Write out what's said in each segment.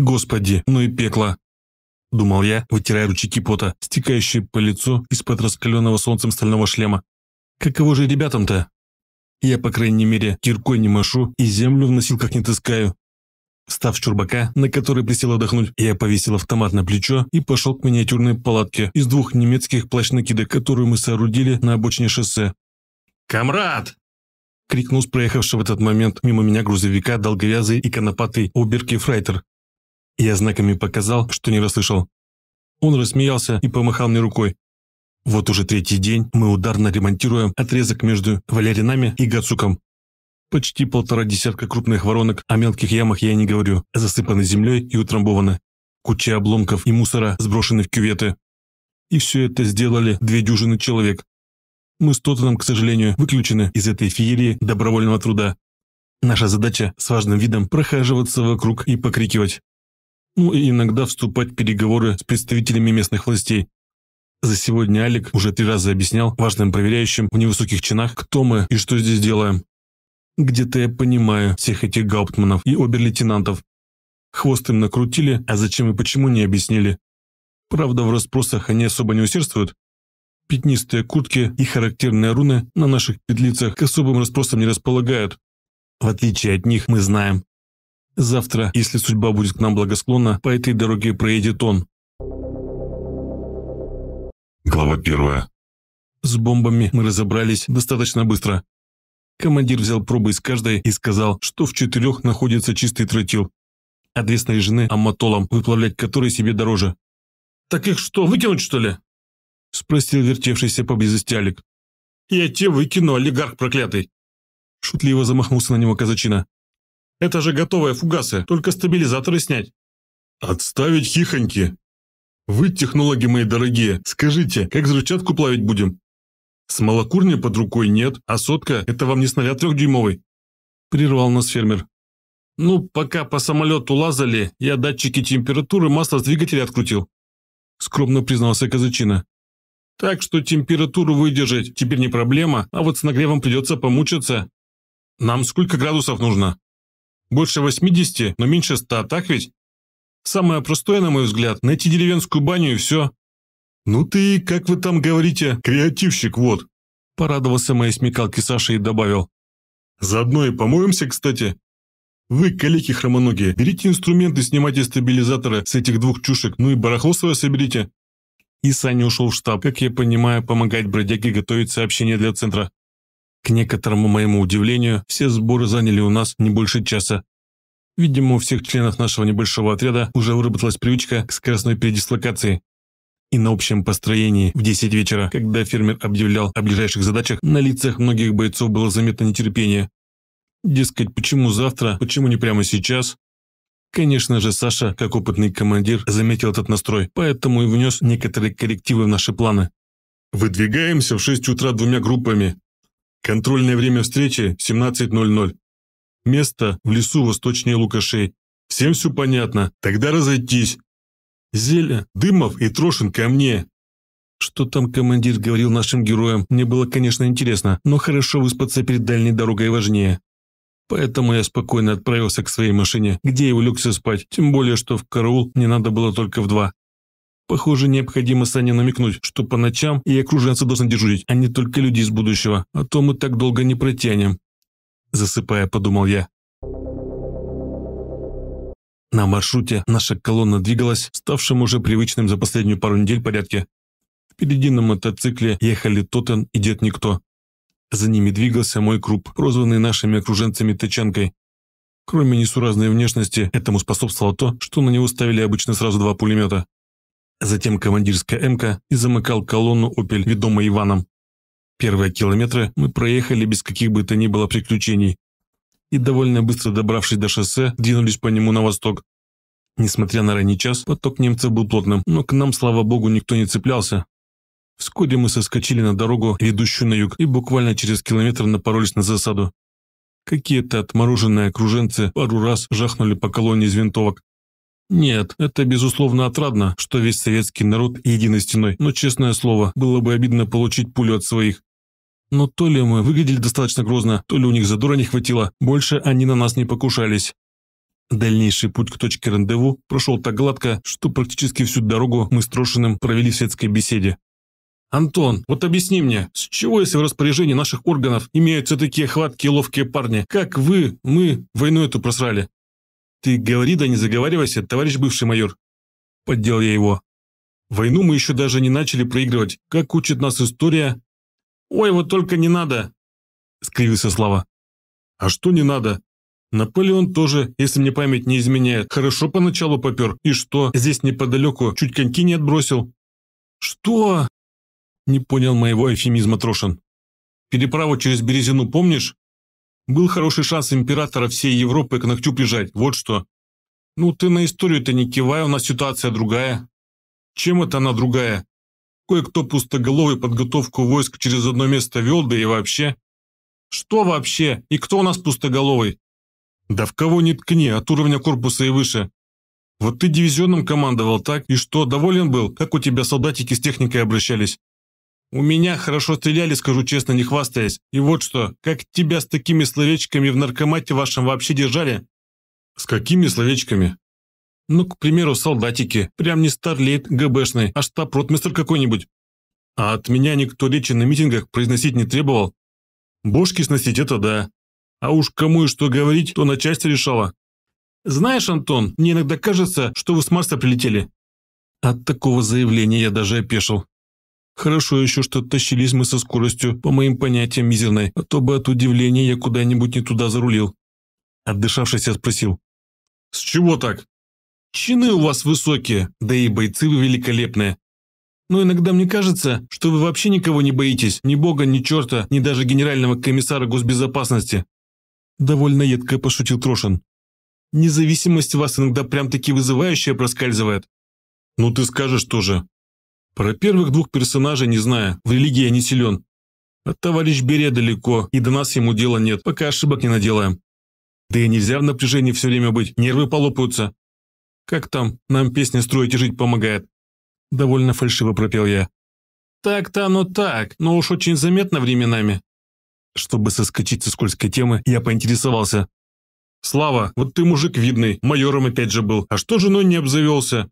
Господи, ну и пекло! Думал я, вытирая ручки пота, стекающие по лицу из-под раскаленного солнцем стального шлема. Каково же ребятам-то? Я, по крайней мере, киркой не машу и землю вносил как не тыскаю. Встав с чурбака, на который присел отдохнуть, я повесил автомат на плечо и пошел к миниатюрной палатке из двух немецких плащ-накидок, которую мы соорудили на обочине шоссе. «Камрад!» — крикнул с проехавшего в этот момент мимо меня грузовика долговязый и конопатый оберки-фрайтер. Я знаками показал, что не расслышал. Он рассмеялся и помахал мне рукой. Вот уже третий день мы ударно ремонтируем отрезок между валеринами и гацуком. Почти полтора десятка крупных воронок, о мелких ямах я не говорю, засыпаны землей и утрамбованы. Куча обломков и мусора сброшены в кюветы. И все это сделали две дюжины человек. Мы с Тоттеном, к сожалению, выключены из этой феерии добровольного труда. Наша задача с важным видом прохаживаться вокруг и покрикивать ну и иногда вступать в переговоры с представителями местных властей. За сегодня Алик уже три раза объяснял важным проверяющим в невысоких чинах, кто мы и что здесь делаем. Где-то я понимаю всех этих гауптманов и обер-лейтенантов. Хвост им накрутили, а зачем и почему не объяснили. Правда, в расспросах они особо не усердствуют. Пятнистые куртки и характерные руны на наших петлицах к особым расспросам не располагают. В отличие от них, мы знаем, Завтра, если судьба будет к нам благосклонна, по этой дороге проедет он. Глава первая. С бомбами мы разобрались достаточно быстро. Командир взял пробы из каждой и сказал, что в четырех находится чистый тротил, а две снаряжены амматолом, выплавлять которые себе дороже. «Так их что, выкинуть, что ли?» – спросил вертевшийся поблизости Алик. «Я те выкину, олигарх проклятый!» Шутливо замахнулся на него казачина. Это же готовые фугасы, только стабилизаторы снять». «Отставить хихоньки!» «Вы, технологи мои дорогие, скажите, как взрывчатку плавить будем?» «Смолокурни под рукой нет, а сотка – это вам не снаряд трехдюймовый!» Прервал нас фермер. «Ну, пока по самолету лазали, я датчики температуры масла с двигателя открутил», скромно признался казачина. «Так что температуру выдержать теперь не проблема, а вот с нагревом придется помучиться. Нам сколько градусов нужно?» Больше 80, но меньше 100, так ведь? Самое простое, на мой взгляд, найти деревенскую баню и все. Ну ты, как вы там говорите, креативщик вот. Порадовался моей смекалке Саша и добавил. Заодно и помоемся, кстати. Вы, коллеги хромоногие, берите инструменты, снимайте стабилизаторы с этих двух чушек, ну и барахло свое соберите. И Саня ушел в штаб, как я понимаю, помогать бродяге готовить сообщение для центра. К некоторому моему удивлению, все сборы заняли у нас не больше часа. Видимо, у всех членов нашего небольшого отряда уже выработалась привычка к скоростной передислокации. И на общем построении в 10 вечера, когда фермер объявлял о ближайших задачах, на лицах многих бойцов было заметно нетерпение. Дескать, почему завтра, почему не прямо сейчас? Конечно же, Саша, как опытный командир, заметил этот настрой, поэтому и внес некоторые коррективы в наши планы. «Выдвигаемся в 6 утра двумя группами. Контрольное время встречи 17.00. Место в лесу восточнее Лукашей. Всем все понятно, тогда разойтись. Зеля, Дымов и Трошин ко мне. Что там командир говорил нашим героям, мне было, конечно, интересно, но хорошо выспаться перед дальней дорогой важнее. Поэтому я спокойно отправился к своей машине, где и улегся спать, тем более, что в караул мне надо было только в два. Похоже, необходимо Сане намекнуть, что по ночам и окруженцы должны дежурить, а не только люди из будущего, а то мы так долго не протянем. Засыпая, подумал я. На маршруте наша колонна двигалась в уже привычным за последнюю пару недель порядке. Впереди на мотоцикле ехали Тотен и Дед Никто. За ними двигался мой круп, прозванный нашими окруженцами тачанкой. Кроме несуразной внешности, этому способствовало то, что на него ставили обычно сразу два пулемета затем командирская МК и замыкал колонну «Опель», ведомый Иваном. Первые километры мы проехали без каких бы то ни было приключений и, довольно быстро добравшись до шоссе, двинулись по нему на восток. Несмотря на ранний час, поток немцев был плотным, но к нам, слава богу, никто не цеплялся. Вскоре мы соскочили на дорогу, ведущую на юг, и буквально через километр напоролись на засаду. Какие-то отмороженные окруженцы пару раз жахнули по колонне из винтовок. Нет, это безусловно отрадно, что весь советский народ единой стеной, но, честное слово, было бы обидно получить пулю от своих. Но то ли мы выглядели достаточно грозно, то ли у них задора не хватило, больше они на нас не покушались. Дальнейший путь к точке рандеву прошел так гладко, что практически всю дорогу мы с Трошиным провели в светской беседе. «Антон, вот объясни мне, с чего, если в распоряжении наших органов имеются такие хваткие ловкие парни, как вы, мы, войну эту просрали? «Ты говори, да не заговаривайся, товарищ бывший майор!» Поддел я его. «Войну мы еще даже не начали проигрывать. Как учит нас история...» «Ой, вот только не надо!» Скривился Слава. «А что не надо?» Наполеон тоже, если мне память не изменяет, хорошо поначалу попер. И что, здесь неподалеку чуть коньки не отбросил? Что? Не понял моего эфемизма Трошин. Переправу через Березину помнишь? Был хороший шанс императора всей Европы к ногтю прижать, вот что. Ну, ты на историю-то не кивай, у нас ситуация другая. Чем это она другая? Кое-кто пустоголовый подготовку войск через одно место вел, да и вообще. Что вообще? И кто у нас пустоголовый? Да в кого не ткни, от уровня корпуса и выше. Вот ты дивизионом командовал, так? И что, доволен был? Как у тебя солдатики с техникой обращались? У меня хорошо стреляли, скажу честно, не хвастаясь. И вот что, как тебя с такими словечками в наркомате вашем вообще держали? С какими словечками? Ну, к примеру, солдатики. Прям не старлейт ГБшный, а штаб-ротмистр какой-нибудь. А от меня никто речи на митингах произносить не требовал. Бошки сносить – это да. А уж кому и что говорить, то начальство решало. Знаешь, Антон, мне иногда кажется, что вы с Марса прилетели. От такого заявления я даже опешил. Хорошо еще, что тащились мы со скоростью, по моим понятиям, мизерной, а то бы от удивления я куда-нибудь не туда зарулил. Отдышавшись, я спросил. «С чего так?» «Чины у вас высокие, да и бойцы вы великолепные. Но иногда мне кажется, что вы вообще никого не боитесь, ни бога, ни черта, ни даже генерального комиссара госбезопасности». Довольно едко пошутил Трошин. «Независимость вас иногда прям-таки вызывающая проскальзывает». «Ну ты скажешь тоже», про первых двух персонажей не знаю, в религии я не силен. А товарищ Берия далеко, и до нас ему дела нет, пока ошибок не наделаем. Да и нельзя в напряжении все время быть, нервы полопаются. Как там, нам песня строить и жить помогает. Довольно фальшиво пропел я. Так-то оно так, но уж очень заметно временами. Чтобы соскочить со скользкой темы, я поинтересовался. «Слава, вот ты мужик видный, майором опять же был. А что женой не обзавелся?»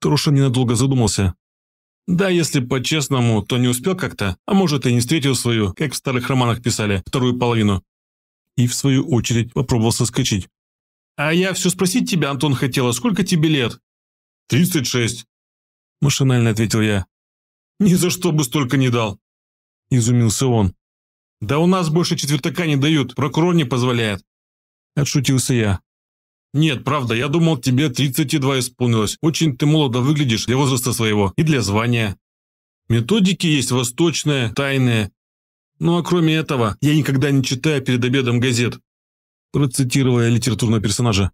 Трошин ненадолго задумался, да, если по-честному, то не успел как-то, а может и не встретил свою, как в старых романах писали, вторую половину. И в свою очередь попробовал соскочить. А я все спросить тебя, Антон, хотела, сколько тебе лет? 36. Машинально ответил я. Ни за что бы столько не дал. Изумился он. Да у нас больше четвертака не дают, прокурор не позволяет. Отшутился я. «Нет, правда, я думал, тебе 32 исполнилось. Очень ты молодо выглядишь для возраста своего и для звания. Методики есть восточные, тайные. Ну а кроме этого, я никогда не читаю перед обедом газет», процитировая литературного персонажа.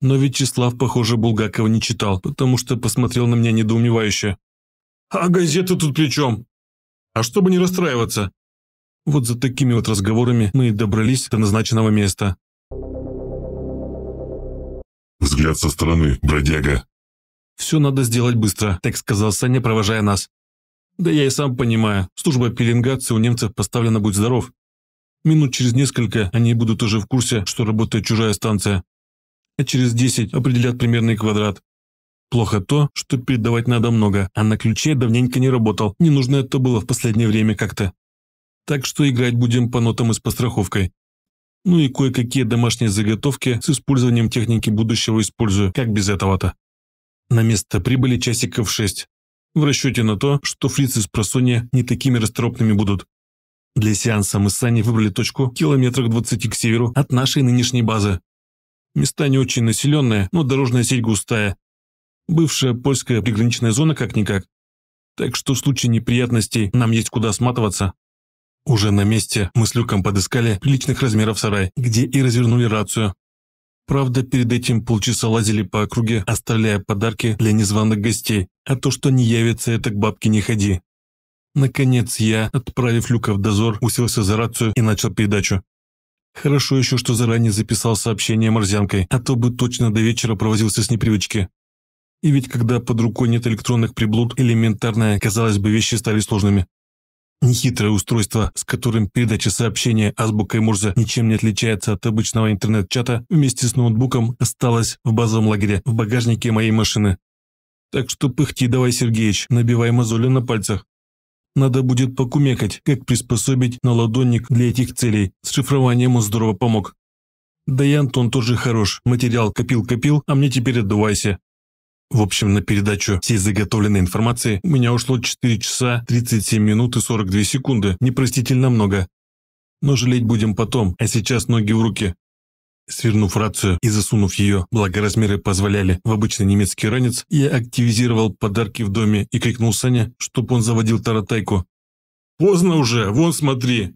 Но Вячеслав, похоже, Булгакова не читал, потому что посмотрел на меня недоумевающе. «А газеты тут при чем? А чтобы не расстраиваться?» Вот за такими вот разговорами мы и добрались до назначенного места. Взгляд со стороны, бродяга. «Все надо сделать быстро», – так сказал Саня, провожая нас. «Да я и сам понимаю, служба пеленгации у немцев поставлена «Будь здоров». Минут через несколько они будут уже в курсе, что работает чужая станция. А через десять определят примерный квадрат. Плохо то, что передавать надо много, а на ключе давненько не работал, не нужно это было в последнее время как-то. Так что играть будем по нотам и с постраховкой ну и кое-какие домашние заготовки с использованием техники будущего использую, как без этого-то. На место прибыли часиков шесть, в расчете на то, что фрицы с просонья не такими расторопными будут. Для сеанса мы с Саней выбрали точку километрах 20 к северу от нашей нынешней базы. Места не очень населенные, но дорожная сеть густая. Бывшая польская приграничная зона как-никак. Так что в случае неприятностей нам есть куда сматываться. Уже на месте мы с Люком подыскали приличных размеров сарай, где и развернули рацию. Правда, перед этим полчаса лазили по округе, оставляя подарки для незваных гостей, а то, что не явится, это к бабке не ходи. Наконец я, отправив Люка в дозор, уселся за рацию и начал передачу. Хорошо еще, что заранее записал сообщение морзянкой, а то бы точно до вечера провозился с непривычки. И ведь когда под рукой нет электронных приблуд, элементарная, казалось бы, вещи стали сложными. Нехитрое устройство, с которым передача сообщения азбукой Мурзе ничем не отличается от обычного интернет-чата, вместе с ноутбуком осталось в базовом лагере, в багажнике моей машины. Так что пыхти давай, Сергеич, набивай мозоли на пальцах. Надо будет покумекать, как приспособить на ладонник для этих целей. С шифрованием он здорово помог. Да и Антон тоже хорош. Материал копил-копил, а мне теперь отдувайся. В общем, на передачу всей заготовленной информации у меня ушло 4 часа 37 минут и 42 секунды. Непростительно много. Но жалеть будем потом, а сейчас ноги в руки. Свернув рацию и засунув ее, благо размеры позволяли, в обычный немецкий ранец, я активизировал подарки в доме и крикнул Саня, чтоб он заводил таратайку. «Поздно уже, вон смотри!»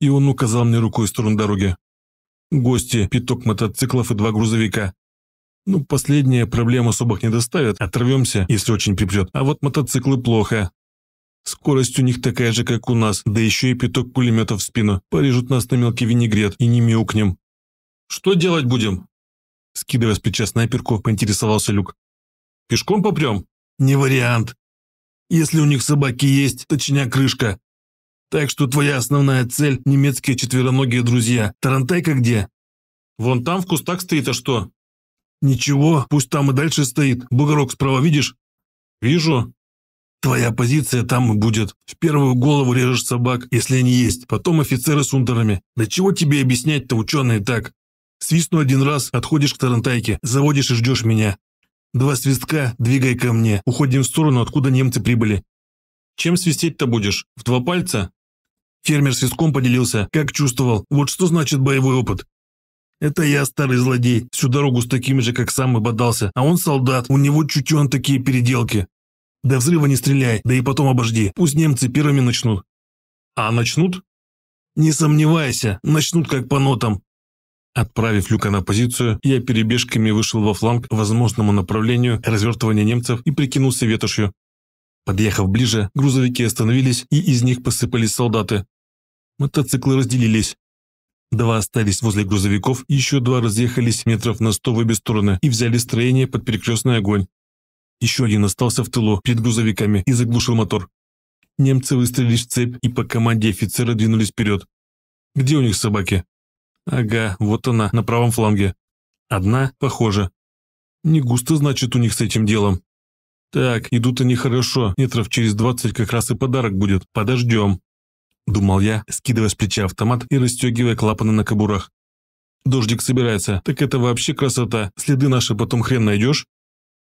И он указал мне рукой в сторону дороги. Гости, пяток мотоциклов и два грузовика. Ну, последняя проблем особых не доставит, оторвемся, если очень припрет. А вот мотоциклы плохо. Скорость у них такая же, как у нас, да еще и пяток пулеметов в спину. Порежут нас на мелкий винегрет и не мяукнем. Что делать будем? Скидывая с плеча снайперку, поинтересовался Люк. Пешком попрем? Не вариант. Если у них собаки есть, точнее крышка. Так что твоя основная цель – немецкие четвероногие друзья. Тарантайка где? Вон там в кустах стоит, а что? «Ничего, пусть там и дальше стоит. Бугорок справа видишь?» «Вижу». «Твоя позиция там и будет. В первую голову режешь собак, если они есть, потом офицеры с унтерами. Да чего тебе объяснять-то, ученые, так? Свистну один раз, отходишь к Тарантайке, заводишь и ждешь меня. Два свистка, двигай ко мне, уходим в сторону, откуда немцы прибыли. Чем свистеть-то будешь? В два пальца?» Фермер свистком поделился, как чувствовал. Вот что значит боевой опыт. Это я, старый злодей, всю дорогу с такими же, как сам, и бодался. А он солдат, у него чуть-чуть он такие переделки. До взрыва не стреляй, да и потом обожди. Пусть немцы первыми начнут. А начнут? Не сомневайся, начнут как по нотам. Отправив Люка на позицию, я перебежками вышел во фланг возможному направлению развертывания немцев и прикинулся ветошью. Подъехав ближе, грузовики остановились, и из них посыпались солдаты. Мотоциклы разделились. Два остались возле грузовиков, еще два разъехались метров на сто в обе стороны и взяли строение под перекрестный огонь. Еще один остался в тылу перед грузовиками и заглушил мотор. Немцы выстрелили в цепь и по команде офицера двинулись вперед. Где у них собаки? Ага, вот она, на правом фланге. Одна, похоже. Не густо, значит, у них с этим делом. Так, идут они хорошо, метров через двадцать как раз и подарок будет. Подождем. – думал я, скидывая с плеча автомат и расстегивая клапаны на кобурах. «Дождик собирается, так это вообще красота, следы наши потом хрен найдешь?»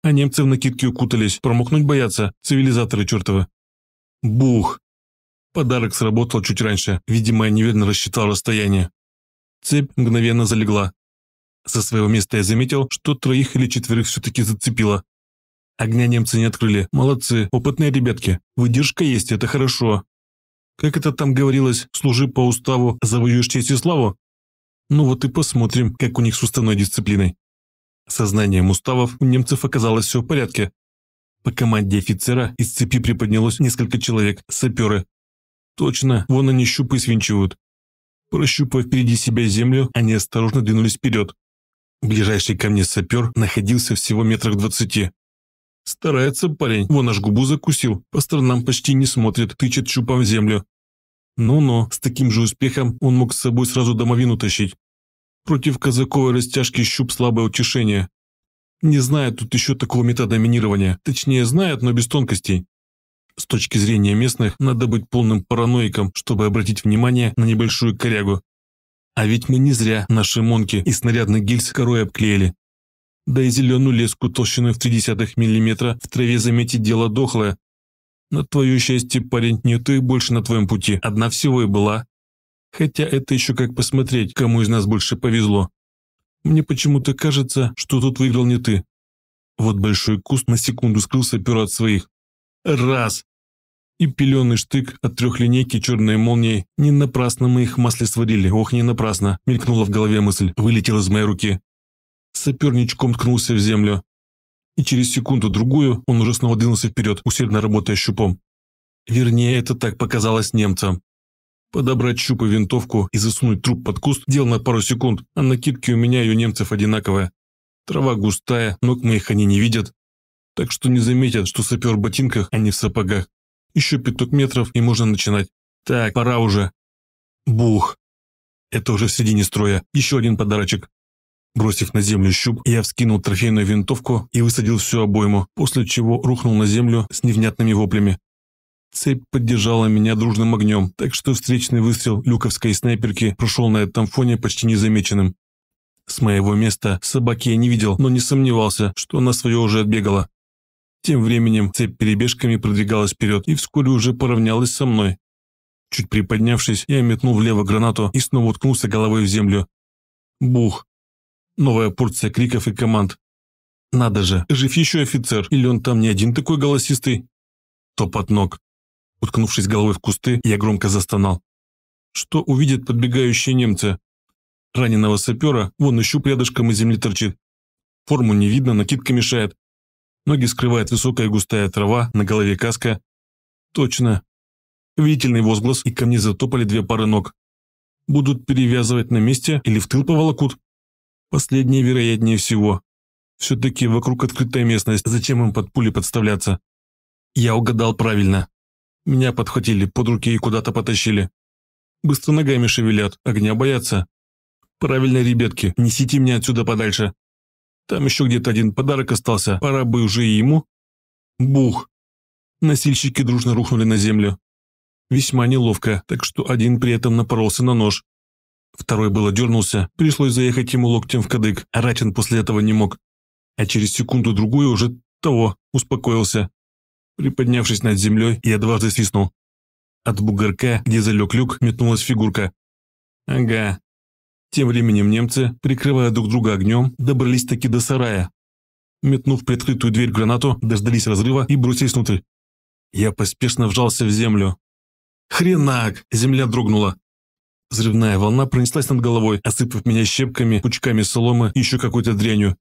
А немцы в накидке укутались, промокнуть боятся, цивилизаторы чертовы. Бух! Подарок сработал чуть раньше, видимо, я неверно рассчитал расстояние. Цепь мгновенно залегла. Со своего места я заметил, что троих или четверых все-таки зацепило. Огня немцы не открыли. Молодцы, опытные ребятки. Выдержка есть, это хорошо. Как это там говорилось, служи по уставу, завоюешь честь и славу? Ну вот и посмотрим, как у них с уставной дисциплиной. Со уставов у немцев оказалось все в порядке. По команде офицера из цепи приподнялось несколько человек, саперы. Точно, вон они щупы свинчивают. Прощупав впереди себя землю, они осторожно двинулись вперед. Ближайший ко мне сапер находился всего метрах двадцати. Старается парень, вон аж губу закусил, по сторонам почти не смотрит, тычет чупом в землю. Ну-ну, с таким же успехом он мог с собой сразу домовину тащить. Против казаковой растяжки щуп слабое утешение. Не знает тут еще такого метода минирования. Точнее, знает, но без тонкостей. С точки зрения местных, надо быть полным параноиком, чтобы обратить внимание на небольшую корягу. А ведь мы не зря наши монки и снарядный гильз корой обклеили да и зеленую леску толщиной в 0,3 миллиметра в траве заметить дело дохлое. На твое счастье, парень, не ты, больше на твоем пути, одна всего и была. Хотя это еще как посмотреть, кому из нас больше повезло. Мне почему-то кажется, что тут выиграл не ты. Вот большой куст на секунду скрылся пера от своих. Раз! И пеленый штык от трех трехлинейки черной молнии. Не напрасно мы их в масле сварили, ох, не напрасно, мелькнула в голове мысль, вылетела из моей руки. Соперничком ткнулся в землю. И через секунду-другую он уже снова двинулся вперед, усердно работая щупом. Вернее, это так показалось немцам. Подобрать щуп и винтовку и засунуть труп под куст – дело на пару секунд, а накидки у меня и у немцев одинаковые. Трава густая, ног моих они не видят. Так что не заметят, что сапер в ботинках, а не в сапогах. Еще пяток метров, и можно начинать. Так, пора уже. Бух. Это уже в середине строя. Еще один подарочек. Бросив на землю щуп, я вскинул трофейную винтовку и высадил всю обойму, после чего рухнул на землю с невнятными воплями. Цепь поддержала меня дружным огнем, так что встречный выстрел люковской снайперки прошел на этом фоне почти незамеченным. С моего места собаки я не видел, но не сомневался, что она свое уже отбегала. Тем временем цепь перебежками продвигалась вперед и вскоре уже поравнялась со мной. Чуть приподнявшись, я метнул влево гранату и снова уткнулся головой в землю. Бух! Новая порция криков и команд. «Надо же, жив еще офицер, или он там не один такой голосистый?» Топот ног. Уткнувшись головой в кусты, я громко застонал. Что увидят подбегающие немцы? Раненого сапера вон и щуп рядышком из земли торчит. Форму не видно, накидка мешает. Ноги скрывает высокая густая трава, на голове каска. Точно. Видительный возглас, и ко мне затопали две пары ног. Будут перевязывать на месте или в тыл поволокут? Последнее вероятнее всего. Все-таки вокруг открытая местность, зачем им под пули подставляться? Я угадал правильно. Меня подхватили под руки и куда-то потащили. Быстро ногами шевелят, огня боятся. Правильно, ребятки, несите меня отсюда подальше. Там еще где-то один подарок остался, пора бы уже и ему. Бух! Носильщики дружно рухнули на землю. Весьма неловко, так что один при этом напоролся на нож. Второй было дернулся, пришлось заехать ему локтем в кадык, Рачин после этого не мог. А через секунду-другую уже того успокоился. Приподнявшись над землей, я дважды свистнул. От бугорка, где залег люк, метнулась фигурка. Ага. Тем временем немцы, прикрывая друг друга огнем, добрались таки до сарая. Метнув приоткрытую дверь гранату, дождались разрыва и бросились внутрь. Я поспешно вжался в землю. Хренак! Земля дрогнула. Взрывная волна пронеслась над головой, осыпав меня щепками, пучками соломы и еще какой-то дрянью.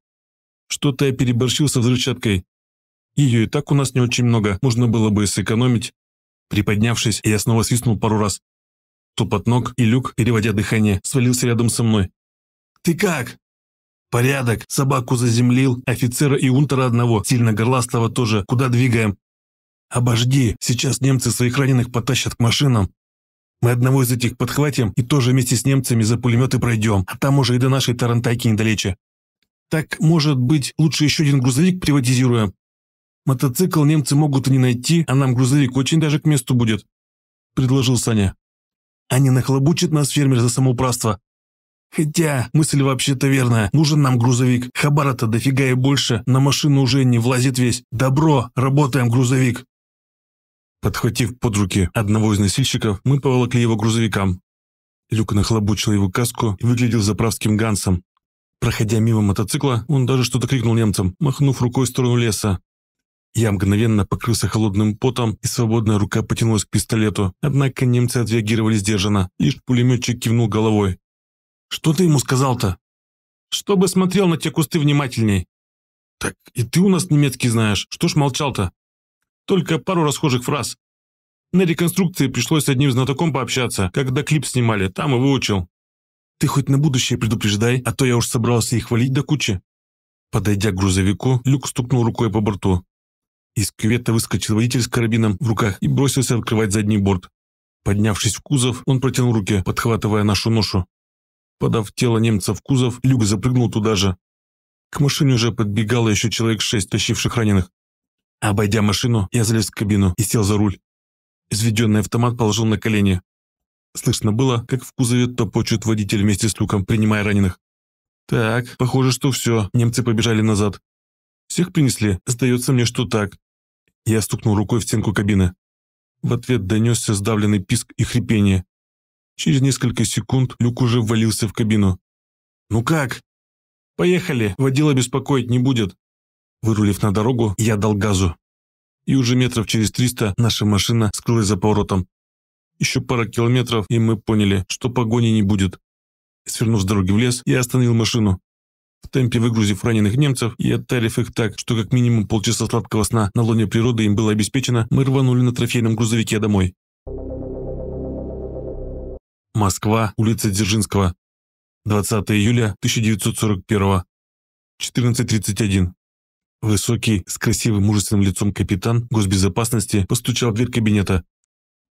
Что-то я переборщил со взрывчаткой. Ее и так у нас не очень много, можно было бы сэкономить. Приподнявшись, я снова свистнул пару раз. Тупот ног и люк, переводя дыхание, свалился рядом со мной. «Ты как?» «Порядок. Собаку заземлил. Офицера и унтера одного, сильно горластого тоже. Куда двигаем?» «Обожди. Сейчас немцы своих раненых потащат к машинам. Мы одного из этих подхватим и тоже вместе с немцами за пулеметы пройдем, а там уже и до нашей Тарантайки недалече. Так, может быть, лучше еще один грузовик приватизируем? Мотоцикл немцы могут и не найти, а нам грузовик очень даже к месту будет», – предложил Саня. Они нахлобучат нас фермер за самоуправство. Хотя, мысль вообще-то верная, нужен нам грузовик. Хабара-то дофига и больше, на машину уже не влазит весь. Добро, работаем, грузовик!» Подхватив под руки одного из носильщиков, мы поволокли его грузовикам. Люк нахлобучил его каску и выглядел заправским гансом. Проходя мимо мотоцикла, он даже что-то крикнул немцам, махнув рукой в сторону леса. Я мгновенно покрылся холодным потом, и свободная рука потянулась к пистолету, однако немцы отреагировали сдержанно, лишь пулеметчик кивнул головой. «Что ты ему сказал-то?» «Чтобы смотрел на те кусты внимательней». «Так и ты у нас немецкий знаешь, что ж молчал-то?» Только пару расхожих фраз. На реконструкции пришлось с одним знатоком пообщаться, когда клип снимали, там и выучил. «Ты хоть на будущее предупреждай, а то я уж собрался их валить до кучи». Подойдя к грузовику, Люк стукнул рукой по борту. Из кювета выскочил водитель с карабином в руках и бросился открывать задний борт. Поднявшись в кузов, он протянул руки, подхватывая нашу ношу. Подав тело немца в кузов, Люк запрыгнул туда же. К машине уже подбегало еще человек шесть, тащивших раненых. Обойдя машину, я залез в кабину и сел за руль. Изведенный автомат положил на колени. Слышно было, как в кузове топочут водитель вместе с люком, принимая раненых. Так, похоже, что все, немцы побежали назад. Всех принесли, сдается мне, что так. Я стукнул рукой в стенку кабины. В ответ донесся сдавленный писк и хрипение. Через несколько секунд люк уже ввалился в кабину. «Ну как?» «Поехали, водила беспокоить не будет». Вырулив на дорогу, я дал газу. И уже метров через 300 наша машина скрылась за поворотом. Еще пара километров, и мы поняли, что погони не будет. Свернув с дороги в лес, я остановил машину. В темпе выгрузив раненых немцев и оттарив их так, что как минимум полчаса сладкого сна на лоне природы им было обеспечено, мы рванули на трофейном грузовике домой. Москва, улица Дзержинского. 20 июля 1941. 14.31. Высокий, с красивым мужественным лицом капитан госбезопасности постучал в дверь кабинета.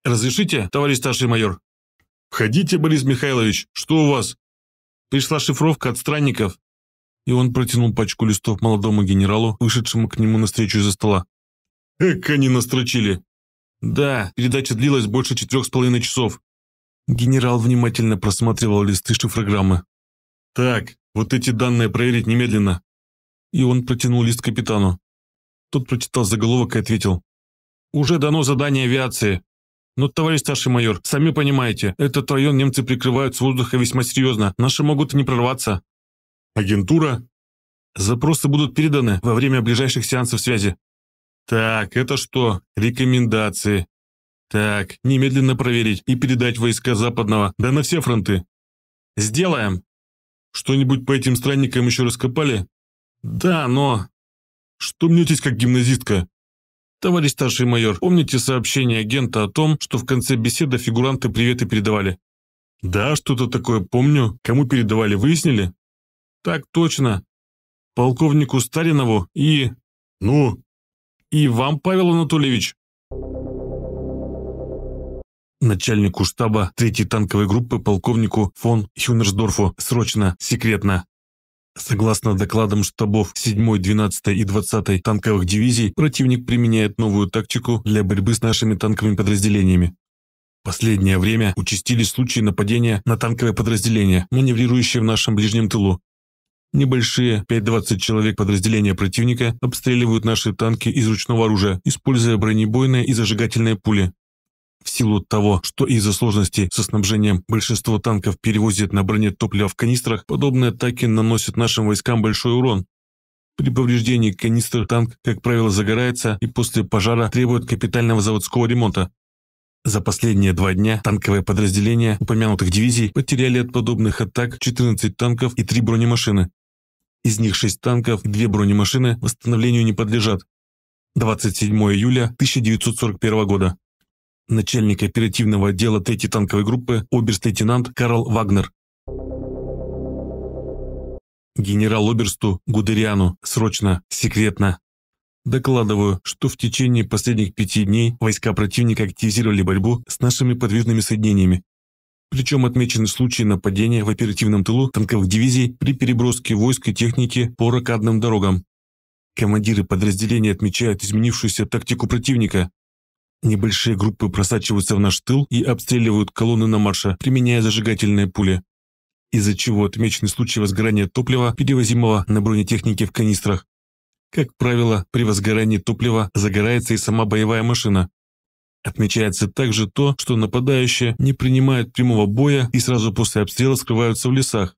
«Разрешите, товарищ старший майор?» «Входите, Борис Михайлович, что у вас?» «Пришла шифровка от странников». И он протянул пачку листов молодому генералу, вышедшему к нему навстречу из-за стола. «Эк, они настрочили!» «Да, передача длилась больше четырех с половиной часов». Генерал внимательно просматривал листы шифрограммы. «Так, вот эти данные проверить немедленно и он протянул лист капитану. Тот прочитал заголовок и ответил. «Уже дано задание авиации. Но, товарищ старший майор, сами понимаете, этот район немцы прикрывают с воздуха весьма серьезно. Наши могут не прорваться». «Агентура?» «Запросы будут переданы во время ближайших сеансов связи». «Так, это что? Рекомендации. Так, немедленно проверить и передать войска Западного, да на все фронты». «Сделаем!» «Что-нибудь по этим странникам еще раскопали?» «Да, но...» «Что мне мнетесь как гимназистка?» «Товарищ старший майор, помните сообщение агента о том, что в конце беседы фигуранты приветы передавали?» «Да, что-то такое помню. Кому передавали, выяснили?» «Так точно. Полковнику Старинову и...» «Ну?» «И вам, Павел Анатольевич?» начальнику штаба 3-й танковой группы полковнику фон Хюнерсдорфу срочно, секретно. Согласно докладам штабов 7-й, 12-й и 20-й танковых дивизий, противник применяет новую тактику для борьбы с нашими танковыми подразделениями. последнее время участились случаи нападения на танковые подразделения, маневрирующие в нашем ближнем тылу. Небольшие 5-20 человек подразделения противника обстреливают наши танки из ручного оружия, используя бронебойные и зажигательные пули, в силу того, что из-за сложности со снабжением большинство танков перевозит на броне топливо в канистрах, подобные атаки наносят нашим войскам большой урон. При повреждении канистр танк, как правило, загорается и после пожара требует капитального заводского ремонта. За последние два дня танковые подразделения упомянутых дивизий потеряли от подобных атак 14 танков и 3 бронемашины. Из них 6 танков и 2 бронемашины восстановлению не подлежат. 27 июля 1941 года начальник оперативного отдела 3-й танковой группы оберст-лейтенант Карл Вагнер. Генерал оберсту Гудериану, срочно, секретно. Докладываю, что в течение последних пяти дней войска противника активизировали борьбу с нашими подвижными соединениями. Причем отмечены случаи нападения в оперативном тылу танковых дивизий при переброске войск и техники по ракадным дорогам. Командиры подразделений отмечают изменившуюся тактику противника, Небольшие группы просачиваются в наш тыл и обстреливают колонны на марше, применяя зажигательные пули. Из-за чего отмечены случаи возгорания топлива, перевозимого на бронетехнике в канистрах. Как правило, при возгорании топлива загорается и сама боевая машина. Отмечается также то, что нападающие не принимают прямого боя и сразу после обстрела скрываются в лесах.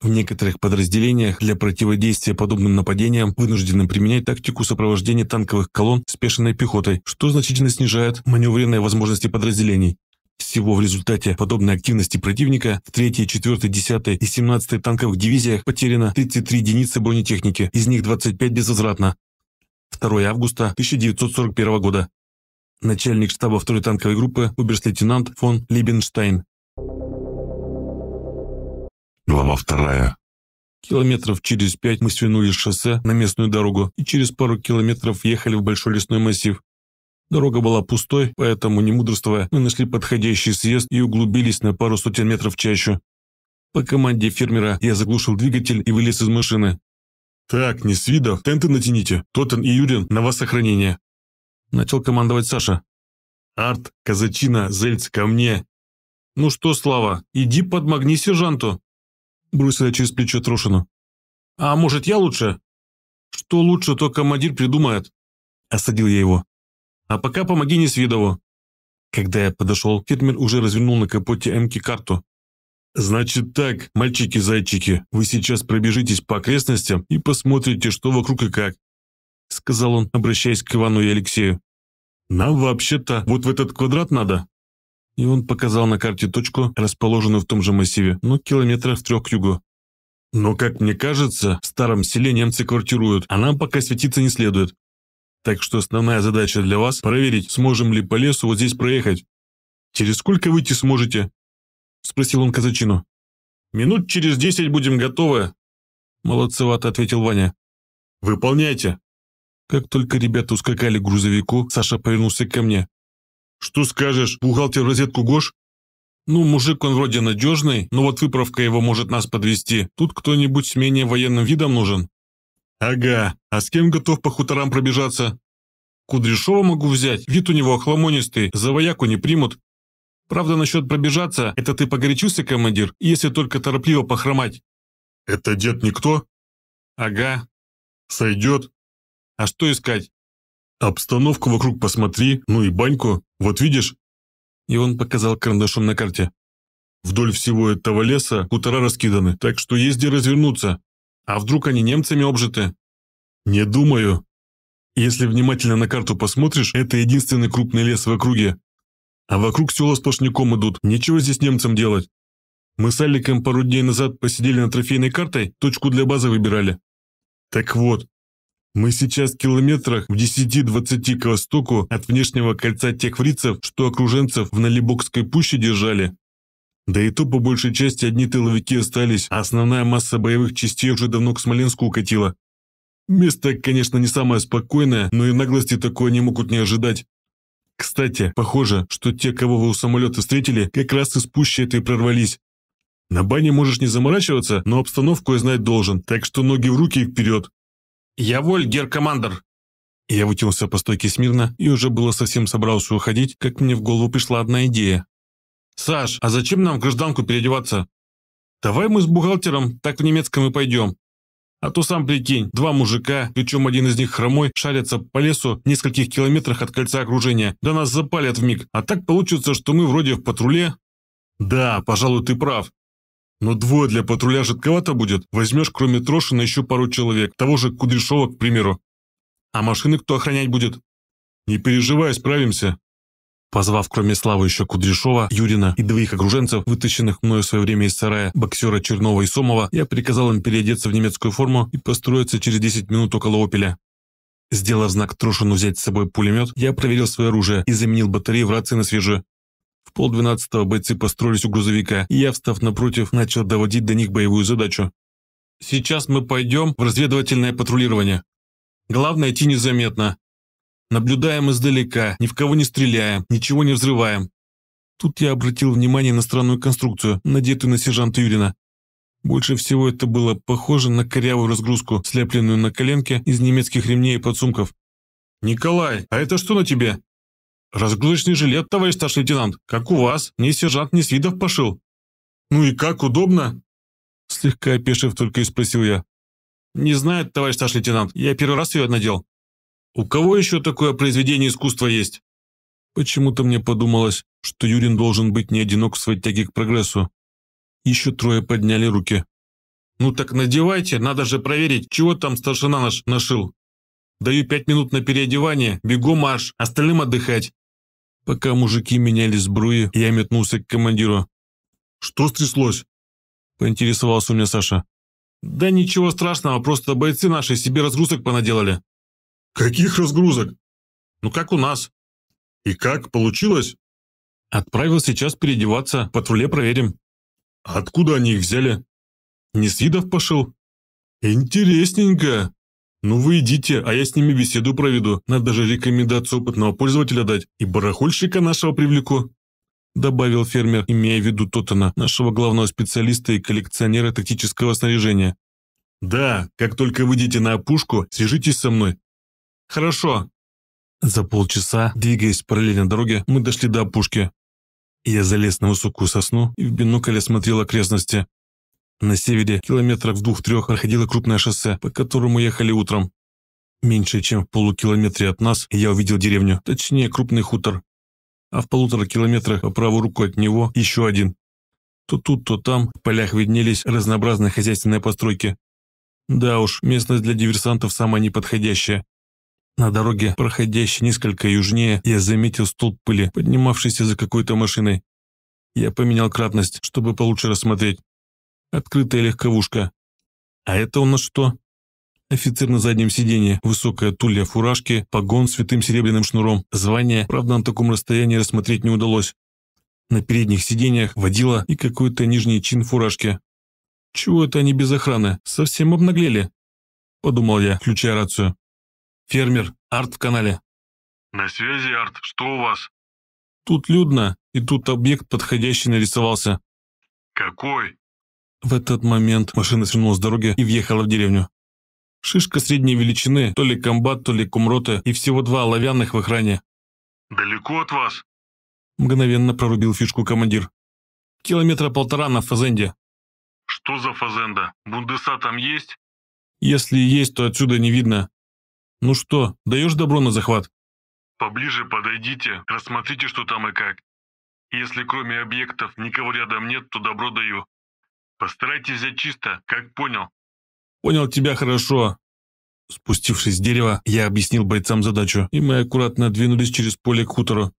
В некоторых подразделениях для противодействия подобным нападениям вынуждены применять тактику сопровождения танковых колонн спешенной пехотой, что значительно снижает маневренные возможности подразделений. Всего в результате подобной активности противника в 3, 4, 10 и 17 танковых дивизиях потеряно 33 единицы бронетехники, из них 25 безвозвратно. 2 августа 1941 года. Начальник штаба 2 танковой группы оберст-лейтенант фон Либенштайн. Глава вторая. Километров через пять мы свинули шоссе на местную дорогу и через пару километров ехали в большой лесной массив. Дорога была пустой, поэтому, не мудрствуя, мы нашли подходящий съезд и углубились на пару сотен метров в чащу. По команде фермера я заглушил двигатель и вылез из машины. «Так, не с вида, тенты натяните. Тотен и Юрин, на вас сохранение!» Начал командовать Саша. «Арт, казачина, зельц, ко мне!» «Ну что, Слава, иди подмогни сержанту!» Бросил я через плечо Трошину. «А может, я лучше?» «Что лучше, то командир придумает», – осадил я его. «А пока помоги Несвидову». Когда я подошел, Кетмер уже развернул на капоте Эмки карту. «Значит так, мальчики-зайчики, вы сейчас пробежитесь по окрестностям и посмотрите, что вокруг и как», – сказал он, обращаясь к Ивану и Алексею. «Нам вообще-то вот в этот квадрат надо. И он показал на карте точку, расположенную в том же массиве, но километрах в трех к югу. Но, как мне кажется, в старом селе немцы квартируют, а нам пока светиться не следует. Так что основная задача для вас – проверить, сможем ли по лесу вот здесь проехать. Через сколько выйти сможете? Спросил он казачину. Минут через десять будем готовы. Молодцевато ответил Ваня. Выполняйте. Как только ребята ускакали к грузовику, Саша повернулся ко мне. Что скажешь, бухгалтер розетку Гош? Ну, мужик он вроде надежный, но вот выправка его может нас подвести. Тут кто-нибудь с менее военным видом нужен. Ага, а с кем готов по хуторам пробежаться? Кудряшова могу взять, вид у него охламонистый, за вояку не примут. Правда, насчет пробежаться, это ты погорячился, командир, если только торопливо похромать. Это дед никто? Ага. Сойдет. А что искать? Обстановку вокруг посмотри, ну и баньку. Вот видишь?» И он показал карандашом на карте. «Вдоль всего этого леса хутора раскиданы, так что есть где развернуться. А вдруг они немцами обжиты?» «Не думаю. Если внимательно на карту посмотришь, это единственный крупный лес в округе. А вокруг села сплошняком идут, нечего здесь немцам делать. Мы с Аликом пару дней назад посидели на трофейной картой, точку для базы выбирали. Так вот, мы сейчас в километрах в 10-20 к востоку от внешнего кольца тех фрицев, что окруженцев в Налибокской пуще держали. Да и то по большей части одни тыловики остались, а основная масса боевых частей уже давно к Смоленску укатила. Место, конечно, не самое спокойное, но и наглости такое не могут не ожидать. Кстати, похоже, что те, кого вы у самолета встретили, как раз из пущи этой прорвались. На бане можешь не заморачиваться, но обстановку я знать должен, так что ноги в руки и вперед. «Я воль, геркомандер!» Я вытянулся по стойке смирно и уже было совсем собрался уходить, как мне в голову пришла одна идея. «Саш, а зачем нам в гражданку переодеваться? Давай мы с бухгалтером так в немецком и пойдем. А то сам прикинь, два мужика, причем один из них хромой, шарятся по лесу в нескольких километрах от кольца окружения. Да нас запалят в миг. А так получится, что мы вроде в патруле. Да, пожалуй, ты прав. Но двое для патруля жидковато будет. Возьмешь, кроме Трошина, еще пару человек. Того же Кудряшова, к примеру. А машины кто охранять будет? Не переживай, справимся. Позвав кроме Славы еще Кудряшова, Юрина и двоих окруженцев, вытащенных мною в свое время из сарая боксера Чернова и Сомова, я приказал им переодеться в немецкую форму и построиться через 10 минут около «Опеля». Сделав знак Трошину взять с собой пулемет, я проверил свое оружие и заменил батареи в рации на свежую. В полдвенадцатого бойцы построились у грузовика, и я, встав напротив, начал доводить до них боевую задачу. «Сейчас мы пойдем в разведывательное патрулирование. Главное идти незаметно. Наблюдаем издалека, ни в кого не стреляем, ничего не взрываем». Тут я обратил внимание на странную конструкцию, надетую на сержанта Юрина. Больше всего это было похоже на корявую разгрузку, слепленную на коленке из немецких ремней и подсумков. «Николай, а это что на тебе?» «Разгрузочный жилет, товарищ старший лейтенант, как у вас, ни сержант, ни Свидов пошил». «Ну и как удобно?» Слегка опешив, только и спросил я. «Не знаю, товарищ старший лейтенант, я первый раз ее надел». «У кого еще такое произведение искусства есть?» Почему-то мне подумалось, что Юрин должен быть не одинок в своей тяге к прогрессу. Еще трое подняли руки. «Ну так надевайте, надо же проверить, чего там старшина наш нашил. Даю пять минут на переодевание, бегу марш, остальным отдыхать. Пока мужики меняли сбруи, я метнулся к командиру. «Что стряслось?» – поинтересовался у меня Саша. «Да ничего страшного, просто бойцы наши себе разгрузок понаделали». «Каких разгрузок?» «Ну как у нас». «И как? Получилось?» «Отправил сейчас переодеваться, по труле проверим». «Откуда они их взяли?» «Не с видов пошел». «Интересненько», «Ну вы идите, а я с ними беседу проведу. Надо же рекомендацию опытного пользователя дать и барахольщика нашего привлеку». Добавил фермер, имея в виду Тотана, нашего главного специалиста и коллекционера тактического снаряжения. «Да, как только выйдете на опушку, свяжитесь со мной». «Хорошо». За полчаса, двигаясь параллельно дороге, мы дошли до опушки. Я залез на высокую сосну и в бинокль осмотрел окрестности. На севере, километрах в двух-трех, проходило крупное шоссе, по которому ехали утром. Меньше чем в полукилометре от нас я увидел деревню, точнее крупный хутор. А в полутора километрах по правую руку от него еще один. То тут, то там в полях виднелись разнообразные хозяйственные постройки. Да уж, местность для диверсантов самая неподходящая. На дороге, проходящей несколько южнее, я заметил столб пыли, поднимавшийся за какой-то машиной. Я поменял кратность, чтобы получше рассмотреть открытая легковушка. А это у нас что? Офицер на заднем сиденье, высокая тулья фуражки, погон с святым серебряным шнуром, звание, правда, на таком расстоянии рассмотреть не удалось. На передних сиденьях водила и какой-то нижний чин фуражки. «Чего это они без охраны? Совсем обнаглели?» – подумал я, включая рацию. «Фермер, Арт в канале». «На связи, Арт, что у вас?» «Тут людно, и тут объект подходящий нарисовался». «Какой?» В этот момент машина свернула с дороги и въехала в деревню. Шишка средней величины, то ли комбат, то ли кумрота, и всего два оловянных в охране. «Далеко от вас?» Мгновенно прорубил фишку командир. «Километра полтора на Фазенде». «Что за Фазенда? Бундеса там есть?» «Если есть, то отсюда не видно». «Ну что, даешь добро на захват?» «Поближе подойдите, рассмотрите, что там и как. Если кроме объектов никого рядом нет, то добро даю. Постарайтесь взять чисто, как понял. Понял тебя хорошо. Спустившись с дерева, я объяснил бойцам задачу, и мы аккуратно двинулись через поле к хутору.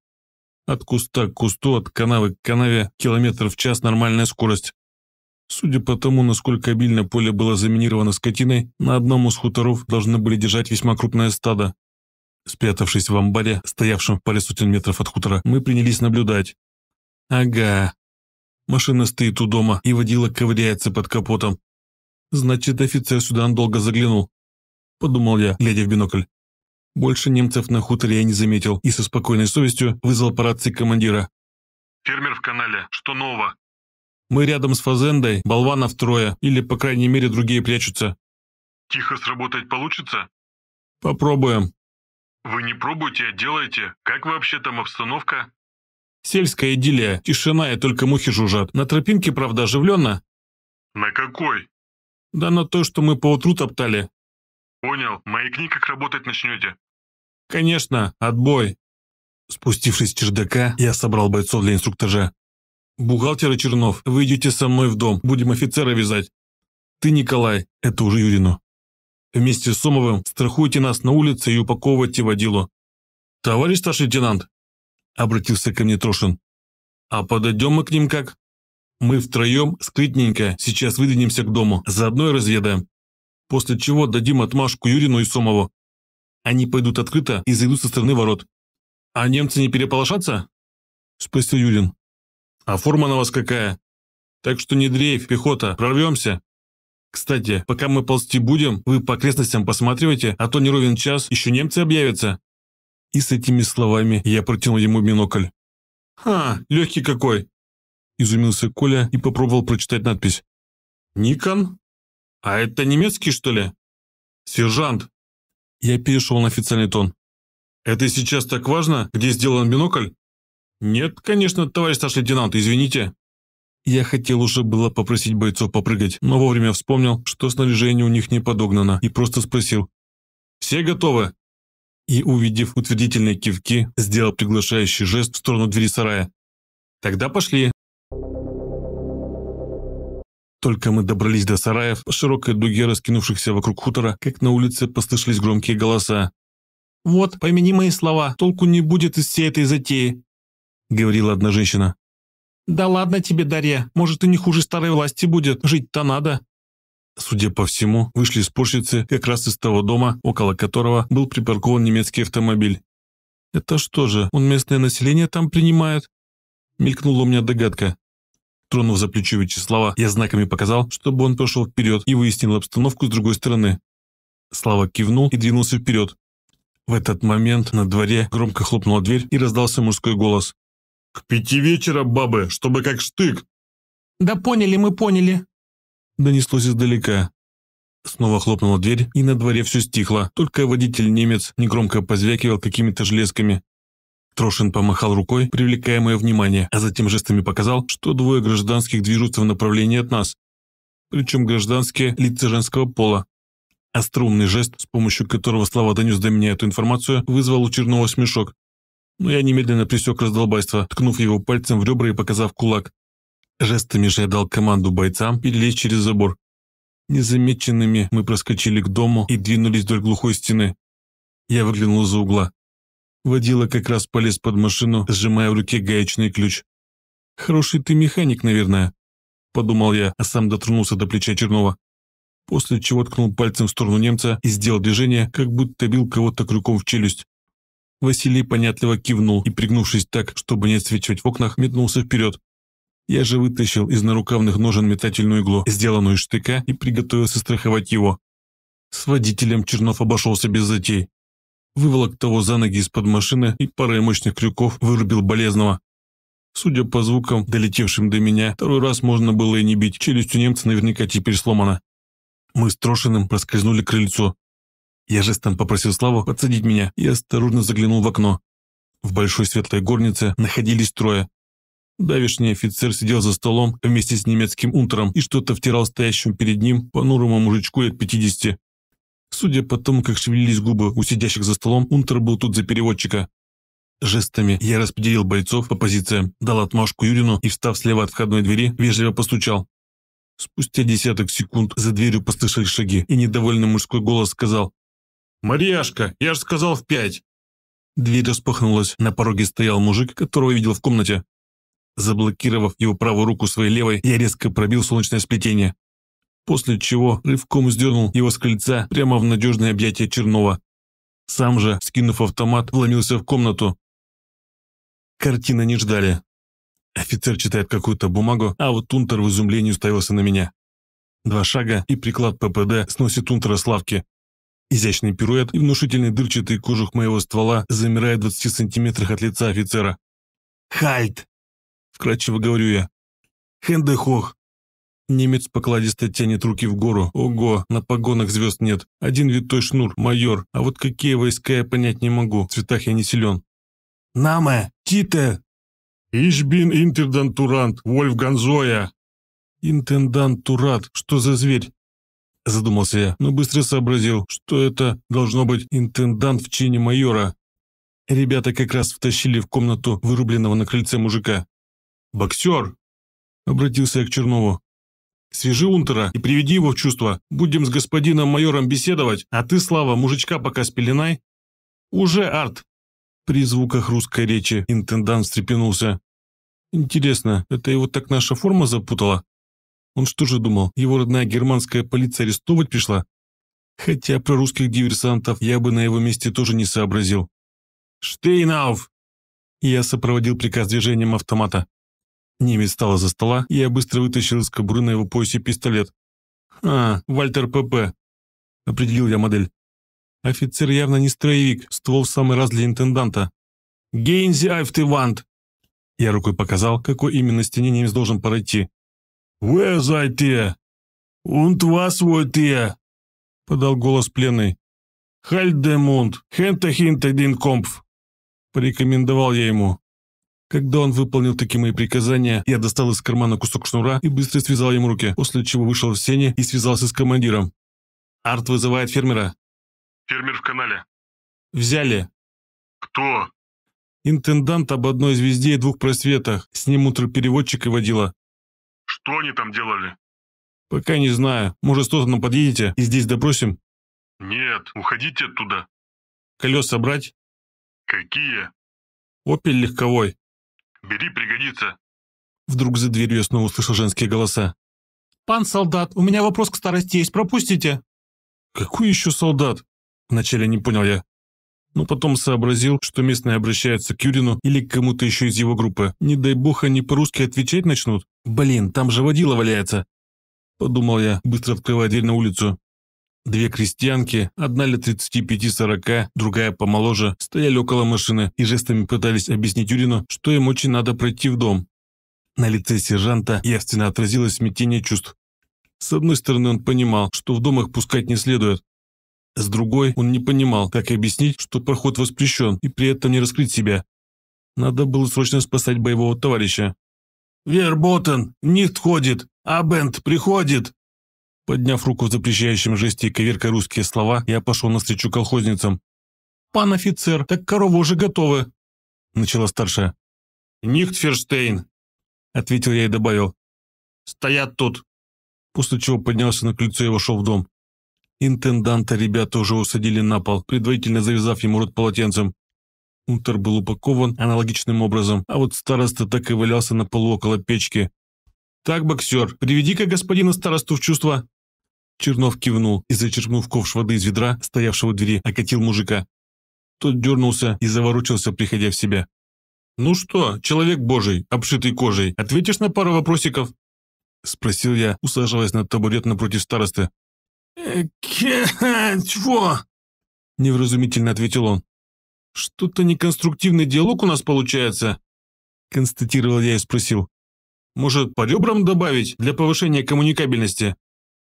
От куста к кусту, от канавы к канаве, километр в час нормальная скорость. Судя по тому, насколько обильно поле было заминировано скотиной, на одном из хуторов должны были держать весьма крупное стадо. Спрятавшись в амбаре, стоявшем в паре сотен метров от хутора, мы принялись наблюдать. Ага, Машина стоит у дома, и водила ковыряется под капотом. Значит, офицер сюда надолго заглянул. Подумал я, глядя в бинокль. Больше немцев на хуторе я не заметил и со спокойной совестью вызвал по рации командира. «Фермер в канале. Что нового?» «Мы рядом с Фазендой, болванов трое, или, по крайней мере, другие прячутся». «Тихо сработать получится?» «Попробуем». «Вы не пробуйте, а делайте. Как вообще там обстановка?» Сельская идиллия, тишина и только мухи жужжат. На тропинке, правда, оживленно. На какой? Да на то, что мы поутру топтали. Понял, Мои книги как работать начнете. Конечно, отбой. Спустившись с чердака, я собрал бойцов для инструктажа. Бухгалтер и Чернов, вы идете со мной в дом, будем офицера вязать. Ты, Николай, это уже Юрину. Вместе с Сомовым страхуйте нас на улице и упаковывайте водилу. Товарищ старший лейтенант, – обратился ко мне Трошин. «А подойдем мы к ним как?» «Мы втроем, скрытненько, сейчас выдвинемся к дому, заодно и разведаем, После чего дадим отмашку Юрину и Сомову. Они пойдут открыто и зайдут со стороны ворот. А немцы не переполошатся?» – спросил Юрин. «А форма на вас какая? Так что не дрейф, пехота, прорвемся!» Кстати, пока мы ползти будем, вы по окрестностям посматривайте, а то не ровен час, еще немцы объявятся. И с этими словами я протянул ему бинокль. «Ха, легкий какой!» Изумился Коля и попробовал прочитать надпись. «Никон? А это немецкий, что ли?» «Сержант!» Я перешел на официальный тон. «Это сейчас так важно, где сделан бинокль?» «Нет, конечно, товарищ старший лейтенант, извините». Я хотел уже было попросить бойцов попрыгать, но вовремя вспомнил, что снаряжение у них не подогнано, и просто спросил. «Все готовы?» и, увидев утвердительные кивки, сделал приглашающий жест в сторону двери сарая. «Тогда пошли!» Только мы добрались до сараев, по широкой дуге раскинувшихся вокруг хутора, как на улице послышались громкие голоса. «Вот, поймени мои слова, толку не будет из всей этой затеи», — говорила одна женщина. «Да ладно тебе, Дарья, может и не хуже старой власти будет, жить-то надо», Судя по всему, вышли спорщицы как раз из того дома, около которого был припаркован немецкий автомобиль. «Это что же, он местное население там принимает?» Мелькнула у меня догадка. Тронув за плечо Вячеслава, я знаками показал, чтобы он пошел вперед и выяснил обстановку с другой стороны. Слава кивнул и двинулся вперед. В этот момент на дворе громко хлопнула дверь и раздался мужской голос. «К пяти вечера, бабы, чтобы как штык!» «Да поняли мы, поняли!» донеслось издалека. Снова хлопнула дверь, и на дворе все стихло, только водитель-немец негромко позвякивал какими-то железками. Трошин помахал рукой, привлекая мое внимание, а затем жестами показал, что двое гражданских движутся в направлении от нас. Причем гражданские – лица женского пола. Остроумный жест, с помощью которого слова донес до меня эту информацию, вызвал у Чернова смешок. Но я немедленно присек раздолбайство, ткнув его пальцем в ребра и показав кулак. Жестами же я дал команду бойцам перелезть через забор. Незамеченными мы проскочили к дому и двинулись вдоль глухой стены. Я выглянул за угла. Водила как раз полез под машину, сжимая в руке гаечный ключ. «Хороший ты механик, наверное», – подумал я, а сам дотронулся до плеча Чернова. После чего ткнул пальцем в сторону немца и сделал движение, как будто бил кого-то крюком в челюсть. Василий понятливо кивнул и, пригнувшись так, чтобы не отсвечивать в окнах, метнулся вперед. Я же вытащил из нарукавных ножен метательную иглу, сделанную из штыка, и приготовился страховать его. С водителем Чернов обошелся без затей. Выволок того за ноги из-под машины и парой мощных крюков вырубил болезного. Судя по звукам, долетевшим до меня, второй раз можно было и не бить, челюсть у немца наверняка теперь сломана. Мы с Трошиным проскользнули к крыльцу. Я жестом попросил Славу подсадить меня и осторожно заглянул в окно. В большой светлой горнице находились трое. Давишний офицер сидел за столом вместе с немецким унтером и что-то втирал стоящему перед ним понурому мужичку лет 50. Судя по тому, как шевелились губы у сидящих за столом, унтер был тут за переводчика. Жестами я распределил бойцов по позициям, дал отмашку Юрину и, встав слева от входной двери, вежливо постучал. Спустя десяток секунд за дверью послышались шаги, и недовольный мужской голос сказал «Марьяшка, я же сказал в пять!» Дверь распахнулась, на пороге стоял мужик, которого видел в комнате. Заблокировав его правую руку своей левой, я резко пробил солнечное сплетение, после чего рывком сдернул его с крыльца прямо в надежное объятие Чернова. Сам же, скинув автомат, вломился в комнату. Картина не ждали. Офицер читает какую-то бумагу, а вот Тунтер в изумлении уставился на меня. Два шага, и приклад ППД сносит Тунтера с лавки. Изящный пируэт и внушительный дырчатый кожух моего ствола замирает в 20 сантиметрах от лица офицера. «Хальт!» вкратчиво говорю я. «Хендехох». Немец покладисто тянет руки в гору. Ого, на погонах звезд нет. Один витой шнур, майор. А вот какие войска я понять не могу. В цветах я не силен. «Наме! Тите!» Ишбин, bin Intendant Вольфган Зоя!» «Интендант Турат, что за зверь?» Задумался я, но быстро сообразил, что это должно быть интендант в чине майора. Ребята как раз втащили в комнату вырубленного на крыльце мужика. «Боксер!» — обратился я к Чернову. «Свяжи Унтера и приведи его в чувство. Будем с господином майором беседовать, а ты, Слава, мужичка пока спеленай». «Уже, Арт!» При звуках русской речи интендант встрепенулся. «Интересно, это его так наша форма запутала? Он что же думал, его родная германская полиция арестовывать пришла? Хотя про русских диверсантов я бы на его месте тоже не сообразил». «Штейнауф!» Я сопроводил приказ движением автомата. Немец встал за стола, и я быстро вытащил из кобуры на его поясе пистолет. «А, Вальтер ПП», — определил я модель. Офицер явно не строевик, ствол в самый раз для интенданта. айф ты Айфтевант!» Я рукой показал, какой именно стене немец должен пройти. «Wer seid ihr? Und was wollt ihr?» Подал голос пленный. «Halt den Mund! дин hinter den Порекомендовал я ему. Когда он выполнил такие мои приказания, я достал из кармана кусок шнура и быстро связал ему руки, после чего вышел в сене и связался с командиром. «Арт вызывает фермера». «Фермер в канале». «Взяли». «Кто?» «Интендант об одной звезде и двух просветах. С ним утро и водила». «Что они там делали?» «Пока не знаю. Может, что-то нам подъедете и здесь допросим?» «Нет, уходите оттуда». «Колеса брать?» «Какие?» «Опель легковой». Бери, пригодится!» Вдруг за дверью снова услышал женские голоса. «Пан солдат, у меня вопрос к старости есть, пропустите!» «Какой еще солдат?» Вначале не понял я. Но потом сообразил, что местные обращаются к Юрину или к кому-то еще из его группы. Не дай бог они по-русски отвечать начнут. Блин, там же водила валяется. Подумал я, быстро открывая дверь на улицу. Две крестьянки, одна лет 35-40, другая помоложе, стояли около машины и жестами пытались объяснить Юрину, что им очень надо пройти в дом. На лице сержанта явственно отразилось смятение чувств. С одной стороны, он понимал, что в дом их пускать не следует. С другой, он не понимал, как объяснить, что проход воспрещен и при этом не раскрыть себя. Надо было срочно спасать боевого товарища. «Верботен, Нихт ходит, а Бент приходит!» Подняв руку в запрещающем жесте и коверкой русские слова, я пошел навстречу колхозницам. «Пан офицер, так коровы уже готовы!» Начала старшая. «Нихтферштейн!» Ответил я и добавил. «Стоят тут!» После чего поднялся на крыльцо и вошел в дом. Интенданта ребята уже усадили на пол, предварительно завязав ему рот полотенцем. Унтер был упакован аналогичным образом, а вот староста так и валялся на полу около печки, «Так, боксер, приведи-ка господина старосту в чувство». Чернов кивнул и, зачерпнув ковш воды из ведра, стоявшего у двери, окатил мужика. Тот дернулся и заворочился, приходя в себя. «Ну что, человек божий, обшитый кожей, ответишь на пару вопросиков?» Спросил я, усаживаясь на табурет напротив старосты. «Чего?» Невразумительно ответил он. «Что-то неконструктивный диалог у нас получается», констатировал я и спросил. Может, по ребрам добавить для повышения коммуникабельности?»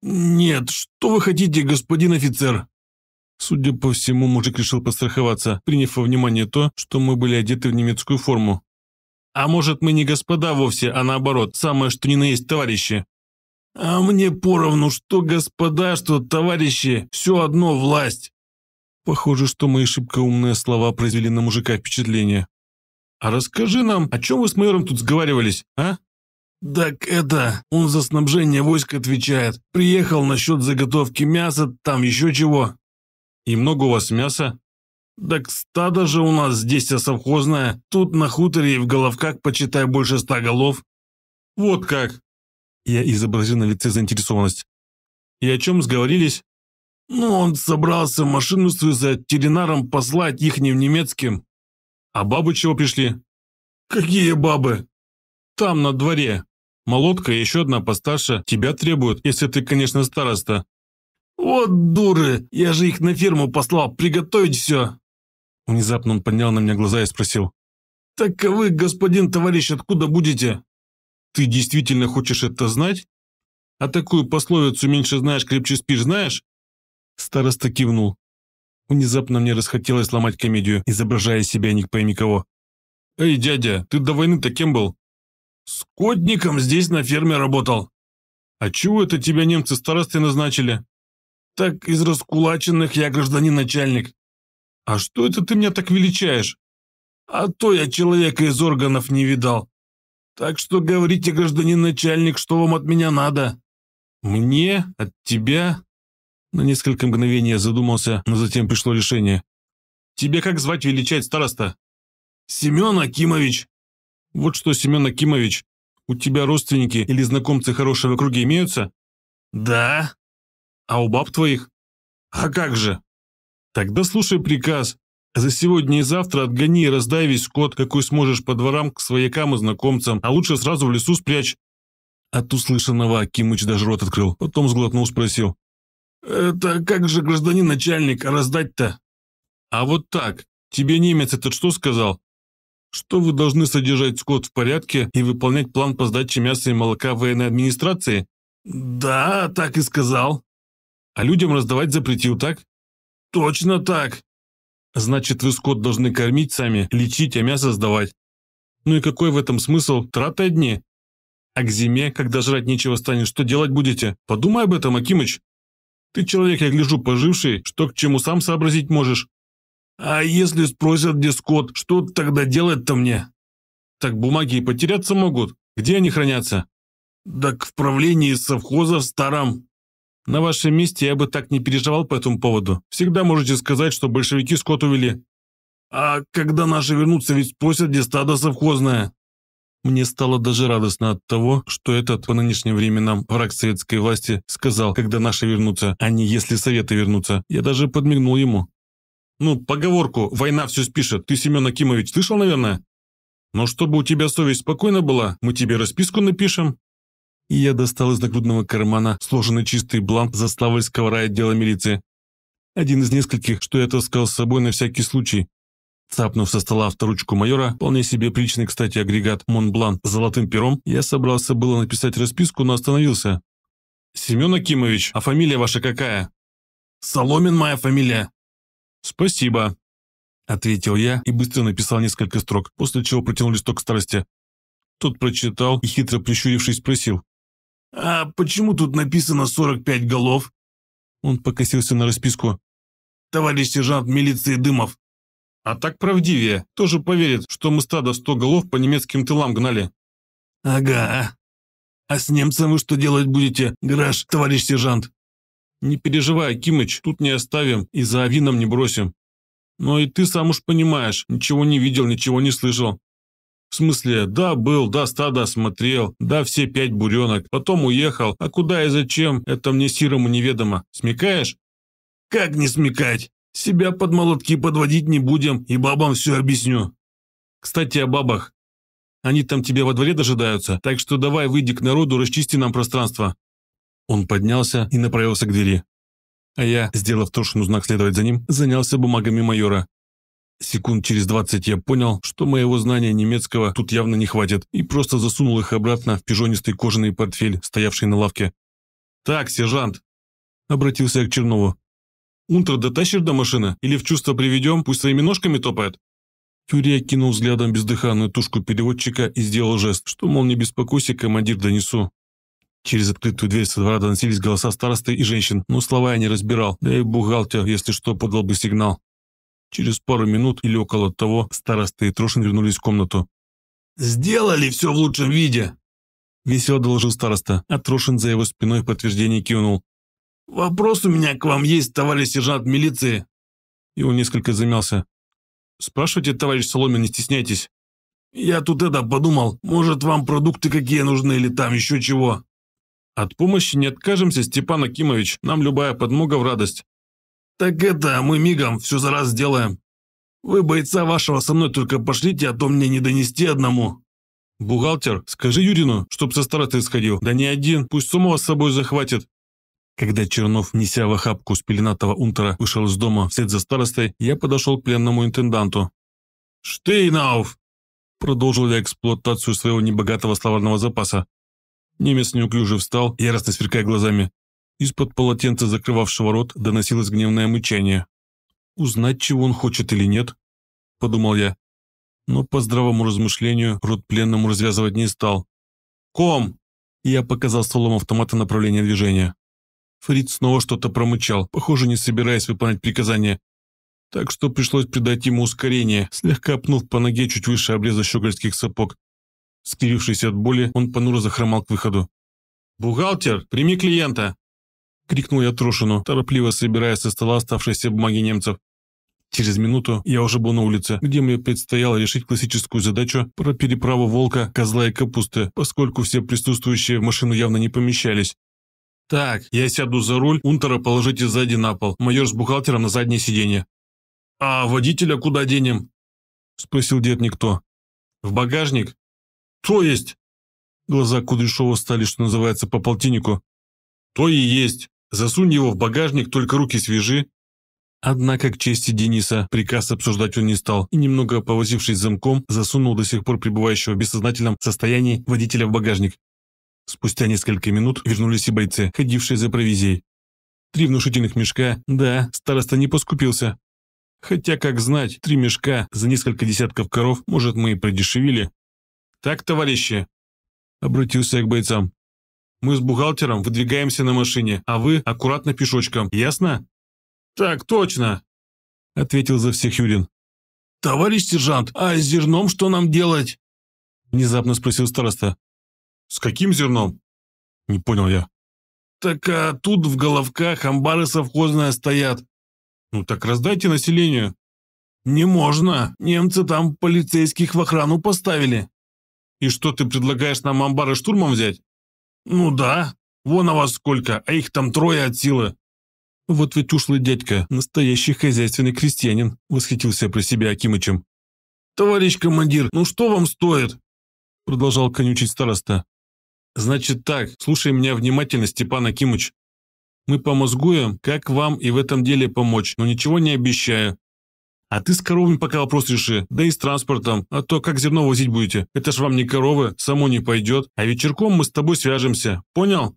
«Нет, что вы хотите, господин офицер?» Судя по всему, мужик решил постраховаться, приняв во внимание то, что мы были одеты в немецкую форму. «А может, мы не господа вовсе, а наоборот, самое что ни на есть товарищи?» «А мне поровну, что господа, что товарищи, все одно власть!» Похоже, что мои шибко умные слова произвели на мужика впечатление. «А расскажи нам, о чем вы с майором тут сговаривались, а?» «Так это, он за снабжение войск отвечает. Приехал насчет заготовки мяса, там еще чего». «И много у вас мяса?» «Так стадо же у нас здесь совхозное. Тут на хуторе и в головках, почитай, больше ста голов». «Вот как!» Я изобразил на лице заинтересованность. «И о чем сговорились?» «Ну, он собрался машину свою за теринаром послать ихним немецким». «А бабы чего пришли?» «Какие бабы?» «Там, на дворе», Молодка и еще одна постарше тебя требуют, если ты, конечно, староста». «Вот дуры! Я же их на ферму послал приготовить все!» Внезапно он поднял на меня глаза и спросил. «Так а вы, господин товарищ, откуда будете?» «Ты действительно хочешь это знать? А такую пословицу «меньше знаешь, крепче спишь» знаешь?» Староста кивнул. Внезапно мне расхотелось ломать комедию, изображая себя не пойми кого. «Эй, дядя, ты до войны-то кем был?» Скотником здесь на ферме работал. А чего это тебя немцы старостой назначили? Так из раскулаченных я гражданин начальник. А что это ты меня так величаешь? А то я человека из органов не видал. Так что говорите, гражданин начальник, что вам от меня надо. Мне? От тебя? На несколько мгновений я задумался, но затем пришло решение. Тебе как звать величать староста? Семен Акимович. «Вот что, Семен Акимович, у тебя родственники или знакомцы хорошего круга имеются?» «Да». «А у баб твоих?» «А как же?» «Тогда слушай приказ. За сегодня и завтра отгони и раздай весь скот, какой сможешь по дворам к своякам и знакомцам, а лучше сразу в лесу спрячь». От услышанного Акимыч даже рот открыл, потом сглотнул, спросил. «Это как же, гражданин начальник, а раздать-то?» «А вот так. Тебе немец этот что сказал? что вы должны содержать скот в порядке и выполнять план по сдаче мяса и молока военной администрации?» «Да, так и сказал». «А людям раздавать запретил, так?» «Точно так». «Значит, вы скот должны кормить сами, лечить, а мясо сдавать. Ну и какой в этом смысл? Траты одни. А к зиме, когда жрать нечего станет, что делать будете? Подумай об этом, Акимыч. Ты человек, я гляжу, поживший, что к чему сам сообразить можешь. А если спросят, где Скотт, что тогда делать-то мне? Так бумаги и потеряться могут. Где они хранятся? Так в правлении совхоза в старом. На вашем месте я бы так не переживал по этому поводу. Всегда можете сказать, что большевики Скотт увели. А когда наши вернутся, ведь спросят, где стадо совхозное. Мне стало даже радостно от того, что этот по нынешним временам враг советской власти сказал, когда наши вернутся, а не если советы вернутся. Я даже подмигнул ему ну, поговорку «война все спишет», ты, Семен Акимович, слышал, наверное? Но чтобы у тебя совесть спокойна была, мы тебе расписку напишем». И я достал из нагрудного кармана сложенный чистый бланк Заславльского райотдела милиции. Один из нескольких, что я таскал с собой на всякий случай. Цапнув со стола авторучку майора, вполне себе приличный, кстати, агрегат Монблан с золотым пером, я собрался было написать расписку, но остановился. «Семен Акимович, а фамилия ваша какая?» «Соломин моя фамилия», «Спасибо», — ответил я и быстро написал несколько строк, после чего протянул листок старости. Тот прочитал и, хитро прищурившись, спросил. «А почему тут написано 45 голов?» Он покосился на расписку. «Товарищ сержант милиции Дымов». «А так правдивее. Тоже поверит, что мы стадо 100 голов по немецким тылам гнали». «Ага. А с немцем вы что делать будете, гараж, товарищ сержант?» «Не переживай, Кимыч, тут не оставим и за авином не бросим. Но и ты сам уж понимаешь, ничего не видел, ничего не слышал. В смысле, да, был, да, стадо смотрел, да, все пять буренок, потом уехал, а куда и зачем, это мне сирому неведомо. Смекаешь? Как не смекать? Себя под молотки подводить не будем, и бабам все объясню. Кстати, о бабах. Они там тебя во дворе дожидаются, так что давай выйди к народу, расчисти нам пространство. Он поднялся и направился к двери. А я, сделав Торшину знак следовать за ним, занялся бумагами майора. Секунд через двадцать я понял, что моего знания немецкого тут явно не хватит, и просто засунул их обратно в пижонистый кожаный портфель, стоявший на лавке. «Так, сержант!» – обратился я к Чернову. «Унтер дотащишь до машины? Или в чувство приведем, пусть своими ножками топает?» Тюрия кинул взглядом бездыханную тушку переводчика и сделал жест, что, мол, не беспокойся, командир донесу. Через открытую дверь со двора доносились голоса старосты и женщин, но ну, слова я не разбирал, да и бухгалтер, если что, подал бы сигнал. Через пару минут или около того староста и Трошин вернулись в комнату. «Сделали все в лучшем виде!» Весело доложил староста, а Трошин за его спиной в подтверждение кивнул. «Вопрос у меня к вам есть, товарищ сержант милиции!» И он несколько замялся. «Спрашивайте, товарищ Соломин, не стесняйтесь!» «Я тут это подумал, может, вам продукты какие нужны или там еще чего?» От помощи не откажемся, Степан Акимович, нам любая подмога в радость. Так это, мы мигом все за раз сделаем. Вы бойца вашего со мной только пошлите, а то мне не донести одному. Бухгалтер, скажи Юрину, чтоб со старостой сходил. Да не один, пусть вас с собой захватит. Когда Чернов, неся в охапку с пеленатого унтера, вышел из дома вслед за старостой, я подошел к пленному интенданту. «Штейнауф!» Продолжил я эксплуатацию своего небогатого словарного запаса. Немец неуклюже встал, яростно сверкая глазами. Из-под полотенца, закрывавшего рот, доносилось гневное мычание. «Узнать, чего он хочет или нет?» – подумал я. Но по здравому размышлению рот пленному развязывать не стал. «Ком!» – я показал стволом автомата направление движения. Фрид снова что-то промычал, похоже, не собираясь выполнять приказание. Так что пришлось придать ему ускорение, слегка пнув по ноге чуть выше обреза щегольских сапог. Скривившись от боли, он понуро захромал к выходу. «Бухгалтер, прими клиента!» Крикнул я Трошину, торопливо собирая со стола оставшиеся бумаги немцев. Через минуту я уже был на улице, где мне предстояло решить классическую задачу про переправу волка, козла и капусты, поскольку все присутствующие в машину явно не помещались. «Так, я сяду за руль, Унтера положите сзади на пол, майор с бухгалтером на заднее сиденье». «А водителя куда денем?» – спросил дед никто. «В багажник?» «То есть?» Глаза Кудряшова стали, что называется, по полтиннику. «То и есть. Засунь его в багажник, только руки свежи». Однако, к чести Дениса, приказ обсуждать он не стал и, немного повозившись замком, засунул до сих пор пребывающего в бессознательном состоянии водителя в багажник. Спустя несколько минут вернулись и бойцы, ходившие за провизией. Три внушительных мешка, да, староста не поскупился. Хотя, как знать, три мешка за несколько десятков коров, может, мы и продешевили, «Так, товарищи!» – обратился я к бойцам. «Мы с бухгалтером выдвигаемся на машине, а вы аккуратно пешочком, ясно?» «Так точно!» – ответил за всех Юрин. «Товарищ сержант, а с зерном что нам делать?» – внезапно спросил староста. «С каким зерном?» – не понял я. «Так а тут в головках амбары совхозные стоят». «Ну так раздайте населению», «Не можно! Немцы там полицейских в охрану поставили!» И что, ты предлагаешь нам амбары штурмом взять? Ну да, вон о вас сколько, а их там трое от силы. Вот ведь ушлый дядька, настоящий хозяйственный крестьянин, восхитился про себя Акимычем. Товарищ командир, ну что вам стоит? Продолжал конючить староста. Значит так, слушай меня внимательно, Степан Акимыч. Мы помозгуем, как вам и в этом деле помочь, но ничего не обещаю. А ты с коровами пока вопрос реши, да и с транспортом, а то как зерно возить будете? Это ж вам не коровы, само не пойдет. А вечерком мы с тобой свяжемся, понял?»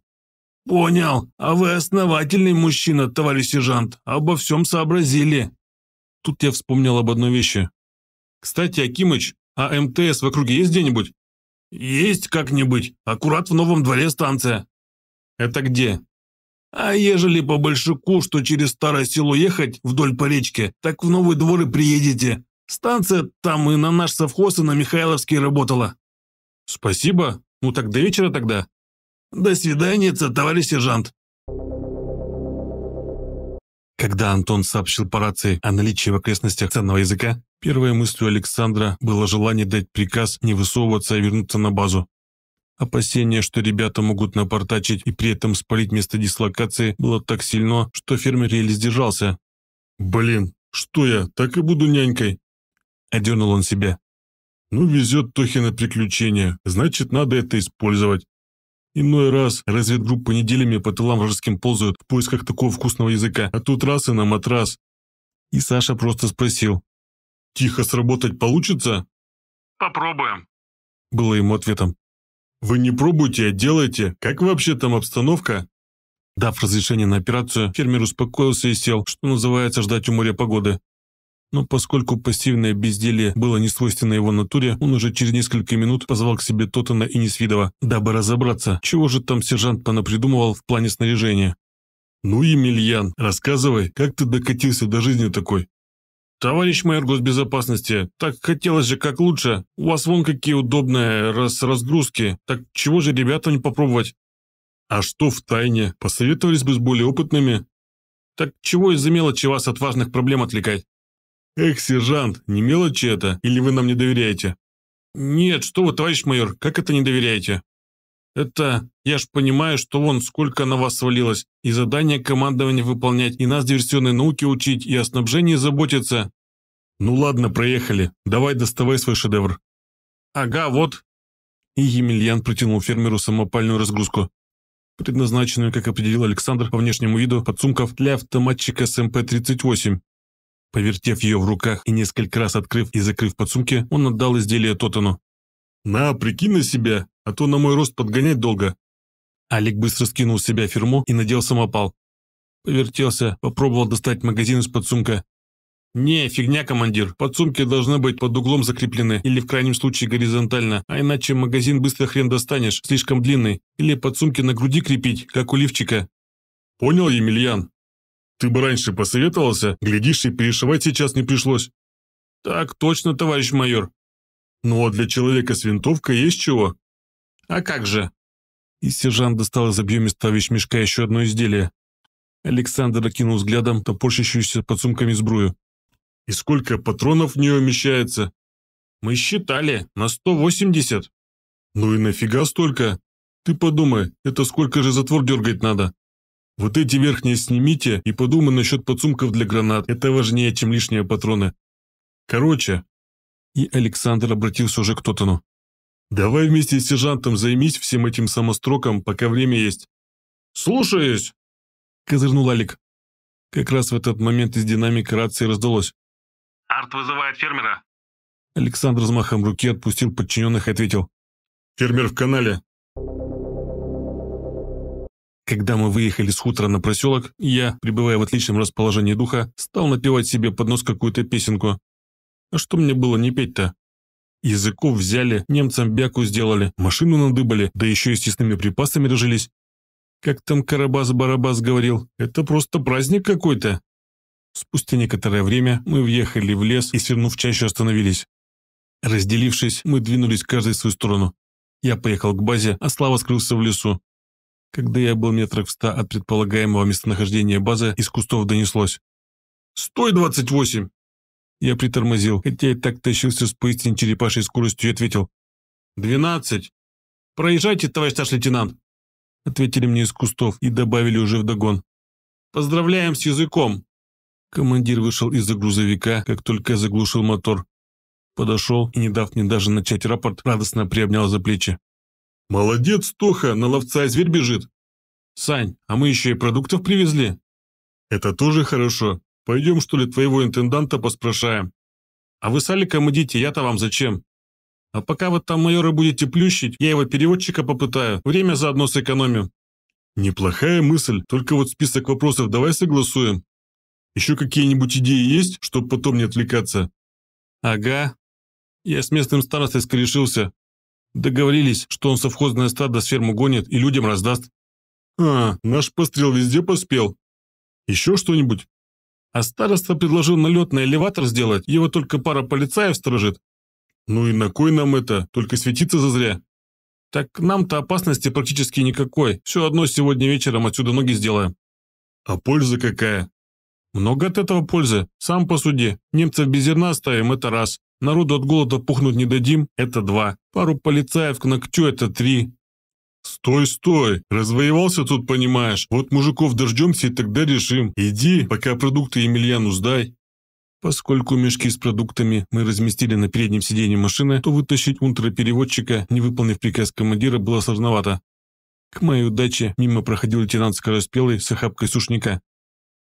«Понял. А вы основательный мужчина, товарищ сержант. Обо всем сообразили». Тут я вспомнил об одной вещи. «Кстати, Акимыч, а МТС в округе есть где-нибудь?» «Есть как-нибудь. Аккурат в новом дворе станция». «Это где?» А ежели по большаку, что через старое село ехать вдоль по речке, так в новый дворы приедете. Станция там и на наш совхоз, и на Михайловский работала». «Спасибо. Ну так до вечера тогда». «До свидания, товарищ сержант». Когда Антон сообщил по рации о наличии в окрестностях ценного языка, первой мыслью Александра было желание дать приказ не высовываться и а вернуться на базу. Опасение, что ребята могут напортачить и при этом спалить место дислокации, было так сильно, что фермер еле сдержался. «Блин, что я, так и буду нянькой?» Одернул он себя. «Ну, везет Тохе на приключения, значит, надо это использовать». Иной раз разведгруппы неделями по тылам вражеским ползают в поисках такого вкусного языка, а тут раз и на матрас. И Саша просто спросил. «Тихо сработать получится?» «Попробуем», было ему ответом. Вы не пробуйте, а делайте. Как вообще там обстановка?» Дав разрешение на операцию, фермер успокоился и сел, что называется, ждать у моря погоды. Но поскольку пассивное безделье было не свойственно его натуре, он уже через несколько минут позвал к себе Тотана и Несвидова, дабы разобраться, чего же там сержант понапридумывал в плане снаряжения. «Ну, Емельян, рассказывай, как ты докатился до жизни такой?» «Товарищ майор госбезопасности, так хотелось же как лучше. У вас вон какие удобные раз разгрузки. Так чего же ребятам не попробовать?» «А что в тайне? Посоветовались бы с более опытными?» «Так чего из-за мелочи вас от важных проблем отвлекать?» «Эх, сержант, не мелочи это? Или вы нам не доверяете?» «Нет, что вы, товарищ майор, как это не доверяете? Это, я ж понимаю, что вон сколько на вас свалилось. И задания командования выполнять, и нас диверсионной науки учить, и о снабжении заботиться. Ну ладно, проехали. Давай доставай свой шедевр. Ага, вот. И Емельян протянул фермеру самопальную разгрузку, предназначенную, как определил Александр по внешнему виду, подсумков для автоматчика СМП-38. Повертев ее в руках и несколько раз открыв и закрыв подсумки, он отдал изделие Тотану. «На, прикинь на себя, а то на мой рост подгонять долго». Олег быстро скинул с себя ферму и надел самопал. Повертелся, попробовал достать магазин из-под сумка. «Не, фигня, командир. Подсумки должны быть под углом закреплены или в крайнем случае горизонтально, а иначе магазин быстро хрен достанешь, слишком длинный. Или подсумки на груди крепить, как у лифчика». «Понял, Емельян. Ты бы раньше посоветовался, глядишь и перешивать сейчас не пришлось». «Так точно, товарищ майор. Ну а для человека с винтовкой есть чего? А как же? И сержант достал из объемистого вещмешка еще одно изделие. Александр окинул взглядом топорщащуюся под сумками сбрую. «И сколько патронов в нее вмещается?» «Мы считали, на 180». «Ну и нафига столько? Ты подумай, это сколько же затвор дергать надо?» «Вот эти верхние снимите и подумай насчет подсумков для гранат, это важнее, чем лишние патроны». «Короче, и Александр обратился уже к Тотану. «Давай вместе с сержантом займись всем этим самостроком, пока время есть». «Слушаюсь!» – козырнул Алик. Как раз в этот момент из динамика рации раздалось. «Арт вызывает фермера». Александр с махом руки отпустил подчиненных и ответил. «Фермер в канале». Когда мы выехали с хутора на проселок, я, пребывая в отличном расположении духа, стал напевать себе под нос какую-то песенку, а что мне было не петь-то? Языков взяли, немцам бяку сделали, машину надыбали, да еще и с тесными припасами дожились. Как там Карабас-Барабас говорил, это просто праздник какой-то. Спустя некоторое время мы въехали в лес и, свернув чаще, остановились. Разделившись, мы двинулись каждый в свою сторону. Я поехал к базе, а Слава скрылся в лесу. Когда я был метрах в ста от предполагаемого местонахождения базы, из кустов донеслось. «Стой, двадцать восемь". Я притормозил, хотя и так тащился с поистине черепашьей скоростью и ответил. «Двенадцать! Проезжайте, товарищ старший лейтенант!» Ответили мне из кустов и добавили уже вдогон. «Поздравляем с языком!» Командир вышел из-за грузовика, как только заглушил мотор. Подошел и, не дав мне даже начать рапорт, радостно приобнял за плечи. «Молодец, Тоха, на ловца зверь бежит!» «Сань, а мы еще и продуктов привезли?» «Это тоже хорошо. Пойдем, что ли, твоего интенданта поспрашаем. А вы с Аликом идите, я-то вам зачем? А пока вы там майора будете плющить, я его переводчика попытаю, время заодно сэкономим». «Неплохая мысль, только вот список вопросов давай согласуем. Еще какие-нибудь идеи есть, чтобы потом не отвлекаться?» «Ага. Я с местным старостой скорешился. Договорились, что он совхозное стадо с ферму гонит и людям раздаст». «А, наш пострел везде поспел. Еще что-нибудь?» А староста предложил налетный элеватор сделать, его только пара полицаев сторожит. Ну и на кой нам это, только светиться зазря. Так нам-то опасности практически никакой, все одно сегодня вечером отсюда ноги сделаем. А польза какая? Много от этого пользы, сам посуди. Немцев без зерна оставим, это раз. Народу от голода пухнуть не дадим, это два. Пару полицаев к ногтю, это три. «Стой, стой! Развоевался тут, понимаешь? Вот мужиков дождемся и тогда решим. Иди, пока продукты Емельяну сдай». Поскольку мешки с продуктами мы разместили на переднем сиденье машины, то вытащить унтера-переводчика, не выполнив приказ командира, было сложновато. К моей удаче мимо проходил лейтенант Скороспелый с охапкой сушника.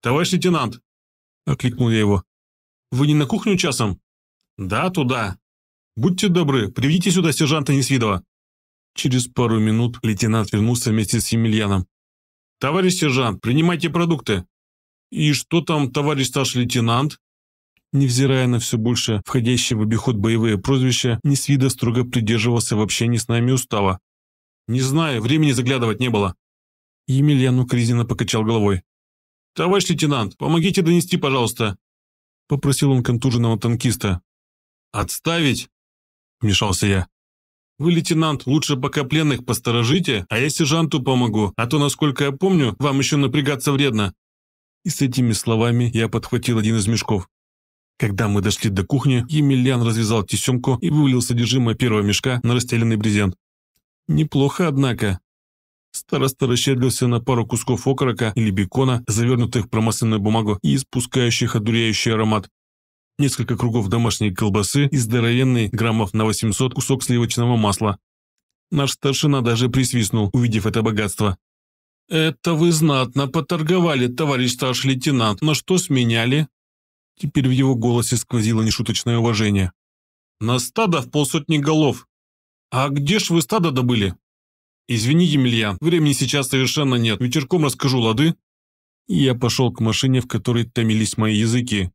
«Товарищ лейтенант!» – окликнул я его. «Вы не на кухню часом?» «Да, туда». «Будьте добры, приведите сюда сержанта Несвидова». Через пару минут лейтенант вернулся вместе с Емельяном. «Товарищ сержант, принимайте продукты!» «И что там, товарищ старший лейтенант?» Невзирая на все больше входящие в обиход боевые прозвища, Несвида строго придерживался в общении с нами устава. «Не знаю, времени заглядывать не было». Емельян укоризненно покачал головой. «Товарищ лейтенант, помогите донести, пожалуйста!» Попросил он контуженного танкиста. «Отставить!» – вмешался я. Вы, лейтенант, лучше пока пленных посторожите, а я сержанту помогу, а то, насколько я помню, вам еще напрягаться вредно». И с этими словами я подхватил один из мешков. Когда мы дошли до кухни, Емельян развязал тесемку и вывалил содержимое первого мешка на расстеленный брезент. Неплохо, однако. Староста расщедрился на пару кусков окорока или бекона, завернутых в промасленную бумагу и испускающих одуряющий аромат несколько кругов домашней колбасы и здоровенный граммов на 800 кусок сливочного масла. Наш старшина даже присвистнул, увидев это богатство. «Это вы знатно поторговали, товарищ старший лейтенант, На что сменяли?» Теперь в его голосе сквозило нешуточное уважение. «На стадо в полсотни голов. А где ж вы стадо добыли?» «Извини, Емельян, времени сейчас совершенно нет. Вечерком расскажу, лады?» Я пошел к машине, в которой томились мои языки.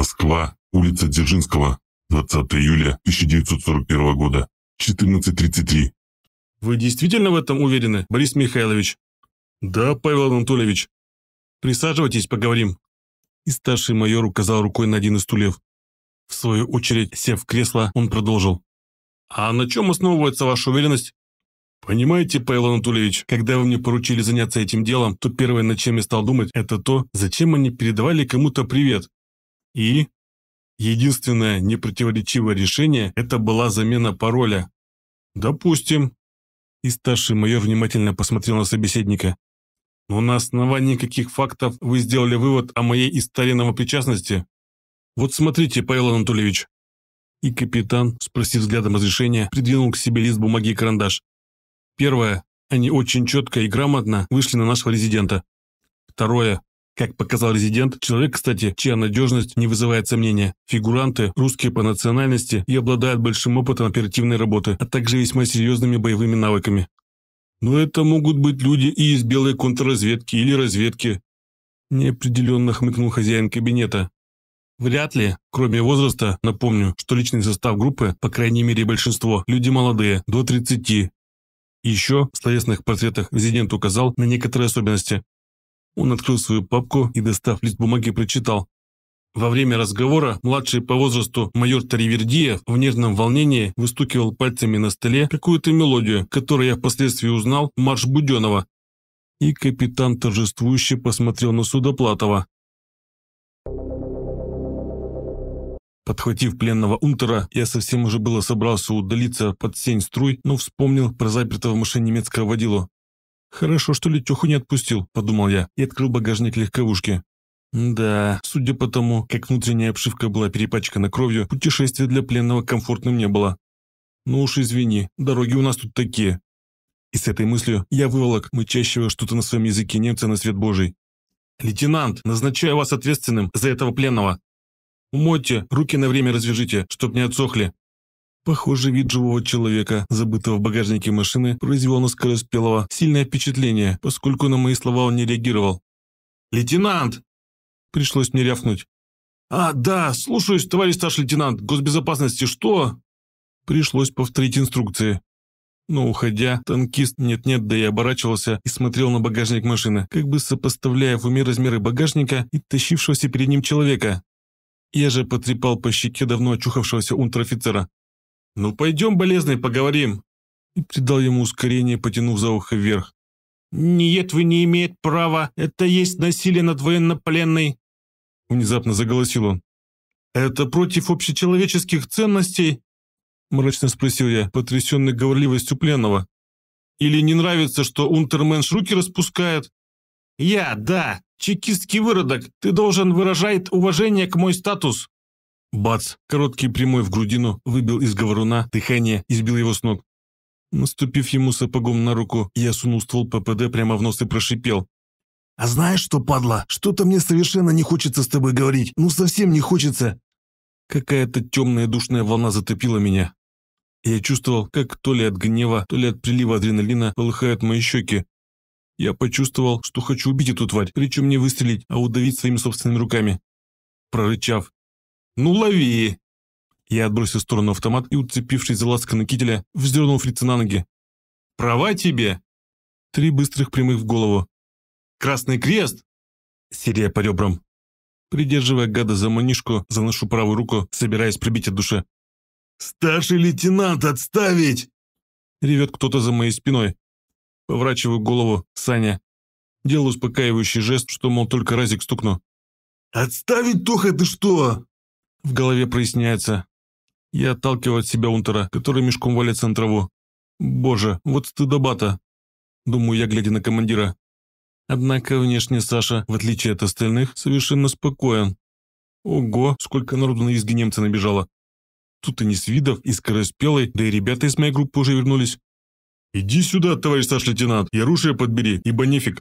Москва, улица Дзержинского, 20 июля 1941 года, 14.33. Вы действительно в этом уверены, Борис Михайлович? Да, Павел Анатольевич. Присаживайтесь, поговорим. И старший майор указал рукой на один из стульев. В свою очередь, сев в кресло, он продолжил. «А на чем основывается ваша уверенность?» «Понимаете, Павел Анатольевич, когда вы мне поручили заняться этим делом, то первое, над чем я стал думать, это то, зачем они передавали кому-то привет. И? Единственное непротиворечивое решение – это была замена пароля. Допустим. И старший майор внимательно посмотрел на собеседника. Но на основании каких фактов вы сделали вывод о моей истории причастности? Вот смотрите, Павел Анатольевич. И капитан, спросив взглядом разрешения, придвинул к себе лист бумаги и карандаш. Первое. Они очень четко и грамотно вышли на нашего резидента. Второе. Как показал резидент, человек, кстати, чья надежность не вызывает сомнения. Фигуранты, русские по национальности и обладают большим опытом оперативной работы, а также весьма серьезными боевыми навыками. Но это могут быть люди и из белой контрразведки или разведки. Неопределенно хмыкнул хозяин кабинета. Вряд ли, кроме возраста, напомню, что личный состав группы, по крайней мере большинство, люди молодые, до 30. Еще в словесных портретах резидент указал на некоторые особенности. Он открыл свою папку и, достав лист бумаги, прочитал. Во время разговора младший по возрасту майор Таривердиев в нервном волнении выстукивал пальцами на столе какую-то мелодию, которую я впоследствии узнал марш Буденова. И капитан торжествующе посмотрел на Судоплатова. Подхватив пленного унтера, я совсем уже было собрался удалиться под сень струй, но вспомнил про запертого в машине немецкого водилу. «Хорошо, что Летеху не отпустил», – подумал я и открыл багажник легковушки. Да, судя по тому, как внутренняя обшивка была перепачкана кровью, путешествие для пленного комфортным не было. Ну уж извини, дороги у нас тут такие. И с этой мыслью я выволок мычащего что-то на своем языке немца на свет божий. «Лейтенант, назначаю вас ответственным за этого пленного. Умойте, руки на время развяжите, чтоб не отсохли. Похоже, вид живого человека, забытого в багажнике машины, произвел на Скороспелого сильное впечатление, поскольку на мои слова он не реагировал. «Лейтенант!» Пришлось мне рявкнуть. «А, да, слушаюсь, товарищ старший лейтенант, госбезопасности, что?» Пришлось повторить инструкции. Но уходя, танкист нет-нет, да и оборачивался и смотрел на багажник машины, как бы сопоставляя в уме размеры багажника и тащившегося перед ним человека. Я же потрепал по щеке давно очухавшегося унтер-офицера. «Ну пойдем, болезный, поговорим!» И придал ему ускорение, потянув за ухо вверх. «Нет, вы не имеет права! Это есть насилие над военнопленной!» Внезапно заголосил он. «Это против общечеловеческих ценностей?» Мрачно спросил я, потрясенный говорливостью пленного. «Или не нравится, что Унтерменш руки распускает?» «Я, да, чекистский выродок, ты должен выражать уважение к мой статус!» Бац! Короткий прямой в грудину выбил из говоруна дыхание и сбил его с ног. Наступив ему сапогом на руку, я сунул ствол ППД прямо в нос и прошипел. «А знаешь что, падла, что-то мне совершенно не хочется с тобой говорить. Ну, совсем не хочется!» Какая-то темная душная волна затопила меня. Я чувствовал, как то ли от гнева, то ли от прилива адреналина полыхают мои щеки. Я почувствовал, что хочу убить эту тварь, причем не выстрелить, а удавить своими собственными руками. Прорычав «Ну, лови!» Я отбросил в сторону автомат и, уцепившись за лацканы кителя, вздернул фрица на ноги. «Права тебе!» Три быстрых прямых в голову. «Красный крест!» Серия по ребрам. Придерживая гада за манишку, заношу правую руку, собираясь прибить от души. «Старший лейтенант, отставить!» Ревет кто-то за моей спиной. Поворачиваю голову, Саня. Делаю успокаивающий жест, что, мол, только разик стукну. «Отставить, Тоха, ты что?» В голове проясняется. Я отталкиваю от себя Унтера, который мешком валится на траву. Боже, вот ты стыдобата. Думаю я, глядя на командира. Однако внешне Саша, в отличие от остальных, совершенно спокоен. Ого, сколько народу на изге немца набежало. Тут и не с видов, и скороспелый, да и ребята из моей группы уже вернулись. «Иди сюда, товарищ старший лейтенант, и оружие подбери, ибо нефиг!»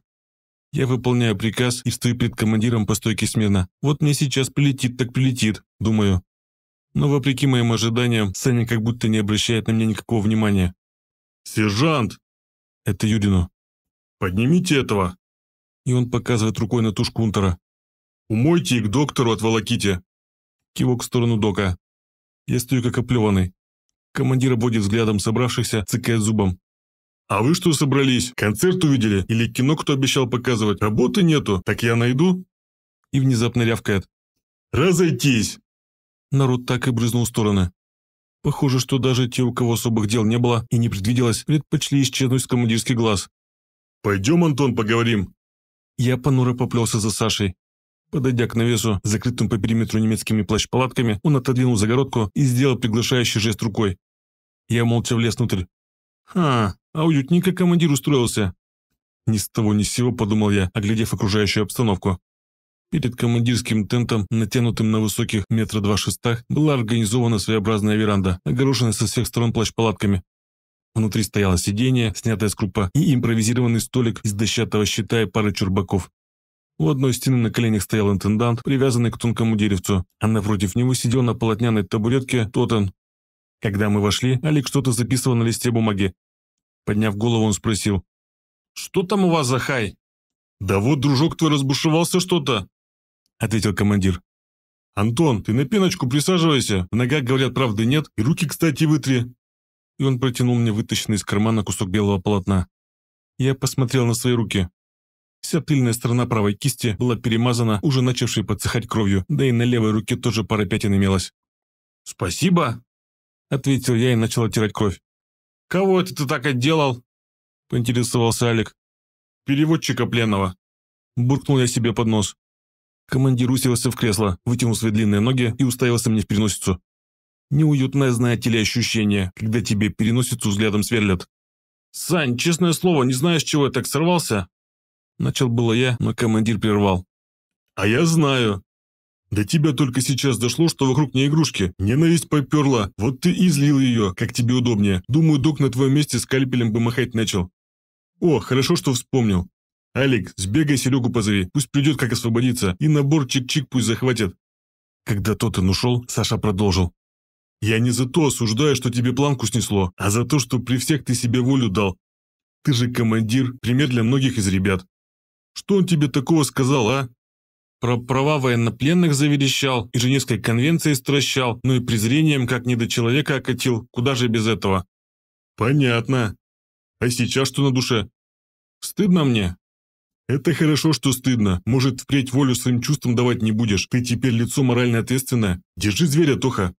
Я выполняю приказ и стою перед командиром по стойке смирно. Вот мне сейчас прилетит, так прилетит, думаю. Но вопреки моим ожиданиям, Саня как будто не обращает на меня никакого внимания. «Сержант!» Это Юдину. «Поднимите этого!» И он показывает рукой на тушку унтера. «Умойте и к доктору отволоките!» Кивок в сторону дока. Я стою как оплеванный. Командир обводит взглядом собравшихся, цыкая зубом. «А вы что собрались? Концерт увидели? Или кино кто обещал показывать? Работы нету? Так я найду?» И внезапно рявкает. «Разойтись!» Народ так и брызнул в стороны. Похоже, что даже те, у кого особых дел не было и не предвиделось, предпочли исчезнуть с командирский глаз. «Пойдем, Антон, поговорим!» Я понуро поплелся за Сашей. Подойдя к навесу, закрытым по периметру немецкими плащ-палатками, он отодвинул загородку и сделал приглашающий жест рукой. Я молча влез внутрь. «Ха, а уютненько командир устроился. Ни с того ни с сего подумал я, оглядев окружающую обстановку. Перед командирским тентом, натянутым на высоких метра два шестах, была организована своеобразная веранда, огороженная со всех сторон плащ-палатками. Внутри стояло сиденье, снятое с крупа, и импровизированный столик из дощатого щита и пары чурбаков. У одной стены на коленях стоял интендант, привязанный к тонкому деревцу, а напротив него сидел на полотняной табуретке Тотан. Когда мы вошли, Олег что-то записывал на листе бумаги, Подняв голову, он спросил. «Что там у вас за хай?» «Да вот, дружок твой, разбушевался что-то», — ответил командир. «Антон, ты на пеночку присаживайся. В ногах, говорят, правды нет. И руки, кстати, вытри». И он протянул мне вытащенный из кармана кусок белого полотна. Я посмотрел на свои руки. Вся тыльная сторона правой кисти была перемазана, уже начавшей подсыхать кровью, да и на левой руке тоже пара пятен имелась. «Спасибо!» – ответил я и начал оттирать кровь. «Кого это ты так отделал?» — поинтересовался Алик. «Переводчика пленного», — буркнул я себе под нос. Командир уселся в кресло, вытянул свои длинные ноги и уставился мне в переносицу. Неуютное, знаете ли, ощущение, когда тебе переносицу взглядом сверлят. «Сань, честное слово, не знаешь, чего я так сорвался?» Начал было я, но командир прервал. «А я знаю. До тебя только сейчас дошло, что вокруг не игрушки. Ненависть поперла. Вот ты и злил ее, как тебе удобнее. Думаю, док на твоем месте скальпелем бы махать начал. О, хорошо, что вспомнил. Алик, сбегай Серегу позови, пусть придет, как освободиться, и набор чик-чик пусть захватит. Когда тот он ушел, Саша продолжил. Я не за то осуждаю, что тебе планку снесло, а за то, что при всех ты себе волю дал. Ты же командир, пример для многих из ребят. Что он тебе такого сказал, а? Про права военнопленных заверещал и Женевской конвенции стращал, ну и презрением как не до человека окатил, куда же без этого. Понятно. А сейчас что на душе? Стыдно мне? Это хорошо, что стыдно. Может, впредь волю своим чувствам давать не будешь. Ты теперь лицо морально ответственное. Держи зверя, Тоха.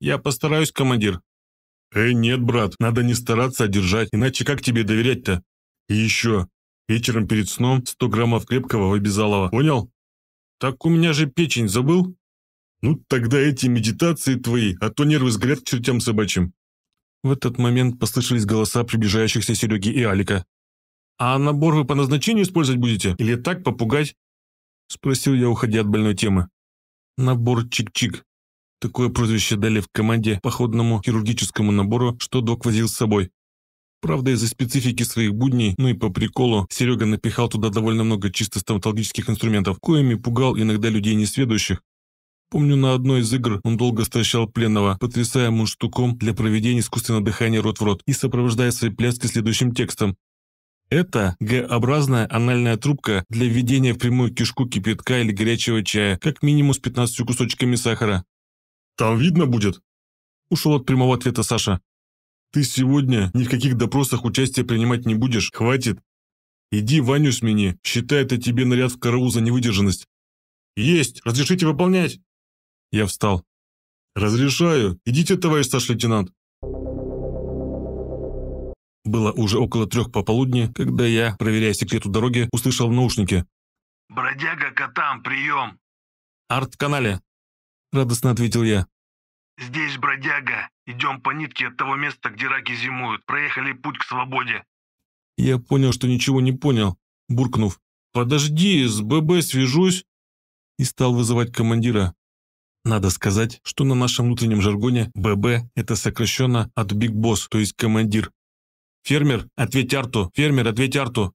Я постараюсь, командир. Э, нет, брат, надо не стараться, а держать. Иначе как тебе доверять-то? И еще. Вечером перед сном 100 граммов крепкого в обязалово. Понял? Так у меня же печень забыл? Ну тогда эти медитации твои, а то нервы сгорят к чертям собачьим. В этот момент послышались голоса приближающихся Сереги и Алика. «А набор вы по назначению использовать будете? Или так попугать?» Спросил я, уходя от больной темы. «Набор Чик-Чик». Такое прозвище дали в команде походному хирургическому набору, что док возил с собой. Правда, из-за специфики своих будней, ну и по приколу, Серега напихал туда довольно много чисто стоматологических инструментов, коими пугал иногда людей несведущих. Помню, на одной из игр он долго стращал пленного, потрясая мундштуком для проведения искусственного дыхания рот в рот и сопровождая свои пляски следующим текстом. Это Г-образная анальная трубка для введения в прямую кишку кипятка или горячего чая, как минимум с 15 кусочками сахара. «Там видно будет?» Ушел от прямого ответа Саша. Ты сегодня ни в каких допросах участия принимать не будешь, хватит. Иди Ваню смени, считай это тебе наряд в караул за невыдержанность. Есть, разрешите выполнять. Я встал. Разрешаю, идите, товарищ старший лейтенант. Было уже около трех пополудни, когда я, проверяя секрету дороги, услышал в наушнике. «Бродяга Котам, прием!» «Арт-канале!» – радостно ответил я. «Здесь бродяга. Идем по нитке от того места, где раки зимуют. Проехали путь к свободе. Я понял, что ничего не понял, буркнув. Подожди, с ББ свяжусь. И стал вызывать командира. Надо сказать, что на нашем внутреннем жаргоне ББ это сокращенно от Биг Босс, то есть командир. «Фермер, ответь Арту! Фермер, ответь Арту!»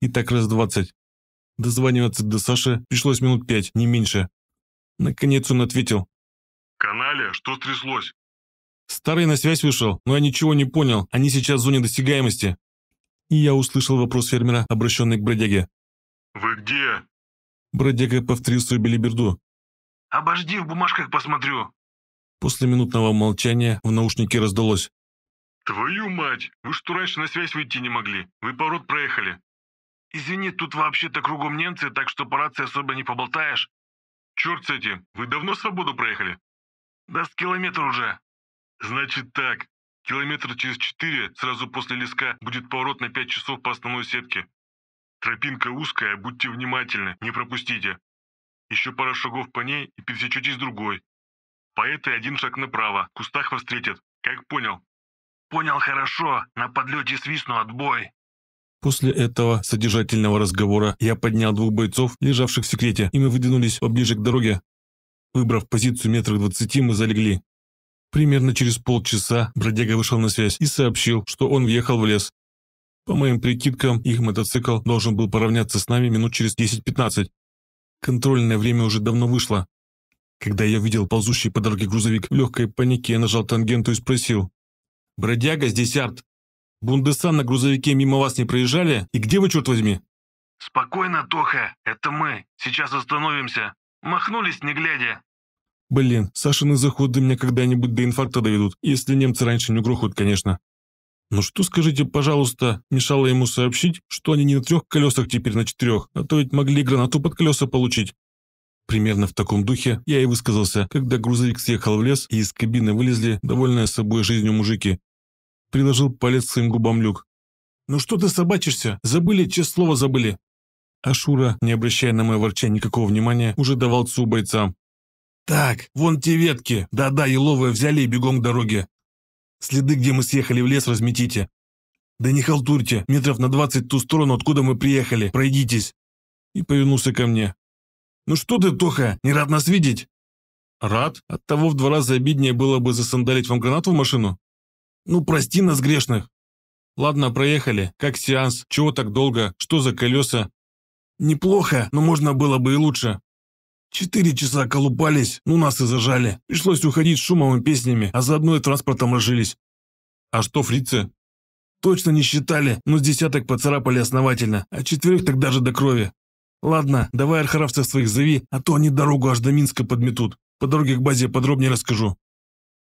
И так раз двадцать. Дозваниваться до Саши пришлось минут пять, не меньше. Наконец он ответил. «Канале, что стряслось? Старый на связь вышел, но я ничего не понял, они сейчас в зоне достигаемости. И я услышал вопрос фермера, обращенный к бродяге. «Вы где?» Бродяга повторил свою белиберду. «Обожди, в бумажках посмотрю». После минутного молчания в наушнике раздалось. «Твою мать! Вы что, раньше на связь выйти не могли? Вы пород проехали?» «Извини, тут вообще-то кругом немцы, так что по рации особо не поболтаешь». «Черт с этим! Вы давно свободу проехали?» «Да с километр уже. Значит так, километр через четыре, сразу после леска, будет поворот на пять часов по основной сетке. Тропинка узкая, будьте внимательны, не пропустите. Еще пара шагов по ней и пересечетесь другой. По этой один шаг направо, в кустах вас встретят. Как понял? Понял хорошо, на подлете свистну отбой. После этого содержательного разговора я поднял двух бойцов, лежавших в секрете, и мы выдвинулись поближе к дороге. Выбрав позицию метров двадцати, мы залегли. Примерно через полчаса бродяга вышел на связь и сообщил, что он въехал в лес. По моим прикидкам, их мотоцикл должен был поравняться с нами минут через 10-15. Контрольное время уже давно вышло. Когда я видел ползущий по дороге грузовик в легкой панике, я нажал тангенту и спросил. «Бродяга, здесь арт. Бундесан на грузовике мимо вас не проезжали? И где вы, черт возьми?» «Спокойно, Тоха, это мы. Сейчас остановимся. Махнулись, не глядя». Блин, Сашины заходы меня когда-нибудь до инфаркта доведут, если немцы раньше не грохают, конечно. Ну что, скажите, пожалуйста, мешало ему сообщить, что они не на трех колесах теперь, на четырех, а то ведь могли гранату под колеса получить. Примерно в таком духе я и высказался, когда грузовик съехал в лес, и из кабины вылезли, довольные собой жизнью мужики. Приложил палец своим губам люк. «Ну что ты собачишься? Забыли, честное слово забыли!» А Шура, не обращая на мое ворчание никакого внимания, уже давал цу бойцам. «Так, вон те ветки, да-да, еловые взяли и бегом к дороге. Следы, где мы съехали в лес, разметите. Да не халтурьте, метров на двадцать ту сторону, откуда мы приехали, пройдитесь». И повернулся ко мне. «Ну что ты, Тоха, не рад нас видеть?» «Рад? Оттого в два раза обиднее было бы засандалить вам гранату в машину?» «Ну, прости нас, грешных!» «Ладно, проехали. Как сеанс? Чего так долго? Что за колеса?» «Неплохо, но можно было бы и лучше. Четыре часа колупались, ну нас и зажали. Пришлось уходить шумом и песнями, а заодно и транспортом разжились. А что фрицы? Точно не считали, но с десяток поцарапали основательно, а четверых так даже до крови. Ладно, давай архаровцев своих зови, а то они дорогу аж до Минска подметут. По дороге к базе подробнее расскажу.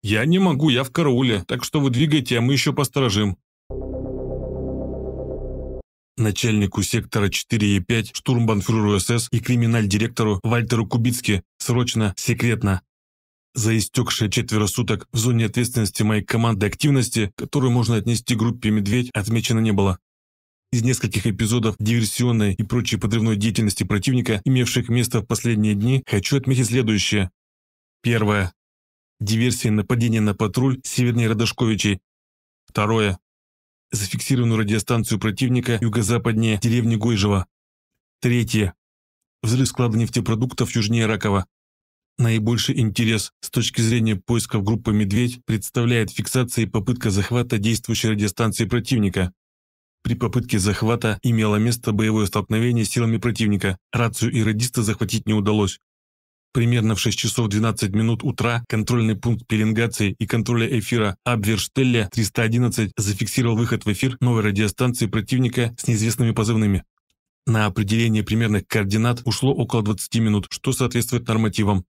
Я не могу, я в карауле, так что вы двигайте, а мы еще посторожим начальнику сектора 4 е 5 штурмбанфюреру СС и криминаль-директору Вальтеру Кубицке срочно, секретно. За истекшие четверо суток в зоне ответственности моей команды активности, которую можно отнести группе «Медведь», отмечено не было. Из нескольких эпизодов диверсионной и прочей подрывной деятельности противника, имевших место в последние дни, хочу отметить следующее. Первое. Диверсия нападения на патруль севернее Родошковичей. Второе зафиксированную радиостанцию противника юго-западнее деревни Гойжева. Третье. Взрыв склада нефтепродуктов южнее Ракова. Наибольший интерес с точки зрения поисков группы «Медведь» представляет фиксация и попытка захвата действующей радиостанции противника. При попытке захвата имело место боевое столкновение с силами противника. Рацию и радиста захватить не удалось. Примерно в 6 часов 12 минут утра контрольный пункт пеленгации и контроля эфира Абверштелля 311 зафиксировал выход в эфир новой радиостанции противника с неизвестными позывными. На определение примерных координат ушло около 20 минут, что соответствует нормативам.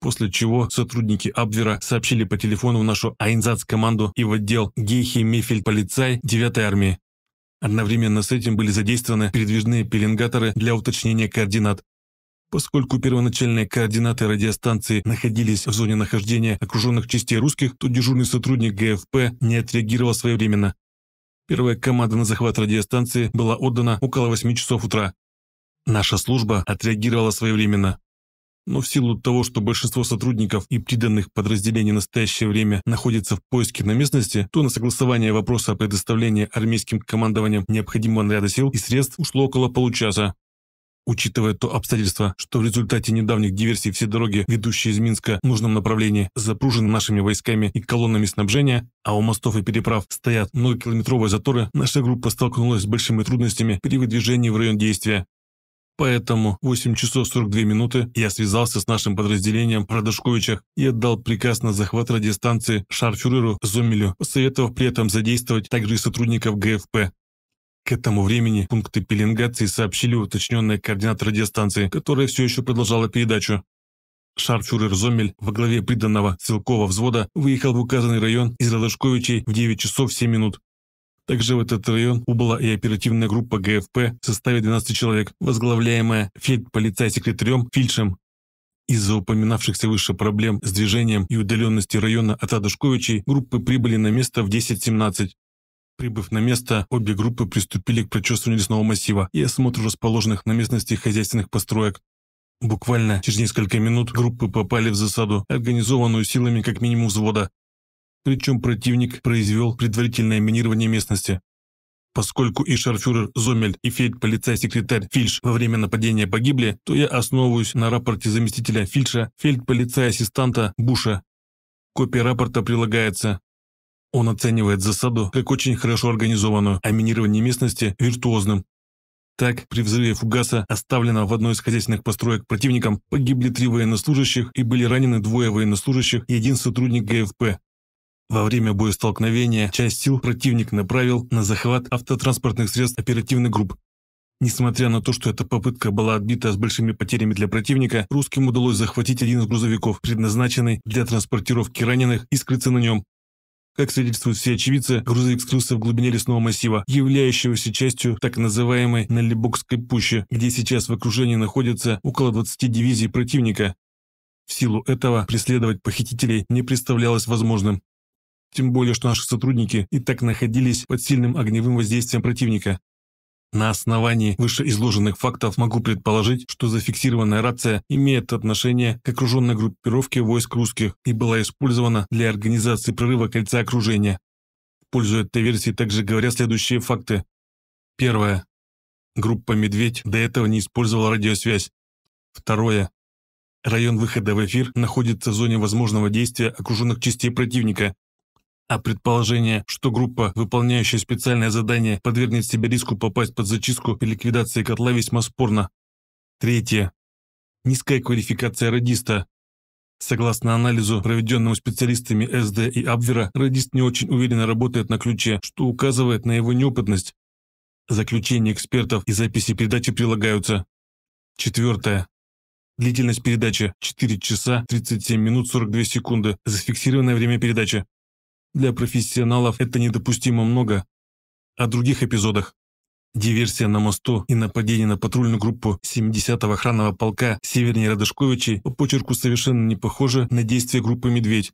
После чего сотрудники Абвера сообщили по телефону в нашу Айнзац-команду и в отдел Гейхи Мефель Полицай 9 армии. Одновременно с этим были задействованы передвижные пеленгаторы для уточнения координат. Поскольку первоначальные координаты радиостанции находились в зоне нахождения окруженных частей русских, то дежурный сотрудник ГФП не отреагировал своевременно. Первая команда на захват радиостанции была отдана около 8 часов утра. Наша служба отреагировала своевременно. Но в силу того, что большинство сотрудников и приданных подразделений в настоящее время находятся в поиске на местности, то на согласование вопроса о предоставлении армейским командованиям необходимого наряда сил и средств ушло около получаса. Учитывая то обстоятельство, что в результате недавних диверсий все дороги, ведущие из Минска в нужном направлении, запружены нашими войсками и колоннами снабжения, а у мостов и переправ стоят многокилометровые заторы, наша группа столкнулась с большими трудностями при выдвижении в район действия. Поэтому в 8 часов 42 минуты я связался с нашим подразделением в Радашковичах и отдал приказ на захват радиостанции шарфюреру Зомелю, посоветовав при этом задействовать также и сотрудников ГФП. К этому времени пункты пеленгации сообщили уточненные координаты радиостанции, которая все еще продолжала передачу. Шарфюрер Зомель во главе приданного Целкова взвода выехал в указанный район из Ладошковичей в 9 часов 7 минут. Также в этот район убыла и оперативная группа ГФП в составе 12 человек, возглавляемая фельдполицай-секретарем Фильшем. Из-за упоминавшихся выше проблем с движением и удаленности района от Адашковичей группы прибыли на место в 10.17. Прибыв на место, обе группы приступили к прочесыванию лесного массива и осмотру расположенных на местности хозяйственных построек. Буквально через несколько минут группы попали в засаду, организованную силами как минимум взвода. Причем противник произвел предварительное минирование местности. Поскольку и шарфюрер Зомель, и фельдполицай-секретарь Фильш во время нападения погибли, то я основываюсь на рапорте заместителя Фильша, фельдполицая-ассистанта Буша. Копия рапорта прилагается. Он оценивает засаду как очень хорошо организованную, а минирование местности – виртуозным. Так, при взрыве фугаса, оставленного в одной из хозяйственных построек противником, погибли три военнослужащих и были ранены двое военнослужащих и один сотрудник ГФП. Во время боестолкновения часть сил противник направил на захват автотранспортных средств оперативных групп. Несмотря на то, что эта попытка была отбита с большими потерями для противника, русским удалось захватить один из грузовиков, предназначенный для транспортировки раненых, и скрыться на нем. Как свидетельствуют все очевидцы, грузовик скрылся в глубине лесного массива, являющегося частью так называемой Налибокской пущи, где сейчас в окружении находится около 20 дивизий противника. В силу этого преследовать похитителей не представлялось возможным. Тем более, что наши сотрудники и так находились под сильным огневым воздействием противника. На основании вышеизложенных фактов могу предположить, что зафиксированная рация имеет отношение к окруженной группировке войск русских и была использована для организации прорыва кольца окружения. В пользу этой версии также говорят следующие факты. Первое. Группа «Медведь» до этого не использовала радиосвязь. Второе. Район выхода в эфир находится в зоне возможного действия окруженных частей противника, а предположение, что группа, выполняющая специальное задание, подвергнет себя риску попасть под зачистку и ликвидации котла весьма спорно. Третье. Низкая квалификация радиста. Согласно анализу, проведенному специалистами СД и Абвера, радист не очень уверенно работает на ключе, что указывает на его неопытность. Заключения экспертов и записи передачи прилагаются. Четвертое. Длительность передачи – 4 часа 37 минут 42 секунды. Зафиксированное время передачи. Для профессионалов это недопустимо много. О других эпизодах. Диверсия на мосту и нападение на патрульную группу 70-го охранного полка севернее Радышковичи по почерку совершенно не похоже на действия группы «Медведь».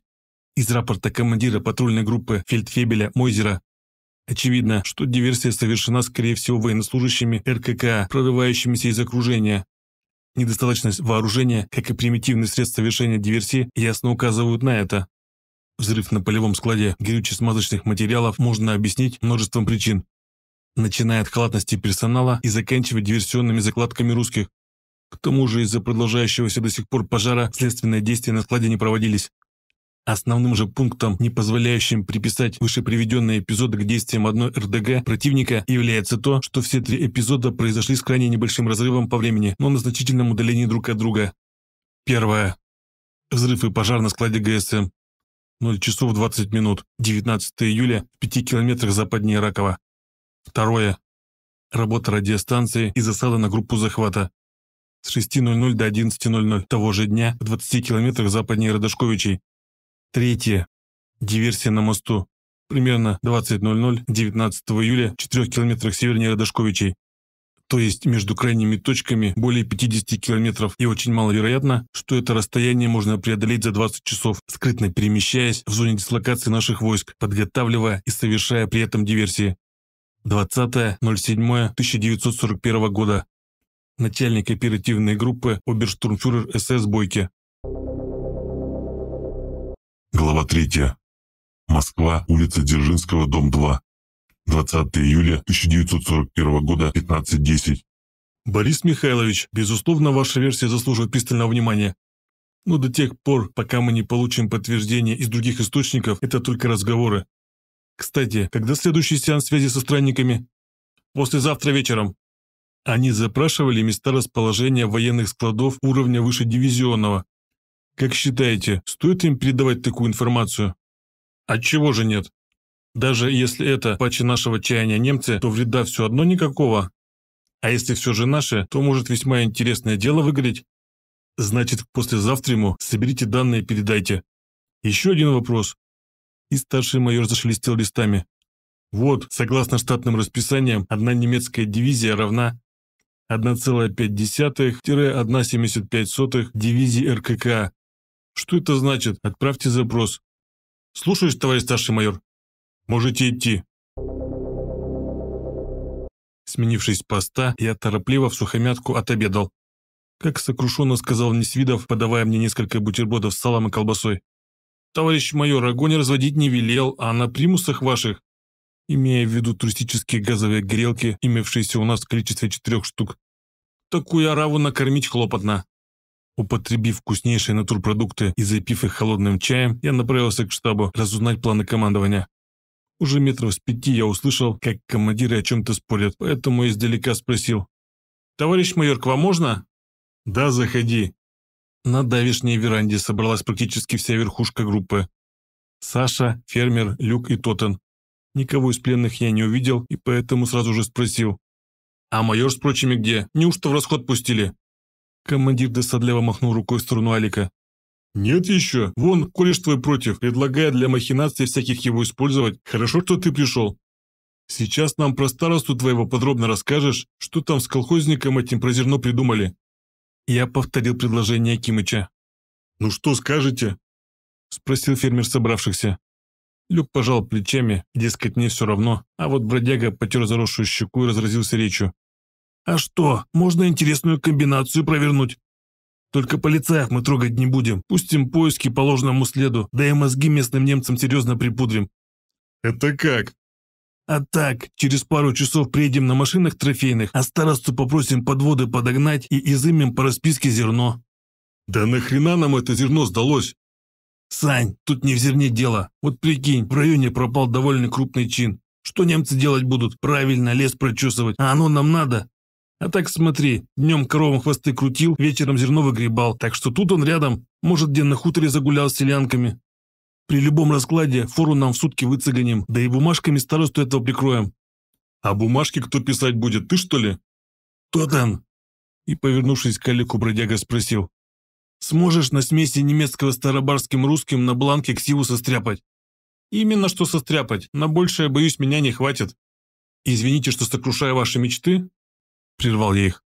Из рапорта командира патрульной группы фельдфебеля Мойзера Очевидно, что диверсия совершена, скорее всего, военнослужащими РКК, прорывающимися из окружения. Недостаточность вооружения, как и примитивные средства совершения диверсии, ясно указывают на это. Взрыв на полевом складе горюче-смазочных материалов можно объяснить множеством причин, начиная от халатности персонала и заканчивая диверсионными закладками русских. К тому же из-за продолжающегося до сих пор пожара следственные действия на складе не проводились. Основным же пунктом, не позволяющим приписать выше приведенные эпизоды к действиям одной РДГ противника, является то, что все три эпизода произошли с крайне небольшим разрывом по времени, но на значительном удалении друг от друга. Первое. Взрыв и пожар на складе ГСМ. 0 часов 20 минут, 19 июля, в 5 километрах западнее Ракова. Второе. Работа радиостанции и засада на группу захвата. С 6.00 до 11.00 того же дня в 20 километрах западнее Радошковичей. Третье. Диверсия на мосту. Примерно 20.00 19 июля в 4 километрах севернее Радошковичей то есть между крайними точками более 50 километров, и очень маловероятно, что это расстояние можно преодолеть за 20 часов, скрытно перемещаясь в зоне дислокации наших войск, подготавливая и совершая при этом диверсии. 20.07.1941 года. Начальник оперативной группы оберштурмфюрер СС Бойке. Глава 3. Москва, улица Дзержинского, дом 2. 20 июля 1941 года, 15.10. Борис Михайлович, безусловно, ваша версия заслуживает пристального внимания. Но до тех пор, пока мы не получим подтверждение из других источников, это только разговоры. Кстати, когда следующий сеанс связи со странниками? Послезавтра вечером. Они запрашивали места расположения военных складов уровня выше дивизионного. Как считаете, стоит им передавать такую информацию? Отчего же нет? Даже если это паче нашего чаяния немцы, то вреда все одно никакого. А если все же наши, то может весьма интересное дело выгореть. Значит, послезавтра ему соберите данные и передайте. Еще один вопрос. И старший майор зашелестел листами. Вот, согласно штатным расписаниям, одна немецкая дивизия равна 1,5-1,75 дивизии РКК. Что это значит? Отправьте запрос. Слушаюсь, товарищ старший майор. Можете идти». Сменившись поста, я торопливо в сухомятку отобедал. Как сокрушенно сказал Несвидов, подавая мне несколько бутербродов с салом и колбасой. «Товарищ майор, огонь разводить не велел, а на примусах ваших...» Имея в виду туристические газовые грелки, имевшиеся у нас в количестве четырех штук, такую араву накормить хлопотно. Употребив вкуснейшие натурпродукты и запив их холодным чаем, я направился к штабу разузнать планы командования. Уже метров с пяти я услышал, как командиры о чем-то спорят, поэтому издалека спросил. «Товарищ майор, к вам можно?» «Да, заходи». На давешней веранде собралась практически вся верхушка группы. Саша, фермер, Люк и Тотен. Никого из пленных я не увидел, и поэтому сразу же спросил. «А майор с прочими где? Неужто в расход пустили?» Командир досадливо махнул рукой в сторону Алика. «Нет еще. Вон, кореш твой против, предлагает для махинаций всяких его использовать. Хорошо, что ты пришел». «Сейчас нам про старосту твоего подробно расскажешь, что там с колхозником этим про зерно придумали». Я повторил предложение Кимыча. «Ну что скажете?» Спросил фермер собравшихся. Люк пожал плечами, дескать, мне все равно, а вот бродяга потер заросшую щеку и разразился речью. «А что, можно интересную комбинацию провернуть?» Только полицаев мы трогать не будем. Пустим поиски по ложному следу, да и мозги местным немцам серьезно припудрим». «Это как?» «А так, через пару часов приедем на машинах трофейных, а старосту попросим подводы подогнать и изымем по расписке зерно». «Да нахрена нам это зерно сдалось?» «Сань, тут не в зерне дело. Вот прикинь, в районе пропал довольно крупный чин. Что немцы делать будут? Правильно, лес прочесывать. А оно нам надо? А так смотри, днем коровам хвосты крутил, вечером зерно выгребал, так что тут он рядом, может, где на хуторе загулял с селянками. При любом раскладе фору нам в сутки выцеганим, да и бумажками старосту этого прикроем». «А бумажки кто писать будет, ты что ли?» «Тотан!» И, повернувшись к Алику бродяга спросил. «Сможешь на смеси немецкого старобарским русским на бланке ксиву состряпать?» «Именно что состряпать, на большее, боюсь, меня не хватит». «Извините, что сокрушаю ваши мечты, прервал я их.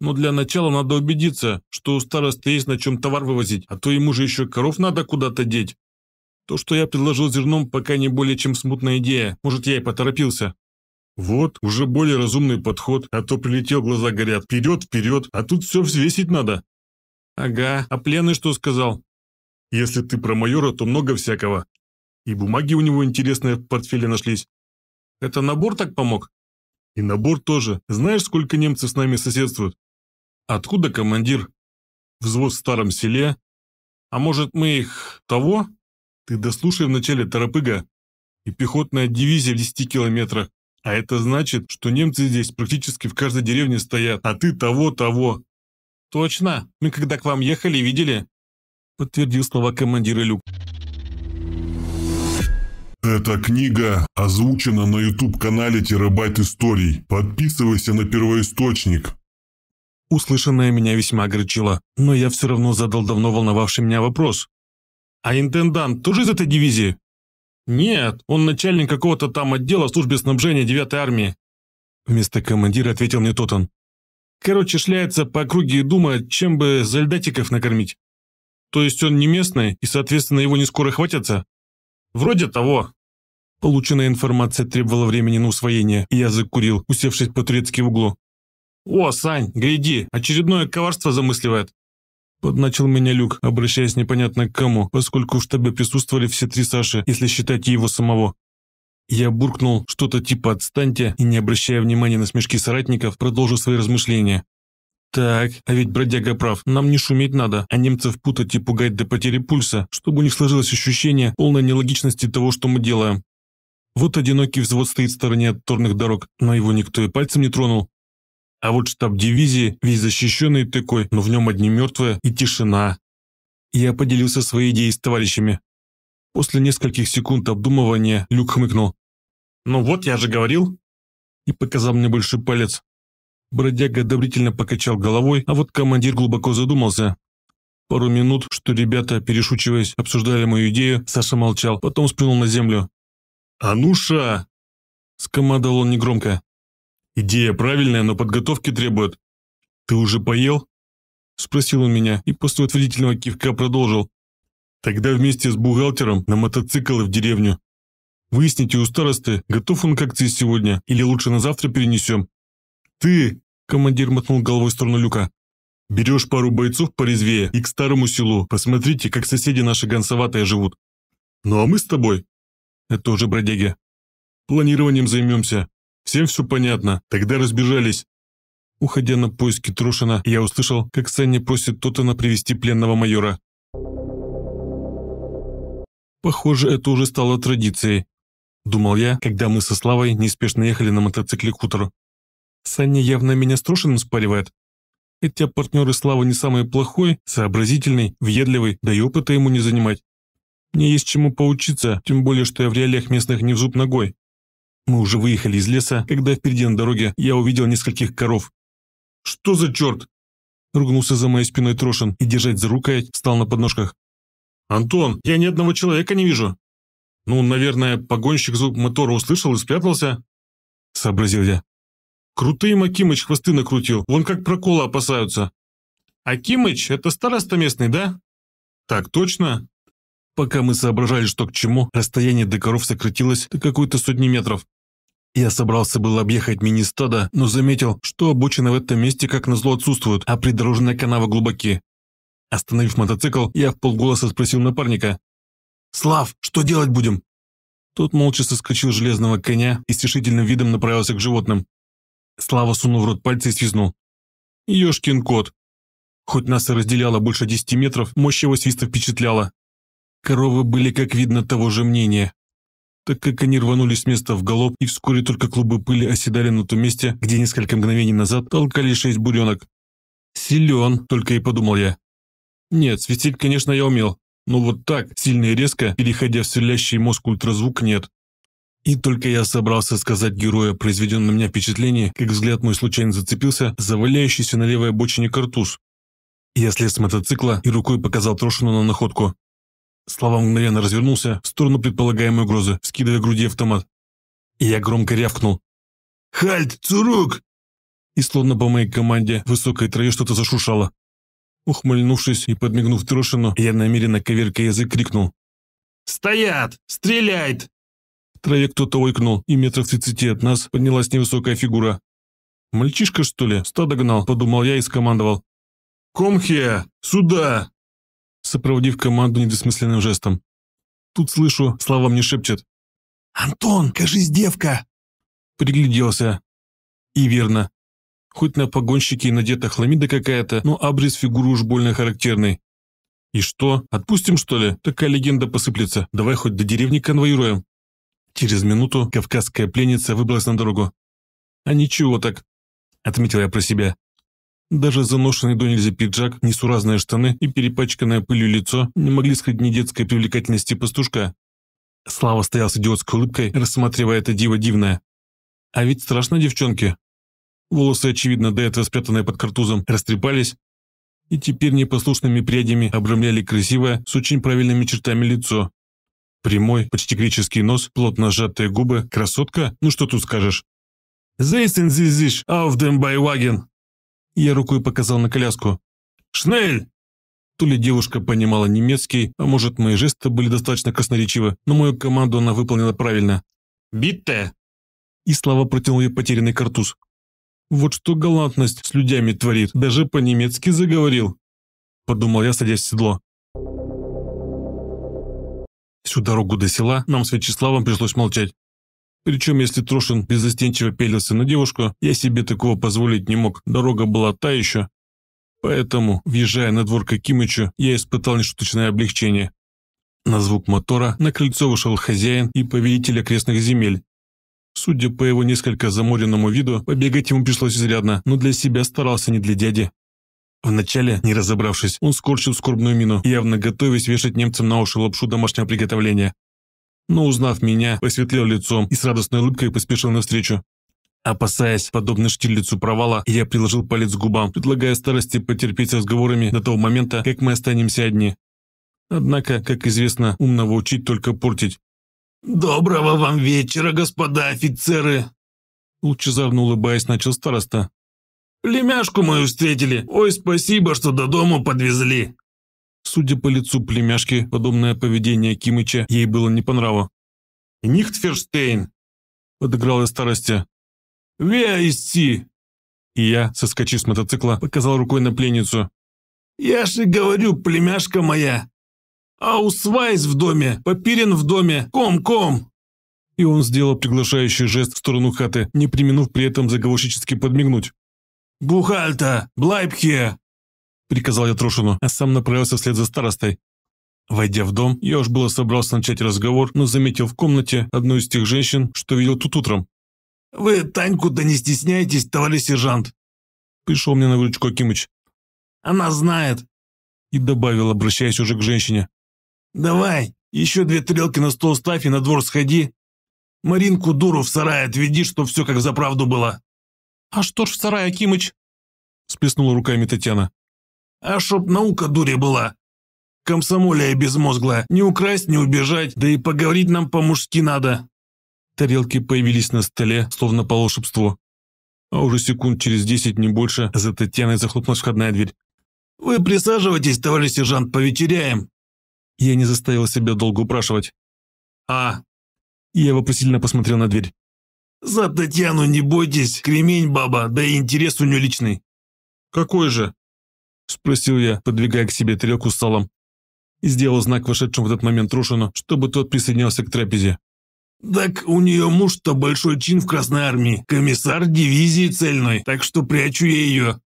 «Но для начала надо убедиться, что у старосты есть на чем товар вывозить, а то ему же еще коров надо куда-то деть. То, что я предложил зерном, пока не более чем смутная идея. Может, я и поторопился». «Вот, уже более разумный подход, а то прилетел, глаза горят. Вперед, вперед, а тут все взвесить надо». «Ага, а пленный что сказал?» «Если ты про майора, то много всякого. И бумаги у него интересные в портфеле нашлись». «Это набор так помог?» И набор тоже. Знаешь, сколько немцев с нами соседствуют? Откуда командир? Взвод в старом селе. А может, мы их... того? Ты дослушай начале тарапыга И пехотная дивизия в 10 километрах. А это значит, что немцы здесь практически в каждой деревне стоят, а ты того-того». «Точно. Мы когда к вам ехали, видели?» Подтвердил слова командира Люк. Эта книга озвучена на YouTube-канале «Терабайт историй». Подписывайся на первоисточник. Услышанное меня весьма огорчило, но я все равно задал давно волновавший меня вопрос. «А интендант тоже из этой дивизии?» «Нет, он начальник какого-то там отдела в службе снабжения 9-й армии». Вместо командира ответил мне Тотан. «Короче, шляется по округе и думает, чем бы зальдатиков накормить. То есть он не местный, и, соответственно, его не скоро хватятся?» «Вроде того», Полученная информация требовала времени на усвоение, и я закурил, усевшись по-турецки в углу. «О, Сань, гляди, очередное коварство замысливает!» Подначил меня Люк, обращаясь непонятно к кому, поскольку в штабе присутствовали все три Саши, если считать его самого. Я буркнул что-то типа «отстаньте» и, не обращая внимания на смешки соратников, продолжил свои размышления. «Так, а ведь бродяга прав, нам не шуметь надо, а немцев путать и пугать до потери пульса, чтобы у них сложилось ощущение полной нелогичности того, что мы делаем. Вот одинокий взвод стоит в стороне от торных дорог, но его никто и пальцем не тронул. А вот штаб дивизии, весь защищенный такой, но в нем одни мертвые и тишина. Я поделился своей идеей с товарищами. После нескольких секунд обдумывания Люк хмыкнул. «Ну вот, я же говорил!» И показал мне большой палец. Бродяга одобрительно покачал головой, а вот командир глубоко задумался. Пару минут, что ребята, перешучиваясь, обсуждали мою идею, Саша молчал, потом сплюнул на землю. Ануша, скомандовал он негромко. «Идея правильная, но подготовки требует. Ты уже поел?» – спросил он меня и после отвратительного кивка продолжил. «Тогда вместе с бухгалтером на мотоцикл и в деревню. Выясните у старосты, готов он к акции сегодня или лучше на завтра перенесем». «Ты!» – командир мотнул головой в сторону люка. «Берешь пару бойцов порезвее и к старому селу. Посмотрите, как соседи наши гонсоватые живут. Ну а мы с тобой это уже бродяги. Планированием займемся. Всем все понятно. Тогда разбежались. Уходя на поиски Трушина, я услышал, как Саня просит Тотана привести пленного майора. Похоже, это уже стало традицией. Думал я, когда мы со Славой неспешно ехали на мотоцикле к утру. Саня явно меня с Трушиным спаривает. Хотя партнеры Славы не самый плохой, сообразительный, въедливый, да и опыта ему не занимать. Мне есть чему поучиться, тем более, что я в реалиях местных не в зуб ногой. Мы уже выехали из леса, когда впереди на дороге я увидел нескольких коров. «Что за черт?» Ругнулся за моей спиной Трошин и, держать за рукоять, встал на подножках. «Антон, я ни одного человека не вижу!» «Ну, наверное, погонщик звук мотора услышал и спрятался?» Сообразил я. «Крутые Макимыч хвосты накрутил, вон как прокола опасаются!» «Акимыч, это староста местный, да?» «Так точно. Пока мы соображали, что к чему, расстояние до коров сократилось до какой-то сотни метров. Я собрался был объехать мини-стада, но заметил, что обочины в этом месте как назло отсутствуют, а придорожная канава глубоки. Остановив мотоцикл, я в полголоса спросил напарника. «Слав, что делать будем?» Тот молча соскочил с железного коня и с решительным видом направился к животным. Слава сунул в рот пальцы и свистнул. «Ешкин кот!» Хоть нас и разделяло больше десяти метров, мощь его свиста впечатляла. Коровы были, как видно, того же мнения, так как они рванулись с места в галоп, и вскоре только клубы пыли оседали на том месте, где несколько мгновений назад толкали шесть буренок. «Силен», — только и подумал я. Нет, светить, конечно, я умел, но вот так, сильно и резко, переходя в сверлящий мозг ультразвук, нет. И только я собрался сказать героя, произведен на меня впечатлении, как взгляд мой случайно зацепился за валяющийся на левой обочине картуз. Я слез с мотоцикла и рукой показал Трошину на находку. Слава мгновенно развернулся в сторону предполагаемой угрозы, скидывая груди автомат. И я громко рявкнул. «Хальт, Цурук!» И словно по моей команде высокой трои что-то зашушало. Ухмыльнувшись и подмигнув Трошину, я намеренно коверкой язык крикнул. «Стоят! Стреляет!» В траве кто-то ойкнул, и метров в тридцати от нас поднялась невысокая фигура. «Мальчишка, что ли? Стадо гнал?» – подумал я и скомандовал. «Комхе! Сюда!» сопроводив команду недосмысленным жестом. Тут слышу, слова мне шепчет. «Антон, кажись, девка!» Пригляделся. И верно. Хоть на погонщике и надета хламида какая-то, но обрез фигуры уж больно характерный. «И что, отпустим, что ли? Такая легенда посыплется. Давай хоть до деревни конвоируем». Через минуту кавказская пленница выбралась на дорогу. «А ничего так», — отметил я про себя. Даже заношенный до нельзя пиджак, несуразные штаны и перепачканное пылью лицо не могли скрыть недетской привлекательности пастушка. Слава стоял с идиотской улыбкой, рассматривая это диво дивное. А ведь страшно девчонки. Волосы, очевидно, до этого спрятанные под картузом, растрепались, и теперь непослушными прядями обрамляли красивое, с очень правильными чертами лицо. Прямой, почти греческий нос, плотно сжатые губы, красотка, ну что тут скажешь. «Зейсен зизиш, auf dem Байваген!» Я рукой показал на коляску. «Шнель!» То ли девушка понимала немецкий, а может, мои жесты были достаточно красноречивы, но мою команду она выполнила правильно. «Битте!» И Слава протянул ей потерянный картуз. «Вот что галантность с людьми творит, даже по-немецки заговорил!» Подумал я, садясь в седло. Всю дорогу до села нам с Вячеславом пришлось молчать. Причем, если Трошин безостенчиво пелился на девушку, я себе такого позволить не мог, дорога была та еще. Поэтому, въезжая на двор Кимычу, я испытал нешуточное облегчение. На звук мотора на крыльцо вышел хозяин и повелитель окрестных земель. Судя по его несколько заморенному виду, побегать ему пришлось изрядно, но для себя старался не для дяди. Вначале, не разобравшись, он скорчил скорбную мину, явно готовясь вешать немцам на уши лапшу домашнего приготовления но, узнав меня, посветлел лицом и с радостной улыбкой поспешил навстречу. Опасаясь подобной штирлицу провала, я приложил палец к губам, предлагая старости потерпеть разговорами до того момента, как мы останемся одни. Однако, как известно, умного учить только портить. «Доброго вам вечера, господа офицеры!» Лучезарно улыбаясь, начал староста. «Племяшку мою встретили! Ой, спасибо, что до дому подвезли!» Судя по лицу племяшки, подобное поведение Кимыча ей было не по нраву. «Нихтферштейн!» – подыграл я старости. «Ве И я, соскочив с мотоцикла, показал рукой на пленницу. «Я же говорю, племяшка моя! Аусвайс в доме, Папирин в доме, ком-ком!» И он сделал приглашающий жест в сторону хаты, не применув при этом заговорщически подмигнуть. «Бухальта! Блайбхе! — приказал я Трушину, а сам направился вслед за старостой. Войдя в дом, я уж было собрался начать разговор, но заметил в комнате одну из тех женщин, что видел тут утром. «Вы Таньку-то не стесняйтесь, товарищ сержант!» Пришел мне на выручку Акимыч. «Она знает!» И добавил, обращаясь уже к женщине. «Давай, еще две тарелки на стол ставь и на двор сходи. Маринку дуру в сарай отведи, чтоб все как за правду было». «А что ж в сарай, Акимыч?» Сплеснула руками Татьяна. А чтоб наука дури была. Комсомолия безмозглая, не украсть, не убежать, да и поговорить нам по-мужски надо. Тарелки появились на столе, словно по волшебству. А уже секунд через десять, не больше, за Татьяной захлопнулась входная дверь. «Вы присаживайтесь, товарищ сержант, повечеряем!» Я не заставил себя долго упрашивать. «А?» Я вопросительно посмотрел на дверь. «За Татьяну не бойтесь, кремень баба, да и интерес у нее личный». «Какой же?» – спросил я, подвигая к себе тарелку с салом. И сделал знак вошедшему в этот момент Трушину, чтобы тот присоединялся к трапезе. «Так у нее муж-то большой чин в Красной Армии, комиссар дивизии цельной, так что прячу я ее.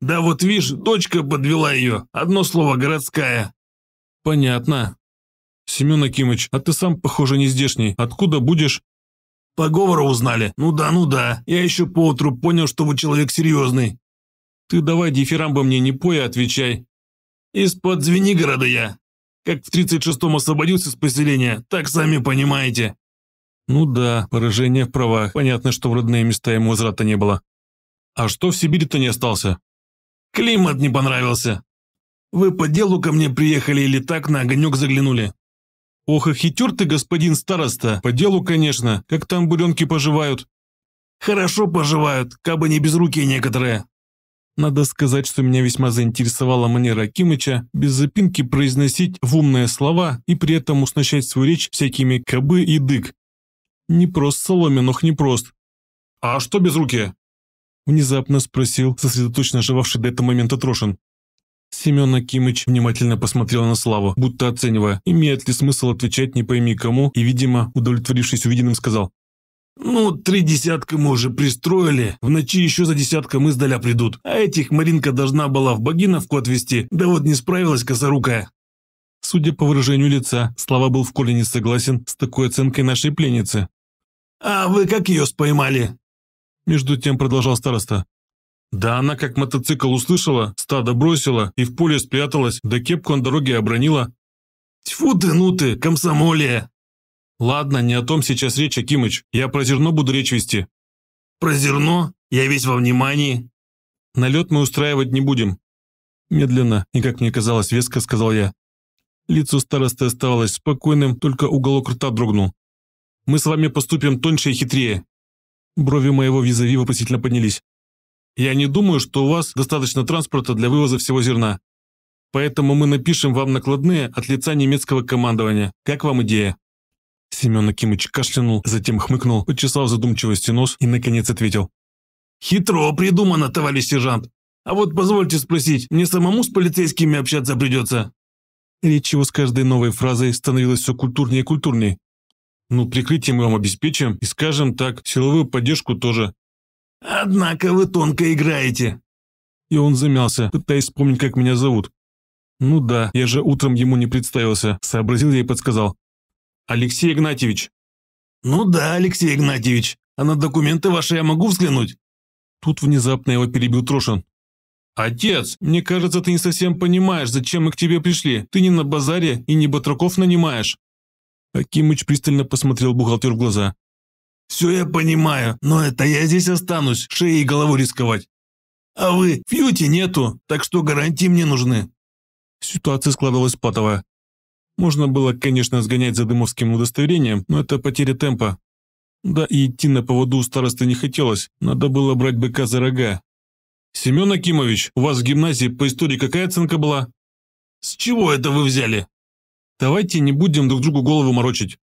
Да вот видишь, дочка подвела ее, одно слово городская». «Понятно». «Семен Акимыч, а ты сам, похоже, не здешний. Откуда будешь?» «По говору узнали. Ну да, ну да. Я еще поутру понял, что вы человек серьезный. Ты давай дифирамбы мне не пой, а отвечай. Из-под Звенигорода я. Как в 36-м освободился из поселения, так сами понимаете. Ну да, поражение в правах. Понятно, что в родные места ему возврата не было. А что в Сибири-то не остался? Климат не понравился. Вы по делу ко мне приехали или так на огонек заглянули? Ох и хитер ты, господин староста. По делу, конечно. Как там буренки поживают? Хорошо поживают, кабы не безрукие некоторые. Надо сказать, что меня весьма заинтересовала манера Кимыча без запинки произносить в умные слова и при этом уснащать свою речь всякими «кобы» и «дык». Не прост Соломинох, не прост. «А что без руки?» Внезапно спросил сосредоточенно живавший до этого момента Трошин. Семен Акимыч внимательно посмотрел на Славу, будто оценивая, имеет ли смысл отвечать не пойми кому, и, видимо, удовлетворившись увиденным, сказал ну, три десятка мы уже пристроили, в ночи еще за десятком издаля придут. А этих Маринка должна была в Богиновку отвезти, да вот не справилась косорукая. Судя по выражению лица, Слава был в корне не согласен с такой оценкой нашей пленницы. «А вы как ее споймали?» Между тем продолжал староста. Да она как мотоцикл услышала, стадо бросила и в поле спряталась, да кепку на дороге обронила. «Тьфу ты, ну ты, комсомолия!» «Ладно, не о том сейчас речь, Акимыч. Я про зерно буду речь вести». «Про зерно? Я весь во внимании». «Налет мы устраивать не будем». Медленно и, как мне казалось, веско сказал я. Лицо старосты оставалось спокойным, только уголок рта дрогнул. «Мы с вами поступим тоньше и хитрее». Брови моего визави вопросительно поднялись. «Я не думаю, что у вас достаточно транспорта для вывоза всего зерна. Поэтому мы напишем вам накладные от лица немецкого командования. Как вам идея?» Семен Акимыч кашлянул, затем хмыкнул, почесал задумчивости нос и, наконец, ответил. «Хитро придумано, товарищ сержант. А вот позвольте спросить, мне самому с полицейскими общаться придется?» Речь его с каждой новой фразой становилась все культурнее и культурнее. «Ну, прикрытие мы вам обеспечим и, скажем так, силовую поддержку тоже». «Однако вы тонко играете». И он замялся, пытаясь вспомнить, как меня зовут. «Ну да, я же утром ему не представился», – сообразил я и подсказал. «Алексей Игнатьевич». «Ну да, Алексей Игнатьевич, а на документы ваши я могу взглянуть?» Тут внезапно его перебил Трошин. «Отец, мне кажется, ты не совсем понимаешь, зачем мы к тебе пришли. Ты не на базаре и не батраков нанимаешь». Акимыч пристально посмотрел бухгалтер в глаза. «Все я понимаю, но это я здесь останусь, шеей и голову рисковать. А вы, фьюти нету, так что гарантии мне нужны». Ситуация складывалась патовая. Можно было, конечно, сгонять за дымовским удостоверением, но это потеря темпа. Да и идти на поводу у старосты не хотелось, надо было брать быка за рога. «Семен Акимович, у вас в гимназии по истории какая оценка была?» «С чего это вы взяли?» «Давайте не будем друг другу голову морочить.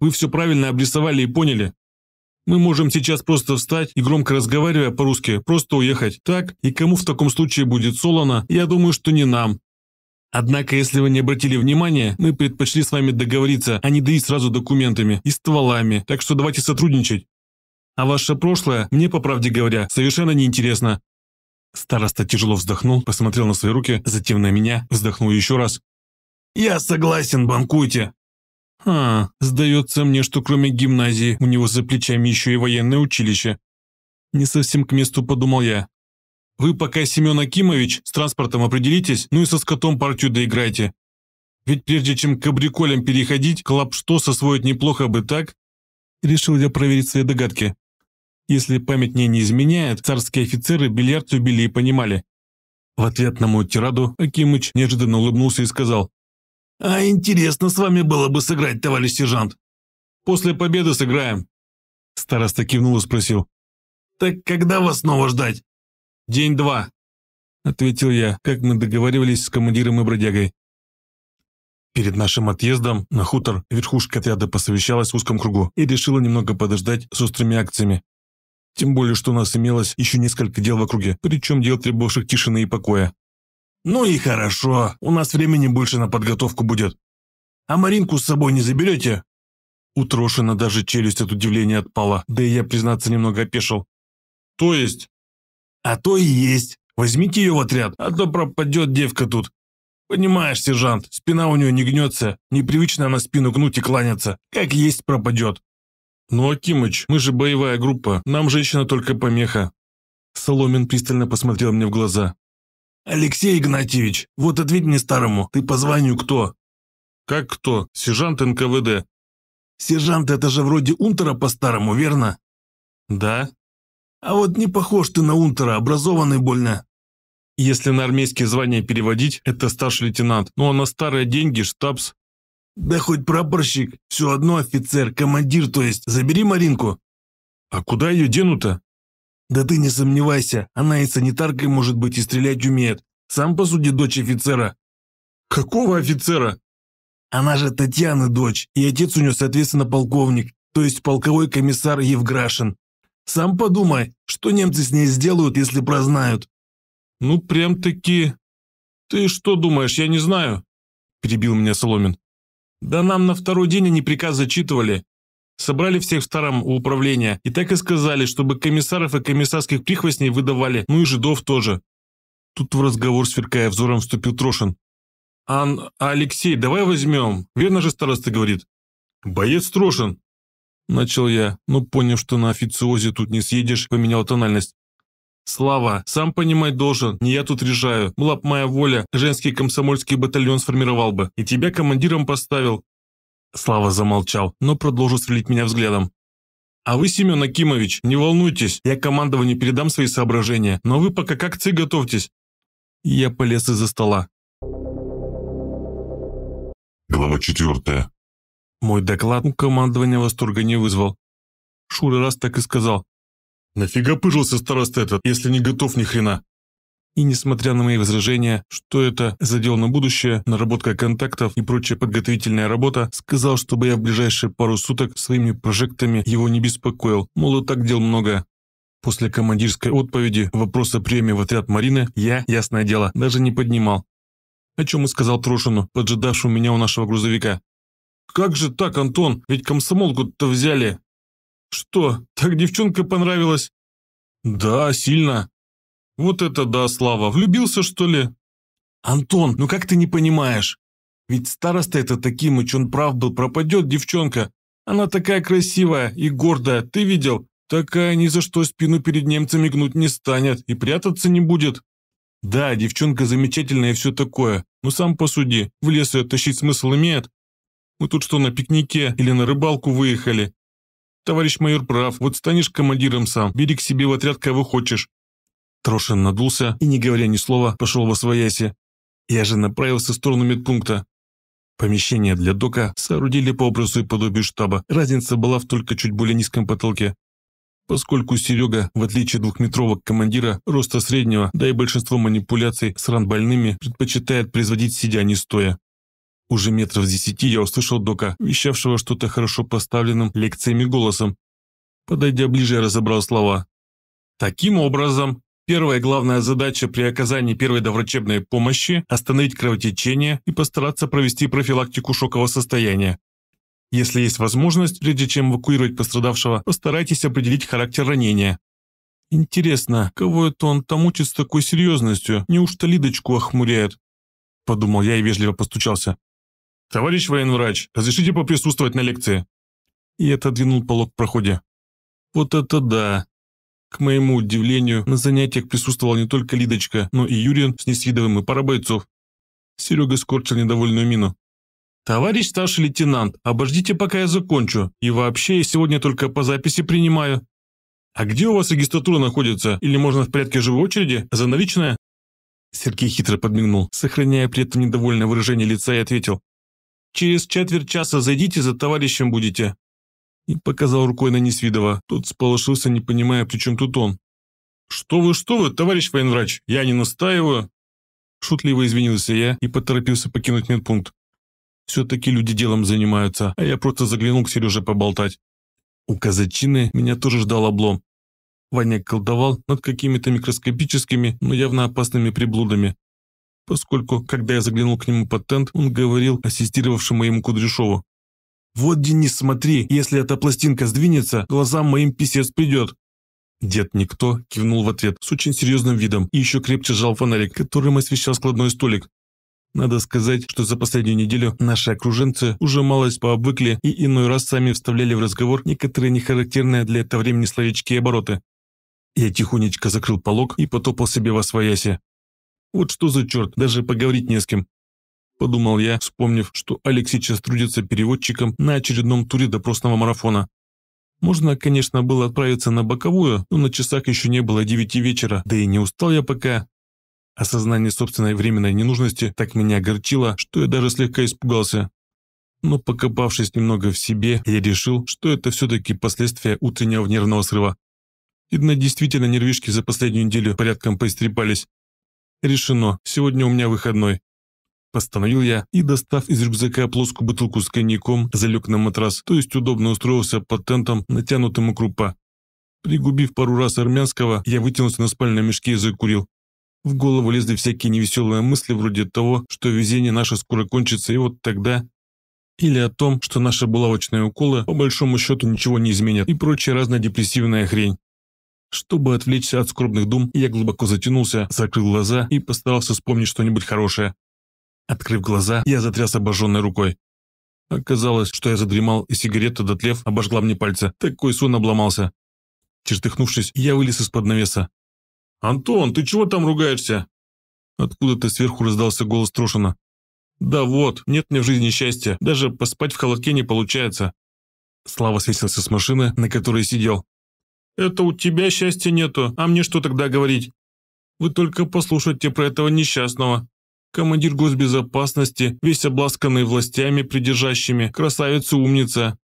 Вы все правильно обрисовали и поняли. Мы можем сейчас просто встать и, громко разговаривая по-русски, просто уехать. Так, и кому в таком случае будет солоно, я думаю, что не нам. Однако, если вы не обратили внимания, мы предпочли с вами договориться, а не давить сразу документами и стволами, так что давайте сотрудничать. А ваше прошлое, мне, по правде говоря, совершенно неинтересно». Староста тяжело вздохнул, посмотрел на свои руки, затем на меня, вздохнул еще раз. «Я согласен, банкуйте!» «А, сдается мне, что кроме гимназии у него за плечами еще и военное училище». Не совсем к месту подумал я. Вы пока, Семен Акимович, с транспортом определитесь, ну и со скотом партию доиграйте. Ведь прежде чем к абриколям переходить, клапштос освоить неплохо бы так. Решил я проверить свои догадки. Если память мне не изменяет, царские офицеры бильярд любили и понимали. В ответ на мою тираду Акимыч неожиданно улыбнулся и сказал. «А интересно с вами было бы сыграть, товарищ сержант. После победы сыграем». Староста кивнул и спросил. «Так когда вас снова ждать?» День-два», — ответил я, как мы договаривались с командиром и бродягой. Перед нашим отъездом на хутор верхушка отряда посовещалась в узком кругу и решила немного подождать с острыми акциями. Тем более, что у нас имелось еще несколько дел в округе, причем дел, требовавших тишины и покоя. «Ну и хорошо, у нас времени больше на подготовку будет. А Маринку с собой не заберете?» Утрошена даже челюсть от удивления отпала, да и я, признаться, немного опешил. «То есть?» «А то и есть. Возьмите ее в отряд, а то пропадет девка тут. Понимаешь, сержант, спина у нее не гнется, непривычно она спину гнуть и кланяться. Как есть пропадет». «Ну, Акимыч, мы же боевая группа, нам женщина только помеха». Соломин пристально посмотрел мне в глаза. «Алексей Игнатьевич, вот ответь мне старому, ты по званию кто?» «Как кто? Сержант НКВД». «Сержант, это же вроде унтера по-старому, верно?» «Да», а вот не похож ты на унтера, образованный больно. Если на армейские звания переводить, это старший лейтенант. Ну а на старые деньги штабс. Да хоть прапорщик, все одно офицер, командир, то есть. Забери Маринку. А куда ее дену-то? Да ты не сомневайся, она и санитаркой может быть, и стрелять умеет. Сам по сути дочь офицера. Какого офицера? Она же Татьяны дочь, и отец у нее, соответственно, полковник, то есть полковой комиссар Евграшин. Сам подумай, что немцы с ней сделают, если прознают». «Ну, прям-таки...» «Ты что думаешь, я не знаю?» – перебил меня Соломин. «Да нам на второй день они приказ зачитывали. Собрали всех в старом у управления и так и сказали, чтобы комиссаров и комиссарских прихвостней выдавали, ну и жидов тоже». Тут в разговор, сверкая взором, вступил Трошин. «Ан, Алексей, давай возьмем, верно же староста говорит?» «Боец Трошин, Начал я, но ну, понял, что на официозе тут не съедешь, поменял тональность. «Слава, сам понимать должен, не я тут режаю. Была б моя воля, женский комсомольский батальон сформировал бы, и тебя командиром поставил». Слава замолчал, но продолжил сверлить меня взглядом. «А вы, Семен Акимович, не волнуйтесь, я командованию передам свои соображения, но вы пока к акции готовьтесь». Я полез из-за стола. Глава 4. Мой доклад у командования восторга не вызвал. Шура раз так и сказал. «Нафига пыжился староста этот, если не готов ни хрена?» И несмотря на мои возражения, что это задел на будущее, наработка контактов и прочая подготовительная работа, сказал, чтобы я в ближайшие пару суток своими прожектами его не беспокоил, мол, и так дел много. После командирской отповеди вопроса премии в отряд Марины я, ясное дело, даже не поднимал. О чем и сказал Трошину, поджидавшему меня у нашего грузовика. «Как же так, Антон? Ведь комсомолку-то взяли!» «Что, так девчонка понравилась?» «Да, сильно». «Вот это да, Слава! Влюбился, что ли?» «Антон, ну как ты не понимаешь? Ведь староста это таким, и он прав был, пропадет девчонка. Она такая красивая и гордая, ты видел? Такая ни за что спину перед немцами гнуть не станет и прятаться не будет». «Да, девчонка замечательная и все такое, но сам посуди, в лес ее тащить смысл имеет? Мы тут что, на пикнике или на рыбалку выехали? Товарищ майор прав, вот станешь командиром сам, бери к себе в отряд кого хочешь». Трошин надулся и, не говоря ни слова, пошел во свояси. Я же направился в сторону медпункта. Помещение для дока соорудили по образу и подобию штаба. Разница была в только чуть более низком потолке. Поскольку Серега, в отличие от двухметрового командира, роста среднего, да и большинство манипуляций с ранбольными, предпочитает производить сидя не стоя. Уже метров десяти я услышал Дока, вещавшего что-то хорошо поставленным лекциями голосом. Подойдя ближе, я разобрал слова. Таким образом, первая главная задача при оказании первой доврачебной помощи – остановить кровотечение и постараться провести профилактику шокового состояния. Если есть возможность, прежде чем эвакуировать пострадавшего, постарайтесь определить характер ранения. Интересно, кого это он там учит с такой серьезностью? Неужто Лидочку охмуряет? Подумал я и вежливо постучался. «Товарищ военврач, разрешите поприсутствовать на лекции?» И отодвинул полог в проходе. «Вот это да!» К моему удивлению, на занятиях присутствовала не только Лидочка, но и Юрин с Несвидовым и пара бойцов. Серега скорчил недовольную мину. «Товарищ старший лейтенант, обождите, пока я закончу. И вообще, я сегодня только по записи принимаю». «А где у вас регистратура находится? Или можно в порядке живой очереди? За наличное?» Сергей хитро подмигнул, сохраняя при этом недовольное выражение лица и ответил. Через четверть часа зайдите за товарищем будете». И показал рукой на Несвидова. Тот сполошился, не понимая, при чем тут он. «Что вы, что вы, товарищ военврач, я не настаиваю!» Шутливо извинился я и поторопился покинуть медпункт. Все-таки люди делом занимаются, а я просто заглянул к Сереже поболтать. У казачины меня тоже ждал облом. Ваня колдовал над какими-то микроскопическими, но явно опасными приблудами поскольку, когда я заглянул к нему под тент, он говорил ассистировавшему моему Кудряшову. «Вот, Денис, смотри, если эта пластинка сдвинется, глазам моим писец придет». Дед Никто кивнул в ответ с очень серьезным видом и еще крепче сжал фонарик, которым освещал складной столик. Надо сказать, что за последнюю неделю наши окруженцы уже малость пообвыкли и иной раз сами вставляли в разговор некоторые нехарактерные для этого времени словечки и обороты. Я тихонечко закрыл полог и потопал себе во свояси. Вот что за черт, даже поговорить не с кем. Подумал я, вспомнив, что Алекс сейчас трудится переводчиком на очередном туре допросного марафона. Можно, конечно, было отправиться на боковую, но на часах еще не было девяти вечера, да и не устал я пока. Осознание собственной временной ненужности так меня огорчило, что я даже слегка испугался. Но покопавшись немного в себе, я решил, что это все-таки последствия утреннего нервного срыва. Видно, действительно нервишки за последнюю неделю порядком поистрепались. Решено, сегодня у меня выходной. Постановил я и, достав из рюкзака плоскую бутылку с коньяком, залег на матрас, то есть удобно устроился под тентом, натянутым у крупа. Пригубив пару раз армянского, я вытянулся на спальном мешке и закурил. В голову лезли всякие невеселые мысли вроде того, что везение наше скоро кончится, и вот тогда... Или о том, что наши булавочные уколы по большому счету ничего не изменят и прочая разная депрессивная хрень. Чтобы отвлечься от скорбных дум, я глубоко затянулся, закрыл глаза и постарался вспомнить что-нибудь хорошее. Открыв глаза, я затряс обожженной рукой. Оказалось, что я задремал, и сигарета, дотлев, обожгла мне пальцы. Такой сон обломался. Чертыхнувшись, я вылез из-под навеса. «Антон, ты чего там ругаешься?» Откуда-то сверху раздался голос Трошина. «Да вот, нет мне в жизни счастья, даже поспать в холодке не получается». Слава свесился с машины, на которой сидел. Это у тебя счастья нету, а мне что тогда говорить? Вы только послушайте про этого несчастного. Командир госбезопасности, весь обласканный властями придержащими, красавица-умница.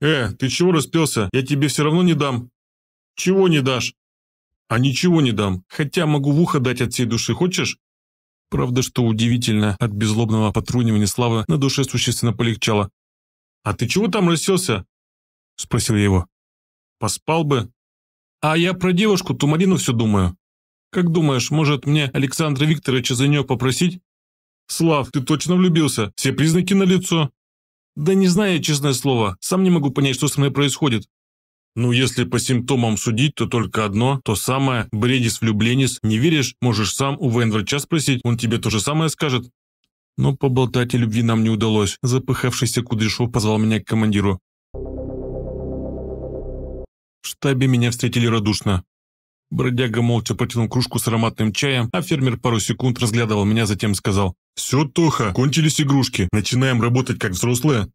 Э, ты чего распелся? Я тебе все равно не дам. Чего не дашь? А ничего не дам, хотя могу в ухо дать от всей души, хочешь? Правда, что удивительно, от безлобного потрунивания Славы на душе существенно полегчало. «А ты чего там расселся?» – спросил я его. «Поспал бы, а я про девушку ту Марину все думаю. Как думаешь, может мне Александра Викторовича за нее попросить? Слав, ты точно влюбился? Все признаки на лицо. Да не знаю, честное слово, сам не могу понять, что со мной происходит. Ну, если по симптомам судить, то только одно, то самое, бредис влюбленис, не веришь, можешь сам у военврача спросить, он тебе то же самое скажет. Но поболтать о любви нам не удалось. Запыхавшийся Кудряшов позвал меня к командиру. В штабе меня встретили радушно. Бродяга молча протянул кружку с ароматным чаем, а фермер пару секунд разглядывал меня, затем сказал. «Все, Тоха, кончились игрушки. Начинаем работать как взрослые».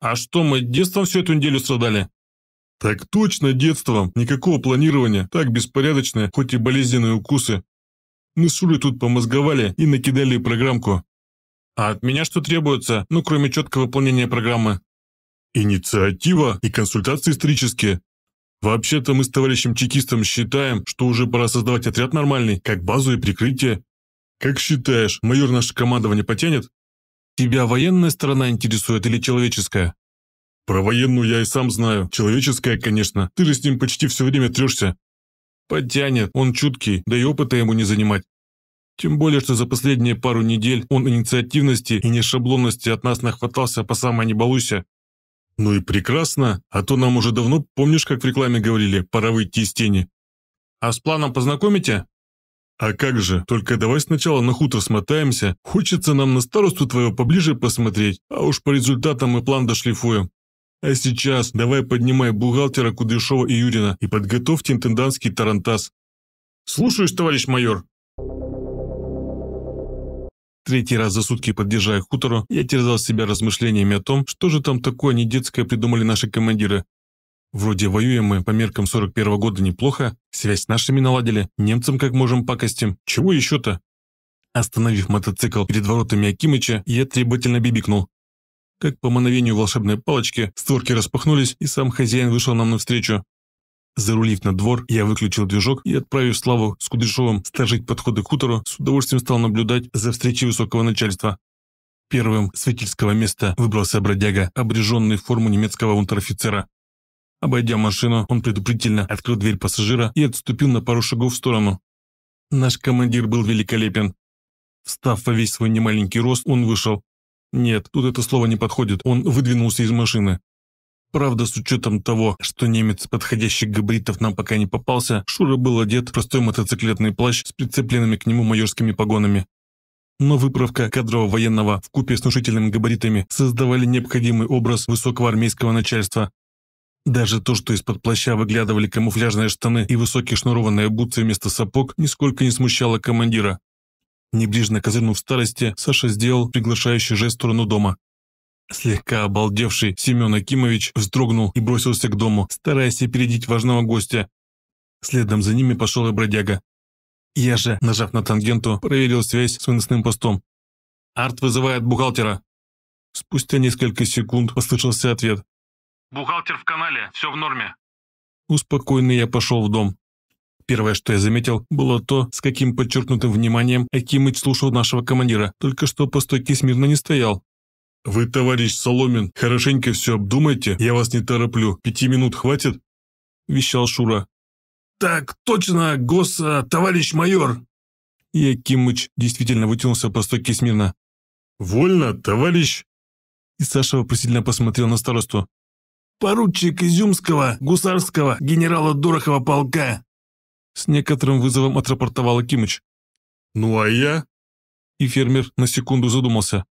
«А что, мы детством всю эту неделю страдали?» «Так точно детством. Никакого планирования. Так беспорядочное, хоть и болезненные укусы. Мы с Улей тут помозговали и накидали программку». «А от меня что требуется, ну кроме четкого выполнения программы?» «Инициатива и консультации исторические. Вообще-то мы с товарищем-чекистом считаем, что уже пора создавать отряд нормальный, как базу и прикрытие. Как считаешь, майор наше командование потянет? Тебя военная сторона интересует или человеческая? Про военную я и сам знаю. Человеческая, конечно. Ты же с ним почти все время трешься. Подтянет, он чуткий, да и опыта ему не занимать. Тем более, что за последние пару недель он инициативности и нешаблонности от нас нахватался по самой не «Ну и прекрасно, а то нам уже давно, помнишь, как в рекламе говорили, пора выйти из тени». «А с планом познакомите?» «А как же, только давай сначала на хутор смотаемся, хочется нам на старосту твою поближе посмотреть, а уж по результатам мы план дошлифуем. А сейчас давай поднимай бухгалтера Кудряшова и Юрина и подготовьте интендантский тарантас». «Слушаюсь, товарищ майор», Третий раз за сутки, подъезжая к хутору, я терзал себя размышлениями о том, что же там такое недетское придумали наши командиры. Вроде воюем мы по меркам 41 -го года неплохо, связь с нашими наладили, немцам как можем пакостим, чего еще-то? Остановив мотоцикл перед воротами Акимыча, я требовательно бибикнул. Как по мановению волшебной палочки, створки распахнулись, и сам хозяин вышел нам навстречу. Зарулив на двор, я выключил движок и, отправив Славу с Кудряшовым сторожить подходы к хутору, с удовольствием стал наблюдать за встречей высокого начальства. Первым с святительского места выбрался бродяга, обреженный в форму немецкого унтер-офицера. Обойдя машину, он предупредительно открыл дверь пассажира и отступил на пару шагов в сторону. Наш командир был великолепен. Встав во весь свой немаленький рост, он вышел. Нет, тут это слово не подходит, он выдвинулся из машины. Правда, с учетом того, что немец подходящих габаритов нам пока не попался, Шура был одет в простой мотоциклетный плащ с прицепленными к нему майорскими погонами. Но выправка кадрового военного в купе с внушительными габаритами создавали необходимый образ высокого армейского начальства. Даже то, что из-под плаща выглядывали камуфляжные штаны и высокие шнурованные бутсы вместо сапог, нисколько не смущало командира. Неближно козырнув старости, Саша сделал приглашающий жест в сторону дома. Слегка обалдевший Семен Акимович вздрогнул и бросился к дому, стараясь опередить важного гостя. Следом за ними пошел и бродяга. Я же, нажав на тангенту, проверил связь с выносным постом. «Арт вызывает бухгалтера!» Спустя несколько секунд послышался ответ. «Бухгалтер в канале, все в норме». Успокоенный я пошел в дом. Первое, что я заметил, было то, с каким подчеркнутым вниманием Акимыч слушал нашего командира, только что по стойке смирно не стоял, «Вы, товарищ Соломин, хорошенько все обдумайте, я вас не тороплю. Пяти минут хватит?» – вещал Шура. «Так точно, гос... Э, товарищ майор!» Якимыч действительно вытянулся по стойке смирно. «Вольно, товарищ!» И Саша вопросительно посмотрел на старосту. «Поручик Изюмского, гусарского, генерала Дорохова полка!» С некоторым вызовом отрапортовал Акимыч. «Ну а я?» И фермер на секунду задумался.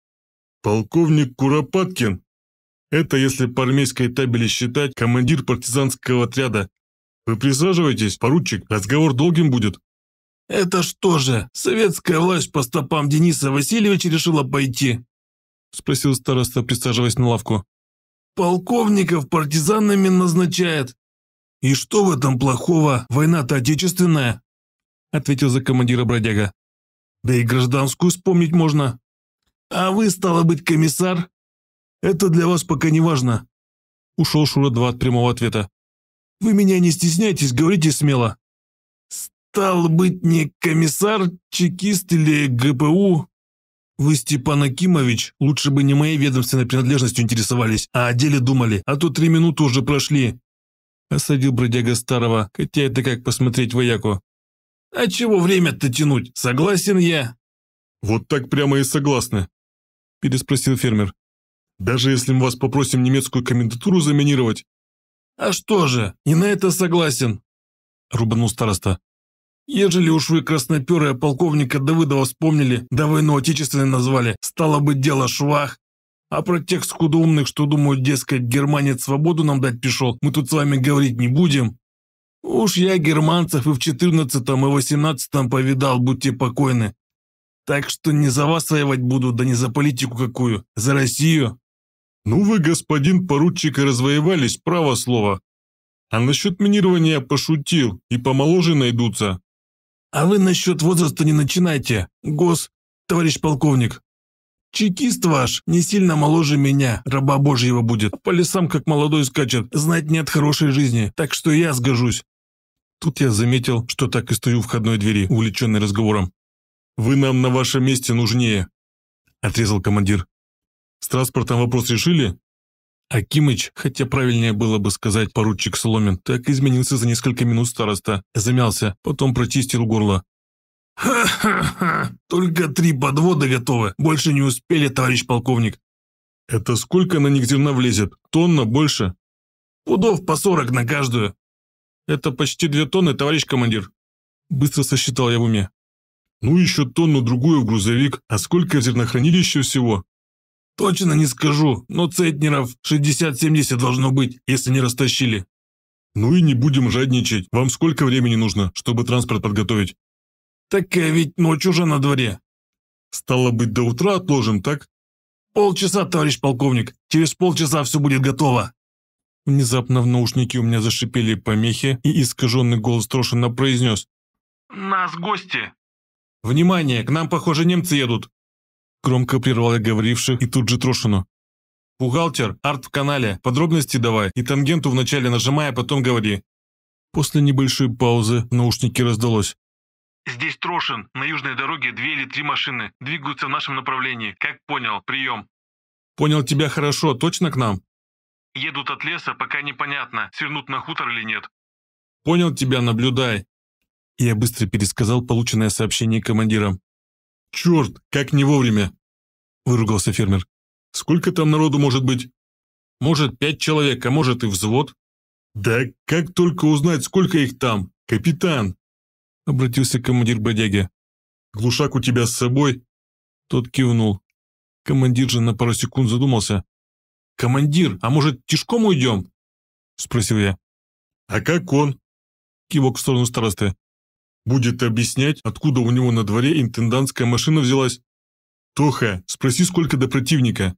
Полковник Куропаткин? Это, если по армейской табели считать, командир партизанского отряда. Вы присаживайтесь, поручик, разговор долгим будет. Это что же, советская власть по стопам Дениса Васильевича решила пойти? Спросил староста, присаживаясь на лавку. Полковников партизанами назначает. И что в этом плохого? Война-то отечественная. Ответил за командира бродяга. Да и гражданскую вспомнить можно. «А вы, стало быть, комиссар? Это для вас пока не важно». Ушел Шура-2 от прямого ответа. «Вы меня не стесняйтесь, говорите смело». «Стал быть, не комиссар, чекист или ГПУ?» «Вы, Степан Акимович, лучше бы не моей ведомственной принадлежностью интересовались, а о деле думали, а то три минуты уже прошли». Осадил бродяга старого, хотя это как посмотреть вояку. «А чего время-то тянуть? Согласен я?» «Вот так прямо и согласны», – переспросил фермер. «Даже если мы вас попросим немецкую комендатуру заминировать?» «А что же, и на это согласен», – рубанул староста. «Ежели уж вы красноперые полковника Давыдова вспомнили, да войну отечественной назвали, стало бы дело швах. А про тех скудоумных, что думают, дескать, германец свободу нам дать пришел, мы тут с вами говорить не будем. Уж я германцев и в четырнадцатом, и восемнадцатом повидал, будьте покойны. Так что не за вас воевать буду, да не за политику какую, за Россию. Ну вы, господин поручик, и развоевались, право слово. А насчет минирования пошутил, и помоложе найдутся. А вы насчет возраста не начинайте, гос, товарищ полковник. Чекист ваш не сильно моложе меня, раба божьего будет. По лесам, как молодой скачет, знать нет хорошей жизни, так что я сгожусь. Тут я заметил, что так и стою в входной двери, увлеченный разговором. Вы нам на вашем месте нужнее», — отрезал командир. «С транспортом вопрос решили?» Акимыч, хотя правильнее было бы сказать поручик Соломин, так изменился за несколько минут староста, замялся, потом прочистил горло. «Ха-ха-ха! Только три подвода готовы, больше не успели, товарищ полковник!» «Это сколько на них зерна влезет? Тонна больше?» «Пудов по сорок на каждую!» «Это почти две тонны, товарищ командир!» Быстро сосчитал я в уме. Ну еще тонну-другую в грузовик, а сколько в зернохранилище всего? Точно не скажу, но центнеров 60-70 должно быть, если не растащили. Ну и не будем жадничать. Вам сколько времени нужно, чтобы транспорт подготовить? Такая э, ведь ночь уже на дворе. Стало быть, до утра отложим, так? Полчаса, товарищ полковник. Через полчаса все будет готово. Внезапно в наушнике у меня зашипели помехи, и искаженный голос Трошина произнес. «Нас гости!» «Внимание! К нам, похоже, немцы едут!» Громко прервал я говоривших и тут же Трошину. «Бухгалтер, арт в канале, подробности давай и тангенту вначале нажимай, а потом говори». После небольшой паузы в наушнике раздалось. «Здесь Трошин. На южной дороге две или три машины. Двигаются в нашем направлении. Как понял, прием». «Понял тебя хорошо. Точно к нам?» «Едут от леса, пока непонятно, свернут на хутор или нет». «Понял тебя, наблюдай. Я быстро пересказал полученное сообщение командира. «Черт, как не вовремя!» – выругался фермер. «Сколько там народу может быть?» «Может, пять человек, а может и взвод». «Да как только узнать, сколько их там, капитан?» – обратился командир Бодяги. «Глушак у тебя с собой?» Тот кивнул. Командир же на пару секунд задумался. «Командир, а может, тишком уйдем?» – спросил я. «А как он?» – кивок в сторону старосты. Будет объяснять, откуда у него на дворе интендантская машина взялась. «Тоха, спроси, сколько до противника?»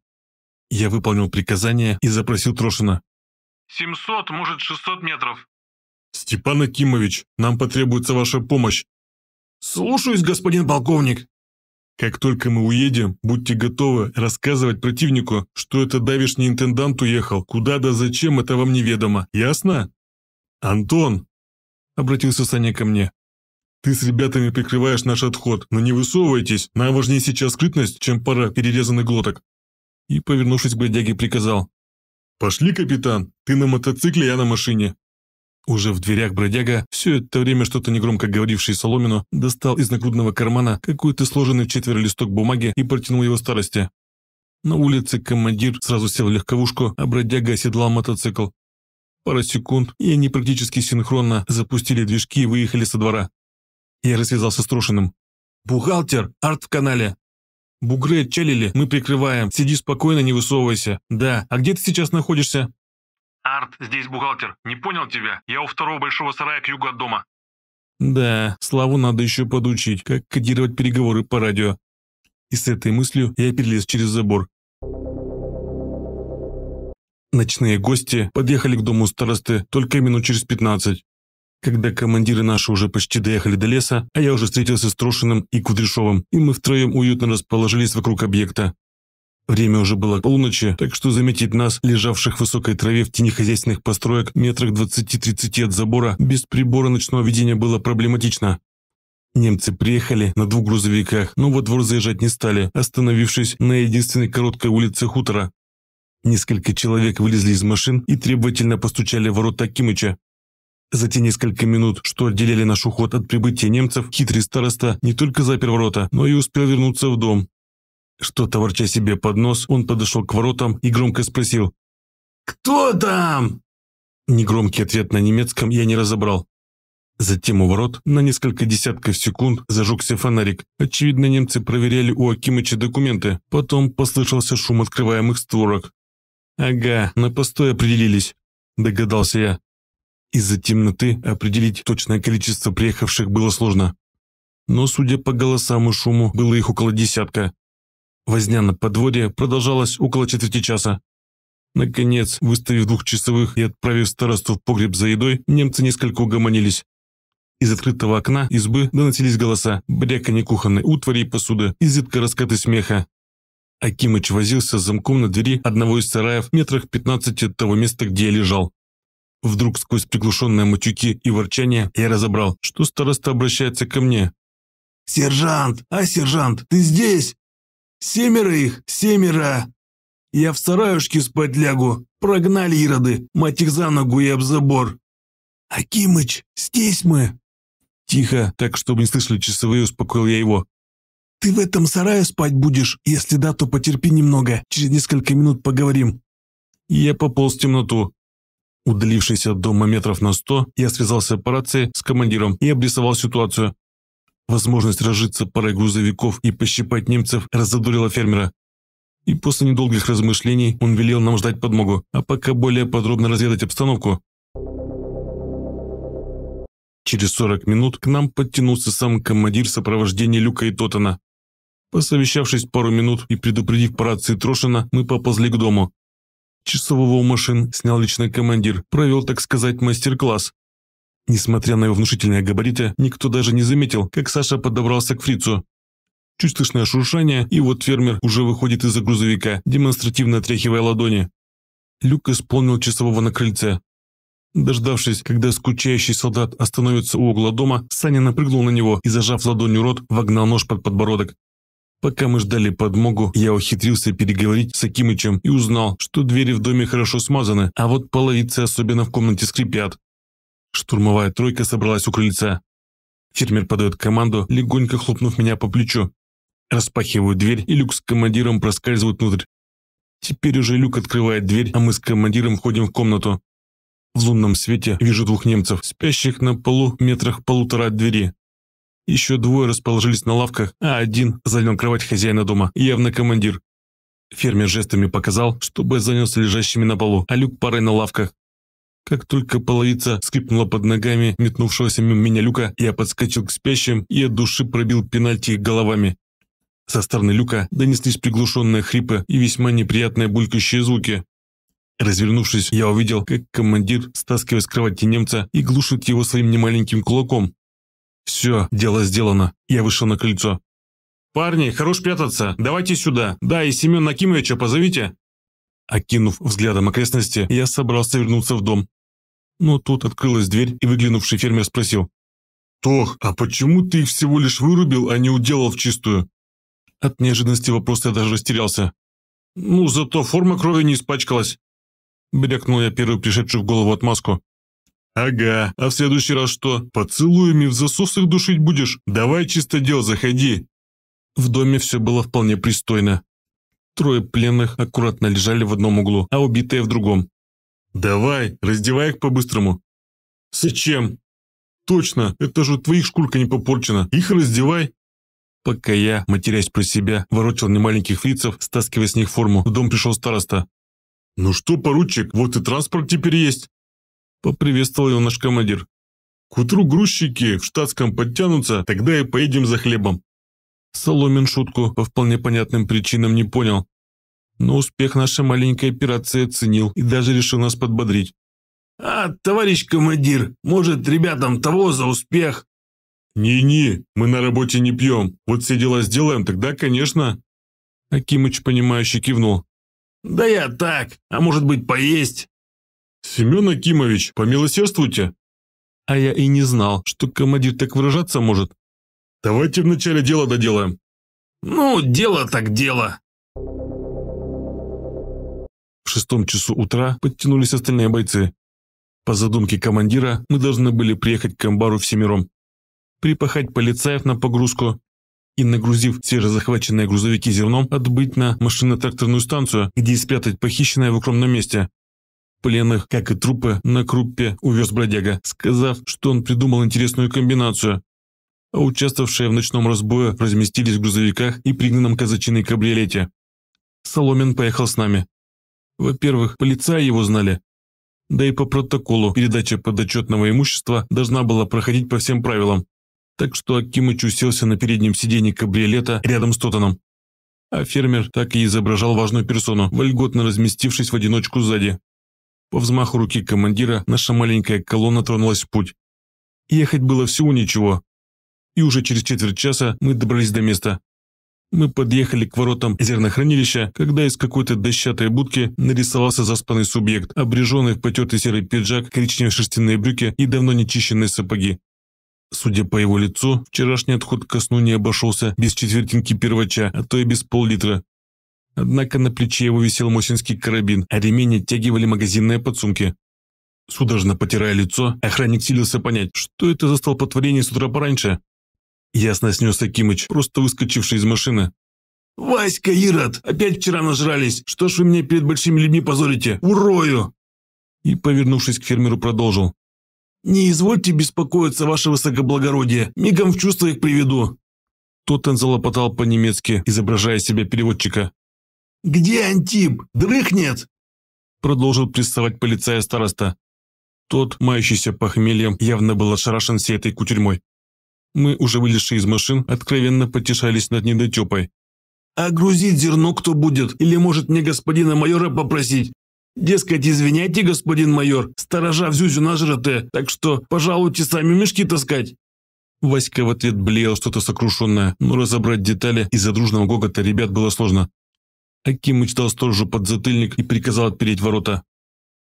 Я выполнил приказание и запросил Трошина. «700, может, шестьсот метров». «Степан Акимович, нам потребуется ваша помощь». «Слушаюсь, господин полковник». «Как только мы уедем, будьте готовы рассказывать противнику, что это давишний интендант уехал, куда да зачем, это вам неведомо, ясно?» «Антон!» — обратился Саня ко мне. Ты с ребятами прикрываешь наш отход, но не высовывайтесь, нам важнее сейчас скрытность, чем пара перерезанных глоток». И, повернувшись к бродяге, приказал. «Пошли, капитан, ты на мотоцикле, я на машине». Уже в дверях бродяга, все это время что-то негромко говоривший Соломину, достал из нагрудного кармана какой-то сложенный в четверо листок бумаги и протянул его старости. На улице командир сразу сел в легковушку, а бродяга оседлал мотоцикл. Пара секунд, и они практически синхронно запустили движки и выехали со двора. Я развязался с Трушиным. «Бухгалтер! Арт в канале!» «Бугры отчалили, мы прикрываем. Сиди спокойно, не высовывайся. Да, а где ты сейчас находишься?» «Арт, здесь бухгалтер. Не понял тебя. Я у второго большого сарая к югу от дома». «Да, Славу надо еще подучить, как кодировать переговоры по радио». И с этой мыслью я перелез через забор. Ночные гости подъехали к дому старосты только минут через пятнадцать. Когда командиры наши уже почти доехали до леса, а я уже встретился с Трошиным и Кудряшовым, и мы втроем уютно расположились вокруг объекта. Время уже было полуночи, так что заметить нас, лежавших в высокой траве в тени хозяйственных построек метрах 20-30 от забора, без прибора ночного видения было проблематично. Немцы приехали на двух грузовиках, но во двор заезжать не стали, остановившись на единственной короткой улице хутора. Несколько человек вылезли из машин и требовательно постучали в ворота Кимыча, за те несколько минут, что отделяли наш уход от прибытия немцев, хитрый староста не только запер ворота, но и успел вернуться в дом. Что-то ворча себе под нос, он подошел к воротам и громко спросил «Кто там?» Негромкий ответ на немецком я не разобрал. Затем у ворот на несколько десятков секунд зажегся фонарик. Очевидно, немцы проверяли у Акимыча документы. Потом послышался шум открываемых створок. «Ага, на постой определились», – догадался я. Из-за темноты определить точное количество приехавших было сложно. Но, судя по голосам и шуму, было их около десятка. Возня на подводе продолжалась около четверти часа. Наконец, выставив двухчасовых и отправив старосту в погреб за едой, немцы несколько угомонились. Из открытого окна избы доносились голоса, бряканье кухонной утвари и посуды, изредка раскаты смеха. Акимыч возился с замком на двери одного из сараев в метрах 15 от того места, где я лежал. Вдруг сквозь приглушенные матюки и ворчание я разобрал, что староста обращается ко мне. «Сержант! А, сержант, ты здесь? Семеро их, семеро! Я в сараюшке спать лягу. Прогнали ироды, мать их за ногу и об забор. Акимыч, здесь мы!» Тихо, так чтобы не слышали часовые, успокоил я его. «Ты в этом сарае спать будешь? Если да, то потерпи немного. Через несколько минут поговорим». Я пополз в темноту, Удалившись от дома метров на сто, я связался по рации с командиром и обрисовал ситуацию. Возможность разжиться парой грузовиков и пощипать немцев разодурила фермера. И после недолгих размышлений он велел нам ждать подмогу, а пока более подробно разведать обстановку. Через 40 минут к нам подтянулся сам командир сопровождения Люка и Тотана. Посовещавшись пару минут и предупредив по рации Трошина, мы поползли к дому. Часового у машин снял личный командир, провел, так сказать, мастер-класс. Несмотря на его внушительные габариты, никто даже не заметил, как Саша подобрался к фрицу. Чуть слышное шуршание, и вот фермер уже выходит из-за грузовика, демонстративно отряхивая ладони. Люк исполнил часового на крыльце. Дождавшись, когда скучающий солдат остановится у угла дома, Саня напрыгнул на него и, зажав ладонью рот, вогнал нож под подбородок. Пока мы ждали подмогу, я ухитрился переговорить с Акимычем и узнал, что двери в доме хорошо смазаны, а вот половицы особенно в комнате скрипят. Штурмовая тройка собралась у крыльца. Фермер подает команду, легонько хлопнув меня по плечу. Распахиваю дверь, и люк с командиром проскальзывают внутрь. Теперь уже люк открывает дверь, а мы с командиром входим в комнату. В лунном свете вижу двух немцев, спящих на полу метрах полутора от двери. Еще двое расположились на лавках, а один занял кровать хозяина дома, явно командир. Фермер жестами показал, чтобы занялся лежащими на полу, а люк парой на лавках. Как только половица скрипнула под ногами метнувшегося мимо меня люка, я подскочил к спящим и от души пробил пенальти головами. Со стороны люка донеслись приглушенные хрипы и весьма неприятные булькающие звуки. Развернувшись, я увидел, как командир стаскивает с кровати немца и глушит его своим немаленьким кулаком. Все, дело сделано. Я вышел на крыльцо. «Парни, хорош прятаться, давайте сюда. Да, и Семен Накимовича позовите». Окинув взглядом окрестности, я собрался вернуться в дом. Но тут открылась дверь, и выглянувший фермер спросил. «Тох, а почему ты их всего лишь вырубил, а не уделал в чистую?» От неожиданности вопроса я даже растерялся. «Ну, зато форма крови не испачкалась». Брякнул я первую пришедшую в голову отмазку. «Ага, а в следующий раз что? Поцелуями в засос душить будешь? Давай чисто дело, заходи!» В доме все было вполне пристойно. Трое пленных аккуратно лежали в одном углу, а убитые в другом. «Давай, раздевай их по-быстрому». «Зачем?» «Точно, это же твоих шкурка не попорчена. Их раздевай». Пока я, матерясь про себя, ворочал немаленьких фрицев, стаскивая с них форму, в дом пришел староста. «Ну что, поручик, вот и транспорт теперь есть. Поприветствовал его наш командир. К утру грузчики в штатском подтянутся, тогда и поедем за хлебом. Соломин шутку по вполне понятным причинам не понял. Но успех нашей маленькой операции оценил и даже решил нас подбодрить. «А, товарищ командир, может, ребятам того за успех?» «Не-не, мы на работе не пьем. Вот все дела сделаем, тогда, конечно». Акимыч, понимающе кивнул. «Да я так, а может быть, поесть?» «Семен Акимович, помилосердствуйте!» А я и не знал, что командир так выражаться может. «Давайте вначале дело доделаем». «Ну, дело так дело», в шестом часу утра подтянулись остальные бойцы. По задумке командира, мы должны были приехать к амбару всемиром, припахать полицаев на погрузку и, нагрузив свежезахваченные грузовики зерном, отбыть на машино-тракторную станцию, где и спрятать похищенное в укромном месте пленных, как и трупы на круппе увез бродяга, сказав, что он придумал интересную комбинацию. А участвовавшие в ночном разбое разместились в грузовиках и пригнанном казачиной кабриолете. Соломин поехал с нами. Во-первых, полицаи его знали. Да и по протоколу передача подотчетного имущества должна была проходить по всем правилам. Так что Акимыч уселся на переднем сиденье кабриолета рядом с Тотаном. А фермер так и изображал важную персону, вольготно разместившись в одиночку сзади. По взмаху руки командира наша маленькая колонна тронулась в путь. Ехать было всего ничего. И уже через четверть часа мы добрались до места. Мы подъехали к воротам зернохранилища, когда из какой-то дощатой будки нарисовался заспанный субъект, обреженный в потертый серый пиджак, коричневые шерстяные брюки и давно нечищенные сапоги. Судя по его лицу, вчерашний отход ко сну не обошелся без четвертинки первача, а то и без пол-литра. Однако на плече его висел мосинский карабин, а ремень оттягивали магазинные подсумки. Судорожно потирая лицо, охранник силился понять, что это за столпотворение с утра пораньше. Ясно снес Акимыч, просто выскочивший из машины. «Васька, Ирод, опять вчера нажрались! Что ж вы меня перед большими людьми позорите? Урою!» И, повернувшись к фермеру, продолжил. «Не извольте беспокоиться, ваше высокоблагородие, мигом в чувство их приведу!» Тот залопотал по-немецки, изображая себя переводчика. «Где Антип? Дрыхнет?» Продолжил приставать полицая староста. Тот, мающийся похмельем, явно был ошарашен всей этой кутерьмой. Мы, уже вылезшие из машин, откровенно потешались над недотепой. «А грузить зерно кто будет? Или, может, мне господина майора попросить? Дескать, извиняйте, господин майор, сторожа в зюзю нажраты, так что, пожалуйте, сами мешки таскать». Васька в ответ блеял что-то сокрушенное, но разобрать детали из-за дружного гогота ребят было сложно. Акимыч дал сторожу подзатыльник и приказал отпереть ворота.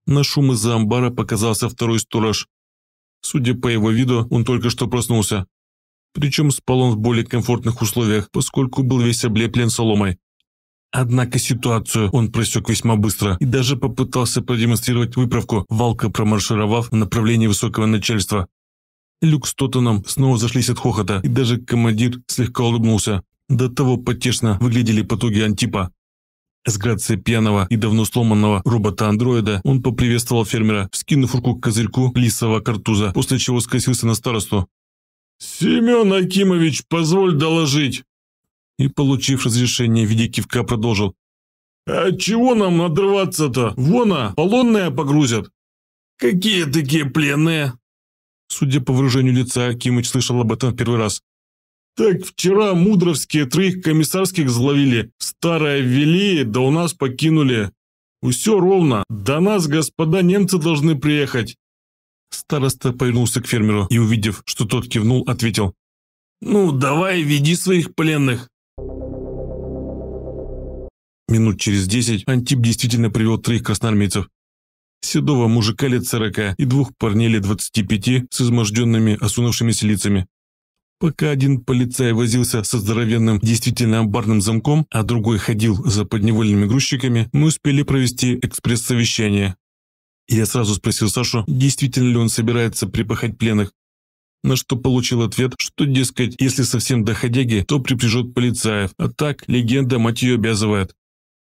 На шум из-за амбара показался второй сторож. Судя по его виду, он только что проснулся. Причем спал он в более комфортных условиях, поскольку был весь облеплен соломой. Однако ситуацию он просек весьма быстро и даже попытался продемонстрировать выправку, валка промаршировав в направлении высокого начальства. Люк с Тоттоном снова зашлись от хохота, и даже командир слегка улыбнулся. До того потешно выглядели потуги Антипа. С грацией пьяного и давно сломанного робота-андроида он поприветствовал фермера, вскинув руку к козырьку лисового картуза, после чего скосился на старосту. «Семен Акимович, позволь доложить!» И, получив разрешение, Веди кивка продолжил. «А чего нам надрываться-то? Вон, а, полонные погрузят!» «Какие такие пленные?» Судя по выражению лица, Акимыч слышал об этом в первый раз. Так вчера мудровские троих комиссарских зловили, старое вели, да у нас покинули. Все ровно, до нас, господа, немцы должны приехать. Староста повернулся к фермеру и, увидев, что тот кивнул, ответил. «Ну, давай, веди своих пленных». Минут через десять Антип действительно привел троих красноармейцев. Седого мужика лет сорока и двух парней лет двадцати пяти с изможденными, осунувшимися лицами. Пока один полицай возился со здоровенным действительно амбарным замком, а другой ходил за подневольными грузчиками, мы успели провести экспресс-совещание. Я сразу спросил Сашу, действительно ли он собирается припахать пленных, на что получил ответ, что, дескать, если совсем доходяги, то припряжет полицаев, а так легенда мать ее обязывает.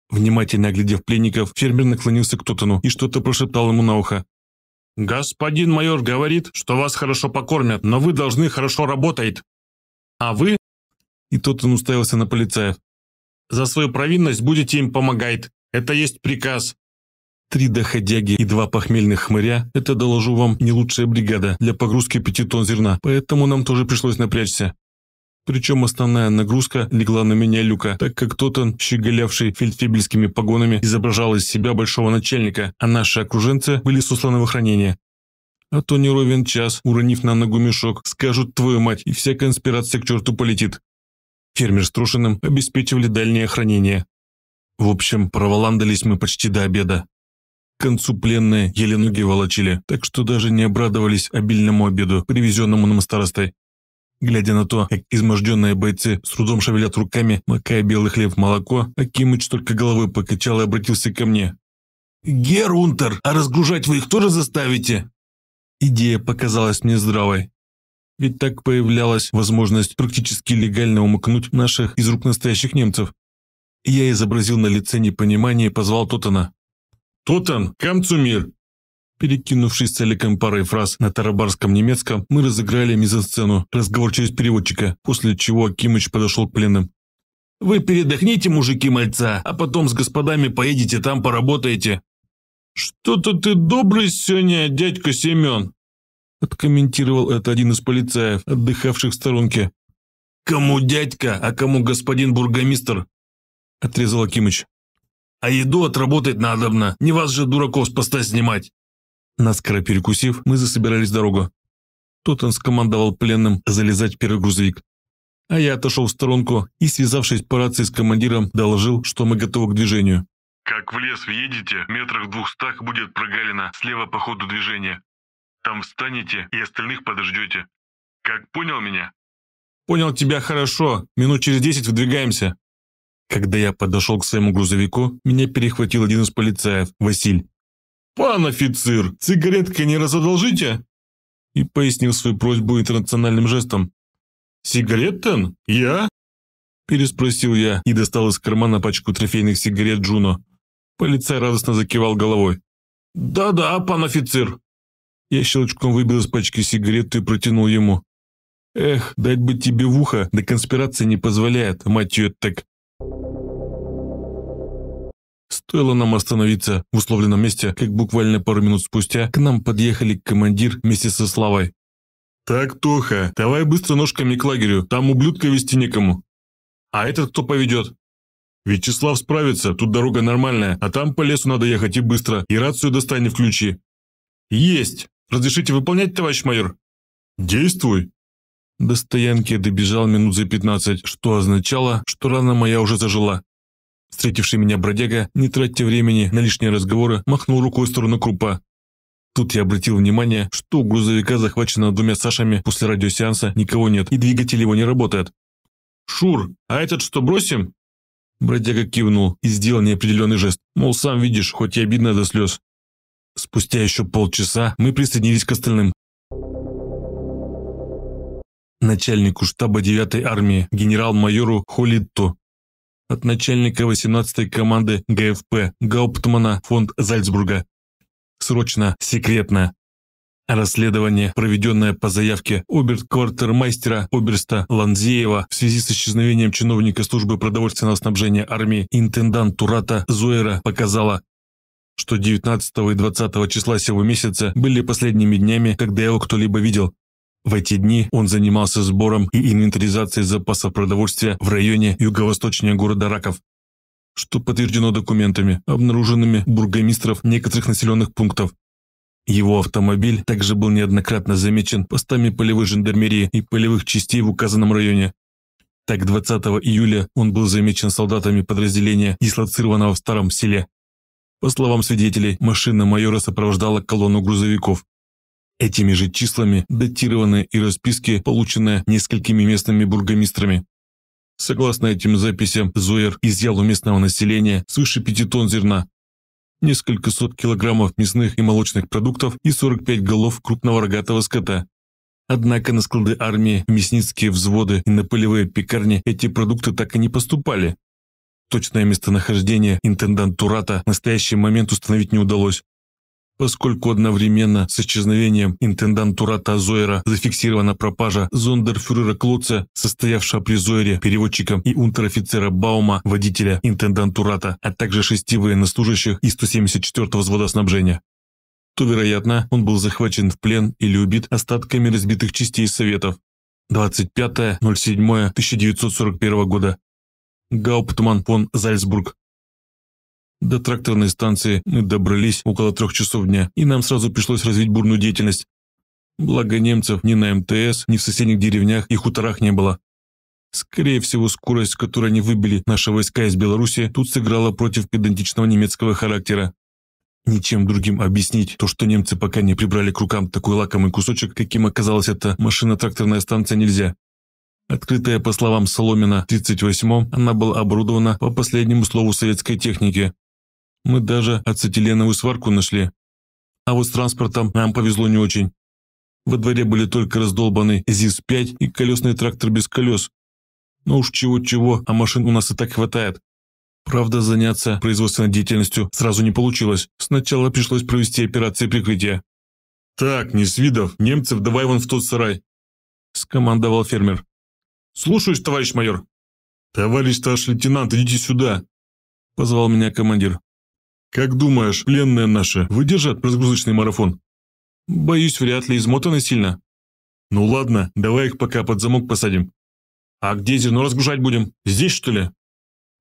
Внимательно оглядев пленников, фермер наклонился к Тотану и что-то прошептал ему на ухо. «Господин майор говорит, что вас хорошо покормят, но вы должны хорошо работать. А вы...» И тут он уставился на полицаев. «За свою провинность будете им помогать. Это есть приказ». Три доходяги и два похмельных хмыря – это, доложу вам, не лучшая бригада для погрузки пяти тонн зерна, поэтому нам тоже пришлось напрячься. Причем основная нагрузка легла на меня Люка, так как тот он, щеголявший фельдфебельскими погонами, изображал из себя большого начальника, а наши окруженцы были с условного хранения. А то не ровен час, уронив на ногу мешок, скажут «твою мать», и вся конспирация к черту полетит. Фермер с Трошиным обеспечивали дальнее хранение. В общем, проволандались мы почти до обеда. К концу пленные еле ноги волочили, так что даже не обрадовались обильному обеду, привезенному нам старостой. Глядя на то, как изможденные бойцы с трудом шевелят руками, макая белый хлеб в молоко, Акимыч только головой покачал и обратился ко мне. «Герунтер, а разгружать вы их тоже заставите?» Идея показалась мне здравой. Ведь так появлялась возможность практически легально умыкнуть наших из рук настоящих немцев. Я изобразил на лице непонимание и позвал Тотана. «Тотан, камцумир!» Перекинувшись целиком парой фраз на тарабарском немецком, мы разыграли мизансцену, разговор через переводчика, после чего Акимыч подошел к пленным. «Вы передохните, мужики мальца, а потом с господами поедете, там поработаете». «Что-то ты добрый сегодня, дядька Семен», – откомментировал это один из полицаев, отдыхавших в сторонке. «Кому дядька, а кому господин бургомистр?» – отрезал Акимыч. «А еду отработать надобно, не вас же, дураков, с поста снимать». Наскоро перекусив, мы засобирались в дорогу. он скомандовал пленным залезать в первый грузовик. А я отошел в сторонку и, связавшись по рации с командиром, доложил, что мы готовы к движению. «Как в лес въедете, метрах двухстах будет прогалина слева по ходу движения. Там встанете и остальных подождете. Как понял меня?» «Понял тебя хорошо. Минут через десять выдвигаемся». Когда я подошел к своему грузовику, меня перехватил один из полицаев, Василь. «Пан офицер, цигареткой не разодолжите?» И пояснил свою просьбу интернациональным жестом. «Сигаретен? Я?» Переспросил я и достал из кармана пачку трофейных сигарет Джуно. Полицай радостно закивал головой. «Да-да, пан офицер!» Я щелчком выбил из пачки сигарету и протянул ему. «Эх, дать бы тебе в ухо, да конспирация не позволяет, мать ее так. Стоило нам остановиться в условленном месте, как буквально пару минут спустя к нам подъехали командир вместе со Славой. «Так, Тоха, давай быстро ножками к лагерю, там ублюдка вести некому». «А этот кто поведет?» «Вячеслав справится, тут дорога нормальная, а там по лесу надо ехать и быстро, и рацию достань и включи». «Есть! Разрешите выполнять, товарищ майор?» «Действуй!» До стоянки добежал минут за пятнадцать, что означало, что рана моя уже зажила. Встретивший меня бродяга, не тратя времени на лишние разговоры, махнул рукой в сторону крупа. Тут я обратил внимание, что у грузовика, захваченного двумя Сашами после радиосеанса, никого нет, и двигатель его не работает. «Шур, а этот что, бросим?» Бродяга кивнул и сделал неопределенный жест, мол, сам видишь, хоть и обидно до слез. Спустя еще полчаса мы присоединились к остальным. Начальнику штаба 9-й армии генерал-майору Холитту от начальника 18-й команды ГФП Гауптмана фонд Зальцбурга. Срочно, секретно. Расследование, проведенное по заявке оберт-квартирмейстера Оберста Ланзеева в связи с исчезновением чиновника службы продовольственного снабжения армии интендант Турата Зуэра, показало, что 19 и 20 числа сего месяца были последними днями, когда его кто-либо видел. В эти дни он занимался сбором и инвентаризацией запасов продовольствия в районе юго-восточнее города Раков, что подтверждено документами, обнаруженными бургомистров некоторых населенных пунктов. Его автомобиль также был неоднократно замечен постами полевой жандармерии и полевых частей в указанном районе. Так 20 июля он был замечен солдатами подразделения, дислоцированного в старом селе. По словам свидетелей, машина майора сопровождала колонну грузовиков. Этими же числами датированы и расписки, полученные несколькими местными бургомистрами. Согласно этим записям, Зоер изъял у местного населения свыше 5 тонн зерна, несколько сот килограммов мясных и молочных продуктов и 45 голов крупного рогатого скота. Однако на склады армии, мясницкие взводы и на полевые пекарни эти продукты так и не поступали. Точное местонахождение интендант Турата в настоящий момент установить не удалось. Поскольку одновременно с исчезновением интендантура Зойера зафиксирована пропажа зондерфюрера Клоца, состоявшего при Зойре переводчиком и унтер-офицера Баума, водителя интендантурата, а также шести военнослужащих и 174-го взвода снабжения, то, вероятно, он был захвачен в плен или убит остатками разбитых частей Советов. 25.07.1941 года. Гауптман фон Зальцбург до тракторной станции мы добрались около трех часов дня, и нам сразу пришлось развить бурную деятельность. Благо немцев ни на МТС, ни в соседних деревнях и хуторах не было. Скорее всего, скорость, которой они выбили наши войска из Беларуси, тут сыграла против педантичного немецкого характера. Ничем другим объяснить то, что немцы пока не прибрали к рукам такой лакомый кусочек, каким оказалась эта машино-тракторная станция, нельзя. Открытая, по словам Соломина, 38-м, она была оборудована по последнему слову советской техники. Мы даже ацетиленовую сварку нашли. А вот с транспортом нам повезло не очень. Во дворе были только раздолбанный ЗИС-5 и колесный трактор без колес. Но ну уж чего-чего, а машин у нас и так хватает. Правда, заняться производственной деятельностью сразу не получилось. Сначала пришлось провести операции прикрытия. «Так, не с видов, немцев давай вон в тот сарай», – скомандовал фермер. «Слушаюсь, товарищ майор». «Товарищ старший лейтенант, идите сюда», – позвал меня командир. «Как думаешь, пленные наши выдержат разгрузочный марафон?» «Боюсь, вряд ли измотаны сильно». «Ну ладно, давай их пока под замок посадим». «А где зерно разгружать будем? Здесь, что ли?»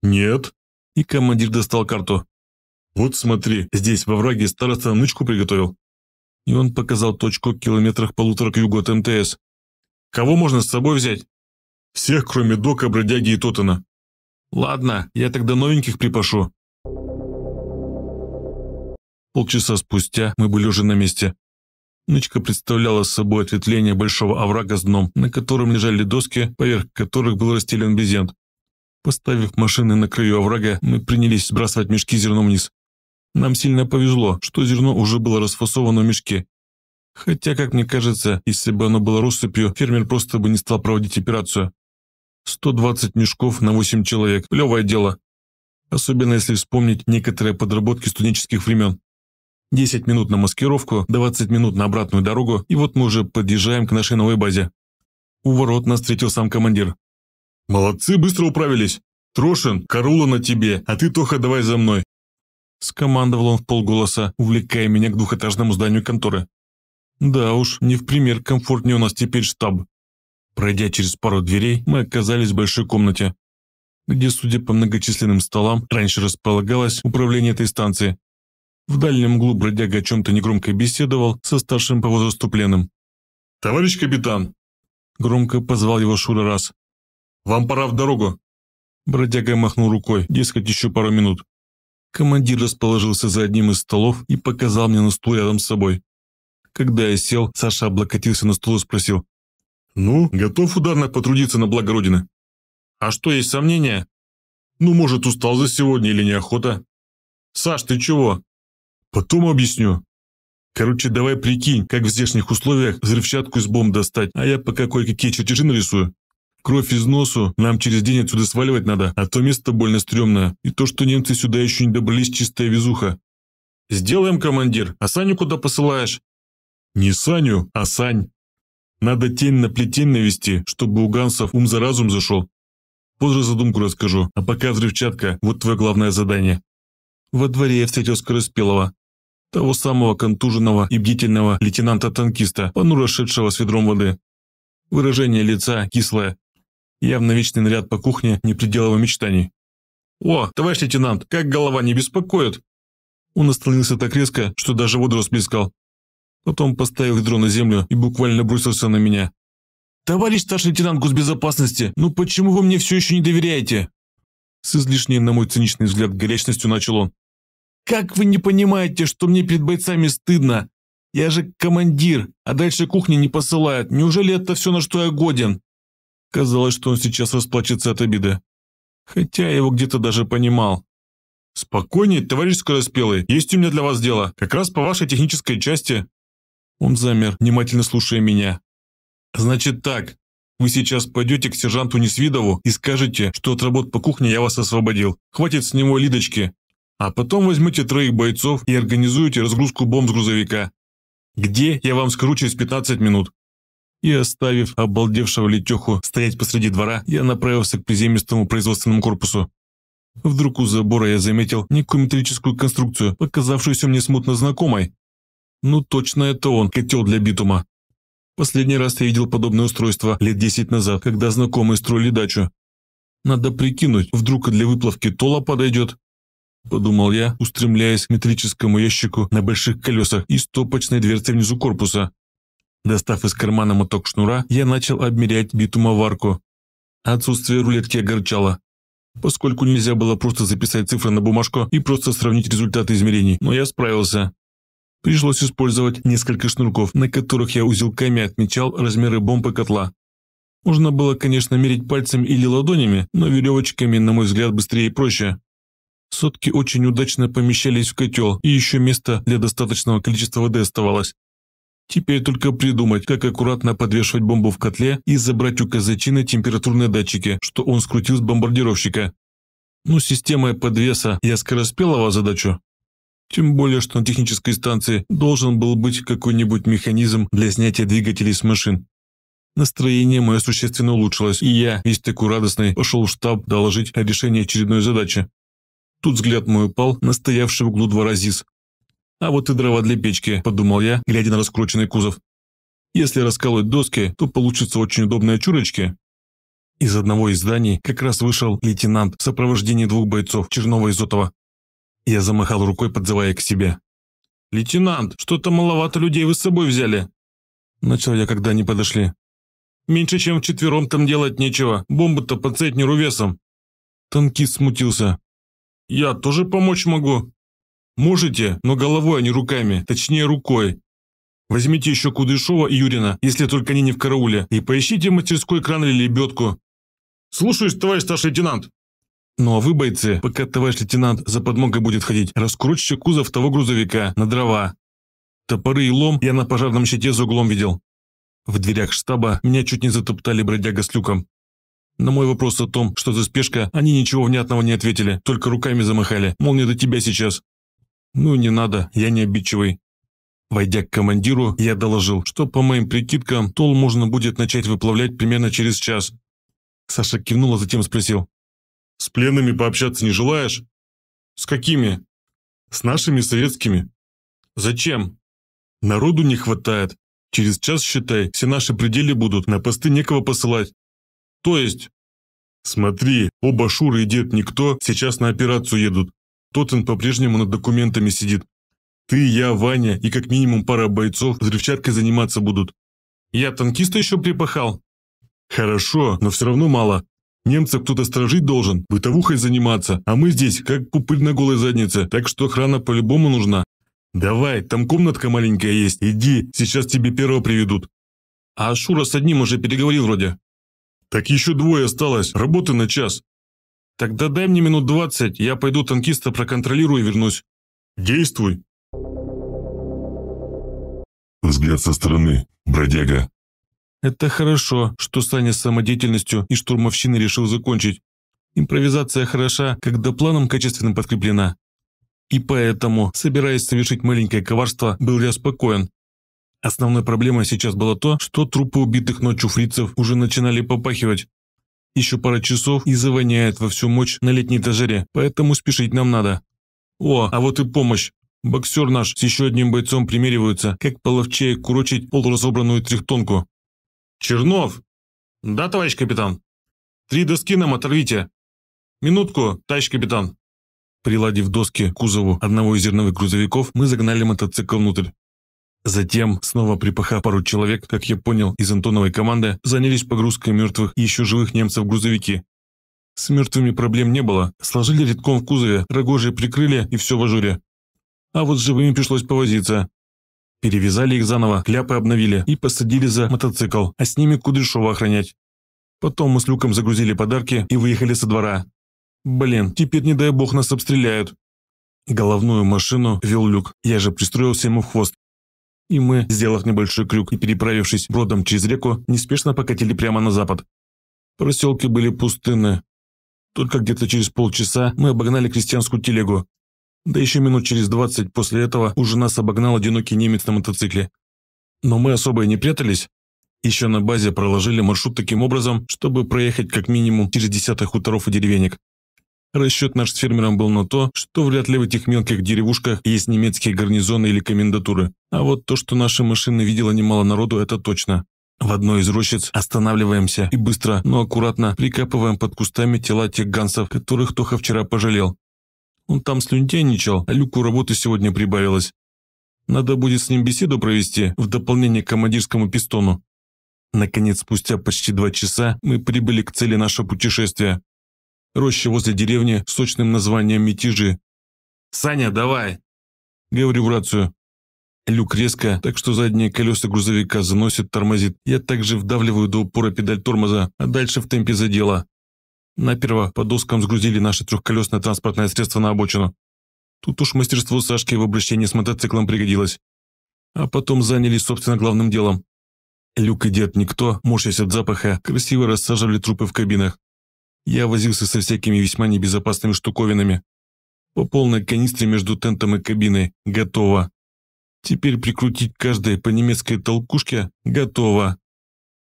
«Нет». И командир достал карту. «Вот смотри, здесь во враге староста нычку приготовил». И он показал точку в километрах полутора к югу от МТС. «Кого можно с собой взять?» «Всех, кроме Дока, Бродяги и Тотана». «Ладно, я тогда новеньких припашу. Полчаса спустя мы были уже на месте. Нычка представляла собой ответвление большого оврага с дном, на котором лежали доски, поверх которых был расстелен брезент. Поставив машины на краю оврага, мы принялись сбрасывать мешки зерном вниз. Нам сильно повезло, что зерно уже было расфасовано в мешке. Хотя, как мне кажется, если бы оно было россыпью, фермер просто бы не стал проводить операцию. 120 мешков на 8 человек – плевое дело. Особенно если вспомнить некоторые подработки студенческих времен. 10 минут на маскировку, 20 минут на обратную дорогу, и вот мы уже подъезжаем к нашей новой базе. У ворот нас встретил сам командир. «Молодцы, быстро управились! Трошин, Карула на тебе, а ты, Тоха, давай за мной!» Скомандовал он в полголоса, увлекая меня к двухэтажному зданию конторы. Да уж, не в пример комфортнее у нас теперь штаб. Пройдя через пару дверей, мы оказались в большой комнате, где, судя по многочисленным столам, раньше располагалось управление этой станции. В дальнем углу бродяга о чем-то негромко беседовал со старшим по возрасту пленным. «Товарищ капитан!» Громко позвал его Шура раз. «Вам пора в дорогу!» Бродяга махнул рукой, дескать, еще пару минут. Командир расположился за одним из столов и показал мне на стул рядом с собой. Когда я сел, Саша облокотился на стул и спросил. «Ну, готов ударно потрудиться на благо Родины?» «А что, есть сомнения?» «Ну, может, устал за сегодня или неохота?» «Саш, ты чего? Потом объясню. Короче, давай прикинь, как в здешних условиях взрывчатку из бомб достать, а я пока кое-какие чертежи нарисую. Кровь из носу, нам через день отсюда сваливать надо, а то место больно стрёмное, и то, что немцы сюда еще не добрались, чистая везуха. Сделаем, командир, а Саню куда посылаешь? Не Саню, а Сань. Надо тень на плетень навести, чтобы у Гансов ум за разум зашел. Позже задумку расскажу, а пока взрывчатка, вот твое главное задание. Во дворе я встретил Скороспелого того самого контуженного и бдительного лейтенанта-танкиста, понуро шедшего с ведром воды. Выражение лица кислое. Явно вечный наряд по кухне не предел его мечтаний. «О, товарищ лейтенант, как голова не беспокоит?» Он остановился так резко, что даже воду расплескал. Потом поставил ведро на землю и буквально бросился на меня. «Товарищ старший лейтенант госбезопасности, ну почему вы мне все еще не доверяете?» С излишней, на мой циничный взгляд, горячностью начал он. Как вы не понимаете, что мне перед бойцами стыдно? Я же командир, а дальше кухни не посылают. Неужели это все, на что я годен?» Казалось, что он сейчас расплачется от обиды. Хотя я его где-то даже понимал. «Спокойнее, товарищ Скороспелый, есть у меня для вас дело, как раз по вашей технической части». Он замер, внимательно слушая меня. «Значит так, вы сейчас пойдете к сержанту Несвидову и скажете, что от работ по кухне я вас освободил. Хватит с него Лидочки. А потом возьмите троих бойцов и организуйте разгрузку бомб с грузовика. Где, я вам скажу через 15 минут». И оставив обалдевшего летеху стоять посреди двора, я направился к приземистому производственному корпусу. Вдруг у забора я заметил некую металлическую конструкцию, показавшуюся мне смутно знакомой. Ну точно это он, котел для битума. Последний раз я видел подобное устройство лет 10 назад, когда знакомые строили дачу. Надо прикинуть, вдруг для выплавки тола подойдет. Подумал я, устремляясь к метрическому ящику на больших колесах и стопочной дверце внизу корпуса. Достав из кармана моток шнура, я начал обмерять битумоварку. Отсутствие рулетки огорчало, поскольку нельзя было просто записать цифры на бумажку и просто сравнить результаты измерений, но я справился. Пришлось использовать несколько шнурков, на которых я узелками отмечал размеры бомбы котла. Можно было, конечно, мерить пальцем или ладонями, но веревочками, на мой взгляд, быстрее и проще. Сотки очень удачно помещались в котел, и еще места для достаточного количества воды оставалось. Теперь только придумать, как аккуратно подвешивать бомбу в котле и забрать у казачины температурные датчики, что он скрутил с бомбардировщика. Ну, система подвеса я скороспелого а задачу. Тем более, что на технической станции должен был быть какой-нибудь механизм для снятия двигателей с машин. Настроение мое существенно улучшилось, и я, весь такой радостный, пошел в штаб доложить о решении очередной задачи. Тут взгляд мой упал на стоявший в углу двора ЗИС. «А вот и дрова для печки», – подумал я, глядя на раскрученный кузов. «Если расколоть доски, то получится очень удобные чурочки». Из одного из зданий как раз вышел лейтенант в сопровождении двух бойцов Чернова и Зотова. Я замахал рукой, подзывая к себе. «Лейтенант, что-то маловато людей вы с собой взяли!» Начал я, когда они подошли. «Меньше чем вчетвером там делать нечего, бомбы-то по центнеру весом!» Танкист смутился. «Я тоже помочь могу?» «Можете, но головой, а не руками, точнее рукой. Возьмите еще Кудышова и Юрина, если только они не в карауле, и поищите в мастерской кран или лебедку». «Слушаюсь, товарищ старший лейтенант!» Ну а вы, бойцы, пока товарищ лейтенант за подмогой будет ходить, раскручите кузов того грузовика на дрова. Топоры и лом я на пожарном щите за углом видел. В дверях штаба меня чуть не затоптали бродяга с люком. На мой вопрос о том, что за спешка, они ничего внятного не ответили, только руками замахали, мол, не до тебя сейчас. Ну, не надо, я не обидчивый. Войдя к командиру, я доложил, что, по моим прикидкам, тол можно будет начать выплавлять примерно через час. Саша кивнул, а затем спросил. «С пленными пообщаться не желаешь?» «С какими?» «С нашими советскими». «Зачем?» «Народу не хватает. Через час, считай, все наши пределы будут, на посты некого посылать. То есть... Смотри, оба Шуры и дед Никто сейчас на операцию едут. Тотен по-прежнему над документами сидит. Ты, я, Ваня и как минимум пара бойцов взрывчаткой заниматься будут. Я танкиста еще припахал. Хорошо, но все равно мало. Немца кто-то сторожить должен, бытовухой заниматься, а мы здесь как пупырь на голой заднице, так что охрана по-любому нужна. Давай, там комнатка маленькая есть, иди, сейчас тебе первого приведут. А Шура с одним уже переговорил вроде. «Так еще двое осталось, работы на час». «Тогда дай мне минут двадцать, я пойду танкиста проконтролирую и вернусь». «Действуй». Взгляд со стороны, бродяга. Это хорошо, что Саня с самодеятельностью и штурмовщиной решил закончить. Импровизация хороша, когда планом качественным подкреплена. И поэтому, собираясь совершить маленькое коварство, был я спокоен. Основной проблемой сейчас было то, что трупы убитых ночью фрицев уже начинали попахивать. Еще пара часов и завоняет во всю мощь на летней этажере, поэтому спешить нам надо. О, а вот и помощь. Боксер наш с еще одним бойцом примериваются, как половчее курочить полуразобранную трехтонку. Чернов! Да, товарищ капитан? Три доски нам оторвите. Минутку, товарищ капитан. Приладив доски к кузову одного из зерновых грузовиков, мы загнали мотоцикл внутрь. Затем, снова припахав пару человек, как я понял, из Антоновой команды, занялись погрузкой мертвых и еще живых немцев в грузовики. С мертвыми проблем не было, сложили редком в кузове, рогожи прикрыли и все в ажуре. А вот с живыми пришлось повозиться. Перевязали их заново, кляпы обновили и посадили за мотоцикл, а с ними Кудряшова охранять. Потом мы с Люком загрузили подарки и выехали со двора. Блин, теперь не дай бог нас обстреляют. Головную машину вел Люк, я же пристроился ему в хвост и мы, сделав небольшой крюк и переправившись бродом через реку, неспешно покатили прямо на запад. Проселки были пустынны. Только где-то через полчаса мы обогнали крестьянскую телегу. Да еще минут через двадцать после этого уже нас обогнал одинокий немец на мотоцикле. Но мы особо и не прятались. Еще на базе проложили маршрут таким образом, чтобы проехать как минимум через десяток хуторов и деревенек. Расчет наш с фермером был на то, что вряд ли в этих мелких деревушках есть немецкие гарнизоны или комендатуры. А вот то, что наши машины видела немало народу, это точно. В одной из рощиц останавливаемся и быстро, но аккуратно прикапываем под кустами тела тех гансов, которых Тоха вчера пожалел. Он там слюнтяничал, а Люку работы сегодня прибавилось. Надо будет с ним беседу провести в дополнение к командирскому пистону. Наконец, спустя почти два часа, мы прибыли к цели нашего путешествия роща возле деревни с сочным названием «Мятежи». «Саня, давай!» – говорю в рацию. Люк резко, так что задние колеса грузовика заносит, тормозит. Я также вдавливаю до упора педаль тормоза, а дальше в темпе задела. дело. Наперво по доскам сгрузили наше трехколесное транспортное средство на обочину. Тут уж мастерство Сашки в обращении с мотоциклом пригодилось. А потом занялись, собственно, главным делом. Люк и дед никто, морщась от запаха, красиво рассаживали трупы в кабинах. Я возился со всякими весьма небезопасными штуковинами. По полной канистре между тентом и кабиной. Готово. Теперь прикрутить каждой по немецкой толкушке. Готово.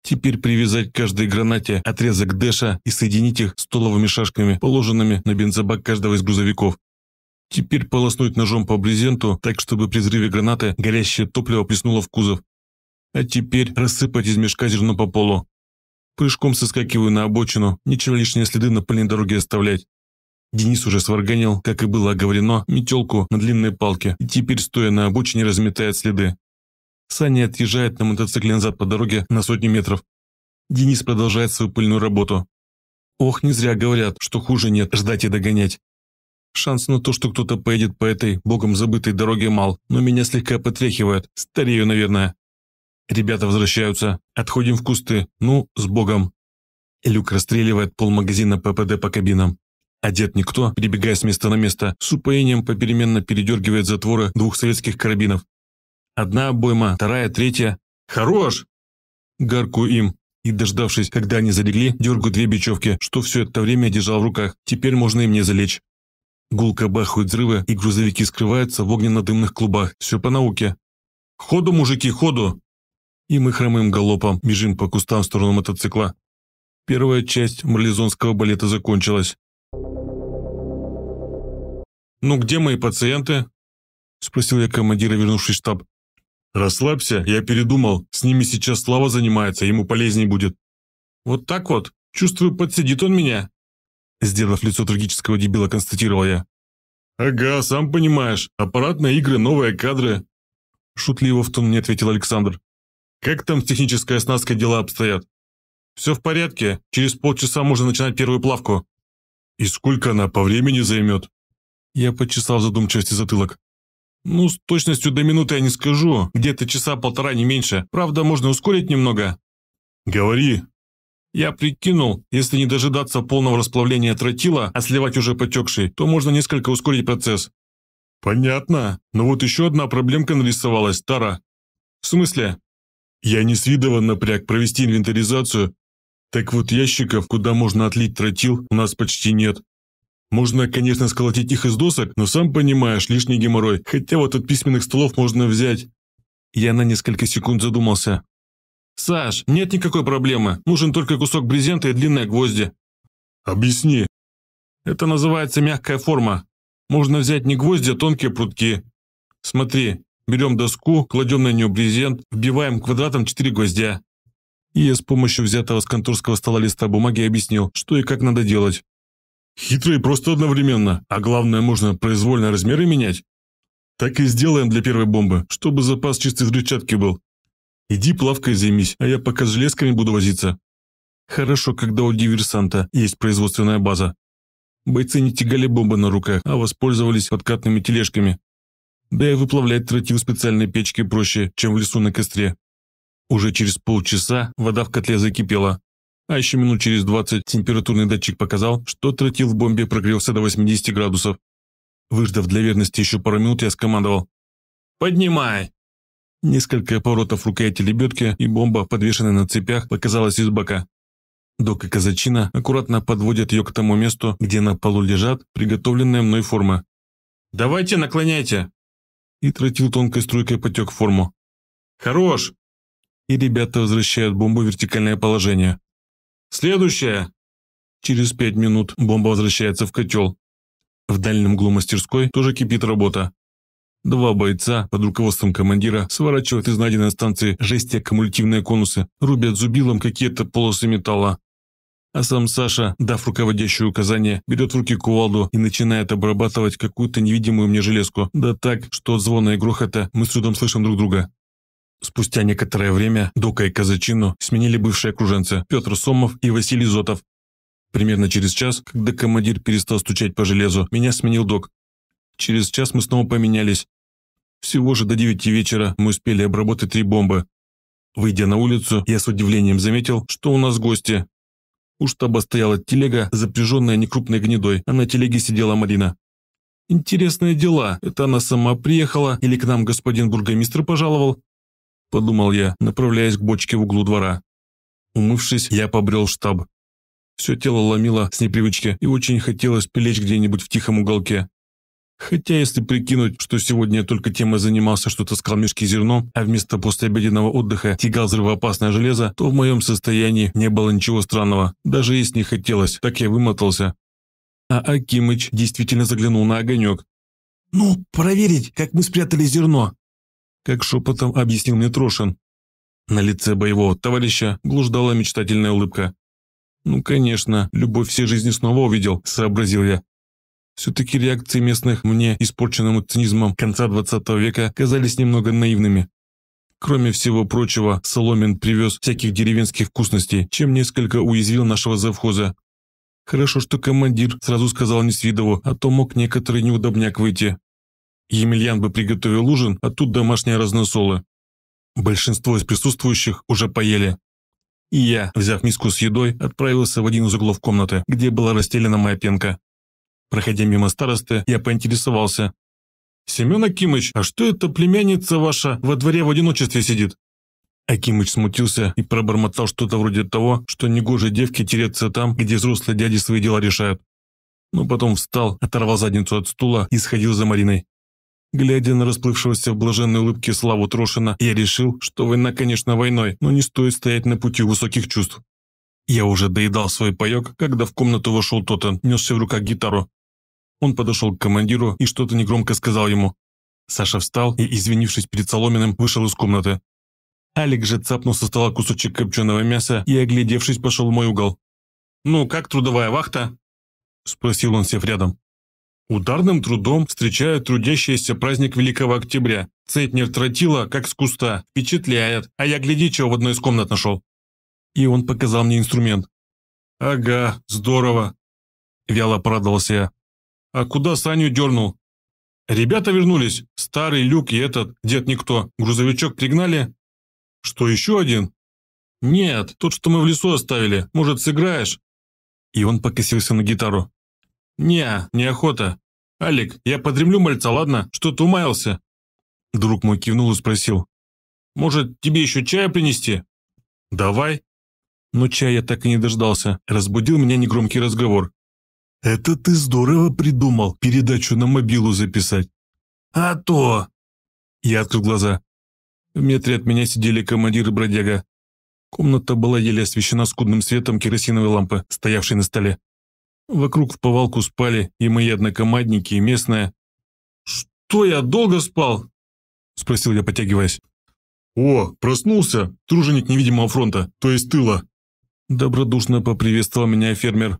Теперь привязать к каждой гранате отрезок дэша и соединить их столовыми шашками, положенными на бензобак каждого из грузовиков. Теперь полоснуть ножом по брезенту, так чтобы при взрыве гранаты горящее топливо плеснуло в кузов. А теперь рассыпать из мешка зерно по полу. Прыжком соскакиваю на обочину, нечего лишние следы на пыльной дороге оставлять. Денис уже сварганил, как и было оговорено, метелку на длинной палке и теперь, стоя на обочине, разметает следы. Саня отъезжает на мотоцикле назад по дороге на сотни метров. Денис продолжает свою пыльную работу. Ох, не зря говорят, что хуже нет ждать и догонять. Шанс на то, что кто-то поедет по этой, богом забытой дороге мал, но меня слегка потряхивает. Старею, наверное. Ребята возвращаются. Отходим в кусты. Ну, с богом. Люк расстреливает полмагазина ППД по кабинам. Одет никто, перебегая с места на место, с упоением попеременно передергивает затворы двух советских карабинов. Одна обойма, вторая, третья. «Хорош!» Гарку им. И, дождавшись, когда они залегли, дергаю две бечевки, что все это время держал в руках. Теперь можно и мне залечь. Гулка бахают взрывы, и грузовики скрываются в огненно-дымных клубах. Все по науке. «Ходу, мужики, ходу!» и мы хромым галопом бежим по кустам в сторону мотоцикла. Первая часть марлезонского балета закончилась. «Ну где мои пациенты?» – спросил я командира, вернувшись в штаб. «Расслабься, я передумал. С ними сейчас Слава занимается, ему полезнее будет». «Вот так вот? Чувствую, подсидит он меня?» Сделав лицо трагического дебила, констатировал я. «Ага, сам понимаешь. Аппаратные игры, новые кадры». Шутливо в тон мне ответил Александр. Как там с технической оснасткой дела обстоят? Все в порядке, через полчаса можно начинать первую плавку. И сколько она по времени займет? Я почесал задумчивости затылок. Ну, с точностью до минуты я не скажу, где-то часа полтора, не меньше. Правда, можно ускорить немного. Говори. Я прикинул, если не дожидаться полного расплавления тротила, а сливать уже потекший, то можно несколько ускорить процесс. Понятно. Но вот еще одна проблемка нарисовалась, Тара. В смысле? Я не с свидован напряг провести инвентаризацию. Так вот, ящиков, куда можно отлить тротил, у нас почти нет. Можно, конечно, сколотить их из досок, но сам понимаешь, лишний геморрой. Хотя вот от письменных столов можно взять. Я на несколько секунд задумался. «Саш, нет никакой проблемы. Нужен только кусок брезента и длинные гвозди». «Объясни». «Это называется мягкая форма. Можно взять не гвозди, а тонкие прутки. Смотри, Берем доску, кладем на нее брезент, вбиваем квадратом 4 гвоздя. И я с помощью взятого с конторского стола листа бумаги объяснил, что и как надо делать. Хитро и просто одновременно, а главное, можно произвольно размеры менять. Так и сделаем для первой бомбы, чтобы запас чистой взрывчатки был. Иди плавкой займись, а я пока с железками буду возиться. Хорошо, когда у диверсанта есть производственная база. Бойцы не тягали бомбы на руках, а воспользовались подкатными тележками да и выплавлять тротил в специальной печке проще, чем в лесу на костре. Уже через полчаса вода в котле закипела, а еще минут через 20 температурный датчик показал, что тротил в бомбе прогрелся до 80 градусов. Выждав для верности еще пару минут, я скомандовал «Поднимай!». Несколько поворотов рукояти лебедки и бомба, подвешенная на цепях, показалась из бока. Док и казачина аккуратно подводят ее к тому месту, где на полу лежат приготовленные мной формы. «Давайте наклоняйте!» и тратил тонкой струйкой потек в форму. «Хорош!» И ребята возвращают бомбу в вертикальное положение. «Следующее!» Через пять минут бомба возвращается в котел. В дальнем углу мастерской тоже кипит работа. Два бойца под руководством командира сворачивают из найденной станции жести аккумулятивные конусы, рубят зубилом какие-то полосы металла. А сам Саша, дав руководящее указание, берет в руки кувалду и начинает обрабатывать какую-то невидимую мне железку. Да так, что от звона и грохота мы с трудом слышим друг друга. Спустя некоторое время Дока и Казачину сменили бывшие окруженцы Петр Сомов и Василий Зотов. Примерно через час, когда командир перестал стучать по железу, меня сменил Док. Через час мы снова поменялись. Всего же до 9 вечера мы успели обработать три бомбы. Выйдя на улицу, я с удивлением заметил, что у нас гости. У штаба стояла телега, запряженная некрупной гнедой, а на телеге сидела Марина. «Интересные дела. Это она сама приехала или к нам господин бургомистр пожаловал?» Подумал я, направляясь к бочке в углу двора. Умывшись, я побрел в штаб. Все тело ломило с непривычки и очень хотелось прилечь где-нибудь в тихом уголке. Хотя, если прикинуть, что сегодня я только тем и занимался что-то с калмышки зерном, а вместо послеобеденного отдыха тягал взрывоопасное железо, то в моем состоянии не было ничего странного. Даже есть не хотелось, так я вымотался. А Акимыч действительно заглянул на огонек. «Ну, проверить, как мы спрятали зерно!» Как шепотом объяснил мне Трошин. На лице боевого товарища блуждала мечтательная улыбка. «Ну, конечно, любовь всей жизни снова увидел», — сообразил я. Все-таки реакции местных мне, испорченному цинизмом конца 20 века, казались немного наивными. Кроме всего прочего, Соломин привез всяких деревенских вкусностей, чем несколько уязвил нашего завхоза. Хорошо, что командир сразу сказал Несвидову, а то мог некоторый неудобняк выйти. Емельян бы приготовил ужин, а тут домашняя разносола. Большинство из присутствующих уже поели. И я, взяв миску с едой, отправился в один из углов комнаты, где была расстелена моя пенка. Проходя мимо старосты, я поинтересовался. «Семен Акимыч, а что это племянница ваша во дворе в одиночестве сидит?» Акимыч смутился и пробормотал что-то вроде того, что негоже девки тереться там, где взрослые дяди свои дела решают. Но потом встал, оторвал задницу от стула и сходил за Мариной. Глядя на расплывшегося в блаженной улыбке Славу Трошина, я решил, что война, конечно, войной, но не стоит стоять на пути высоких чувств. Я уже доедал свой паёк, когда в комнату вошел Тоттен, несший в руках гитару. Он подошел к командиру и что-то негромко сказал ему. Саша встал и, извинившись перед Соломиным, вышел из комнаты. Алик же цапнул со стола кусочек копченого мяса и, оглядевшись, пошел в мой угол. «Ну, как трудовая вахта?» – спросил он, сев рядом. «Ударным трудом встречают трудящийся праздник Великого Октября. Центнер тротила, как с куста, впечатляет, а я гляди, чего в одной из комнат нашел». И он показал мне инструмент. «Ага, здорово», – вяло порадовался я. А куда Саню дернул? Ребята вернулись. Старый люк и этот, дед никто. Грузовичок пригнали. Что, еще один? Нет, тот, что мы в лесу оставили. Может, сыграешь? И он покосился на гитару. Не, неохота. Алик, я подремлю мальца, ладно? Что-то умаялся. Друг мой кивнул и спросил. Может, тебе еще чая принести? Давай. Но чая я так и не дождался. Разбудил меня негромкий разговор. «Это ты здорово придумал, передачу на мобилу записать». «А то!» Я открыл глаза. В метре от меня сидели командир и бродяга. Комната была еле освещена скудным светом керосиновой лампы, стоявшей на столе. Вокруг в повалку спали и мои однокомандники, и местная. «Что я долго спал?» – спросил я, потягиваясь. «О, проснулся, труженик невидимого фронта, то есть тыла!» Добродушно поприветствовал меня фермер.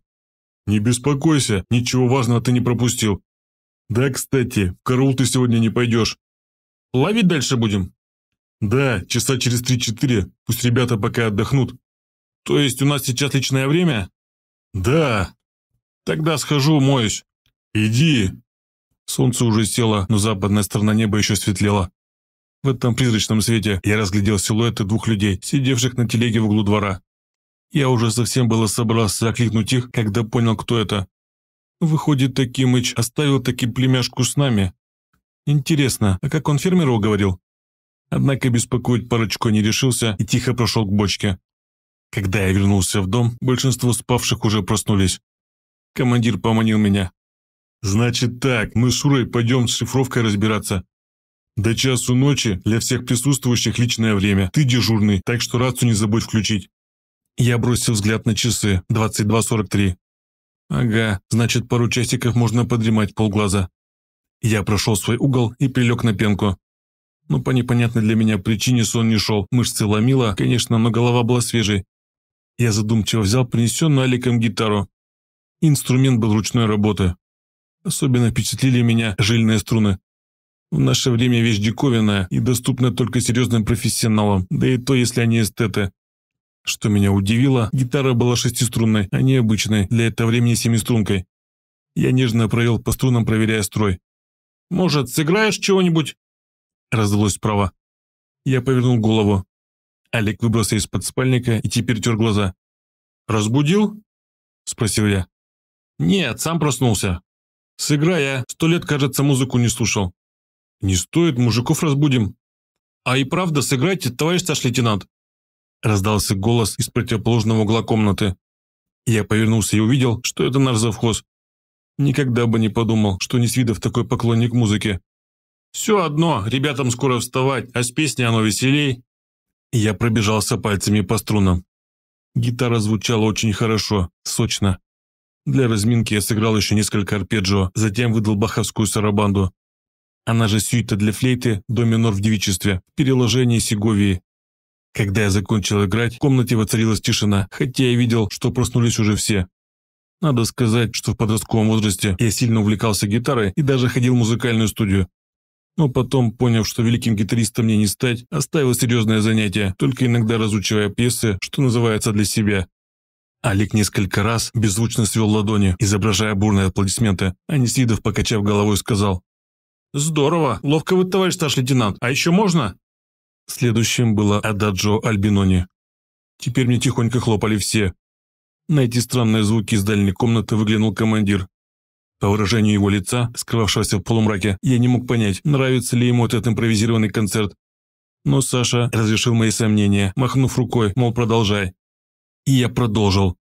«Не беспокойся, ничего важного ты не пропустил». «Да, кстати, в караул ты сегодня не пойдешь». «Ловить дальше будем?» «Да, часа через три-четыре, пусть ребята пока отдохнут». «То есть у нас сейчас личное время?» «Да». «Тогда схожу, моюсь». «Иди». Солнце уже село, но западная сторона неба еще светлела. В этом призрачном свете я разглядел силуэты двух людей, сидевших на телеге в углу двора. Я уже совсем было собрался окликнуть их, когда понял, кто это. Выходит, Такимыч оставил таки племяшку с нами. Интересно, а как он фермеру говорил? Однако беспокоить парочку не решился и тихо прошел к бочке. Когда я вернулся в дом, большинство спавших уже проснулись. Командир поманил меня. «Значит так, мы с Шурой пойдем с шифровкой разбираться. До часу ночи для всех присутствующих личное время. Ты дежурный, так что рацию не забудь включить. Я бросил взгляд на часы. 22.43. Ага, значит, пару часиков можно подремать полглаза. Я прошел свой угол и прилег на пенку. Но ну, по непонятной для меня причине сон не шел. Мышцы ломило, конечно, но голова была свежей. Я задумчиво взял принесенную Аликом гитару. Инструмент был ручной работы. Особенно впечатлили меня жильные струны. В наше время вещь диковинная и доступна только серьезным профессионалам, да и то, если они эстеты. Что меня удивило, гитара была шестиструнной, а не обычной, для этого времени семистрункой. Я нежно провел по струнам, проверяя строй. «Может, сыграешь чего-нибудь?» Раздалось справа. Я повернул голову. Олег выбрался из-под спальника и теперь тер глаза. «Разбудил?» – спросил я. «Нет, сам проснулся. Сыграй, я а? сто лет, кажется, музыку не слушал». «Не стоит, мужиков разбудим». «А и правда, сыграйте, товарищ старший лейтенант», раздался голос из противоположного угла комнаты. Я повернулся и увидел, что это наш завхоз. Никогда бы не подумал, что Несвидов такой поклонник музыки. «Все одно, ребятам скоро вставать, а с песней оно веселей». Я пробежался пальцами по струнам. Гитара звучала очень хорошо, сочно. Для разминки я сыграл еще несколько арпеджио, затем выдал баховскую сарабанду. Она же сюита для флейты, до минор в девичестве, в переложении Сеговии, когда я закончил играть, в комнате воцарилась тишина, хотя я видел, что проснулись уже все. Надо сказать, что в подростковом возрасте я сильно увлекался гитарой и даже ходил в музыкальную студию. Но потом, поняв, что великим гитаристом мне не стать, оставил серьезное занятие, только иногда разучивая пьесы, что называется, для себя. Алик несколько раз беззвучно свел ладони, изображая бурные аплодисменты, а Несидов, покачав головой, сказал. «Здорово! Ловко вы, товарищ старший лейтенант! А еще можно?» Следующим была Ададжо Альбинони. Теперь мне тихонько хлопали все. На эти странные звуки из дальней комнаты выглянул командир. По выражению его лица, скрывавшегося в полумраке, я не мог понять, нравится ли ему этот импровизированный концерт. Но Саша разрешил мои сомнения, махнув рукой, мол, продолжай. И я продолжил.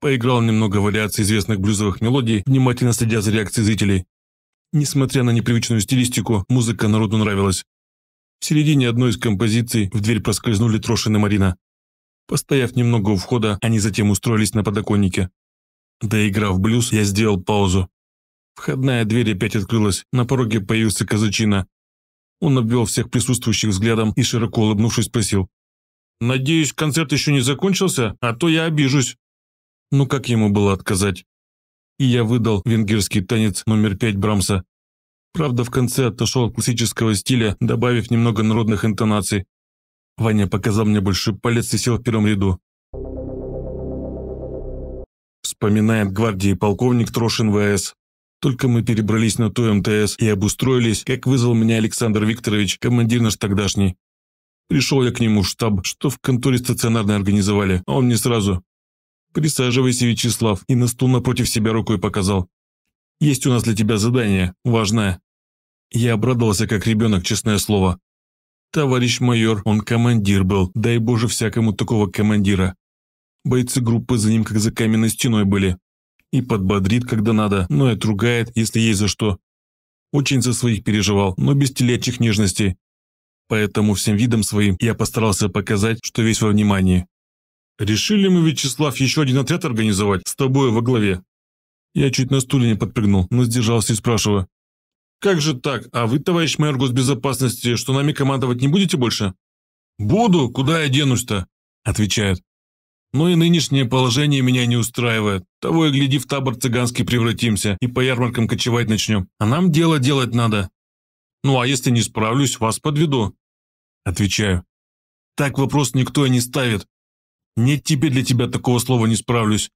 Поиграл немного вариаций известных блюзовых мелодий, внимательно следя за реакцией зрителей. Несмотря на непривычную стилистику, музыка народу нравилась. В середине одной из композиций в дверь проскользнули Трошин и Марина. Постояв немного у входа, они затем устроились на подоконнике. Доиграв блюз, я сделал паузу. Входная дверь опять открылась, на пороге появился казачина. Он обвел всех присутствующих взглядом и, широко улыбнувшись, спросил. «Надеюсь, концерт еще не закончился, а то я обижусь». Ну как ему было отказать? И я выдал венгерский танец номер пять Брамса Правда, в конце отошел от классического стиля, добавив немного народных интонаций. Ваня показал мне большой палец и сел в первом ряду. Вспоминает гвардии полковник Трошин ВС. Только мы перебрались на ту МТС и обустроились, как вызвал меня Александр Викторович, командир наш тогдашний. Пришел я к нему в штаб, что в конторе стационарной организовали, а он мне сразу. «Присаживайся, Вячеслав», и на стул напротив себя рукой показал. «Есть у нас для тебя задание, важное». Я обрадовался, как ребенок, честное слово. Товарищ майор, он командир был, дай боже всякому такого командира. Бойцы группы за ним как за каменной стеной были. И подбодрит, когда надо, но и отругает, если есть за что. Очень за своих переживал, но без телячьих нежностей. Поэтому всем видом своим я постарался показать, что весь во внимании. «Решили мы, Вячеслав, еще один отряд организовать, с тобой во главе». Я чуть на стуле не подпрыгнул, но сдержался и спрашиваю. «Как же так? А вы, товарищ майор госбезопасности, что нами командовать не будете больше?» «Буду, куда я денусь-то?» – отвечает. «Но «Ну и нынешнее положение меня не устраивает. Того и гляди, в табор цыганский превратимся и по ярмаркам кочевать начнем. А нам дело делать надо. Ну а если не справлюсь, вас подведу». Отвечаю. «Так вопрос никто и не ставит. Нет тебе для тебя такого слова не справлюсь.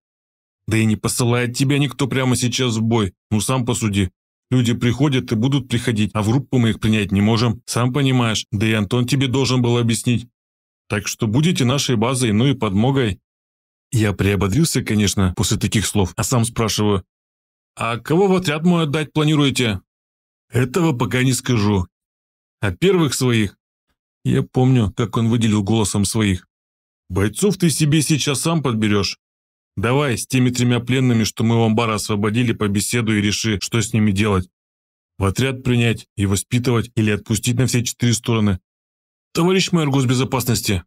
Да и не посылает тебя никто прямо сейчас в бой. Ну сам посуди. Люди приходят и будут приходить, а в группу мы их принять не можем. Сам понимаешь, да и Антон тебе должен был объяснить. Так что будете нашей базой, ну и подмогой». Я приободрился, конечно, после таких слов, а сам спрашиваю, «А кого в отряд мой отдать планируете?» «Этого пока не скажу. А первых своих?» Я помню, как он выделил голосом своих. «Бойцов ты себе сейчас сам подберешь. Давай с теми тремя пленными, что мы у амбара освободили, побеседуй и реши, что с ними делать. В отряд принять и воспитывать или отпустить на все четыре стороны. Товарищ майор госбезопасности,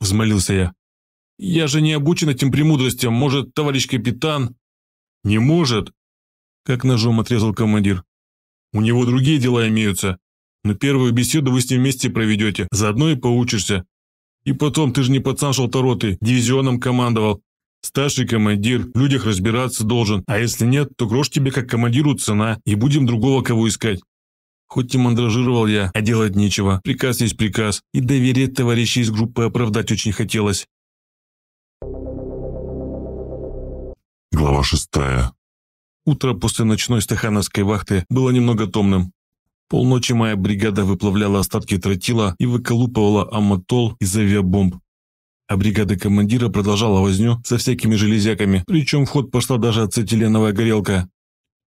взмолился я. Я же не обучен этим премудростям, может, товарищ капитан? Не может, как ножом отрезал командир. У него другие дела имеются, но первую беседу вы с ним вместе проведете, заодно и поучишься. И потом, ты же не пацан шелторотый, дивизионом командовал, Старший командир в людях разбираться должен, а если нет, то грош тебе как командиру цена, и будем другого кого искать. Хоть и мандражировал я, а делать нечего. Приказ есть приказ, и доверие товарищей из группы оправдать очень хотелось. Глава шестая. Утро после ночной стахановской вахты было немного томным. Полночи моя бригада выплавляла остатки тротила и выколупывала аматол из авиабомб а бригада командира продолжала возню со всякими железяками, причем в ход пошла даже ацетиленовая горелка.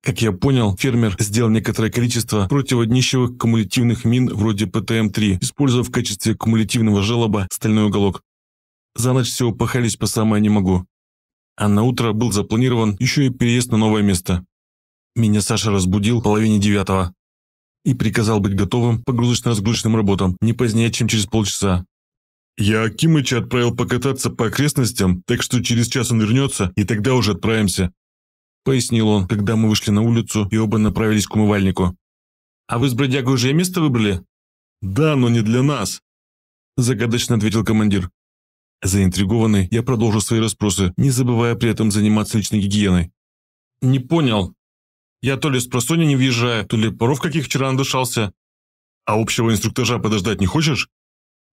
Как я понял, фермер сделал некоторое количество противоднищевых кумулятивных мин вроде ПТМ-3, используя в качестве кумулятивного желоба стальной уголок. За ночь все упахались по самое не могу. А на утро был запланирован еще и переезд на новое место. Меня Саша разбудил в половине девятого и приказал быть готовым к погрузочно-разгрузочным работам не позднее, чем через полчаса. Я Акимыча отправил покататься по окрестностям, так что через час он вернется, и тогда уже отправимся», — пояснил он, когда мы вышли на улицу и оба направились к умывальнику. «А вы с бродягой уже место выбрали?» «Да, но не для нас», — загадочно ответил командир. Заинтригованный, я продолжил свои расспросы, не забывая при этом заниматься личной гигиеной. «Не понял. Я то ли с просонья не въезжаю, то ли паров каких вчера надышался. А общего инструктажа подождать не хочешь?»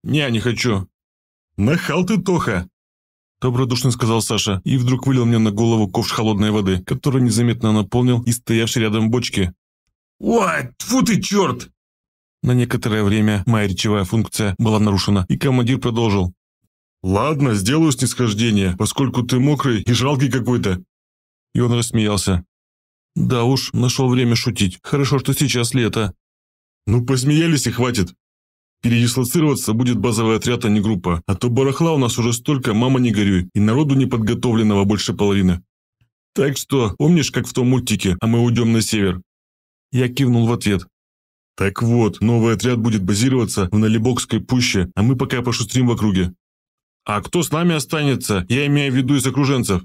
«Не, не хочу». «Нахал ты, Тоха!» Добродушно сказал Саша и вдруг вылил мне на голову ковш холодной воды, который незаметно наполнил и стоявший рядом бочки. «Ой, тьфу ты, черт!» На некоторое время моя речевая функция была нарушена, и командир продолжил. «Ладно, сделаю снисхождение, поскольку ты мокрый и жалкий какой-то». И он рассмеялся. «Да уж, нашел время шутить. Хорошо, что сейчас лето». «Ну, посмеялись и хватит. Передислоцироваться будет базовый отряд, а не группа. А то барахла у нас уже столько, мама не горюй, и народу неподготовленного больше половины. Так что, помнишь, как в том мультике, а мы уйдем на север?» Я кивнул в ответ. «Так вот, новый отряд будет базироваться в Налибокской пуще, а мы пока пошустрим в округе». «А кто с нами останется? Я имею в виду из окруженцев».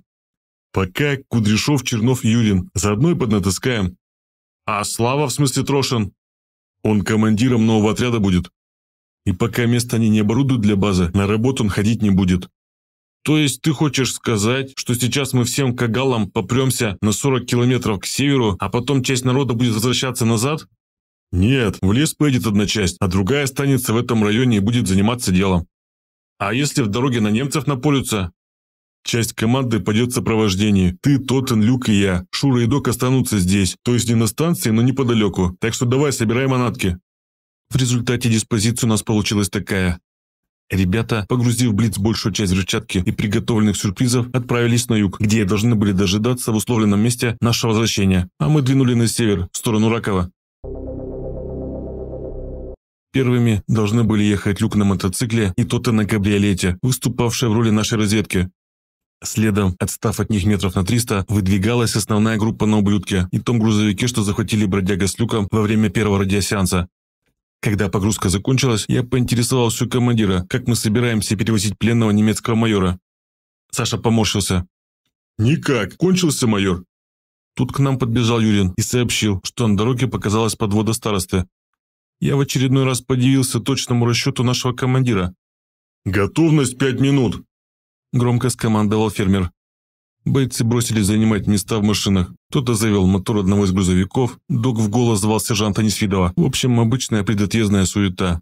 «Пока Кудряшов, Чернов и Юрин. Заодно и поднатыскаем». «А Слава в смысле Трошин?» «Он командиром нового отряда будет. И пока место они не оборудуют для базы, на работу он ходить не будет. То есть ты хочешь сказать, что сейчас мы всем кагалам попремся на 40 километров к северу, а потом часть народа будет возвращаться назад? Нет, в лес поедет одна часть, а другая останется в этом районе и будет заниматься делом. А если в дороге на немцев наполются? Часть команды пойдет в сопровождении. Ты, Тоттен, Люк и я. Шура и Док останутся здесь, то есть не на станции, но неподалеку. Так что давай собираем манатки. В результате диспозиция у нас получилась такая. Ребята, погрузив в Блиц большую часть взрывчатки и приготовленных сюрпризов, отправились на юг, где должны были дожидаться в условленном месте нашего возвращения, а мы двинули на север, в сторону Ракова. Первыми должны были ехать Люк на мотоцикле и тот Тота на кабриолете, выступавшая в роли нашей разведки. Следом, отстав от них метров на 300, выдвигалась основная группа на ублюдке и том грузовике, что захватили бродяга с Люком во время первого радиосеанса. Когда погрузка закончилась, я поинтересовался у командира, как мы собираемся перевозить пленного немецкого майора. Саша поморщился. «Никак, кончился майор». Тут к нам подбежал Юрин и сообщил, что на дороге показалась подвода старосты. Я в очередной раз подивился точному расчету нашего командира. «Готовность пять минут», – громко скомандовал фермер. Бойцы бросились занимать места в машинах. Кто-то завел мотор одного из грузовиков. Док в голос звал сержанта Несвидова. В общем, обычная предотъездная суета.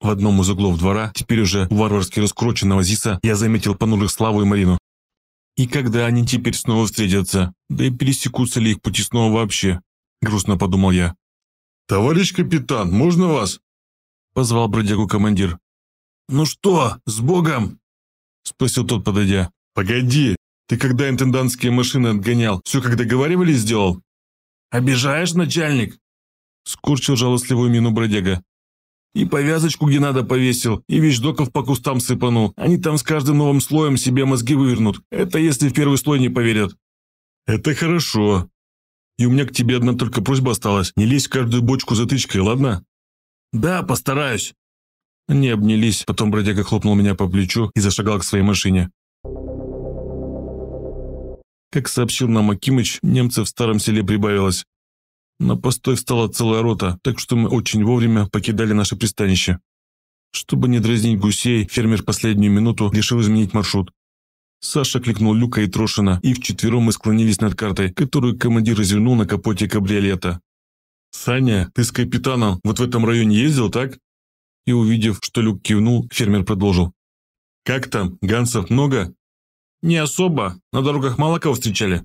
В одном из углов двора, теперь уже варварски раскрученного ЗИСа, я заметил понурых Славу и Марину. И когда они теперь снова встретятся? Да и пересекутся ли их пути снова вообще? Грустно подумал я. «Товарищ капитан, можно вас?» Позвал бродягу командир. «Ну что, с Богом?» Спросил тот, подойдя. «Погоди, ты когда интендантские машины отгонял, все как договаривались сделал?» «Обижаешь, начальник?» Скорчил жалостливую мину бродяга. «И повязочку где надо повесил, и вещдоков по кустам сыпанул. Они там с каждым новым слоем себе мозги вывернут. Это если в первый слой не поверят». «Это хорошо. И у меня к тебе одна только просьба осталась. Не лезь в каждую бочку затычкой, ладно?» «Да, постараюсь». Они обнялись, потом бродяга хлопнул меня по плечу и зашагал к своей машине. Как сообщил нам Акимыч, немцев в старом селе прибавилось. На постой встала целая рота, так что мы очень вовремя покидали наше пристанище. Чтобы не дразнить гусей, фермер последнюю минуту решил изменить маршрут. Саша кликнул Люка и Трошина, и вчетвером мы склонились над картой, которую командир развернул на капоте кабриолета. «Саня, ты с капитаном вот в этом районе ездил, так?» И увидев, что Люк кивнул, фермер продолжил. «Как там? Гансов много?» Не особо. На дорогах молока встречали.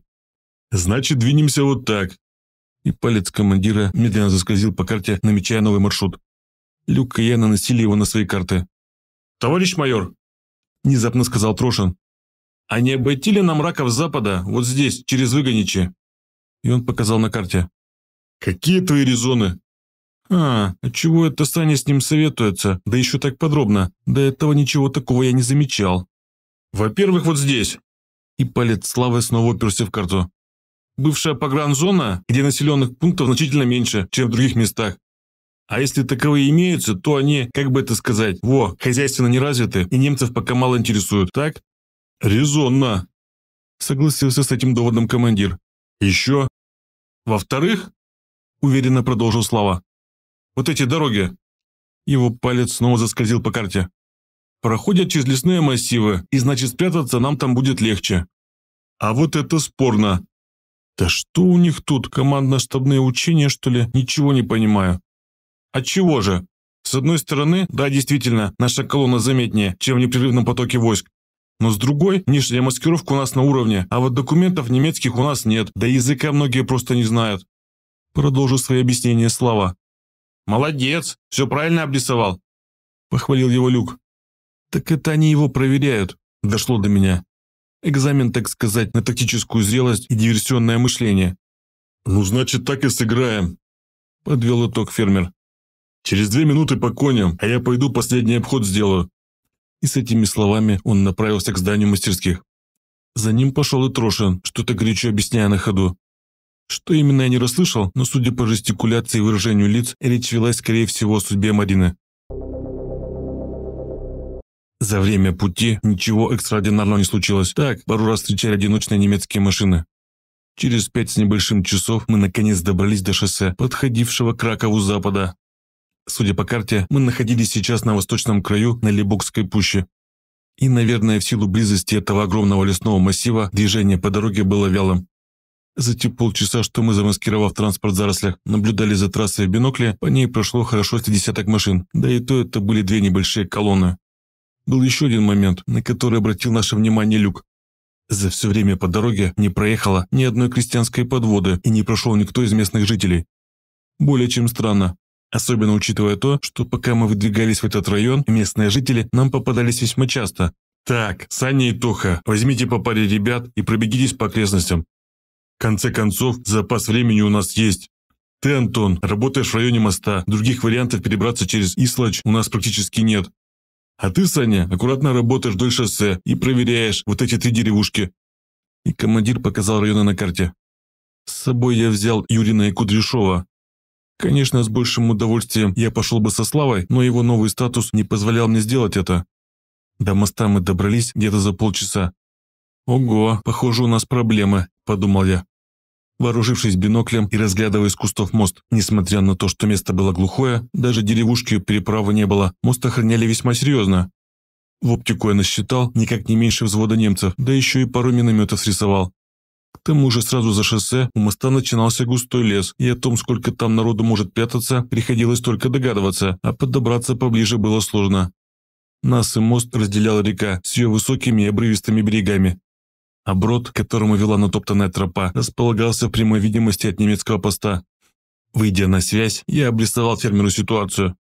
Значит, двинемся вот так. И палец командира медленно заскользил по карте, намечая новый маршрут. Люк и я наносили его на свои карты. «Товарищ майор!» – внезапно сказал Трошин. «А не обойти ли нам раков запада, вот здесь, через Выгоничи?» И он показал на карте. «Какие твои резоны?» «А, а чего это Саня с ним советуется? Да еще так подробно. До этого ничего такого я не замечал. Во-первых, вот здесь. И палец славы снова уперся в карту. Бывшая погранзона, где населенных пунктов значительно меньше, чем в других местах. А если таковые имеются, то они, как бы это сказать, во, хозяйственно не развиты, и немцев пока мало интересуют, так? Резонно. Согласился с этим доводом командир. Еще. Во-вторых, уверенно продолжил Слава. Вот эти дороги. Его палец снова заскользил по карте проходят через лесные массивы, и значит спрятаться нам там будет легче. А вот это спорно. Да что у них тут, командно-штабные учения, что ли? Ничего не понимаю. От а чего же? С одной стороны, да, действительно, наша колонна заметнее, чем в непрерывном потоке войск. Но с другой, нижняя маскировка у нас на уровне, а вот документов немецких у нас нет, да языка многие просто не знают. Продолжу свои объяснения Слава. «Молодец, все правильно обрисовал», – похвалил его Люк. «Так это они его проверяют», – дошло до меня. Экзамен, так сказать, на тактическую зрелость и диверсионное мышление. «Ну, значит, так и сыграем», – подвел итог фермер. «Через две минуты по коням, а я пойду последний обход сделаю». И с этими словами он направился к зданию мастерских. За ним пошел и Трошин, что-то горячо объясняя на ходу. Что именно я не расслышал, но судя по жестикуляции и выражению лиц, речь велась, скорее всего, о судьбе Марины. За время пути ничего экстраординарного не случилось. Так, пару раз встречали одиночные немецкие машины. Через пять с небольшим часов мы наконец добрались до шоссе, подходившего к Ракову запада. Судя по карте, мы находились сейчас на восточном краю на Лебокской пуще. И, наверное, в силу близости этого огромного лесного массива движение по дороге было вялым. За те полчаса, что мы, замаскировав транспорт в зарослях, наблюдали за трассой в бинокле, по ней прошло хорошо с десяток машин, да и то это были две небольшие колонны. Был еще один момент, на который обратил наше внимание Люк. За все время по дороге не проехала ни одной крестьянской подводы и не прошел никто из местных жителей. Более чем странно. Особенно учитывая то, что пока мы выдвигались в этот район, местные жители нам попадались весьма часто. «Так, Саня и Тоха, возьмите по паре ребят и пробегитесь по окрестностям. В конце концов, запас времени у нас есть. Ты, Антон, работаешь в районе моста. Других вариантов перебраться через Ислач у нас практически нет. А ты, Саня, аккуратно работаешь вдоль шоссе и проверяешь вот эти три деревушки». И командир показал районы на карте. С собой я взял Юрина и Кудряшова. Конечно, с большим удовольствием я пошел бы со Славой, но его новый статус не позволял мне сделать это. До моста мы добрались где-то за полчаса. «Ого, похоже, у нас проблемы», – подумал я. Вооружившись биноклем и разглядывая из кустов мост, несмотря на то, что место было глухое, даже деревушки переправы не было, мост охраняли весьма серьезно. В оптику я насчитал никак не меньше взвода немцев, да еще и пару минометов срисовал. К тому же сразу за шоссе у моста начинался густой лес, и о том, сколько там народу может прятаться, приходилось только догадываться, а подобраться поближе было сложно. Нас и мост разделяла река с ее высокими и обрывистыми берегами. Оброд, к которому вела натоптанная тропа, располагался в прямой видимости от немецкого поста. Выйдя на связь, я обрисовал фермеру ситуацию.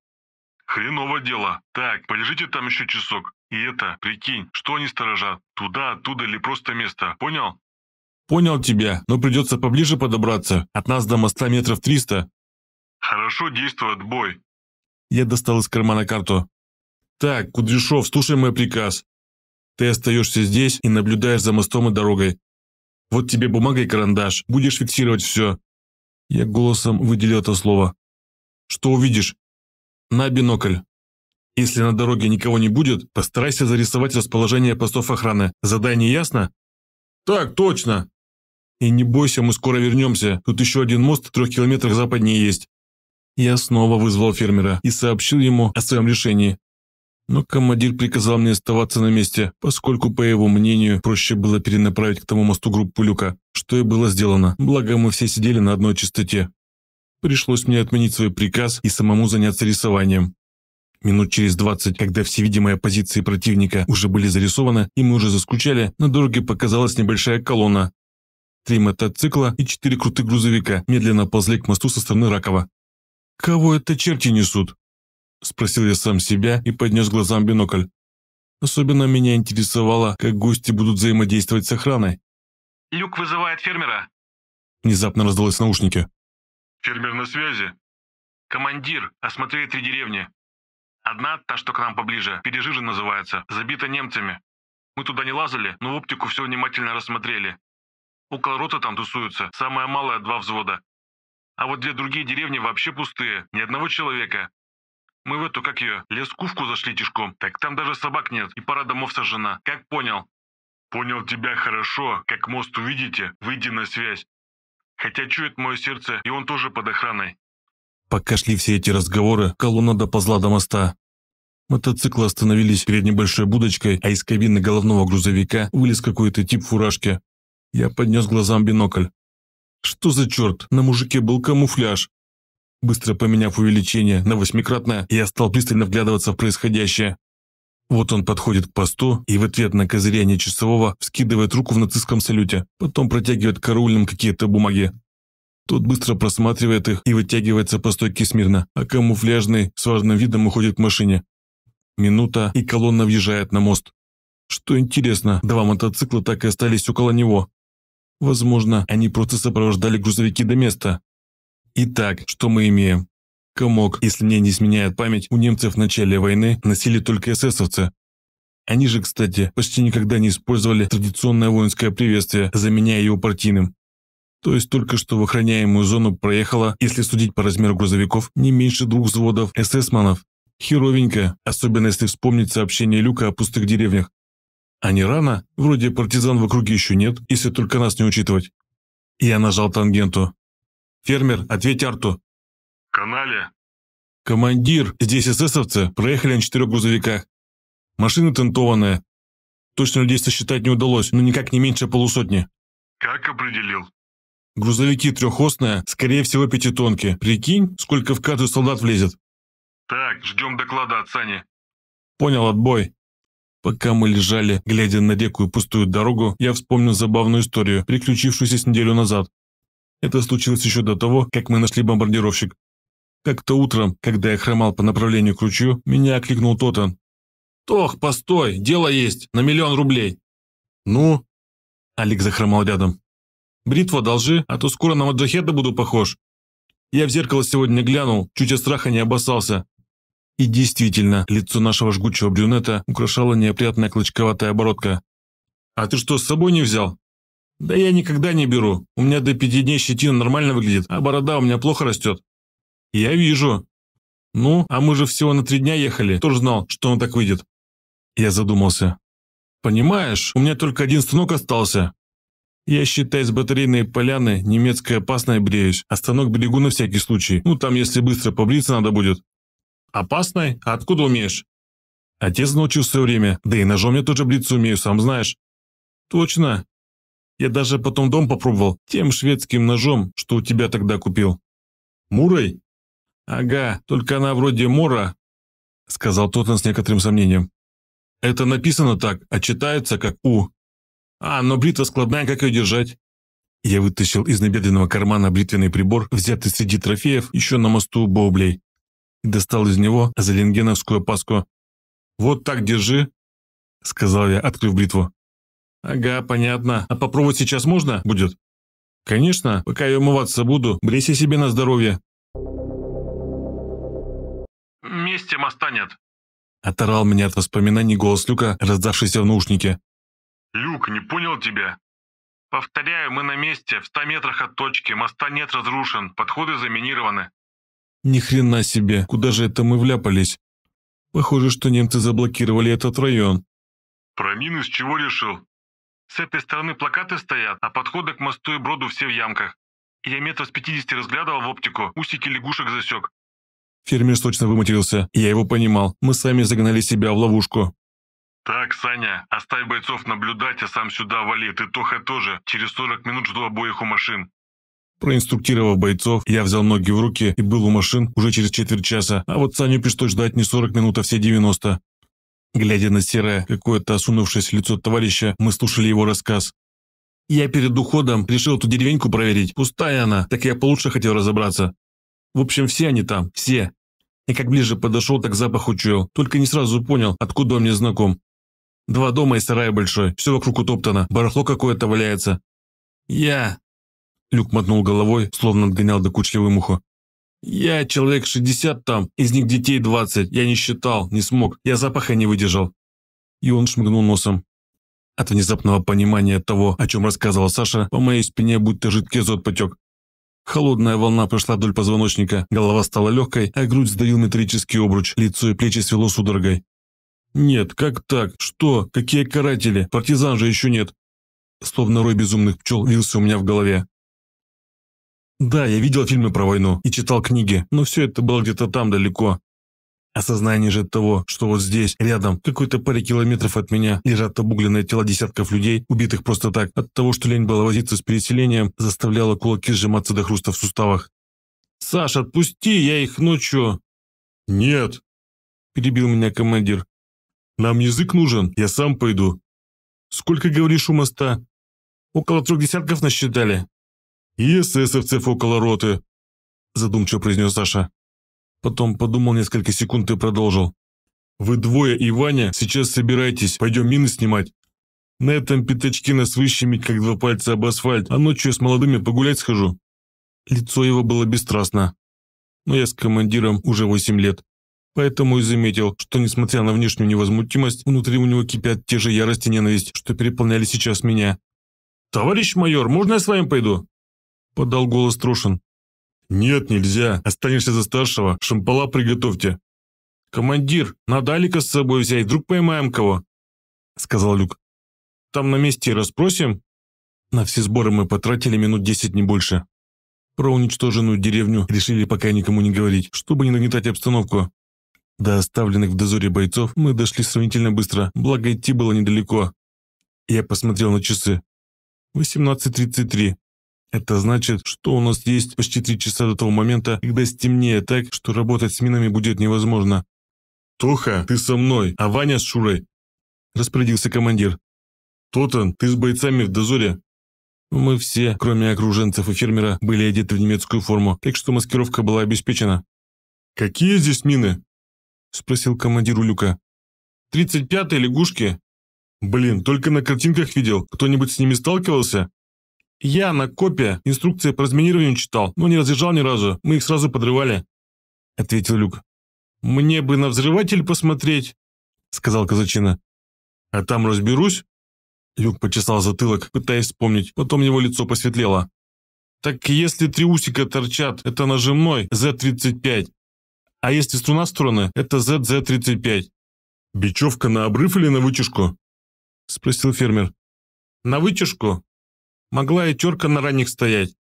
«Хреново дело. Так, полежите там еще часок. И это, прикинь, что они сторожат? Туда, оттуда или просто место, понял?» «Понял тебя, но придется поближе подобраться. От нас до моста метров триста». «Хорошо действуй, отбой». Я достал из кармана карту. «Так, Кудряшов, слушай мой приказ. Ты остаешься здесь и наблюдаешь за мостом и дорогой. Вот тебе бумага и карандаш. Будешь фиксировать все. Я голосом выделил это слово. Что увидишь? На бинокль. Если на дороге никого не будет, постарайся зарисовать расположение постов охраны. Задание ясно? Так, точно. И не бойся, мы скоро вернемся. Тут еще один мост в трех километрах западнее есть. Я снова вызвал фермера и сообщил ему о своем решении. Но командир приказал мне оставаться на месте, поскольку, по его мнению, проще было перенаправить к тому мосту группу люка, что и было сделано, благо мы все сидели на одной частоте. Пришлось мне отменить свой приказ и самому заняться рисованием. Минут через двадцать, когда все видимые позиции противника уже были зарисованы и мы уже заскучали, на дороге показалась небольшая колонна. Три мотоцикла и четыре крутых грузовика медленно ползли к мосту со стороны Ракова. «Кого это черти несут?» – спросил я сам себя и поднес глазам бинокль. Особенно меня интересовало, как гости будут взаимодействовать с охраной. «Люк вызывает фермера», – внезапно раздалось наушники. «Фермер на связи». «Командир, осмотрели три деревни. Одна, та, что к нам поближе, Пережижа называется, забита немцами. Мы туда не лазали, но в оптику все внимательно рассмотрели. Около рота там тусуются, самое малое – два взвода. А вот две другие деревни вообще пустые, ни одного человека. Мы в эту, как ее, лескувку зашли тишком. Так там даже собак нет, и пара домов сожжена. Как понял?» «Понял тебя хорошо. Как мост увидите, выйди на связь. Хотя чует мое сердце, и он тоже под охраной». Пока шли все эти разговоры, колонна доползла до моста. Мотоциклы остановились перед небольшой будочкой, а из кабины головного грузовика вылез какой-то тип фуражки. Я поднес глазам бинокль. Что за черт? На мужике был камуфляж. Быстро поменяв увеличение на восьмикратное, я стал пристально вглядываться в происходящее. Вот он подходит к посту и в ответ на козыряние часового вскидывает руку в нацистском салюте, потом протягивает караульным какие-то бумаги. Тот быстро просматривает их и вытягивается по стойке смирно, а камуфляжный с важным видом уходит к машине. Минута, и колонна въезжает на мост. Что интересно, два мотоцикла так и остались около него. Возможно, они просто сопровождали грузовики до места, Итак, что мы имеем? Комок, если мне не изменяет память, у немцев в начале войны носили только эсэсовцы. Они же, кстати, почти никогда не использовали традиционное воинское приветствие, заменяя его партийным. То есть только что в охраняемую зону проехало, если судить по размеру грузовиков, не меньше двух взводов эсэсманов. Херовенько, особенно если вспомнить сообщение Люка о пустых деревнях. А не рано? Вроде партизан в округе еще нет, если только нас не учитывать. Я нажал тангенту. «Фермер, ответь Арту». «Канале». «Командир, здесь эсэсовцы проехали на четырех грузовиках. Машина тентованная. Точно людей сосчитать не удалось, но никак не меньше полусотни». «Как определил?» «Грузовики трехосные, скорее всего пятитонки. Прикинь, сколько в каждый солдат влезет». «Так, ждем доклада от Сани». «Понял, отбой». Пока мы лежали, глядя на реку и пустую дорогу, я вспомнил забавную историю, приключившуюся с неделю назад. Это случилось еще до того, как мы нашли бомбардировщик. Как-то утром, когда я хромал по направлению к ручью, меня окликнул Тотан. «Тох, постой, дело есть, на миллион рублей!» «Ну?» Алик захромал рядом. «Бритву одолжи, а то скоро на маджахеда буду похож». Я в зеркало сегодня глянул, чуть от страха не обоссался. И действительно, лицо нашего жгучего брюнета украшала неопрятная клочковатая оборотка. «А ты что, с собой не взял?» Да я никогда не беру. У меня до пяти дней щетина нормально выглядит, а борода у меня плохо растет. Я вижу. Ну, а мы же всего на три дня ехали. Кто ж знал, что он так выйдет? Я задумался. Понимаешь, у меня только один станок остался. Я, считай, с батарейной поляны немецкая опасная бреюсь, а станок берегу на всякий случай. Ну, там, если быстро побриться надо будет. Опасной? А откуда умеешь? Отец научил в свое время, да и ножом я тоже бриться умею, сам знаешь. Точно, я даже потом дом попробовал тем шведским ножом, что у тебя тогда купил. Мурой? Ага, только она вроде Мора, сказал Тоттен с некоторым сомнением. Это написано так, а читается как У. А, но бритва складная, как ее держать? Я вытащил из набедренного кармана бритвенный прибор, взятый среди трофеев еще на мосту Боублей, и достал из него зеленгеновскую паску. «Вот так держи», — сказал я, открыв бритву. «Ага, понятно. А попробовать сейчас можно будет?» «Конечно. Пока я умываться буду, брейся себе на здоровье». «Вместе моста нет», — оторвал меня от воспоминаний голос Люка, раздавшийся в наушнике. «Люк, не понял тебя. Повторяю, мы на месте, в ста метрах от точки, моста нет разрушен, подходы заминированы». «Ни хрена себе, куда же это мы вляпались? Похоже, что немцы заблокировали этот район». «Про мин из чего решил? С этой стороны плакаты стоят, а подходы к мосту и броду все в ямках. Я метров с 50 разглядывал в оптику, усики лягушек засек. Фермер точно выматерился. Я его понимал. Мы сами загнали себя в ловушку. Так, Саня, оставь бойцов наблюдать, а сам сюда вали. Ты Тоха тоже. Через 40 минут жду обоих у машин. Проинструктировав бойцов, я взял ноги в руки и был у машин уже через четверть часа, а вот Саню пришлось ждать не 40 минут, а все 90. Глядя на серое, какое-то осунувшееся лицо товарища, мы слушали его рассказ. «Я перед уходом решил эту деревеньку проверить. Пустая она, так я получше хотел разобраться. В общем, все они там, все. И как ближе подошел, так запах учуял. Только не сразу понял, откуда он мне знаком. Два дома и сарай большой, все вокруг утоптано, барахло какое-то валяется». «Я...» Люк мотнул головой, словно отгонял до докучливую муху. Я человек 60 там, из них детей 20. Я не считал, не смог. Я запаха не выдержал. И он шмыгнул носом. От внезапного понимания того, о чем рассказывал Саша, по моей спине будто жидкий азот потек. Холодная волна прошла вдоль позвоночника, голова стала легкой, а грудь сдавил метрический обруч, лицо и плечи свело судорогой. «Нет, как так? Что? Какие каратели? Партизан же еще нет!» Словно рой безумных пчел вился у меня в голове. Да, я видел фильмы про войну и читал книги, но все это было где-то там далеко. Осознание же того, что вот здесь, рядом, какой-то паре километров от меня, лежат обугленные тела десятков людей, убитых просто так, от того, что лень была возиться с переселением, заставляло кулаки сжиматься до хруста в суставах. «Саш, отпусти, я их ночью...» «Нет», — перебил меня командир. «Нам язык нужен, я сам пойду». «Сколько, говоришь, у моста?» «Около трех десятков насчитали» и эсэсовцев около роты», – задумчиво произнес Саша. Потом подумал несколько секунд и продолжил. «Вы двое и Ваня сейчас собираетесь, пойдем мины снимать. На этом пятачке нас выщемить, как два пальца об асфальт, а ночью с молодыми погулять схожу». Лицо его было бесстрастно. Но я с командиром уже восемь лет. Поэтому и заметил, что, несмотря на внешнюю невозмутимость, внутри у него кипят те же ярости и ненависть, что переполняли сейчас меня. «Товарищ майор, можно я с вами пойду?» – подал голос Трушин. «Нет, нельзя. Останешься за старшего. Шампала приготовьте». «Командир, надо Алика с собой взять, вдруг поймаем кого», – сказал Люк. «Там на месте расспросим?» На все сборы мы потратили минут десять, не больше. Про уничтоженную деревню решили пока никому не говорить, чтобы не нагнетать обстановку. До оставленных в дозоре бойцов мы дошли сравнительно быстро, благо идти было недалеко. Я посмотрел на часы. 18.33. Это значит, что у нас есть почти три часа до того момента, когда стемнеет так, что работать с минами будет невозможно. «Тоха, ты со мной, а Ваня с Шурой!» – распорядился командир. «Тотан, ты с бойцами в дозоре!» Мы все, кроме окруженцев и фермера, были одеты в немецкую форму, так что маскировка была обеспечена. «Какие здесь мины?» – спросил командир у Люка. «Тридцать пятые лягушки». «Блин, только на картинках видел. Кто-нибудь с ними сталкивался?» Я на копия инструкции по разминированию читал, но не разъезжал ни разу, мы их сразу подрывали», — ответил Люк. «Мне бы на взрыватель посмотреть», — сказал Казачина. «А там разберусь?» Люк почесал затылок, пытаясь вспомнить, потом его лицо посветлело. «Так если три усика торчат, это нажимной Z35, а если струна в стороны, это ZZ35». «Бечевка на обрыв или на вытяжку?» – спросил фермер. «На вытяжку», Могла и терка на ранних стоять.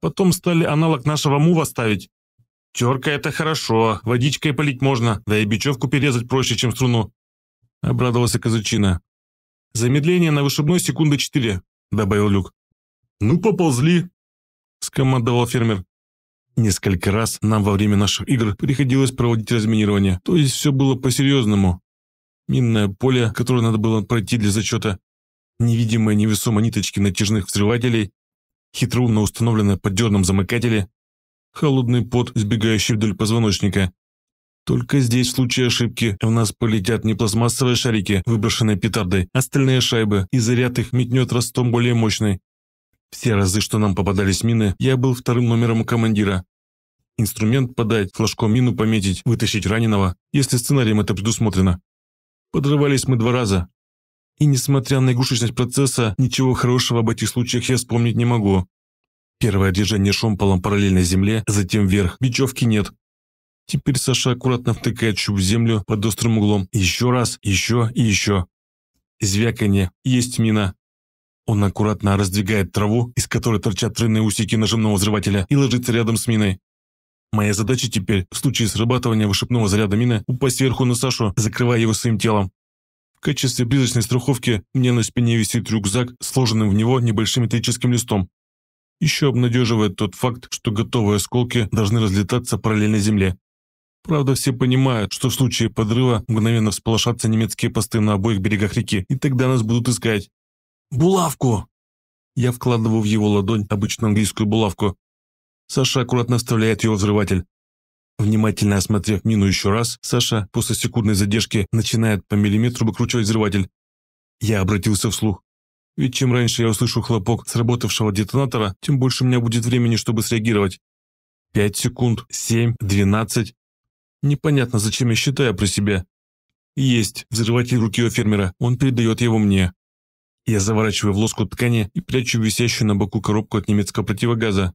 Потом стали аналог нашего мува ставить. Терка это хорошо, водичкой полить можно, да и бечевку перерезать проще, чем струну. Обрадовался Казачина. Замедление на вышибной секунды четыре, добавил Люк. Ну поползли, скомандовал фермер. Несколько раз нам во время наших игр приходилось проводить разминирование, то есть все было по-серьезному. Минное поле, которое надо было пройти для зачета, невидимые невесомо ниточки натяжных взрывателей, хитроумно установленная под дерном замыкателе, холодный пот, сбегающий вдоль позвоночника. Только здесь, в случае ошибки, в нас полетят не пластмассовые шарики, выброшенные петардой, а стальные шайбы, и заряд их метнет ростом более мощный. Все разы, что нам попадались мины, я был вторым номером командира. Инструмент подать, флажком мину пометить, вытащить раненого, если сценарием это предусмотрено. Подрывались мы два раза, и несмотря на игрушечность процесса, ничего хорошего об этих случаях я вспомнить не могу. Первое движение шомполом параллельно земле, затем вверх. Бечевки нет. Теперь Саша аккуратно втыкает щуп в землю под острым углом. Еще раз, еще и еще. Звяканье. Есть мина. Он аккуратно раздвигает траву, из которой торчат тройные усики нажимного взрывателя, и ложится рядом с миной. Моя задача теперь, в случае срабатывания вышибного заряда мины, упасть сверху на Сашу, закрывая его своим телом. В качестве призрачной страховки мне на спине висит рюкзак, сложенным в него небольшим металлическим листом. Еще обнадеживает тот факт, что готовые осколки должны разлетаться параллельно земле. Правда, все понимают, что в случае подрыва мгновенно всполошатся немецкие посты на обоих берегах реки, и тогда нас будут искать. «Булавку!» Я вкладываю в его ладонь обычную английскую булавку. Саша аккуратно вставляет ее взрыватель. Внимательно осмотрев мину еще раз, Саша после секундной задержки начинает по миллиметру выкручивать взрыватель. Я обратился вслух. Ведь чем раньше я услышу хлопок сработавшего детонатора, тем больше у меня будет времени, чтобы среагировать. Пять секунд, семь, двенадцать. Непонятно, зачем я считаю про себя. Есть взрыватель руки у фермера, он передает его мне. Я заворачиваю в лоску ткани и прячу висящую на боку коробку от немецкого противогаза.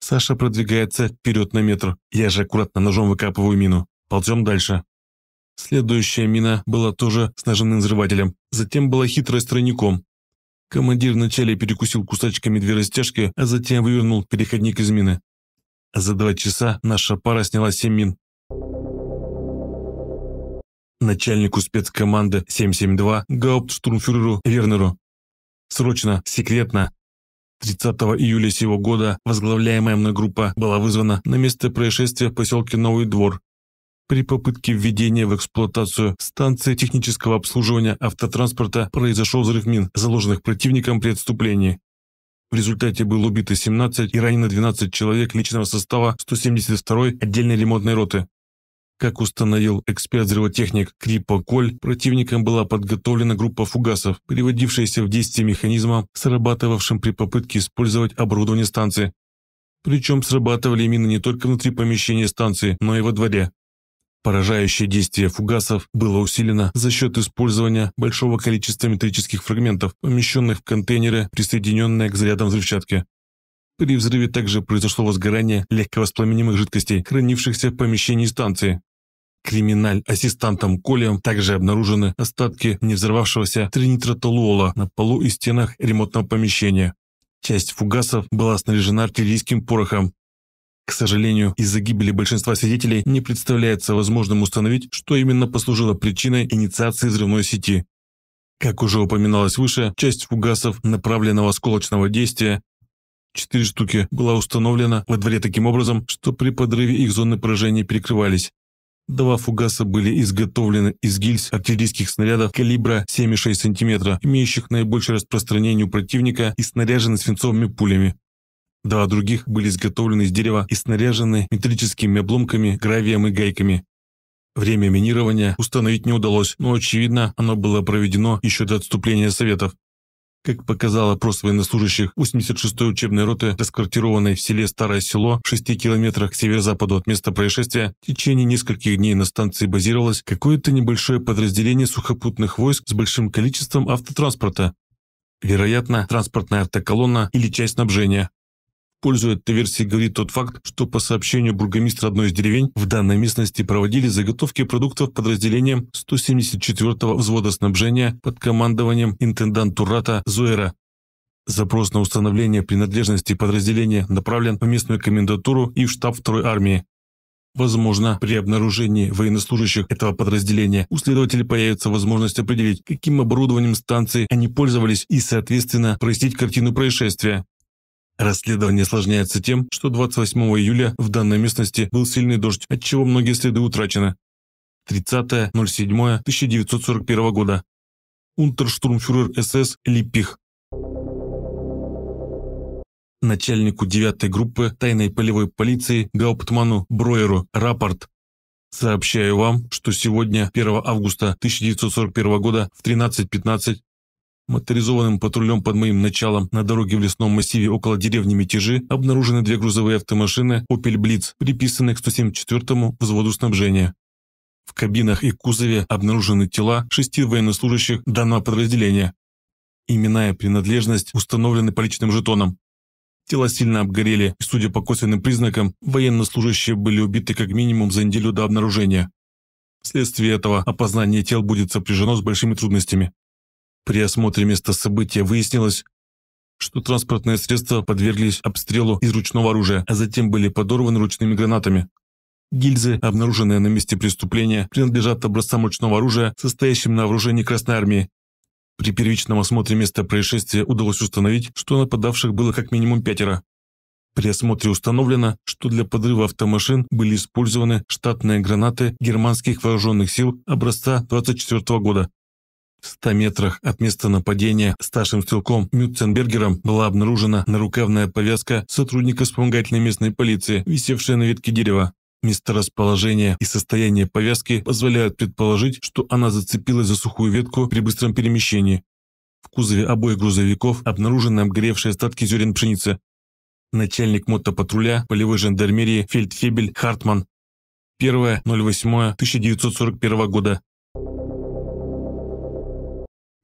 Саша продвигается вперед на метр. Я же аккуратно ножом выкапываю мину. Ползем дальше. Следующая мина была тоже с ножным взрывателем. Затем была хитрость тройником. Командир вначале перекусил кусачками две растяжки, а затем вывернул переходник из мины. За два часа наша пара сняла семь мин. Начальнику спецкоманды 772 Гауптштурмфюреру Вернеру. Срочно, секретно, 30 июля сего года возглавляемая мной группа была вызвана на место происшествия в поселке Новый Двор при попытке введения в эксплуатацию станции технического обслуживания автотранспорта произошел взрыв мин, заложенных противником при отступлении. В результате было убито 17 и ранено 12 человек личного состава 172-й отдельной ремонтной роты. Как установил эксперт-зрелотехник Крипа Коль, противником была подготовлена группа фугасов, приводившаяся в действие механизмом, срабатывавшим при попытке использовать оборудование станции. Причем срабатывали мины не только внутри помещения станции, но и во дворе. Поражающее действие фугасов было усилено за счет использования большого количества метрических фрагментов, помещенных в контейнеры, присоединенные к зарядам взрывчатки. При взрыве также произошло возгорание легковоспламенимых жидкостей, хранившихся в помещении станции. Криминаль-ассистантом Колем также обнаружены остатки невзорвавшегося тринитротолуола на полу и стенах ремонтного помещения. Часть фугасов была снаряжена артиллерийским порохом. К сожалению, из-за гибели большинства свидетелей не представляется возможным установить, что именно послужило причиной инициации взрывной сети. Как уже упоминалось выше, часть фугасов направленного осколочного действия, Четыре штуки, была установлена во дворе таким образом, что при подрыве их зоны поражения перекрывались. Два фугаса были изготовлены из гильз артиллерийских снарядов калибра 7,6 см, имеющих наибольшее распространение у противника и снаряжены свинцовыми пулями. Два других были изготовлены из дерева и снаряжены металлическими обломками, гравием и гайками. Время минирования установить не удалось, но, очевидно, оно было проведено еще до отступления Советов. Как показал опрос военнослужащих 86-й учебной роты, расквартированной в селе Старое Село в 6 километрах к северо-западу от места происшествия, в течение нескольких дней на станции базировалось какое-то небольшое подразделение сухопутных войск с большим количеством автотранспорта. Вероятно, транспортная автоколонна или часть снабжения, Пользу этой версии говорит тот факт, что по сообщению бургомистра одной из деревень в данной местности проводили заготовки продуктов подразделением 174-го взвода снабжения под командованием интендантурата Зуэра. Запрос на установление принадлежности подразделения направлен в местную комендатуру и в штаб второй армии. Возможно, при обнаружении военнослужащих этого подразделения у следователей появится возможность определить, каким оборудованием станции они пользовались и, соответственно, простить картину происшествия. Расследование осложняется тем, что 28 июля в данной местности был сильный дождь, отчего многие следы утрачены. 30.07.1941 года. Унтерштурмфюрер СС Липпих. Начальнику 9-й группы тайной полевой полиции Гауптману Броеру рапорт. Сообщаю вам, что сегодня, 1 августа 1941 года в 13.15 Моторизованным патрулем под моим началом на дороге в лесном массиве около деревни Мятежи обнаружены две грузовые автомашины «Опель Блиц», приписанные к 174-му взводу снабжения. В кабинах и кузове обнаружены тела шести военнослужащих данного подразделения. Именная принадлежность установлены по личным жетонам. Тела сильно обгорели, и, судя по косвенным признакам, военнослужащие были убиты как минимум за неделю до обнаружения. Вследствие этого опознание тел будет сопряжено с большими трудностями. При осмотре места события выяснилось, что транспортные средства подверглись обстрелу из ручного оружия, а затем были подорваны ручными гранатами. Гильзы, обнаруженные на месте преступления, принадлежат образцам ручного оружия, состоящим на вооружении Красной Армии. При первичном осмотре места происшествия удалось установить, что нападавших было как минимум пятеро. При осмотре установлено, что для подрыва автомашин были использованы штатные гранаты германских вооруженных сил образца 24 года. В 100 метрах от места нападения старшим стрелком Мютценбергером была обнаружена нарукавная повязка сотрудника вспомогательной местной полиции, висевшая на ветке дерева. Месторасположение и состояние повязки позволяют предположить, что она зацепилась за сухую ветку при быстром перемещении. В кузове обоих грузовиков обнаружены обгоревшие остатки зерен пшеницы. Начальник мотопатруля полевой жандармерии Фельдфебель Хартман. 1.08.1941 года.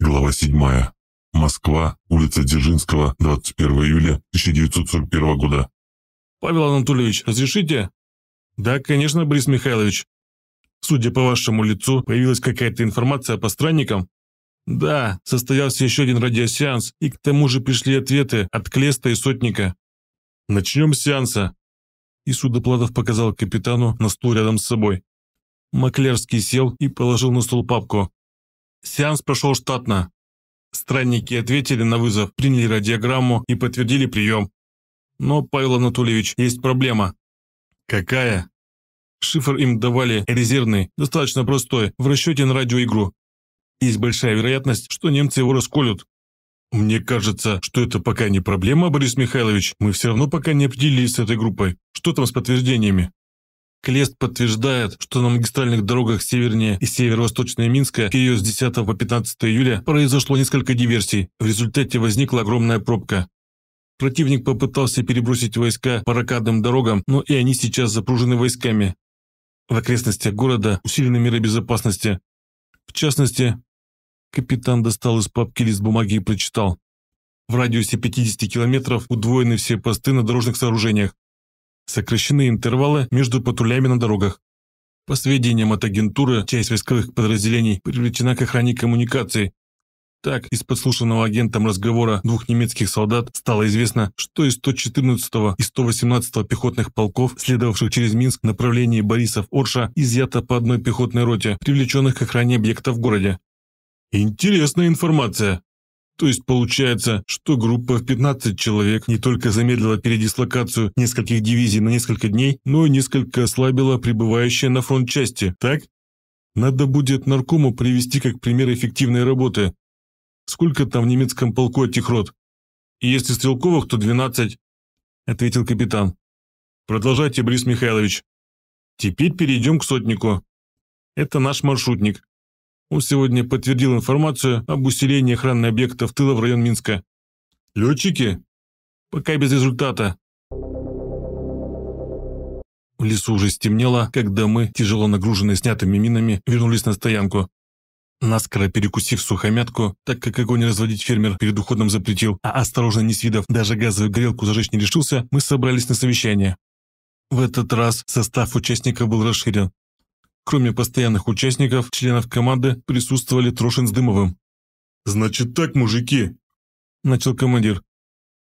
Глава 7. Москва, улица Дзержинского, 21 июля 1941 года. «Павел Анатольевич, разрешите?» «Да, конечно, Борис Михайлович. Судя по вашему лицу, появилась какая-то информация по странникам?» «Да, состоялся еще один радиосеанс, и к тому же пришли ответы от Клеста и Сотника». «Начнем с сеанса». И Судоплатов показал капитану на стул рядом с собой. Маклерский сел и положил на стол папку, Сеанс прошел штатно. Странники ответили на вызов, приняли радиограмму и подтвердили прием. Но, Павел Анатольевич, есть проблема. Какая? Шифр им давали резервный, достаточно простой, в расчете на радиоигру. Есть большая вероятность, что немцы его расколют. Мне кажется, что это пока не проблема, Борис Михайлович. Мы все равно пока не определились с этой группой. Что там с подтверждениями? Клест подтверждает, что на магистральных дорогах севернее и северо-восточнее Минска в период с 10 по 15 июля произошло несколько диверсий. В результате возникла огромная пробка. Противник попытался перебросить войска по ракадным дорогам, но и они сейчас запружены войсками. В окрестностях города усилены меры безопасности. В частности, капитан достал из папки лист бумаги и прочитал. В радиусе 50 километров удвоены все посты на дорожных сооружениях сокращены интервалы между патрулями на дорогах. По сведениям от агентуры, часть войсковых подразделений привлечена к охране коммуникаций. Так, из подслушанного агентом разговора двух немецких солдат стало известно, что из 114-го и 118-го пехотных полков, следовавших через Минск в направлении Борисов-Орша, изъято по одной пехотной роте, привлеченных к охране объекта в городе. «Интересная информация», то есть получается, что группа в 15 человек не только замедлила передислокацию нескольких дивизий на несколько дней, но и несколько ослабила прибывающие на фронт части, так? Надо будет наркому привести как пример эффективной работы. Сколько там в немецком полку этих рот? И если стрелковых, то 12, ответил капитан. Продолжайте, Брис Михайлович. Теперь перейдем к сотнику. Это наш маршрутник. Он сегодня подтвердил информацию об усилении охраны в тыла в район Минска. «Летчики?» «Пока без результата». В лесу уже стемнело, когда мы, тяжело нагруженные снятыми минами, вернулись на стоянку. Наскоро перекусив сухомятку, так как огонь разводить фермер перед уходом запретил, а осторожно не с видов даже газовую грелку зажечь не решился, мы собрались на совещание. В этот раз состав участников был расширен. Кроме постоянных участников, членов команды присутствовали Трошин с Дымовым. «Значит так, мужики!» – начал командир.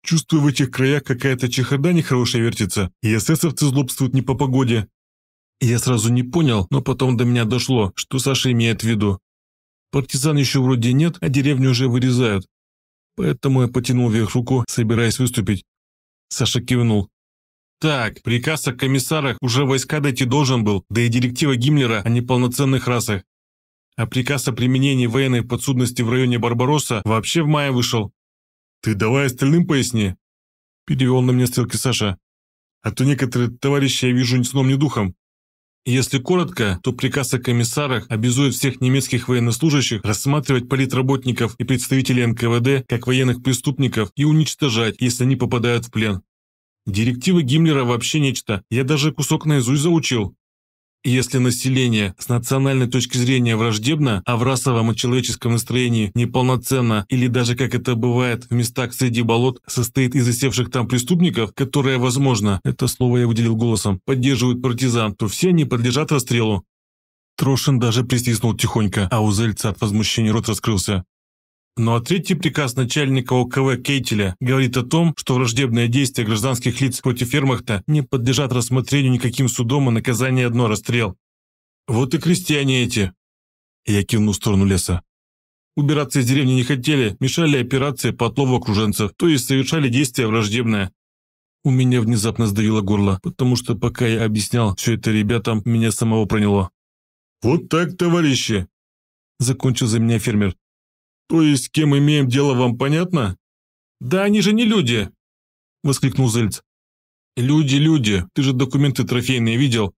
«Чувствую, в этих краях какая-то чехарда нехорошая вертится, и эсэсовцы злобствуют не по погоде». Я сразу не понял, но потом до меня дошло, что Саша имеет в виду. Партизан еще вроде нет, а деревню уже вырезают. Поэтому я потянул вверх руку, собираясь выступить. Саша кивнул. Так, приказ о комиссарах уже войска дойти должен был, да и директива Гиммлера о неполноценных расах. А приказ о применении военной подсудности в районе Барбаросса вообще в мае вышел. «Ты давай остальным поясни», – перевел на меня стрелки Саша. «А то некоторые товарищи я вижу ни сном, ни духом». Если коротко, то приказ о комиссарах обязует всех немецких военнослужащих рассматривать политработников и представителей НКВД как военных преступников и уничтожать, если они попадают в плен. Директивы Гиммлера вообще нечто, я даже кусок наизусть заучил. Если население с национальной точки зрения враждебно, а в расовом и человеческом настроении неполноценно или даже, как это бывает в местах среди болот, состоит из засевших там преступников, которые, возможно, это слово я выделил голосом, поддерживают партизан, то все они подлежат расстрелу. Трошин даже присвистнул тихонько, а у Зельца от возмущения рот раскрылся. Но ну, а третий приказ начальника ОКВ Кейтеля говорит о том, что враждебные действия гражданских лиц против вермахта не подлежат рассмотрению никаким судом, а наказание одно – расстрел. «Вот и крестьяне эти!» Я кивнул в сторону леса. Убираться из деревни не хотели, мешали операции по отлову окруженцев, то есть совершали действия враждебные. У меня внезапно сдавило горло, потому что пока я объяснял все это ребятам, меня самого проняло. «Вот так, товарищи!» Закончил за меня фермер. «То есть с кем имеем дело, вам понятно?» «Да они же не люди!» – воскликнул Зельц. «Люди, люди, ты же документы трофейные видел.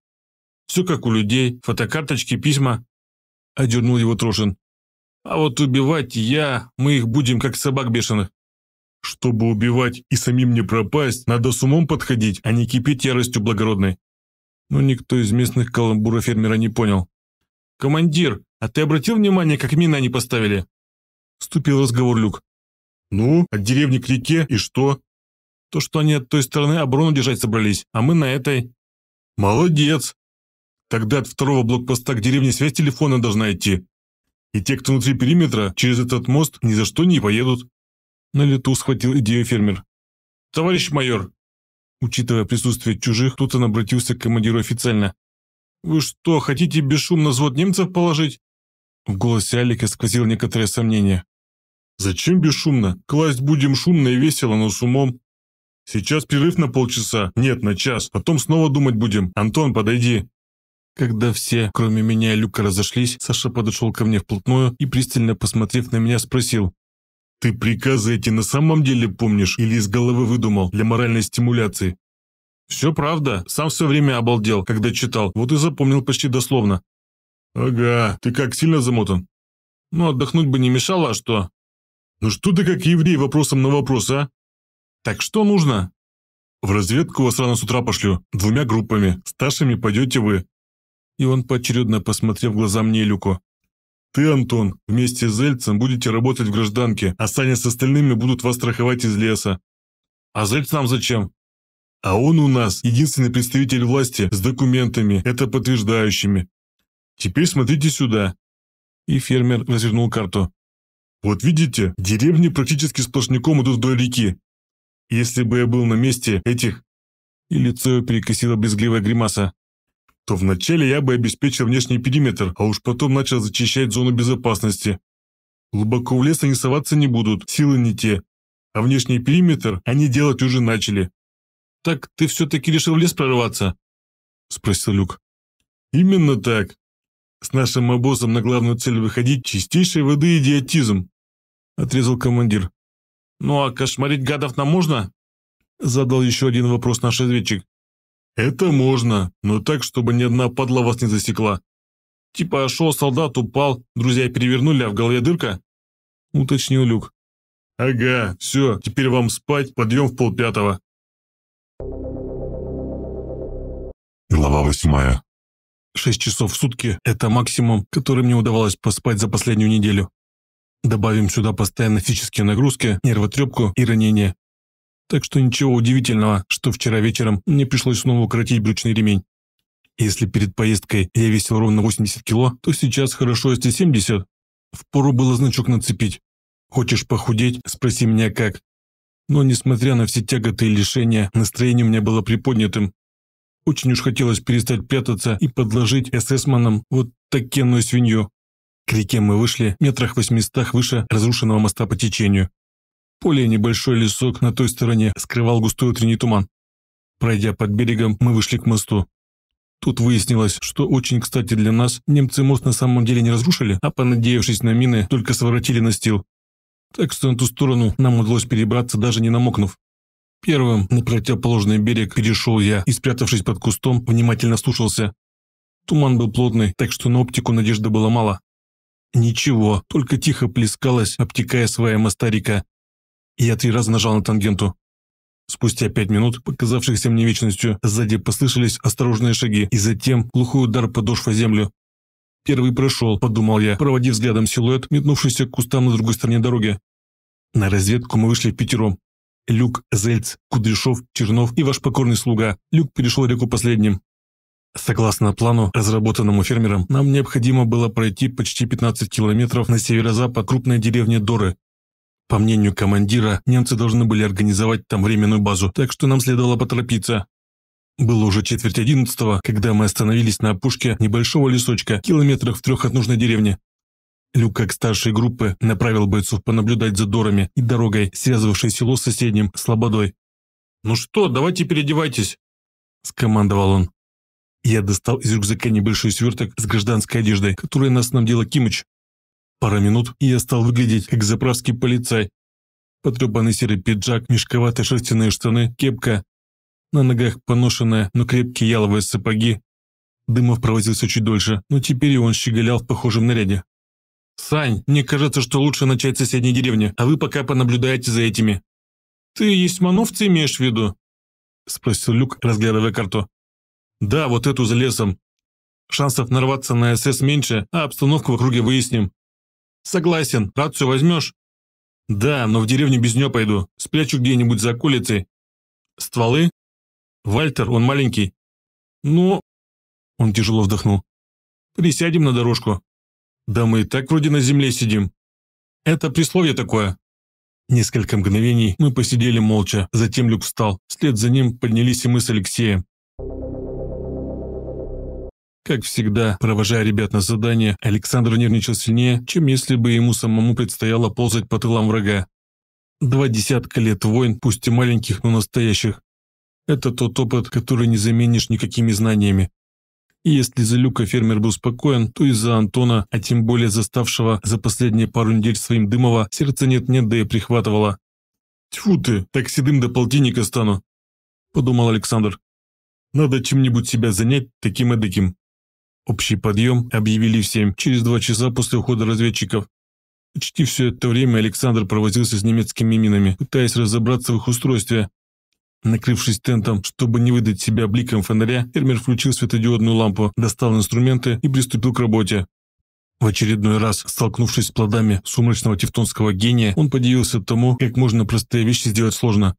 Все как у людей, фотокарточки, письма», – одернул его Трошин. «А вот убивать я, мы их будем как собак бешеных». «Чтобы убивать и самим не пропасть, надо с умом подходить, а не кипеть яростью благородной». Но никто из местных каламбура фермера не понял. «Командир, а ты обратил внимание, как мины они поставили?» вступил в разговор Люк. «Ну, от деревни к реке и что?» «То, что они от той стороны оборону держать собрались, а мы на этой». «Молодец!» «Тогда от второго блокпоста к деревне связь телефона должна идти. И те, кто внутри периметра, через этот мост ни за что не поедут». На лету схватил идею фермер. «Товарищ майор!» Учитывая присутствие чужих, тут он обратился к командиру официально. «Вы что, хотите бесшумно взвод немцев положить?» В голосе Алика сквозило некоторое сомнение. Зачем бесшумно? Класть будем шумно и весело, но с умом. Сейчас перерыв на полчаса. Нет, на час. Потом снова думать будем. Антон, подойди. Когда все, кроме меня и Люка, разошлись, Саша подошел ко мне вплотную и, пристально посмотрев на меня, спросил. «Ты приказы эти на самом деле помнишь или из головы выдумал для моральной стимуляции?» «Все правда. Сам все время обалдел, когда читал. Вот и запомнил почти дословно». «Ага. Ты как, сильно замотан?» «Ну, отдохнуть бы не мешало, а что? Ну что ты как еврей вопросом на вопрос, а? Так что нужно? В разведку вас рано с утра пошлю, двумя группами. Старшими пойдете вы. И он поочередно посмотрел в глаза мне и Люку. Ты, Антон, вместе с Зельцем будете работать в гражданке, а Саня с остальными будут вас страховать из леса. А Зельц нам зачем? А он у нас единственный представитель власти с документами, это подтверждающими. Теперь смотрите сюда. И фермер развернул карту. Вот видите, деревни практически сплошняком идут вдоль реки. Если бы я был на месте этих...» И лицо ее перекосило брезгливая гримаса. «То вначале я бы обеспечил внешний периметр, а уж потом начал зачищать зону безопасности. Глубоко в лес они соваться не будут, силы не те. А внешний периметр они делать уже начали». «Так ты все-таки решил в лес прорваться?» – спросил Люк. «Именно так. С нашим обозом на главную цель выходить чистейшей воды идиотизм», — отрезал командир. «Ну а кошмарить гадов нам можно?» — задал еще один вопрос наш разведчик. «Это можно, но так, чтобы ни одна падла вас не засекла. Типа шел солдат, упал, друзья перевернули, а в голове дырка?» — уточнил Люк. «Ага, все, теперь вам спать, подъем в полпятого». Глава восьмая. 6 часов в сутки – это максимум, который мне удавалось поспать за последнюю неделю. Добавим сюда постоянно физические нагрузки, нервотрепку и ранения. Так что ничего удивительного, что вчера вечером мне пришлось снова укоротить брючный ремень. Если перед поездкой я весил ровно 80 кило, то сейчас хорошо, если 70. Впору было значок нацепить. Хочешь похудеть? Спроси меня как. Но, несмотря на все тяготы и лишения, настроение у меня было приподнятым, очень уж хотелось перестать прятаться и подложить эсэсманам вот такенную свинью. К реке мы вышли метрах восьмистах выше разрушенного моста по течению. Поле небольшой лесок на той стороне скрывал густой утренний туман. Пройдя под берегом, мы вышли к мосту. Тут выяснилось, что очень кстати для нас, немцы мост на самом деле не разрушили, а понадеявшись на мины, только своротили настил. Так что на ту сторону нам удалось перебраться, даже не намокнув. Первым на противоположный берег перешел я и, спрятавшись под кустом, внимательно слушался. Туман был плотный, так что на оптику надежды было мало. Ничего, только тихо плескалась, обтекая своя мостарика. Я три раза нажал на тангенту. Спустя пять минут, показавшихся мне вечностью, сзади послышались осторожные шаги и затем глухой удар подошв о землю. Первый прошел, подумал я, проводив взглядом силуэт, метнувшийся к кустам на другой стороне дороги. На разведку мы вышли пятером, Люк, Зельц, Кудряшов, Чернов и ваш покорный слуга. Люк перешел реку последним. Согласно плану, разработанному фермером, нам необходимо было пройти почти 15 километров на северо-запад крупной деревни Доры. По мнению командира, немцы должны были организовать там временную базу, так что нам следовало поторопиться. Было уже четверть одиннадцатого, когда мы остановились на опушке небольшого лесочка, километрах в трех от нужной деревни. Люк, как старший группы, направил бойцов понаблюдать за дорами и дорогой, связывавшей село с соседним, Слободой. «Ну что, давайте переодевайтесь», – скомандовал он. Я достал из рюкзака небольшой сверток с гражданской одеждой, которую нас снабдила Кимыч. Пара минут, и я стал выглядеть как заправский полицай. Потрепанный серый пиджак, мешковатые шерстяные штаны, кепка. На ногах поношенная, но крепкие яловые сапоги. Дымов провозился чуть дольше, но теперь и он щеголял в похожем наряде. «Сань, мне кажется, что лучше начать с соседней деревни, а вы пока понаблюдаете за этими». «Ты ясьмановцы имеешь в виду?» – спросил Люк, разглядывая карту. «Да, вот эту за лесом. Шансов нарваться на СС меньше, а обстановку в округе выясним». «Согласен, рацию возьмешь?» «Да, но в деревню без нее пойду. Спрячу где-нибудь за околицей». «Стволы?» «Вальтер, он маленький». «Ну...» Он тяжело вдохнул. «Присядем на дорожку, да мы и так вроде на земле сидим. Это присловие такое. Несколько мгновений мы посидели молча, затем Люк встал. Вслед за ним поднялись и мы с Алексеем. Как всегда, провожая ребят на задание, Александр нервничал сильнее, чем если бы ему самому предстояло ползать по тылам врага. Два десятка лет войн, пусть и маленьких, но настоящих. Это тот опыт, который не заменишь никакими знаниями. И если за Люка фермер был спокоен, то и за Антона, а тем более заставшего за последние пару недель своим Дымова, сердце нет-нет, да и прихватывало. «Тьфу ты, так седым до полтинника стану», – подумал Александр. «Надо чем-нибудь себя занять таким эдаким». Общий подъем объявили всем через два часа после ухода разведчиков. Почти все это время Александр провозился с немецкими минами, пытаясь разобраться в их устройстве, Накрывшись тентом, чтобы не выдать себя бликом фонаря, фермер включил светодиодную лампу, достал инструменты и приступил к работе. В очередной раз, столкнувшись с плодами сумрачного тевтонского гения, он подивился тому, как можно простые вещи сделать сложно.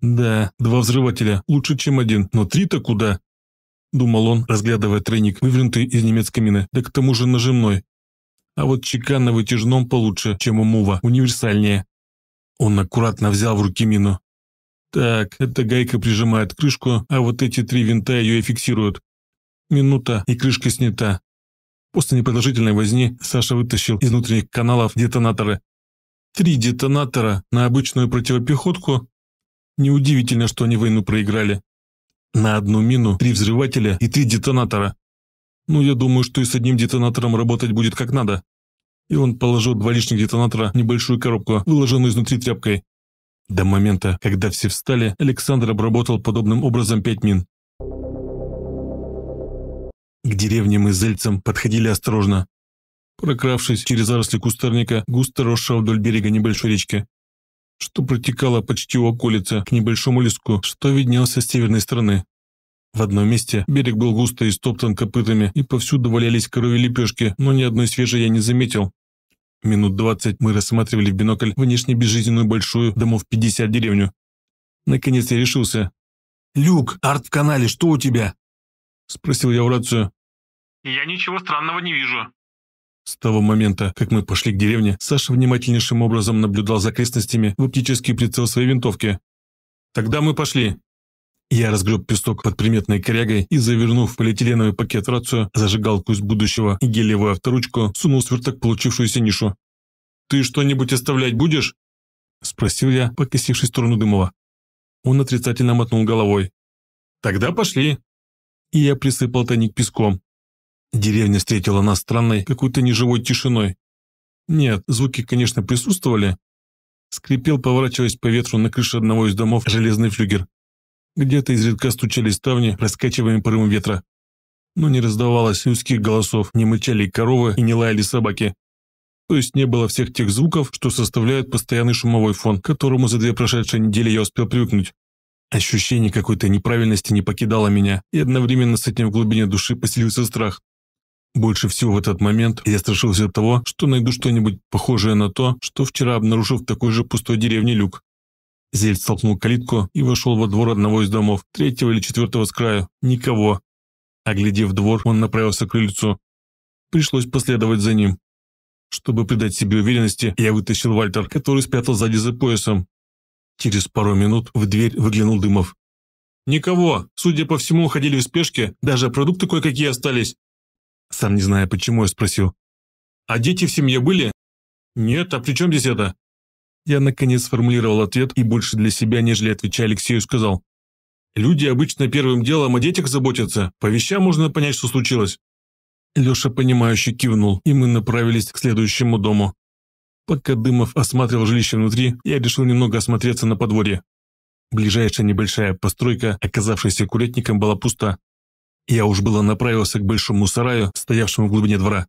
«Да, два взрывателя, лучше, чем один, но три-то куда?» Думал он, разглядывая тройник, вывернутый из немецкой мины, да к тому же нажимной. А вот чекан на вытяжном получше, чем у Мува, универсальнее. Он аккуратно взял в руки мину, так, эта гайка прижимает крышку, а вот эти три винта ее и фиксируют. Минута, и крышка снята. После непродолжительной возни Саша вытащил из внутренних каналов детонаторы. Три детонатора на обычную противопехотку. Неудивительно, что они войну проиграли. На одну мину три взрывателя и три детонатора. Ну, я думаю, что и с одним детонатором работать будет как надо. И он положил два лишних детонатора в небольшую коробку, выложенную изнутри тряпкой. До момента, когда все встали, Александр обработал подобным образом пять мин. К деревням и зельцам подходили осторожно. Прокравшись через заросли кустарника, густо росшего вдоль берега небольшой речки, что протекала почти у околицы, к небольшому леску, что виднелся с северной стороны. В одном месте берег был густо истоптан копытами, и повсюду валялись коровьи лепешки, но ни одной свежей я не заметил. Минут двадцать мы рассматривали в бинокль внешне безжизненную большую, домов 50 деревню. Наконец я решился. «Люк, арт в канале, что у тебя?» Спросил я в рацию. «Я ничего странного не вижу». С того момента, как мы пошли к деревне, Саша внимательнейшим образом наблюдал за окрестностями в оптический прицел своей винтовки. «Тогда мы пошли», я разгреб песок под приметной корягой и, завернув в полиэтиленовый пакет рацию, зажигалку из будущего и гелевую авторучку, сунул сверток получившуюся нишу. «Ты что-нибудь оставлять будешь?» – спросил я, покосившись в сторону Дымова. Он отрицательно мотнул головой. «Тогда пошли!» И я присыпал тайник песком. Деревня встретила нас странной, какой-то неживой тишиной. Нет, звуки, конечно, присутствовали. Скрипел, поворачиваясь по ветру на крыше одного из домов, железный флюгер. Где-то изредка стучали ставни, раскачиваемые порывом ветра. Но не раздавалось людских голосов, не мычали коровы и не лаяли собаки. То есть не было всех тех звуков, что составляют постоянный шумовой фон, к которому за две прошедшие недели я успел привыкнуть. Ощущение какой-то неправильности не покидало меня, и одновременно с этим в глубине души поселился страх. Больше всего в этот момент я страшился того, что найду что-нибудь похожее на то, что вчера обнаружил в такой же пустой деревне люк. Зельд столкнул калитку и вошел во двор одного из домов, третьего или четвертого с краю. Никого. Оглядев двор, он направился к крыльцу. Пришлось последовать за ним. Чтобы придать себе уверенности, я вытащил Вальтер, который спрятал сзади за поясом. Через пару минут в дверь выглянул Дымов. «Никого! Судя по всему, уходили в спешке, даже продукты кое-какие остались!» Сам не зная почему, я спросил. «А дети в семье были?» «Нет, а при чем здесь это?» Я наконец сформулировал ответ и больше для себя, нежели отвечая Алексею, сказал. «Люди обычно первым делом о детях заботятся. По вещам можно понять, что случилось». Леша, понимающе кивнул, и мы направились к следующему дому. Пока Дымов осматривал жилище внутри, я решил немного осмотреться на подворье. Ближайшая небольшая постройка, оказавшаяся курятником, была пуста. Я уж было направился к большому сараю, стоявшему в глубине двора,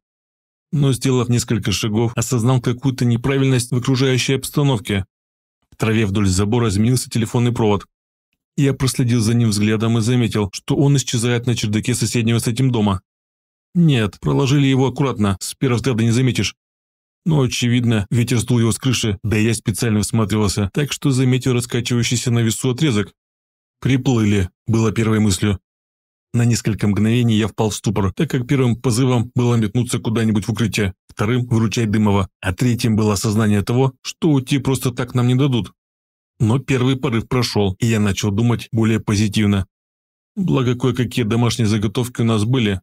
но, сделав несколько шагов, осознал какую-то неправильность в окружающей обстановке. В траве вдоль забора изменился телефонный провод. Я проследил за ним взглядом и заметил, что он исчезает на чердаке соседнего с этим дома. Нет, проложили его аккуратно, с первого взгляда не заметишь. Но, очевидно, ветер сдул его с крыши, да я специально всматривался, так что заметил раскачивающийся на весу отрезок. «Приплыли», – было первой мыслью. На несколько мгновений я впал в ступор, так как первым позывом было метнуться куда-нибудь в укрытие, вторым – выручать Дымова, а третьим было осознание того, что уйти просто так нам не дадут. Но первый порыв прошел, и я начал думать более позитивно. Благо, кое-какие домашние заготовки у нас были.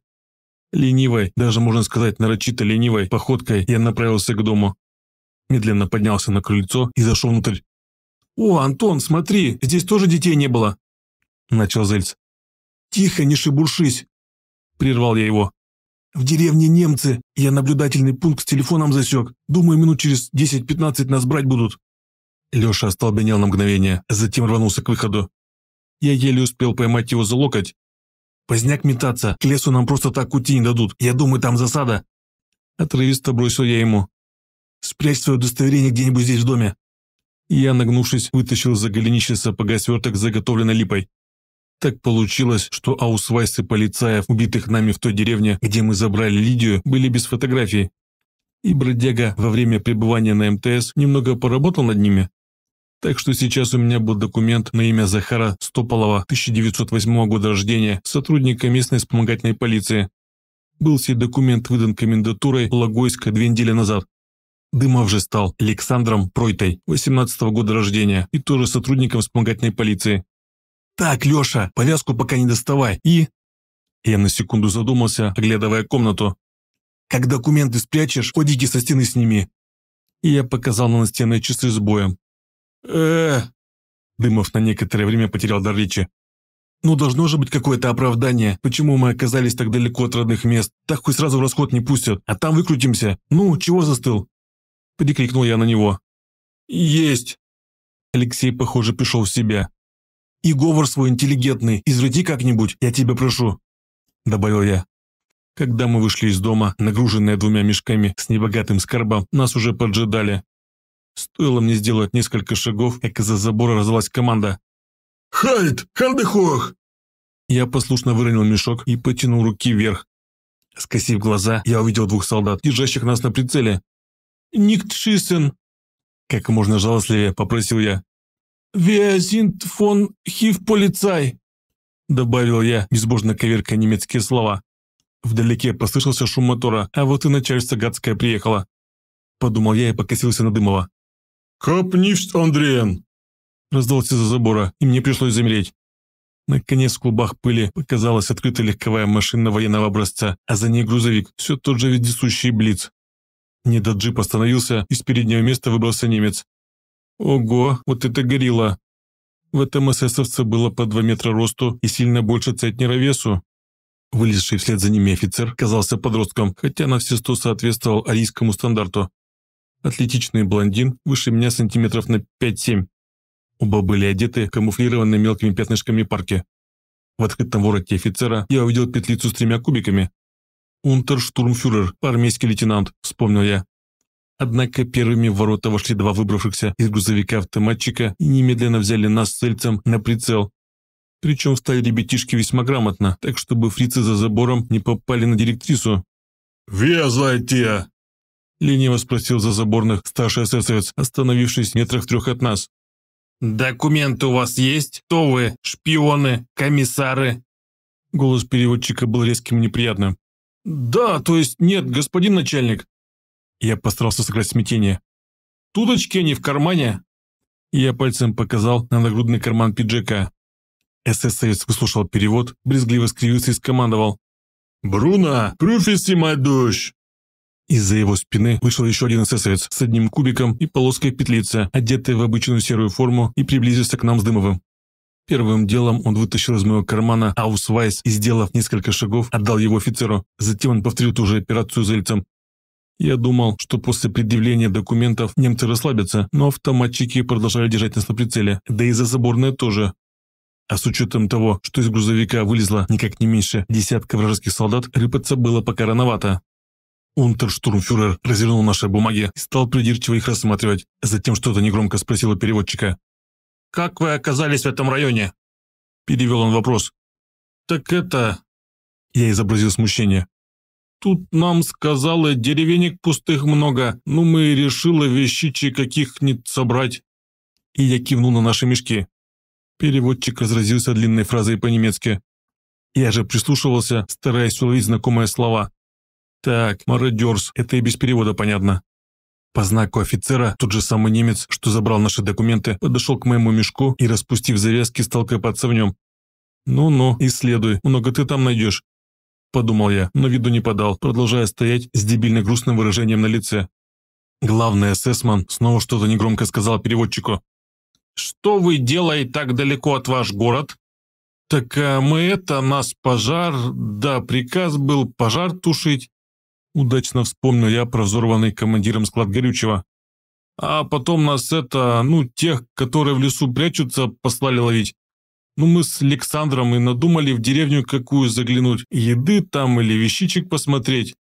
Ленивой, даже можно сказать нарочито ленивой, походкой я направился к дому. Медленно поднялся на крыльцо и зашел внутрь. «О, Антон, смотри, здесь тоже детей не было!» Начал Зельц. «Тихо, не шебуршись!» – прервал я его. «В деревне немцы. Я наблюдательный пункт с телефоном засек. Думаю, минут через 10-15 нас брать будут». Леша остолбенел на мгновение, затем рванулся к выходу. Я еле успел поймать его за локоть. «Поздняк метаться. К лесу нам просто так уйти не дадут. Я думаю, там засада». Отрывисто бросил я ему. «Спрячь свое удостоверение где-нибудь здесь в доме». Я, нагнувшись, вытащил из-за голенища сапога сверток с заготовленной липой. Так получилось, что аусвайсы полицаев, убитых нами в той деревне, где мы забрали Лидию, были без фотографий. И бродяга во время пребывания на МТС немного поработал над ними. Так что сейчас у меня был документ на имя Захара Стополова, 1908 года рождения, сотрудника местной вспомогательной полиции. Был сей документ выдан комендатурой Логойска две недели назад. Дымов же стал Александром Пройтой, 18 года рождения, и тоже сотрудником вспомогательной полиции. «Так, Лёша, повязку пока не доставай и...» Я на секунду задумался, оглядывая комнату. «Как документы спрячешь, ходики со стены сними». И я показал на настенные часы с боем. э Дымов на некоторое время потерял дар речи. «Ну, должно же быть какое-то оправдание, почему мы оказались так далеко от родных мест. Так хоть сразу в расход не пустят, а там выкрутимся. Ну, чего застыл?» Прикрикнул я на него. «Есть!» Алексей, похоже, пришел в себя. И говор свой интеллигентный изрыти как-нибудь, я тебя прошу», – добавил я. Когда мы вышли из дома, нагруженные двумя мешками с небогатым скарбом, нас уже поджидали. Стоило мне сделать несколько шагов, как из-за забора раздалась команда. «Хайт! Хандехох!» Я послушно выронил мешок и потянул руки вверх. Скосив глаза, я увидел двух солдат, держащих нас на прицеле. «Никт Шисен!» Как можно жалостливее попросил я. «Виазинт фон Хивполицай», — добавил я, безбожно коверка немецкие слова. Вдалеке послышался шум мотора, а вот и начальство гадское приехало. Подумал я и покосился на Дымова. «Капнифт, Андреен!» Раздался за забора, и мне пришлось замереть. Наконец в клубах пыли показалась открытая легковая машина военного образца, а за ней грузовик, все тот же вездесущий Блиц. Не до джип остановился, из переднего места выбрался немец. Ого, вот это горилла. В этом эсэсовце было по 2 метра росту и сильно больше центнера весу. Вылезший вслед за ними офицер казался подростком, хотя на все сто соответствовал арийскому стандарту. Атлетичный блондин, выше меня сантиметров на 5-7. Оба были одеты, камуфлированы мелкими пятнышками парки. В открытом вороте офицера я увидел петлицу с тремя кубиками. «Унтерштурмфюрер, армейский лейтенант», — вспомнил я. Однако первыми в ворота вошли два выбравшихся из грузовика автоматчика и немедленно взяли нас с цельцем на прицел. Причем стали ребятишки весьма грамотно, так чтобы фрицы за забором не попали на директрису. «Везайте!» — лениво спросил за заборных старший эсэсовец, остановившись в метрах трех от нас. «Документы у вас есть? Кто вы? Шпионы? Комиссары?» Голос переводчика был резким и неприятным. «Да, то есть нет, господин начальник. Я постарался сыграть смятение. «Туточки они в кармане!» Я пальцем показал на нагрудный карман пиджака. СС ССС выслушал перевод, брезгливо скривился и скомандовал. «Бруно, пруфиси, мадуш!» Из-за его спины вышел еще один эсэсовец с одним кубиком и полоской петлица, одетый в обычную серую форму, и приблизился к нам с Дымовым. Первым делом он вытащил из моего кармана аусвайс и, сделав несколько шагов, отдал его офицеру. Затем он повторил ту же операцию за лицом. Я думал, что после предъявления документов немцы расслабятся, но автоматчики продолжали держать нас на прицеле, да и за заборное тоже. А с учетом того, что из грузовика вылезло никак не меньше десятка вражеских солдат, рыпаться было пока рановато. Унтерштурмфюрер развернул наши бумаги и стал придирчиво их рассматривать. Затем что-то негромко спросил у переводчика. «Как вы оказались в этом районе?» Перевел он вопрос. «Так это...» Я изобразил смущение тут нам сказала, деревенек пустых много, ну мы и решила вещичи каких-нибудь собрать». И я кивнул на наши мешки. Переводчик разразился длинной фразой по-немецки. Я же прислушивался, стараясь уловить знакомые слова. «Так, мародерс, это и без перевода понятно». По знаку офицера, тот же самый немец, что забрал наши документы, подошел к моему мешку и, распустив завязки, стал копаться в нем. «Ну-ну, исследуй, много ты там найдешь подумал я, но виду не подал, продолжая стоять с дебильно грустным выражением на лице. Главный эсэсман снова что-то негромко сказал переводчику. «Что вы делаете так далеко от ваш город?» «Так а мы это, нас пожар, да, приказ был пожар тушить». Удачно вспомнил я про взорванный командиром склад горючего. «А потом нас это, ну, тех, которые в лесу прячутся, послали ловить. Ну, мы с Александром и надумали в деревню какую заглянуть, еды там или вещичек посмотреть.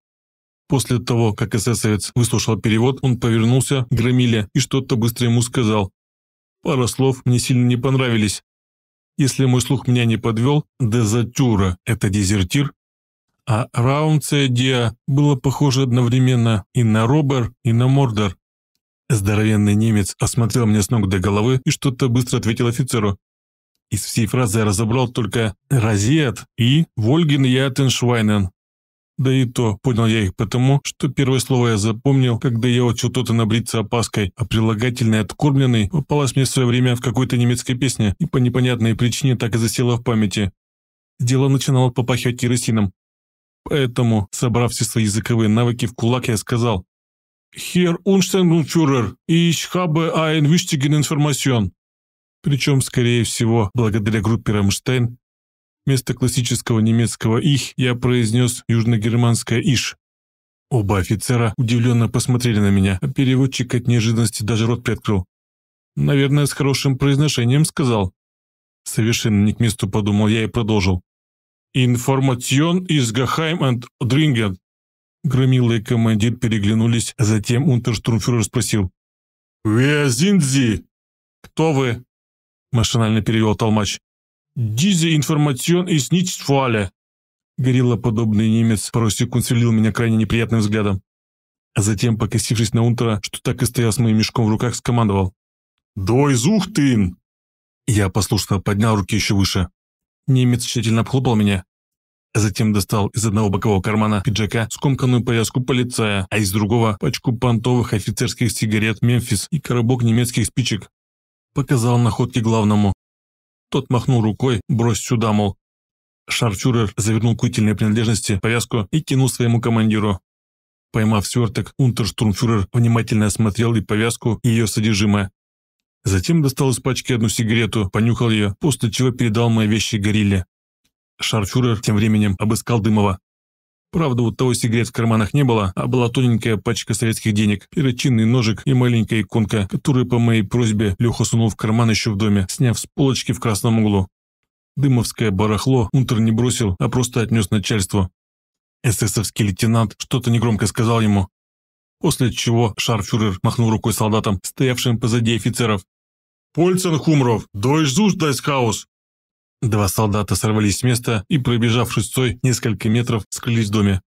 После того, как эсэсовец выслушал перевод, он повернулся к Громиле и что-то быстро ему сказал. Пара слов мне сильно не понравились. Если мой слух меня не подвел, дезертюра – это дезертир. А Раунце Диа было похоже одновременно и на Робер, и на Мордер. Здоровенный немец осмотрел меня с ног до головы и что-то быстро ответил офицеру. Из всей фразы я разобрал только «розет» и «Вольген Ятеншвайнен». Да и то понял я их потому, что первое слово я запомнил, когда я учил то-то набриться опаской, а прилагательный «откормленный» попалось мне в свое время в какой-то немецкой песне и по непонятной причине так и засело в памяти. Дело начинало попахивать керосином. Поэтому, собрав все свои языковые навыки в кулак, я сказал «Хер Унштенденфюрер, ich habe ein wichtigen Information». Причем, скорее всего, благодаря группе «Рамштайн» вместо классического немецкого «их» я произнес южногерманское «иш». Оба офицера удивленно посмотрели на меня, а переводчик от неожиданности даже рот приоткрыл. «Наверное, с хорошим произношением сказал». Совершенно не к месту подумал я и продолжил. «Информацион из Гахайм энд Дрингер». Громилы и командир переглянулись, а затем унтерштурмфюрер спросил. «Wer sind «Кто вы?» машинально перевел Толмач. «Дизе информацион и сничтфуале». Гориллоподобный немец пару секунд свелил меня крайне неприятным взглядом. А затем, покосившись на Унтера, что так и стоял с моим мешком в руках, скомандовал. «Дой зухтын!» Я послушно поднял руки еще выше. Немец тщательно обхлопал меня, а затем достал из одного бокового кармана пиджака скомканную повязку полицая, а из другого пачку понтовых офицерских сигарет «Мемфис» и коробок немецких спичек показал находки главному. Тот махнул рукой, брось сюда, мол. Шарфюрер завернул кутильные принадлежности, повязку и кинул своему командиру. Поймав сверток, унтерштурмфюрер внимательно осмотрел и повязку, и ее содержимое. Затем достал из пачки одну сигарету, понюхал ее, после чего передал мои вещи горилле. Шарфюрер тем временем обыскал Дымова. Правда, у того сигарет в карманах не было, а была тоненькая пачка советских денег, перочинный ножик и маленькая иконка, которую по моей просьбе Леха сунул в карман еще в доме, сняв с полочки в красном углу. Дымовское барахло Унтер не бросил, а просто отнес начальству. Эсэсовский лейтенант что-то негромко сказал ему, после чего шарфюрер махнул рукой солдатам, стоявшим позади офицеров. «Польцен Хумров, дойш зуш дайс хаус!» Два солдата сорвались с места и, пробежав шестой несколько метров, скрылись в доме.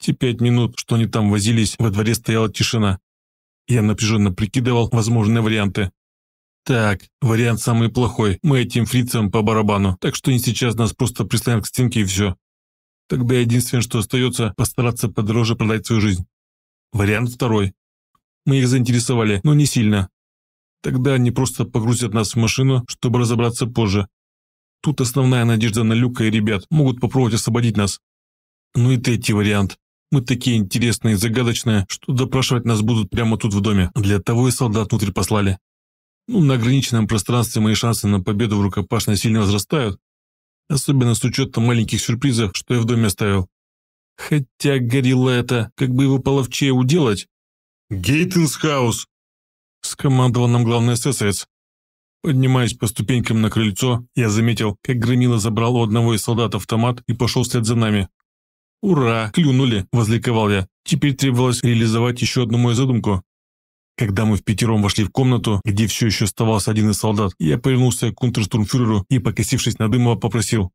Те пять минут, что они там возились, во дворе стояла тишина. Я напряженно прикидывал возможные варианты. Так, вариант самый плохой. Мы этим фрицам по барабану, так что они сейчас нас просто прислонят к стенке и все. Тогда единственное, что остается, постараться подороже продать свою жизнь. Вариант второй. Мы их заинтересовали, но не сильно. Тогда они просто погрузят нас в машину, чтобы разобраться позже, Тут основная надежда на Люка и ребят. Могут попробовать освободить нас. Ну и третий вариант. Мы такие интересные и загадочные, что допрашивать нас будут прямо тут в доме. Для того и солдат внутрь послали. Ну, на ограниченном пространстве мои шансы на победу в рукопашной сильно возрастают. Особенно с учетом маленьких сюрпризов, что я в доме оставил. Хотя горилла это, как бы его половчее уделать. «Гейтенсхаус!» – скомандовал нам главный эсэсовец. Поднимаясь по ступенькам на крыльцо, я заметил, как Громила забрал у одного из солдат автомат и пошел вслед за нами. «Ура! Клюнули!» – возликовал я. Теперь требовалось реализовать еще одну мою задумку. Когда мы в пятером вошли в комнату, где все еще оставался один из солдат, я повернулся к унтерштурмфюреру и, покосившись на Дымова, попросил.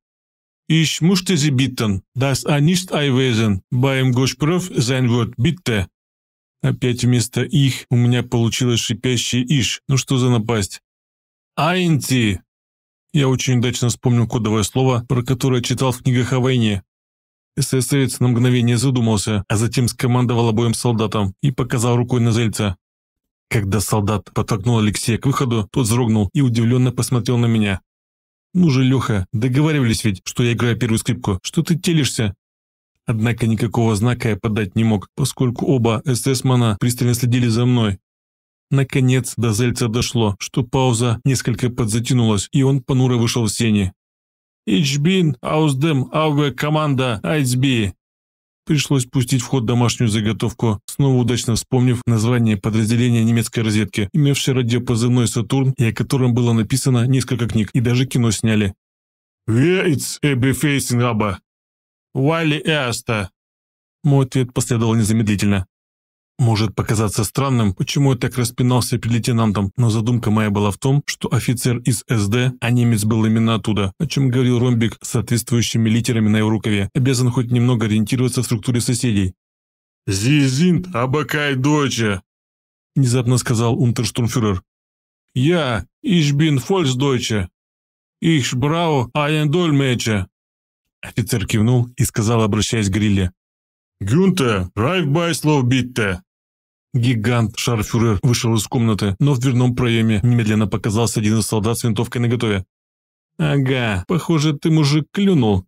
«Ich möchte Sie bitten, dass er nicht einweisen, beim Gespräch sein wird, bitte». Опять вместо «их» у меня получилось шипящее «иш». Ну что за напасть? Айнти!» Я очень удачно вспомнил кодовое слово, про которое читал в книгах о войне. СССРец на мгновение задумался, а затем скомандовал обоим солдатам и показал рукой на зельца. Когда солдат подтолкнул Алексея к выходу, тот вздрогнул и удивленно посмотрел на меня. «Ну же, Леха, договаривались ведь, что я играю первую скрипку. Что ты телишься?» Однако никакого знака я подать не мог, поскольку оба эсэсмана пристально следили за мной. Наконец до Зельца дошло, что пауза несколько подзатянулась, и он понуро вышел в сени. «Ich bin aus dem Auge Команда ISB!» Пришлось пустить в ход домашнюю заготовку, снова удачно вспомнив название подразделения немецкой разведки, имевшей радиопозывной «Сатурн» и о котором было написано несколько книг, и даже кино сняли. «Вец эбефейсингаба! Вали эста!» Мой ответ последовал незамедлительно. Может показаться странным, почему я так распинался перед лейтенантом, но задумка моя была в том, что офицер из СД, а немец был именно оттуда, о чем говорил ромбик с соответствующими литерами на его рукаве, обязан хоть немного ориентироваться в структуре соседей. «Зизинт, абакай дойче!» – внезапно сказал унтерштурмфюрер. «Я, ich bin Volksdeutsche. Ich brauche einen Dolmetscher». Офицер кивнул и сказал, обращаясь к Грилле. «Гюнте, райфбайслов битте!» Гигант Шарфюрер вышел из комнаты, но в дверном проеме немедленно показался один из солдат с винтовкой наготове. «Ага, похоже, ты, мужик, клюнул!»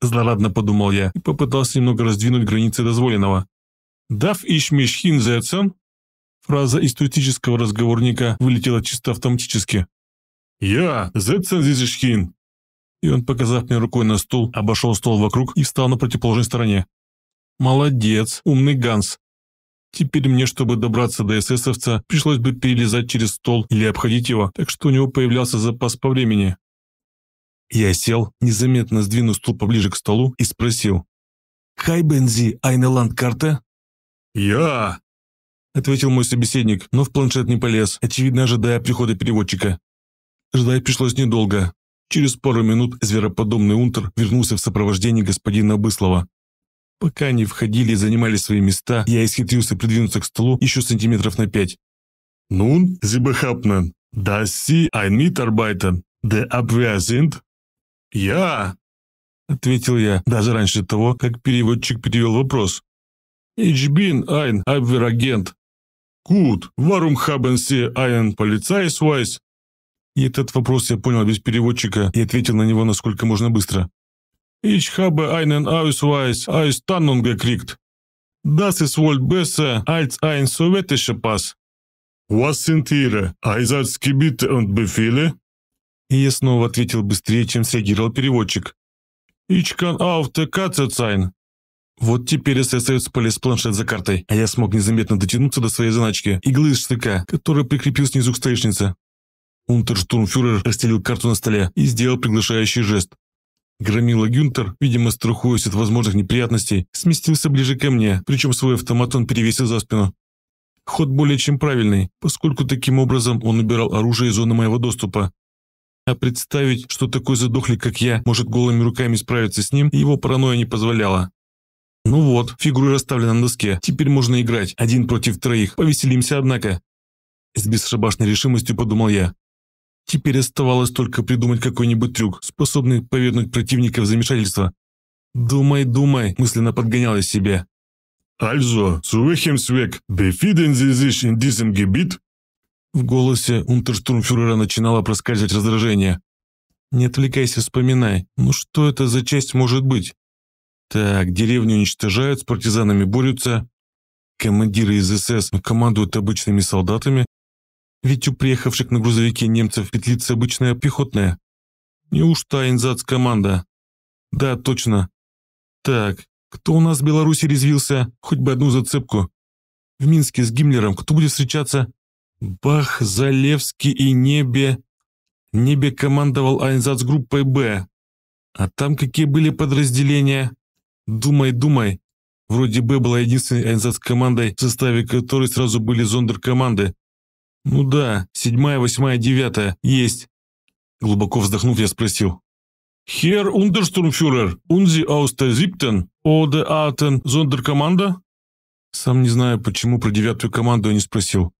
Злорадно подумал я и попытался немного раздвинуть границы дозволенного. «Дав ищ миш хинзецен?» Фраза из туристического разговорника вылетела чисто автоматически. «Я, зецен зизишхин!» И он, показав мне рукой на стул, обошел стол вокруг и встал на противоположной стороне. Молодец, умный Ганс. Теперь мне, чтобы добраться до эсэсовца, пришлось бы перелезать через стол или обходить его, так что у него появлялся запас по времени. Я сел, незаметно сдвинул стул поближе к столу и спросил. «Хай, Бензи, Айнеланд карте?» «Я!» – ответил мой собеседник, но в планшет не полез, очевидно ожидая прихода переводчика. Ждать пришлось недолго. Через пару минут звероподобный Унтер вернулся в сопровождении господина Быслова. Пока они входили и занимали свои места, я исхитрился придвинуться к столу еще сантиметров на пять. «Nun, Sie behaupten, dass Sie ein Mitarbeiter der Abwehr «Я!» – ответил я, даже раньше того, как переводчик перевел вопрос. «Ich bin ein Abwehragent. Gut, warum haben Sie einen Polizeiausweis?» И этот вопрос я понял без переводчика и ответил на него насколько можно быстро. Ich habe einen Ausweis aus Tannung gekriegt. Das ist wohl besser als ein sowjetischer Pass. Was sind Ihre Einsatzgebiete und Befehle? Я снова ответил быстрее, чем среагировал переводчик. Ich kann auf der Katze sein. Вот теперь эсэсовец полез планшет за картой, а я смог незаметно дотянуться до своей заначки, иглы из штыка, которая прикрепил снизу к столешнице. Унтерштурмфюрер расстелил карту на столе и сделал приглашающий жест. Громила Гюнтер, видимо, страхуясь от возможных неприятностей, сместился ближе ко мне, причем свой автомат он перевесил за спину. Ход более чем правильный, поскольку таким образом он убирал оружие из зоны моего доступа. А представить, что такой задохлик, как я, может голыми руками справиться с ним, его паранойя не позволяла. Ну вот, фигуры расставлены на доске, теперь можно играть, один против троих, повеселимся однако. С бесшабашной решимостью подумал я. Теперь оставалось только придумать какой-нибудь трюк, способный повернуть противника в замешательство. «Думай, думай», – мысленно подгонял я себе. «Also, zu welchem Zweck befinden Sie sich in diesem Gebiet?» В голосе унтерштурмфюрера начинало проскальзывать раздражение. «Не отвлекайся, вспоминай. Ну что это за часть может быть?» «Так, деревню уничтожают, с партизанами борются. Командиры из СС командуют обычными солдатами. Ведь у приехавших на грузовике немцев петлица обычная пехотная. Неужто инзац-команда? Да, точно. Так, кто у нас в Беларуси резвился? Хоть бы одну зацепку. В Минске с Гиммлером кто будет встречаться? Бах, Залевский и Небе. Небе командовал Айнзац группой «Б». А там какие были подразделения? Думай, думай. Вроде «Б» была единственной Айнзац командой, в составе которой сразу были зондеркоманды. «Ну да, седьмая, восьмая, девятая, есть». Глубоко вздохнув, я спросил. «Хер Унтерштурмфюрер унзи aus der siebten, Зондеркоманда?» Сам не знаю, почему про девятую команду я не спросил.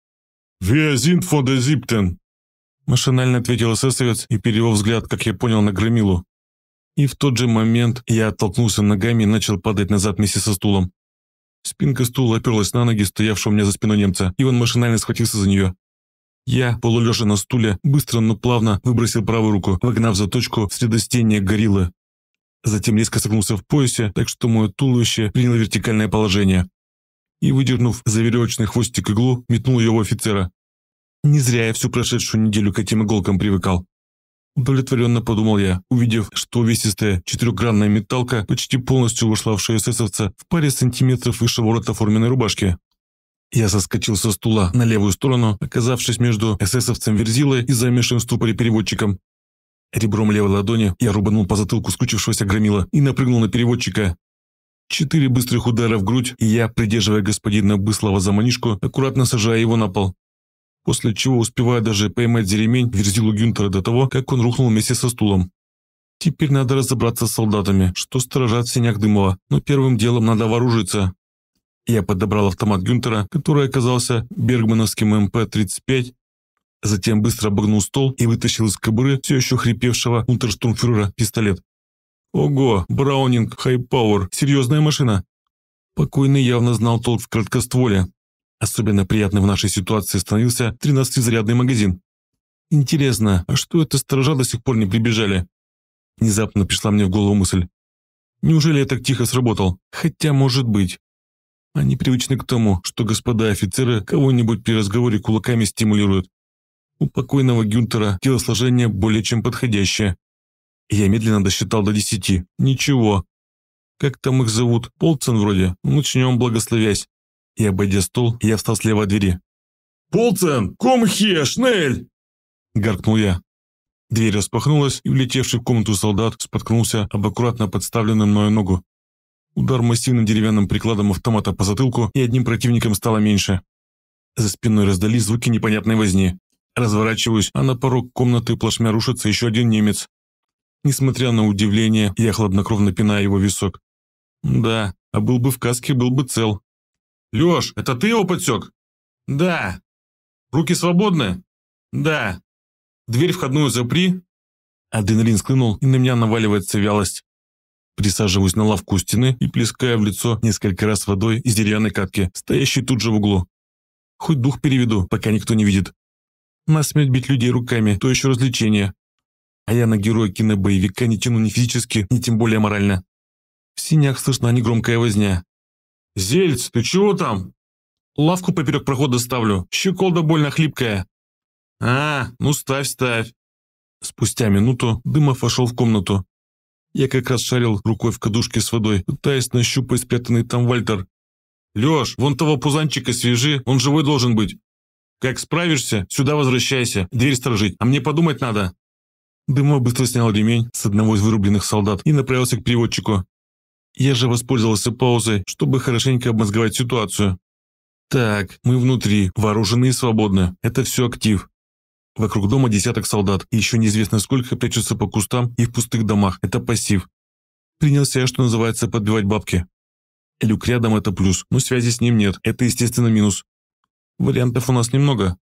«Wir sind von der siebten», машинально ответил эсэсовец и перевел взгляд, как я понял, на Громилу. И в тот же момент я оттолкнулся ногами и начал падать назад вместе со стулом. Спинка стула оперлась на ноги стоявшего у меня за спиной немца, и он машинально схватился за нее. Я, полулежа на стуле, быстро, но плавно выбросил правую руку, выгнав за точку средостения гориллы. Затем резко согнулся в поясе, так что мое туловище приняло вертикальное положение. И, выдернув за веревочный хвостик иглу, метнул ее в офицера. Не зря я всю прошедшую неделю к этим иголкам привыкал. Удовлетворенно подумал я, увидев, что увесистая четырехгранная металка почти полностью вошла в шею эсэсовца в паре сантиметров выше ворота форменной рубашки. Я соскочил со стула на левую сторону, оказавшись между эсэсовцем Верзилы и замешанным в ступоре переводчиком. Ребром левой ладони я рубанул по затылку скучившегося громила и напрыгнул на переводчика. Четыре быстрых удара в грудь, и я, придерживая господина Быслова за манишку, аккуратно сажая его на пол. После чего успеваю даже поймать за Верзилу Гюнтера до того, как он рухнул вместе со стулом. Теперь надо разобраться с солдатами, что сторожат в сенях Дымова, но первым делом надо вооружиться, я подобрал автомат Гюнтера, который оказался бергмановским МП-35, затем быстро обогнул стол и вытащил из кобуры все еще хрипевшего унтерштурмфюрера пистолет. «Ого, Браунинг, Хайпауэр, серьезная машина!» Покойный явно знал толк в краткостволе. Особенно приятным в нашей ситуации становился 13-зарядный магазин. Интересно, а что это сторожа до сих пор не прибежали? Внезапно пришла мне в голову мысль. Неужели я так тихо сработал? Хотя, может быть. Они привычны к тому, что господа офицеры кого-нибудь при разговоре кулаками стимулируют. У покойного Гюнтера телосложение более чем подходящее. Я медленно досчитал до десяти. Ничего. Как там их зовут? Полцен вроде. Ну, начнем, благословясь. И обойдя стол, я встал слева от двери. «Полцен! Комхе! Шнель!» Гаркнул я. Дверь распахнулась, и влетевший в комнату солдат споткнулся об аккуратно подставленную мною ногу. Удар массивным деревянным прикладом автомата по затылку, и одним противником стало меньше. За спиной раздались звуки непонятной возни. Разворачиваюсь, а на порог комнаты плашмя рушится еще один немец. Несмотря на удивление, я хладнокровно пинаю его висок. Да, а был бы в каске, был бы цел. «Леш, это ты его подсек?» «Да». «Руки свободны?» «Да». «Дверь входную запри?» Адреналин склынул, и на меня наваливается вялость. Присаживаюсь на лавку стены и плескаю в лицо несколько раз водой из деревянной катки, стоящей тут же в углу. Хоть дух переведу, пока никто не видит. Насмерть бить людей руками, то еще развлечение. А я на героя кинобоевика не тяну ни физически, ни тем более морально. В синях слышна негромкая возня. «Зельц, ты чего там?» «Лавку поперек прохода ставлю, щеколда больно хлипкая». «А, ну ставь, ставь». Спустя минуту Дымов вошел в комнату, я как раз шарил рукой в кадушке с водой, пытаясь нащупать спрятанный там Вальтер. «Лёш, вон того пузанчика свежи, он живой должен быть. Как справишься, сюда возвращайся, дверь сторожить, а мне подумать надо». Дымов быстро снял ремень с одного из вырубленных солдат и направился к переводчику. Я же воспользовался паузой, чтобы хорошенько обмозговать ситуацию. «Так, мы внутри, вооружены и свободны. Это все актив. Вокруг дома десяток солдат, и еще неизвестно сколько прячутся по кустам и в пустых домах. Это пассив. Принялся я, что называется, подбивать бабки. Люк рядом – это плюс, но связи с ним нет. Это, естественно, минус. Вариантов у нас немного.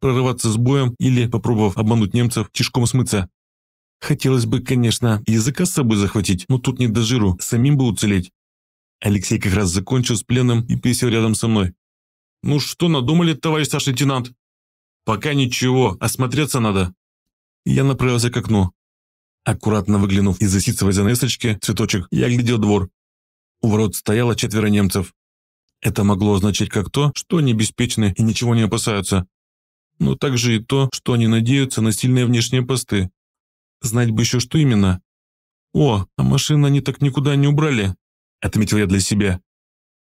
Прорываться с боем или, попробовав обмануть немцев, тишком смыться. Хотелось бы, конечно, языка с собой захватить, но тут не до жиру, самим бы уцелеть. Алексей как раз закончил с пленным и присел рядом со мной. «Ну что надумали, товарищ старший лейтенант?» «Пока ничего, осмотреться надо». Я направился к окну. Аккуратно выглянув из-за ситцевой занесочки цветочек, я глядел двор. У ворот стояло четверо немцев. Это могло означать как то, что они беспечны и ничего не опасаются, но также и то, что они надеются на сильные внешние посты. Знать бы еще, что именно. «О, а машины они так никуда не убрали», — отметил я для себя.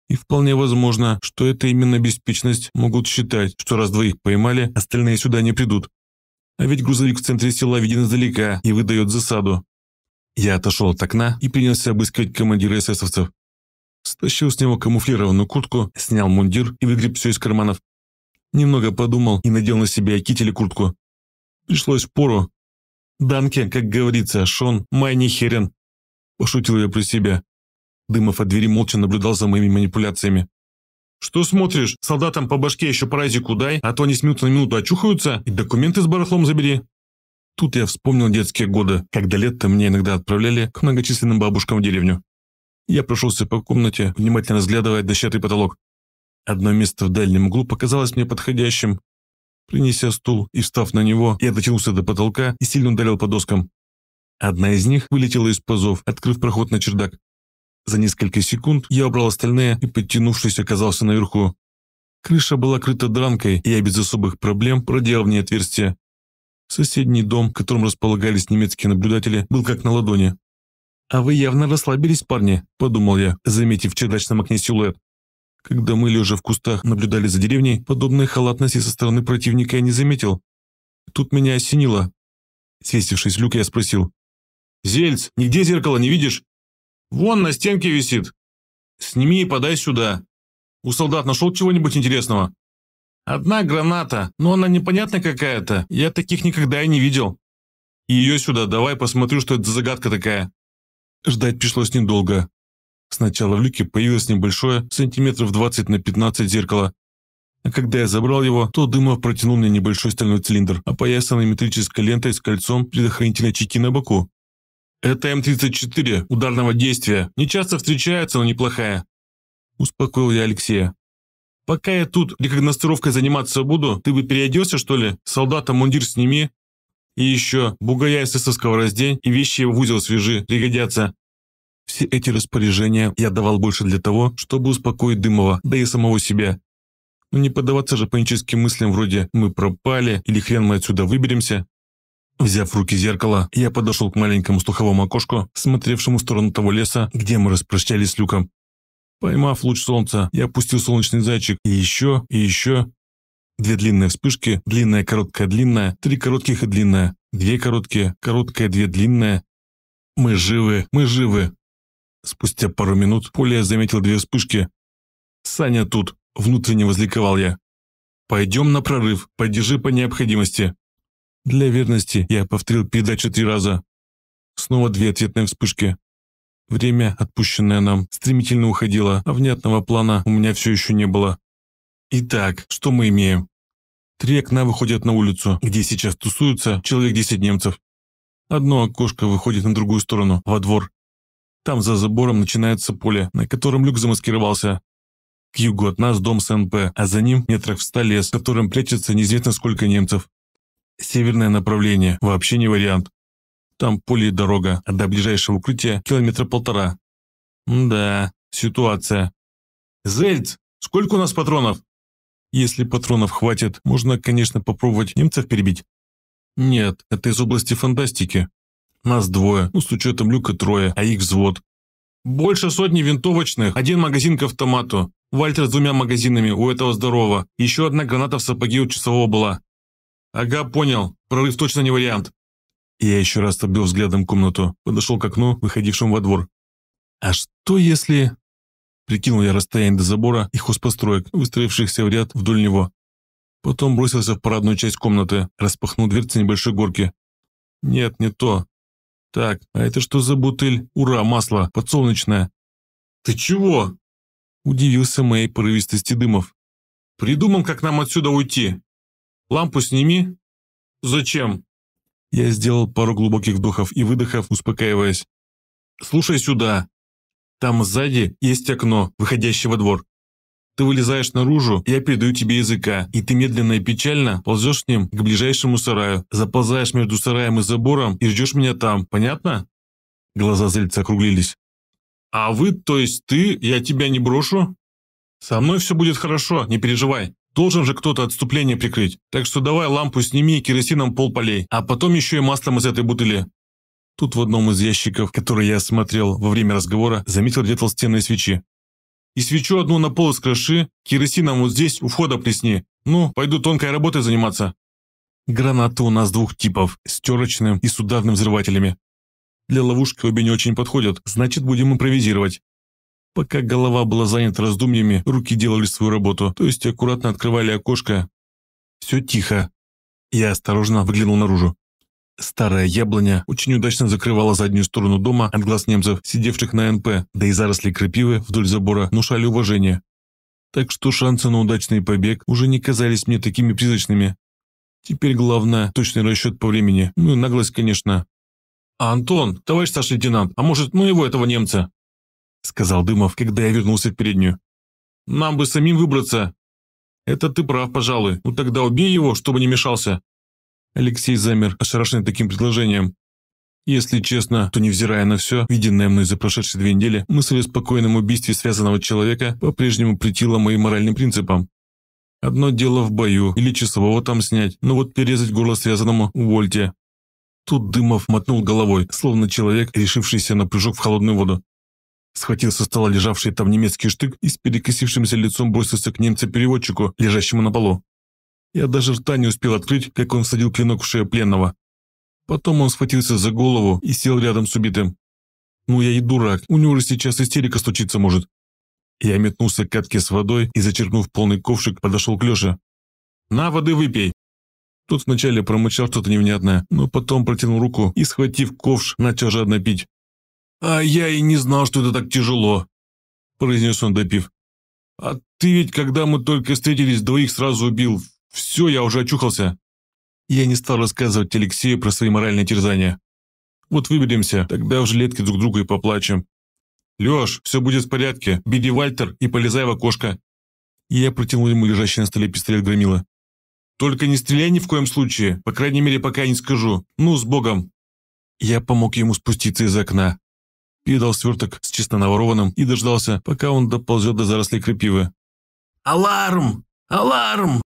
И вполне возможно, что это именно беспечность могут считать, что раз двоих поймали, остальные сюда не придут. А ведь грузовик в центре села виден издалека и выдает засаду. Я отошел от окна и принялся обыскивать командира эсэсовцев. Стащил с него камуфлированную куртку, снял мундир и выгреб все из карманов. Немного подумал и надел на себя китель и куртку. Пришлось пору. «Данке, как говорится, Шон, май не херен», – пошутил я про себя. Дымов от двери молча наблюдал за моими манипуляциями. «Что смотришь? Солдатам по башке еще паразику дай, а то они с минуты на минуту очухаются, и документы с барахлом забери». Тут я вспомнил детские годы, когда лето мне иногда отправляли к многочисленным бабушкам в деревню. Я прошелся по комнате, внимательно разглядывая дощатый потолок. Одно место в дальнем углу показалось мне подходящим. Принеся стул и встав на него, я дотянулся до потолка и сильно ударил по доскам. Одна из них вылетела из пазов, открыв проход на чердак. За несколько секунд я убрал остальные и, подтянувшись, оказался наверху. Крыша была крыта дранкой, и я без особых проблем проделал в ней отверстие. Соседний дом, в котором располагались немецкие наблюдатели, был как на ладони. «А вы явно расслабились, парни», – подумал я, заметив в чердачном окне силуэт. Когда мы, лежа в кустах, наблюдали за деревней, подобной халатности со стороны противника я не заметил. Тут меня осенило. Свесившись в люк, я спросил. «Зельц, нигде зеркало не видишь?» Вон на стенке висит. Сними и подай сюда. У солдат нашел чего-нибудь интересного? Одна граната, но она непонятная какая-то. Я таких никогда и не видел. ее сюда давай, посмотрю, что это за загадка такая. Ждать пришлось недолго. Сначала в люке появилось небольшое, сантиметров 20 на 15 зеркало. А когда я забрал его, то Дымов протянул мне небольшой стальной цилиндр, опоясанный а метрической лентой с кольцом предохранительной чеки на боку. Это М-34 ударного действия, не часто встречается, но неплохая. Успокоил я Алексея. Пока я тут рекогностировкой заниматься буду, ты бы переоделся, что ли? Солдата мундир сними. И еще, бугая эсэсовского раздень и вещи в узел свежи, пригодятся. Все эти распоряжения я давал больше для того, чтобы успокоить Дымова, да и самого себя. Но ну, не поддаваться же паническим мыслям вроде «мы пропали» или «хрен мы отсюда выберемся». Взяв в руки зеркало, я подошел к маленькому слуховому окошку, смотревшему в сторону того леса, где мы распрощались с люком. Поймав луч солнца, я опустил солнечный зайчик, и еще, и еще. Две длинные вспышки, длинная, короткая, длинная, три коротких и длинная, две короткие, короткая, две длинные. Мы живы, мы живы. Спустя пару минут в поле я заметил две вспышки. «Саня тут!» – внутренне возликовал я. «Пойдем на прорыв, поддержи по необходимости!» Для верности я повторил передачу три раза. Снова две ответные вспышки. Время, отпущенное нам, стремительно уходило, а внятного плана у меня все еще не было. Итак, что мы имеем? Три окна выходят на улицу, где сейчас тусуются человек 10 немцев. Одно окошко выходит на другую сторону, во двор. Там за забором начинается поле, на котором люк замаскировался. К югу от нас дом СНП, а за ним метрах в ста лес, в котором прячется неизвестно сколько немцев. Северное направление вообще не вариант. Там поле и дорога, а до ближайшего укрытия километра полтора. да, ситуация. Зельц, сколько у нас патронов? Если патронов хватит, можно, конечно, попробовать немцев перебить. Нет, это из области фантастики. Нас двое, ну, с учетом люка трое, а их взвод. Больше сотни винтовочных, один магазин к автомату. Вальтер с двумя магазинами, у этого здорово. Еще одна граната в сапоге у часового была. «Ага, понял. Прорыв точно не вариант». Я еще раз обвел взглядом комнату, подошел к окну, выходившему во двор. «А что если...» Прикинул я расстояние до забора и хозпостроек, выстроившихся в ряд вдоль него. Потом бросился в парадную часть комнаты, распахнул дверцы небольшой горки. «Нет, не то. Так, а это что за бутыль? Ура, масло, подсолнечное». «Ты чего?» Удивился моей порывистости дымов. «Придумал, как нам отсюда уйти. Лампу сними. Зачем? Я сделал пару глубоких вдохов и выдохов, успокаиваясь. Слушай сюда. Там сзади есть окно, выходящее во двор. Ты вылезаешь наружу, я передаю тебе языка, и ты медленно и печально ползешь с ним к ближайшему сараю, заползаешь между сараем и забором и ждешь меня там, понятно?» Глаза зельца округлились. «А вы, то есть ты, я тебя не брошу?» «Со мной все будет хорошо, не переживай». Должен же кто-то отступление прикрыть. Так что давай лампу сними и керосином пол полей, а потом еще и маслом из этой бутыли». Тут в одном из ящиков, который я осмотрел во время разговора, заметил две толстенные свечи. «И свечу одну на пол искроши, керосином вот здесь у входа плесни. Ну, пойду тонкой работой заниматься». Гранаты у нас двух типов, с терочным и с ударным взрывателями. Для ловушки обе не очень подходят, значит будем импровизировать. Пока голова была занята раздумьями, руки делали свою работу, то есть аккуратно открывали окошко. Все тихо. Я осторожно выглянул наружу. Старая яблоня очень удачно закрывала заднюю сторону дома от глаз немцев, сидевших на НП, да и заросли крапивы вдоль забора внушали уважение. Так что шансы на удачный побег уже не казались мне такими призрачными. Теперь главное – точный расчет по времени, ну и наглость, конечно. Антон, товарищ старший лейтенант, а может, ну его этого немца?» — сказал Дымов, когда я вернулся в переднюю. «Нам бы самим выбраться». «Это ты прав, пожалуй. Ну тогда убей его, чтобы не мешался». Алексей замер, ошарашенный таким предложением. Если честно, то невзирая на все, виденное мной за прошедшие две недели, мысль о спокойном убийстве связанного человека по-прежнему претила моим моральным принципам. Одно дело в бою, или часового там снять, но вот перерезать горло связанному – увольте. Тут Дымов мотнул головой, словно человек, решившийся на прыжок в холодную воду. Схватил со стола лежавший там немецкий штык и с перекосившимся лицом бросился к немцу-переводчику, лежащему на полу. Я даже рта не успел открыть, как он всадил клинок в шею пленного. Потом он схватился за голову и сел рядом с убитым. «Ну я и дурак, у него же сейчас истерика стучиться может». Я метнулся к катке с водой и, зачерпнув полный ковшик, подошел к Леше. «На, воды выпей!» Тот вначале промычал что-то невнятное, но потом протянул руку и, схватив ковш, начал жадно пить. «А я и не знал, что это так тяжело», – произнес он, допив. «А ты ведь, когда мы только встретились, двоих сразу убил. Все, я уже очухался». Я не стал рассказывать Алексею про свои моральные терзания. «Вот выберемся, тогда в жилетке друг другу и поплачем». «Леш, все будет в порядке. Беди Вальтер и полезай в окошко». Я протянул ему лежащий на столе пистолет громила. «Только не стреляй ни в коем случае, по крайней мере, пока я не скажу. Ну, с Богом!» Я помог ему спуститься из окна, передал сверток с чисто наворованным и дождался, пока он доползет до зарослей крапивы. «Аларм! Аларм!»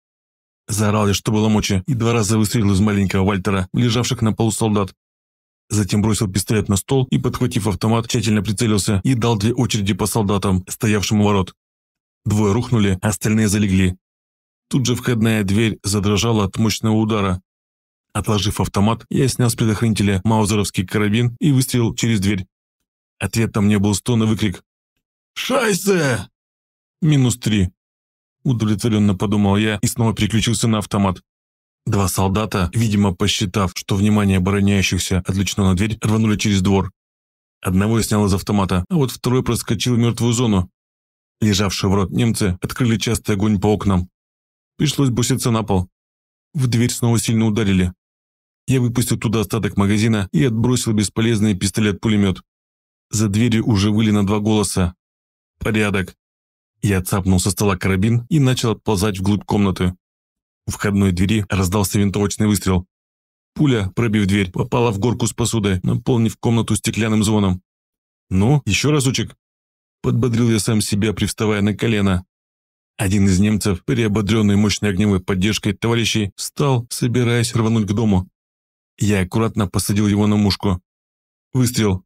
Заорал я, что было мочи, и два раза выстрелил из маленького Вальтера, лежавших на полу солдат. Затем бросил пистолет на стол и, подхватив автомат, тщательно прицелился и дал две очереди по солдатам, стоявшим у ворот. Двое рухнули, а остальные залегли. Тут же входная дверь задрожала от мощного удара. Отложив автомат, я снял с предохранителя маузеровский карабин и выстрелил через дверь. Ответом мне был стон и выкрик «Шайсе!» «Минус три», — удовлетворенно подумал я и снова переключился на автомат. Два солдата, видимо, посчитав, что внимание обороняющихся отвлечено на дверь, рванули через двор. Одного я снял из автомата, а вот второй проскочил в мертвую зону. Лежавшие в рот немцы открыли частый огонь по окнам. Пришлось броситься на пол. В дверь снова сильно ударили. Я выпустил туда остаток магазина и отбросил бесполезный пистолет-пулемет. За дверью уже выли на два голоса. «Порядок!» Я цапнул со стола карабин и начал отползать вглубь комнаты. У входной двери раздался винтовочный выстрел. Пуля, пробив дверь, попала в горку с посудой, наполнив комнату стеклянным звоном. «Ну, еще разочек!» Подбодрил я сам себя, привставая на колено. Один из немцев, переободренный мощной огневой поддержкой товарищей, встал, собираясь рвануть к дому. Я аккуратно посадил его на мушку. Выстрел.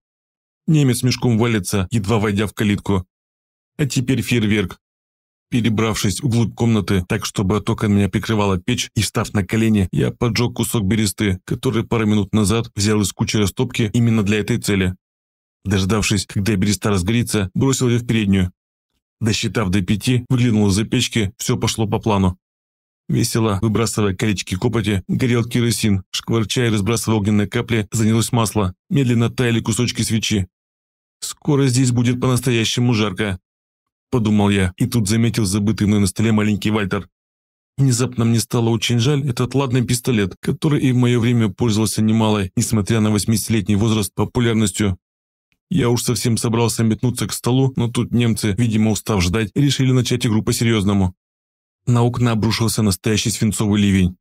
Немец мешком валится, едва войдя в калитку. А теперь фейерверк. Перебравшись вглубь комнаты, так чтобы только меня прикрывала печь, и став на колени, я поджег кусок бересты, который пару минут назад взял из кучи растопки именно для этой цели. Дождавшись, когда береста разгорится, бросил ее в переднюю. Досчитав до пяти, выглянул из-за печки, все пошло по плану. Весело, выбрасывая колечки копоти, горел керосин, шкварча и разбрасывая огненные капли, занялось масло. Медленно таяли кусочки свечи. «Скоро здесь будет по-настоящему жарко», – подумал я, и тут заметил забытый мной на столе маленький Вальтер. Внезапно мне стало очень жаль этот ладный пистолет, который и в мое время пользовался немалой, несмотря на 80-летний возраст, популярностью. Я уж совсем собрался метнуться к столу, но тут немцы, видимо устав ждать, решили начать игру по-серьезному. На окна обрушился настоящий свинцовый ливень.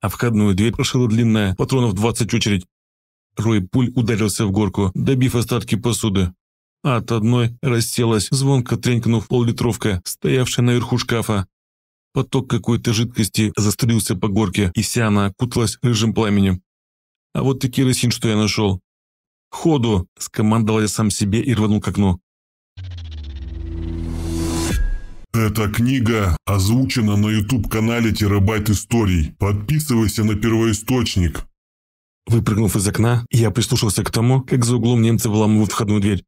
А входную дверь прошила длинная, патронов 20 очередь. Рой пуль ударился в горку, добив остатки посуды. А от одной расселась, звонко тренькнув поллитровка, стоявшая наверху шкафа. Поток какой-то жидкости застрелился по горке, и вся она окуталась рыжим пламенем. А вот и керосин, что я нашел. «Ходу!» – скомандовал я сам себе и рванул к окну. Эта книга озвучена на YouTube-канале «Терабайт историй». Подписывайся на первоисточник. Выпрыгнув из окна, я прислушался к тому, как за углом немцы выламывают входную дверь.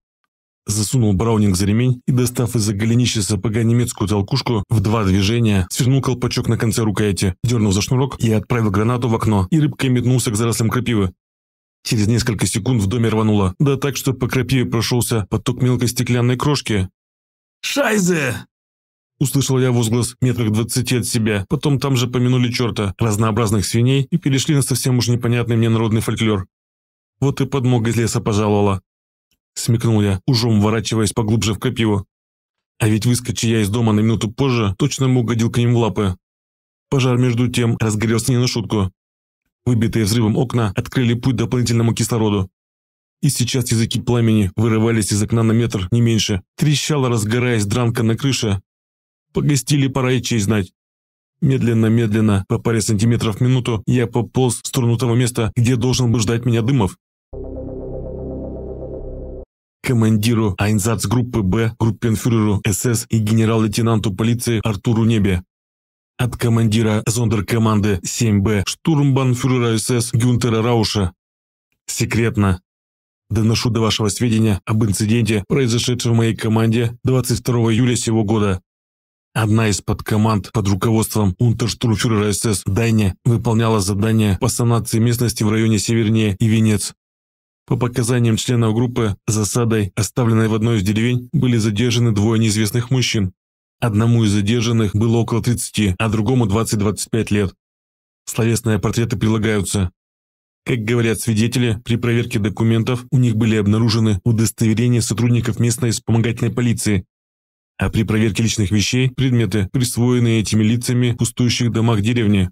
Засунул браунинг за ремень и, достав из-за голенища сапога немецкую толкушку, в два движения свернул колпачок на конце рукояти, дернул за шнурок и отправил гранату в окно, и рыбкой метнулся к зарослям крапивы. Через несколько секунд в доме рвануло, да так, что по крапиве прошелся поток мелкой стеклянной крошки. «Шайзе!» Услышал я возглас метрах двадцати от себя, потом там же помянули черта, разнообразных свиней и перешли на совсем уж непонятный мне народный фольклор. Вот и подмога из леса пожаловала. Смекнул я, ужом ворачиваясь поглубже в копье. А ведь выскочи я из дома на минуту позже, точно мог годил к ним в лапы. Пожар, между тем, разгорелся не на шутку. Выбитые взрывом окна открыли путь дополнительному кислороду. И сейчас языки пламени вырывались из окна на метр, не меньше. Трещала, разгораясь, дранка на крыше, Погостили, пора и честь знать. Медленно-медленно, по паре сантиметров в минуту, я пополз в сторону того места, где должен был ждать меня Дымов. Командиру Айнзацгруппы Б, группенфюреру СС и генерал-лейтенанту полиции Артуру Небе. От командира зондеркоманды 7Б штурмбанфюрера СС Гюнтера Рауша. Секретно. Доношу до вашего сведения об инциденте, произошедшем в моей команде 22 июля сего года. Одна из подкоманд под руководством унтерштурмфюрера СС Дайня выполняла задание по санации местности в районе севернее и Венец. По показаниям членов группы, засадой, оставленной в одной из деревень, были задержаны двое неизвестных мужчин. Одному из задержанных было около 30, а другому 20-25 лет. Словесные портреты прилагаются. Как говорят свидетели, при проверке документов у них были обнаружены удостоверения сотрудников местной вспомогательной полиции, а при проверке личных вещей – предметы, присвоенные этими лицами в пустующих домах деревни.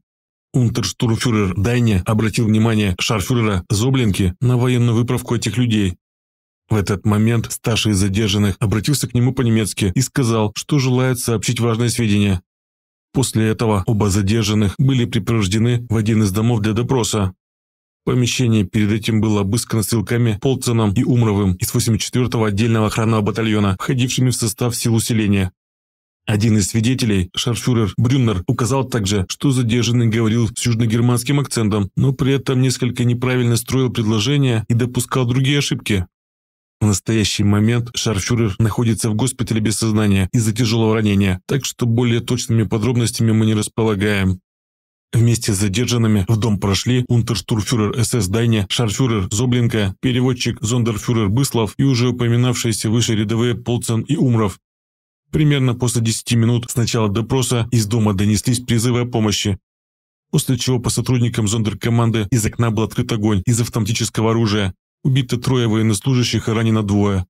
Унтерштурмфюрер Дайне обратил внимание шарфюрера Зоблинки на военную выправку этих людей. В этот момент старший из задержанных обратился к нему по-немецки и сказал, что желает сообщить важные сведения. После этого оба задержанных были припровождены в один из домов для допроса. Помещение перед этим было обыскано стрелками Полценом и Умровым из 84-го отдельного охранного батальона, входившими в состав сил усиления. Один из свидетелей, шарфюрер Брюннер, указал также, что задержанный говорил с южногерманским акцентом, но при этом несколько неправильно строил предложения и допускал другие ошибки. В настоящий момент шарфюрер находится в госпитале без сознания из-за тяжелого ранения, так что более точными подробностями мы не располагаем. Вместе с задержанными в дом прошли унтерштурфюрер СС Дайня, шарфюрер Зобленко, переводчик зондерфюрер Быслов и уже упоминавшиеся выше рядовые Полцен и Умров. Примерно после 10 минут с начала допроса из дома донеслись призывы о помощи, после чего по сотрудникам зондеркоманды из окна был открыт огонь из автоматического оружия. Убито трое военнослужащих и ранено двое.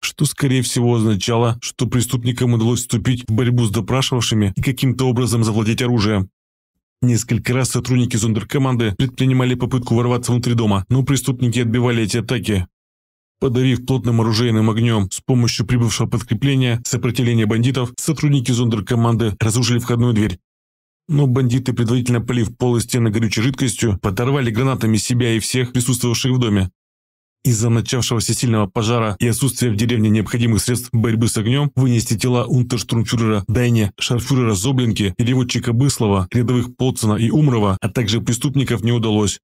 Что, скорее всего, означало, что преступникам удалось вступить в борьбу с допрашивавшими и каким-то образом завладеть оружием. Несколько раз сотрудники зондеркоманды предпринимали попытку ворваться внутри дома, но преступники отбивали эти атаки, Подавив плотным оружейным огнем с помощью прибывшего подкрепления сопротивление бандитов, сотрудники зондеркоманды разрушили входную дверь. Но бандиты, предварительно полив пол и стены горючей жидкостью, подорвали гранатами себя и всех присутствовавших в доме. Из-за начавшегося сильного пожара и отсутствия в деревне необходимых средств борьбы с огнем вынести тела унтерштурмфюрера Дайне, шарфюрера Зобленки, переводчика Быслова, рядовых Полцена и Умрова, а также преступников не удалось.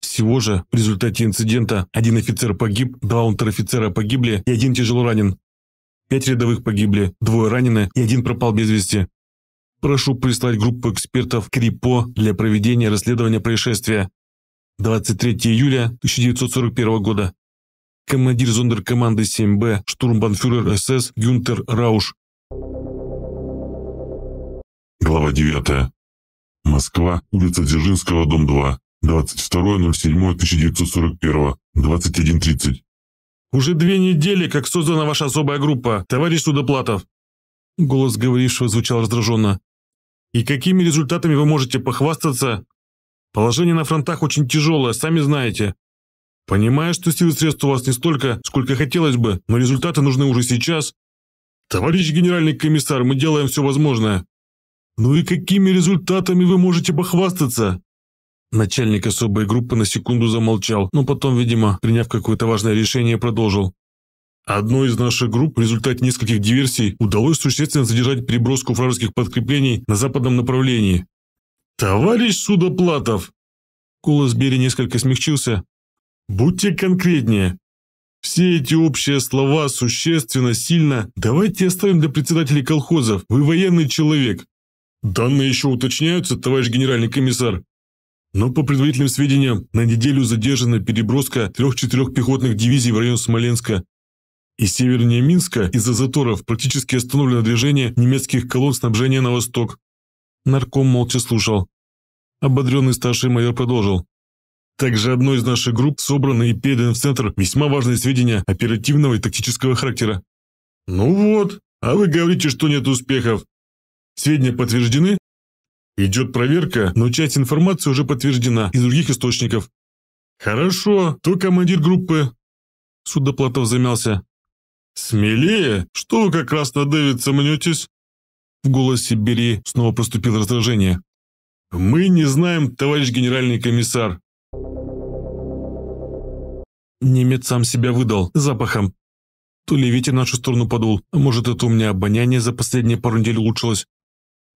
Всего же в результате инцидента один офицер погиб, два унтер-офицера погибли и один тяжело ранен. Пять рядовых погибли, двое ранены и один пропал без вести. Прошу прислать группу экспертов Крипо для проведения расследования происшествия. 23 июля 1941 года. Командир зондеркоманды 7Б, штурмбанфюрер СС Гюнтер Рауш. Глава 9. Москва, улица Дзержинского, дом 2. 22.07.1941. 21.30. «Уже две недели, как создана ваша особая группа, товарищ Судоплатов!» Голос говорившего звучал раздраженно. «И какими результатами вы можете похвастаться, Положение на фронтах очень тяжелое, сами знаете. Понимаю, что силы средств у вас не столько, сколько хотелось бы, но результаты нужны уже сейчас. Товарищ генеральный комиссар, мы делаем все возможное. Ну и какими результатами вы можете похвастаться? Начальник особой группы на секунду замолчал, но потом, видимо, приняв какое-то важное решение, продолжил. Одной из наших групп в результате нескольких диверсий удалось существенно задержать переброску вражеских подкреплений на западном направлении. «Товарищ Судоплатов!» Голос Бери несколько смягчился. «Будьте конкретнее. Все эти общие слова существенно, сильно. Давайте оставим для председателей колхозов. Вы военный человек. Данные еще уточняются, товарищ генеральный комиссар. Но по предварительным сведениям, на неделю задержана переброска трех-четырех пехотных дивизий в район Смоленска. И севернее Минска из-за заторов практически остановлено движение немецких колонн снабжения на восток. Нарком молча слушал. Ободренный старший майор продолжил. Также одной из наших групп собраны и переданы в центр весьма важные сведения оперативного и тактического характера. Ну вот, а вы говорите, что нет успехов. Сведения подтверждены? Идет проверка, но часть информации уже подтверждена из других источников. Хорошо, то командир группы. Судоплатов замялся. Смелее, что вы как раз на Дэвид сомнетесь? В голосе Бери снова проступило раздражение. «Мы не знаем, товарищ генеральный комиссар». Немец сам себя выдал запахом. То ли ветер нашу сторону подул, а может это у меня обоняние за последние пару недель улучшилось.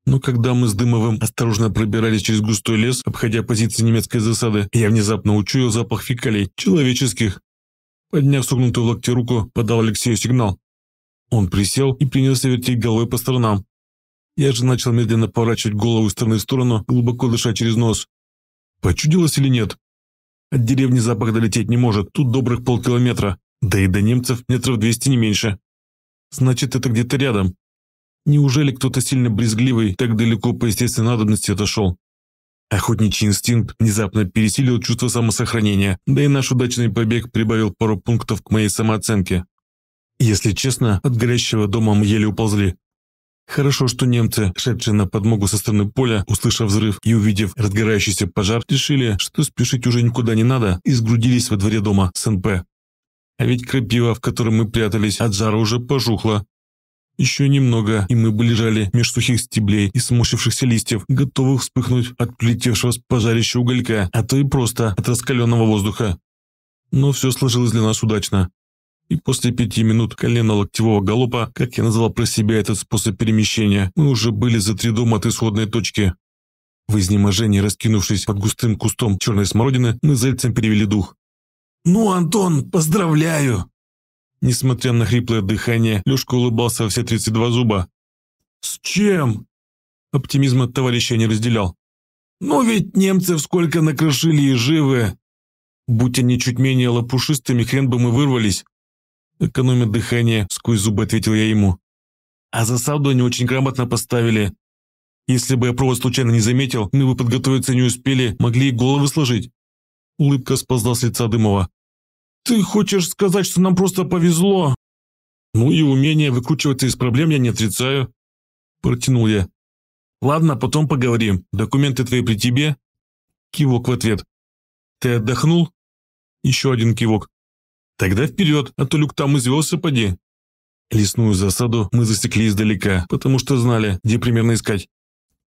Но когда мы с Дымовым осторожно пробирались через густой лес, обходя позиции немецкой засады, я внезапно учуял запах фекалий, человеческих. Подняв согнутую в локте руку, подал Алексею сигнал. Он присел и принялся вертеть головой по сторонам. Я же начал медленно поворачивать голову из стороны в сторону, глубоко дыша через нос. Почудилось или нет? От деревни запах долететь не может, тут добрых полкилометра. Да и до немцев метров двести не меньше. Значит, это где-то рядом. Неужели кто-то сильно брезгливый так далеко по естественной надобности отошел? Охотничий инстинкт внезапно пересилил чувство самосохранения, да и наш удачный побег прибавил пару пунктов к моей самооценке. Если честно, от горящего дома мы еле уползли. Хорошо, что немцы, шедшие на подмогу со стороны поля, услышав взрыв и увидев разгорающийся пожар, решили, что спешить уже никуда не надо, и сгрудились во дворе дома СНП. А ведь крапива, в которой мы прятались, от жара уже пожухла. Еще немного, и мы бы лежали меж сухих стеблей и смущившихся листьев, готовых вспыхнуть от прилетевшего с пожарища уголька, а то и просто от раскаленного воздуха. Но все сложилось для нас удачно. И после пяти минут колено-локтевого галопа, как я назвал про себя этот способ перемещения, мы уже были за три дома от исходной точки. В изнеможении, раскинувшись под густым кустом черной смородины, мы зельцем перевели дух. «Ну, Антон, поздравляю!» Несмотря на хриплое дыхание, Лешка улыбался во все 32 зуба. «С чем?» Оптимизм от товарища не разделял. «Ну ведь немцев сколько накрошили и живы! Будь они чуть менее лопушистыми, хрен бы мы вырвались!» Экономит дыхание», — сквозь зубы ответил я ему. «А засаду они очень грамотно поставили. Если бы я провод случайно не заметил, мы бы подготовиться не успели, могли и головы сложить». Улыбка сползла с лица Дымова. «Ты хочешь сказать, что нам просто повезло?» «Ну и умение выкручиваться из проблем я не отрицаю», – протянул я. «Ладно, потом поговорим. Документы твои при тебе?» Кивок в ответ. «Ты отдохнул?» Еще один кивок. Тогда вперед, а то люк там извелся, поди. Лесную засаду мы засекли издалека, потому что знали, где примерно искать.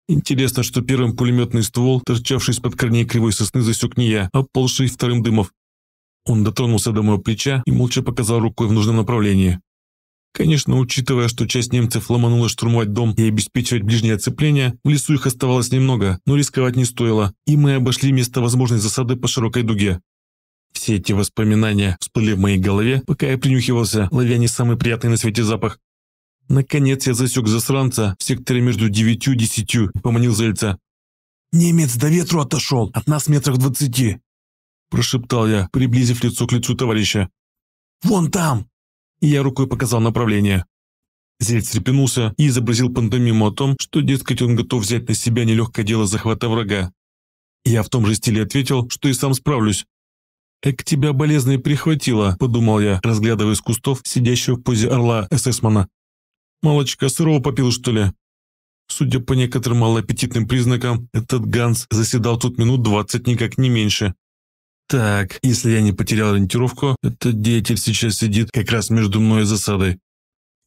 Интересно, что первым пулеметный ствол, торчавший из-под корней кривой сосны, засек не я, а полший вторым дымов. Он дотронулся до моего плеча и молча показал рукой в нужном направлении. Конечно, учитывая, что часть немцев ломанула штурмовать дом и обеспечивать ближнее оцепление, в лесу их оставалось немного, но рисковать не стоило, и мы обошли место возможной засады по широкой дуге. Все эти воспоминания всплыли в моей голове, пока я принюхивался, ловя не самый приятный на свете запах. Наконец я засек засранца в секторе между девятью и десятью и поманил зельца. «Немец до ветру отошел, от нас метрах двадцати!» Прошептал я, приблизив лицо к лицу товарища. «Вон там!» И я рукой показал направление. Зельц трепенулся и изобразил пантомиму о том, что, дескать, он готов взять на себя нелегкое дело захвата врага. Я в том же стиле ответил, что и сам справлюсь, «Эк тебя болезненно прихватило», – подумал я, разглядывая из кустов сидящего в позе орла эсэсмана. «Молочка сырого попил, что ли?» Судя по некоторым малоаппетитным признакам, этот Ганс заседал тут минут двадцать никак не меньше. Так, если я не потерял ориентировку, этот деятель сейчас сидит как раз между мной и засадой.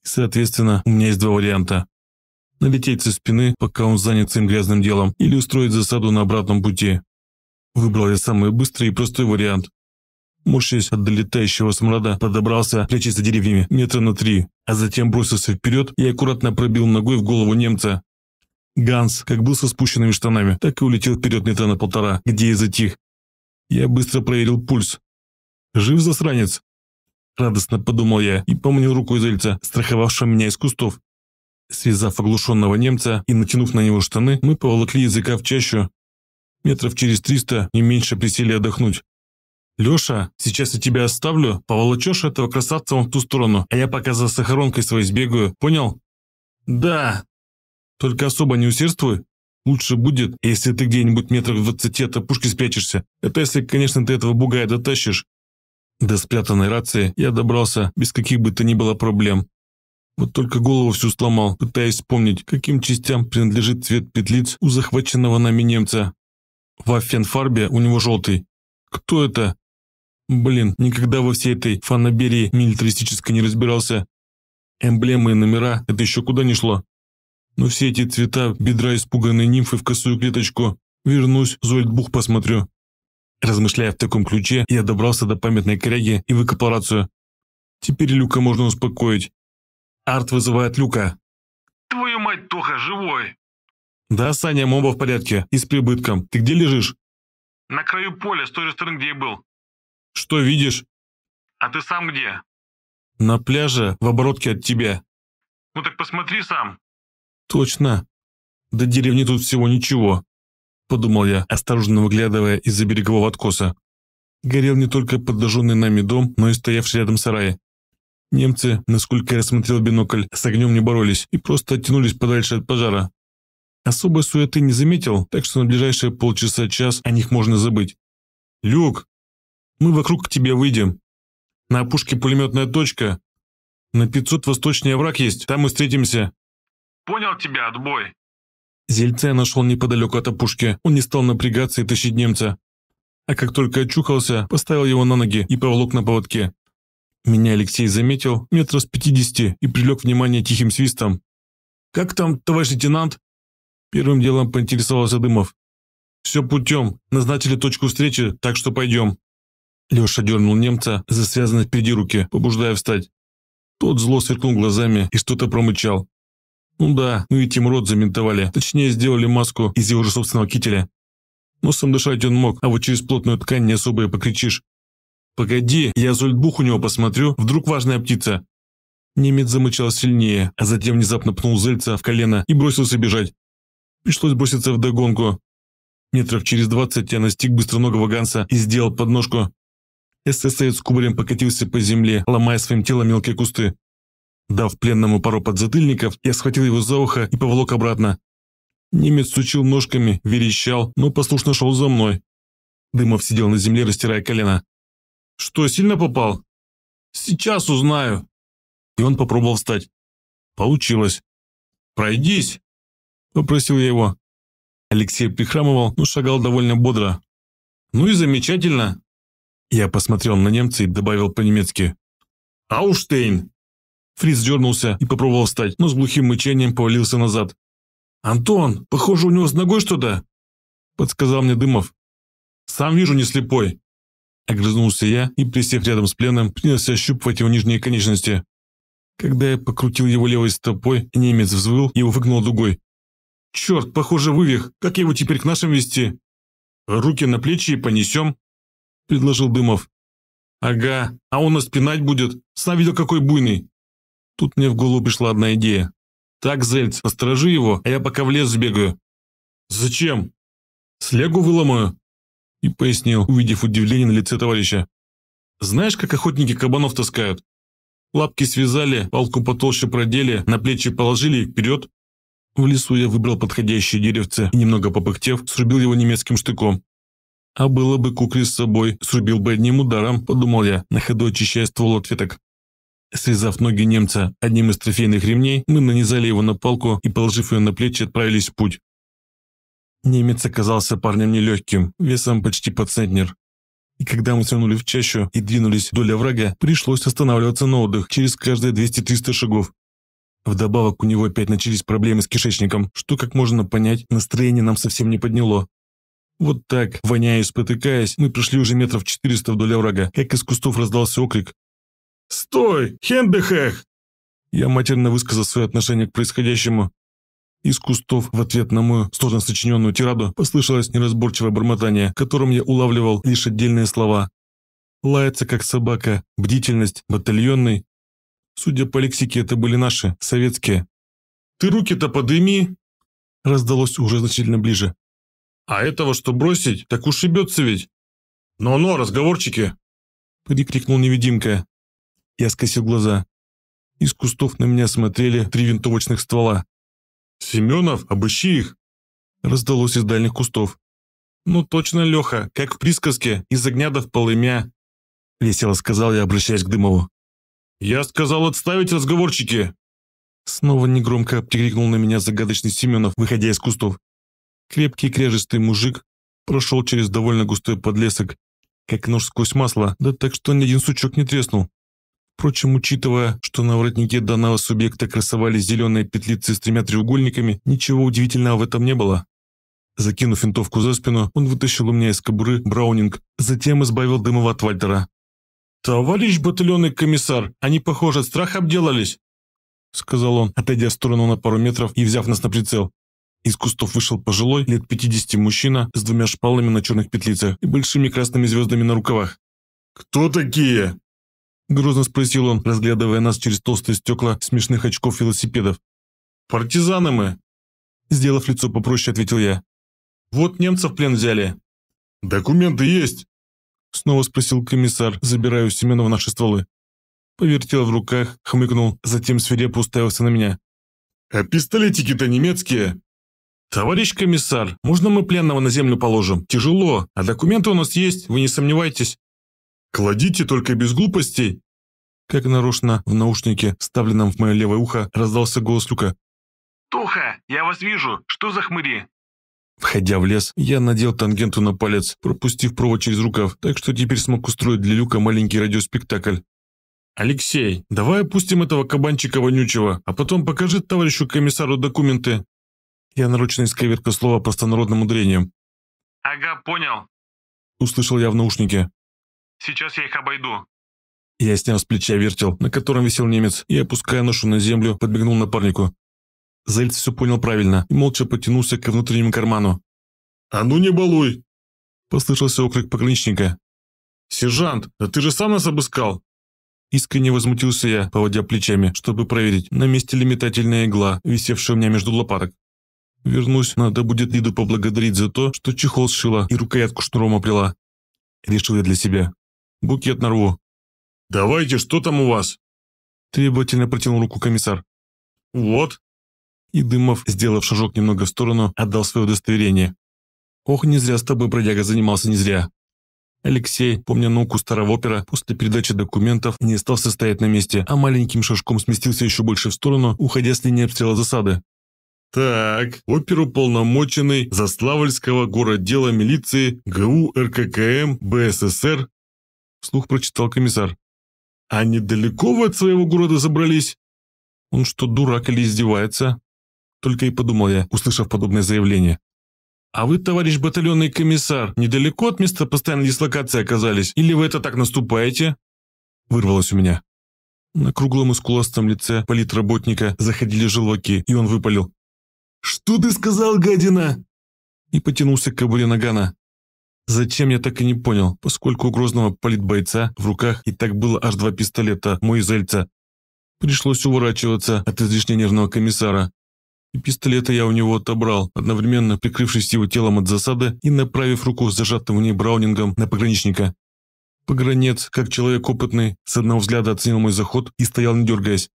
Соответственно, у меня есть два варианта. Налететь со спины, пока он занят своим грязным делом, или устроить засаду на обратном пути. Выбрал я самый быстрый и простой вариант. Мучаясь от долетающего смрада, подобрался, прячась за деревьями, метра на три, а затем бросился вперед и аккуратно пробил ногой в голову немца. Ганс, как был со спущенными штанами, так и улетел вперед метра на полтора, где и затих. Я быстро проверил пульс. «Жив, засранец?» Радостно подумал я и помнил рукой зельца, страховавшего меня из кустов. Связав оглушенного немца и натянув на него штаны, мы поволокли языка в чащу. Метров через триста, не меньше, присели отдохнуть. «Леша, сейчас я тебя оставлю, поволочешь этого красавца вон в ту сторону, а я пока за сахаронкой своей сбегаю, понял?» «Да!» «Только особо не усердствуй. Лучше будет, если ты где-нибудь метров двадцати от пушки спрячешься. Это если, конечно, ты этого бугая дотащишь». До спрятанной рации я добрался без каких бы то ни было проблем. Вот только голову всю сломал, пытаясь вспомнить, каким частям принадлежит цвет петлиц у захваченного нами немца. В Аффенфарбе у него желтый. Кто это? Блин, никогда во всей этой фанаберии милитаристической не разбирался. Эмблемы и номера – это еще куда ни шло. Но все эти цвета бедра испуганной нимфы в косую клеточку. Вернусь, Зольдбух посмотрю. Размышляя в таком ключе, я добрался до памятной коряги и выкопал рацию. Теперь Люка можно успокоить. Арт вызывает Люка. Твою мать, Тоха, живой! Да, Саня, мы оба в порядке и с прибытком. Ты где лежишь? На краю поля, с той же стороны, где и был. Что видишь? А ты сам где? На пляже, в оборотке от тебя. Ну так посмотри сам. Точно. До деревни тут всего ничего, подумал я, осторожно выглядывая из-за берегового откоса. Горел не только подожженный нами дом, но и стоявший рядом сарай. Немцы, насколько я рассмотрел бинокль, с огнем не боролись и просто оттянулись подальше от пожара. Особой суеты не заметил, так что на ближайшие полчаса-час о них можно забыть. «Люк, мы вокруг к тебе выйдем. На опушке пулеметная точка. На 500 восточный враг есть, там мы встретимся. Понял тебя, отбой. Зельца я нашел неподалеку от опушки. Он не стал напрягаться и тащить немца. А как только очухался, поставил его на ноги и поволок на поводке. Меня Алексей заметил метра с 50 и привлек внимание тихим свистом. «Как там, товарищ лейтенант?» Первым делом поинтересовался Дымов. «Все путем. Назначили точку встречи, так что пойдем». Леша дернул немца за связанные впереди руки, побуждая встать. Тот зло сверкнул глазами и что-то промычал. Ну да, ну ведь им рот заминтовали, точнее сделали маску из его же собственного кителя. Носом дышать он мог, а вот через плотную ткань не особо и покричишь. «Погоди, я зольтбух у него посмотрю, вдруг важная птица!» Немец замычал сильнее, а затем внезапно пнул зельца в колено и бросился бежать. Пришлось броситься в догонку. Метров через двадцать я настиг быстроногого Ганса и сделал подножку. СССовец кубарем покатился по земле, ломая своим телом мелкие кусты. Дав пленному пару подзатыльников, я схватил его за ухо и поволок обратно. Немец сучил ножками, верещал, но послушно шел за мной. Дымов сидел на земле, растирая колено. «Что, сильно попал?» «Сейчас узнаю». И он попробовал встать. Получилось. «Пройдись», — попросил я его. Алексей прихрамывал, но шагал довольно бодро. «Ну и замечательно. Я посмотрел на немца и добавил по-немецки «Ауштейн». Фриц дернулся и попробовал встать, но с глухим мычанием повалился назад. «Антон, похоже, у него с ногой что-то», — подсказал мне Дымов. «Сам вижу, не слепой». Огрызнулся я и, присев рядом с пленным, принялся ощупывать его нижние конечности. Когда я покрутил его левой стопой, немец взвыл и его выгнал дугой. «Черт, похоже, вывих! Как его теперь к нашим вести?» «Руки на плечи и понесем!» предложил Дымов. «Ага, а он нас пинать будет. Сам видел, какой буйный». Тут мне в голову пришла одна идея. «Так, Зельц, посторожи его, а я пока в лес сбегаю». «Зачем?» «Слегу выломаю», и пояснил, увидев удивление на лице товарища. «Знаешь, как охотники кабанов таскают? Лапки связали, палку потолще продели, на плечи положили и вперед». В лесу я выбрал подходящее деревце и, немного попыхтев, срубил его немецким штыком. А было бы кукли с собой, срубил бы одним ударом, подумал я, на ходу очищая ствол от веток. Связав ноги немца одним из трофейных ремней, мы нанизали его на палку и, положив ее на плечи, отправились в путь. Немец оказался парнем нелегким, весом почти под центнер. И когда мы свернули в чащу и двинулись вдоль врага, пришлось останавливаться на отдых через каждые 200-300 шагов. Вдобавок у него опять начались проблемы с кишечником, что, как можно понять, настроение нам совсем не подняло. Вот так, воняя и спотыкаясь, мы пришли уже метров четыреста вдоль врага. как из кустов раздался окрик. «Стой! Хендехех!» Я матерно высказал свое отношение к происходящему. Из кустов в ответ на мою сложно сочиненную тираду послышалось неразборчивое бормотание, которым я улавливал лишь отдельные слова. Лается как собака, бдительность, батальонный. Судя по лексике, это были наши, советские. «Ты руки-то подыми!» Раздалось уже значительно ближе. А этого что бросить, так ушибется ведь. «Но-но, разговорчики!» – прикрикнул невидимка. Я скосил глаза. Из кустов на меня смотрели три винтовочных ствола. «Семенов, обыщи их!» – раздалось из дальних кустов. «Ну точно, Леха, как в присказке, из огня до полымя!» – весело сказал я, обращаясь к Дымову. «Я сказал отставить разговорчики!» Снова негромко прикрикнул на меня загадочный Семенов, выходя из кустов. Крепкий крежистый мужик прошел через довольно густой подлесок, как нож сквозь масло, да так что ни один сучок не треснул. Впрочем, учитывая, что на воротнике данного субъекта красовались зеленые петлицы с тремя треугольниками, ничего удивительного в этом не было. Закинув винтовку за спину, он вытащил у меня из кобуры браунинг, затем избавил Дымова от Вальтера. «Товарищ батальонный комиссар, они, похоже, страх обделались!» Сказал он, отойдя в сторону на пару метров и взяв нас на прицел. Из кустов вышел пожилой, лет 50 мужчина, с двумя шпалами на черных петлицах и большими красными звездами на рукавах. «Кто такие?» Грозно спросил он, разглядывая нас через толстые стекла смешных очков велосипедов. «Партизаны мы!» Сделав лицо попроще, ответил я. «Вот немцев в плен взяли». «Документы есть?» Снова спросил комиссар, забирая у Семенова наши стволы. Повертел в руках, хмыкнул, затем свирепо уставился на меня. «А пистолетики-то немецкие!» «Товарищ комиссар, можно мы пленного на землю положим? Тяжело, а документы у нас есть, вы не сомневайтесь». «Кладите только без глупостей!» Как нарочно в наушнике, вставленном в мое левое ухо, раздался голос Люка. «Туха, я вас вижу, что за хмыри?» Входя в лес, я надел тангенту на палец, пропустив провод через рукав, так что теперь смог устроить для Люка маленький радиоспектакль. «Алексей, давай опустим этого кабанчика вонючего, а потом покажи товарищу комиссару документы». Я нарочно исковеркал слова простонародным мудрением. «Ага, понял», — услышал я в наушнике. «Сейчас я их обойду». Я снял с плеча вертел, на котором висел немец, и, опуская ношу на землю, подбегнул напарнику. Зельц все понял правильно и молча потянулся к внутреннему карману. «А ну не балуй!» – послышался окрик пограничника. «Сержант, да ты же сам нас обыскал!» Искренне возмутился я, поводя плечами, чтобы проверить, на месте ли метательная игла, висевшая у меня между лопаток. Вернусь, надо будет Лиду поблагодарить за то, что чехол сшила и рукоятку шнуром оплела. Решил я для себя. Букет нарву. «Давайте, что там у вас?» Требовательно протянул руку комиссар. «Вот». И Дымов, сделав шажок немного в сторону, отдал свое удостоверение. «Ох, не зря с тобой, бродяга, занимался не зря». Алексей, помня науку старого опера, после передачи документов не стал состоять на месте, а маленьким шажком сместился еще больше в сторону, уходя с линии обстрела засады. Так, оперуполномоченный Заславльского городдела милиции ГУ РККМ БССР, вслух прочитал комиссар. А недалеко вы от своего города забрались? Он что, дурак или издевается? Только и подумал я, услышав подобное заявление. А вы, товарищ батальонный комиссар, недалеко от места постоянной дислокации оказались? Или вы это так наступаете? Вырвалось у меня. На круглом и скуластом лице политработника заходили желваки, и он выпалил. «Что ты сказал, гадина?» И потянулся к кобуре нагана. Зачем, я так и не понял, поскольку у грозного политбойца в руках и так было аж два пистолета Моизельца. Пришлось уворачиваться от излишне нервного комиссара. И пистолета я у него отобрал, одновременно прикрывшись его телом от засады и направив руку с зажатым в ней браунингом на пограничника. Погранец, как человек опытный, с одного взгляда оценил мой заход и стоял не дергаясь.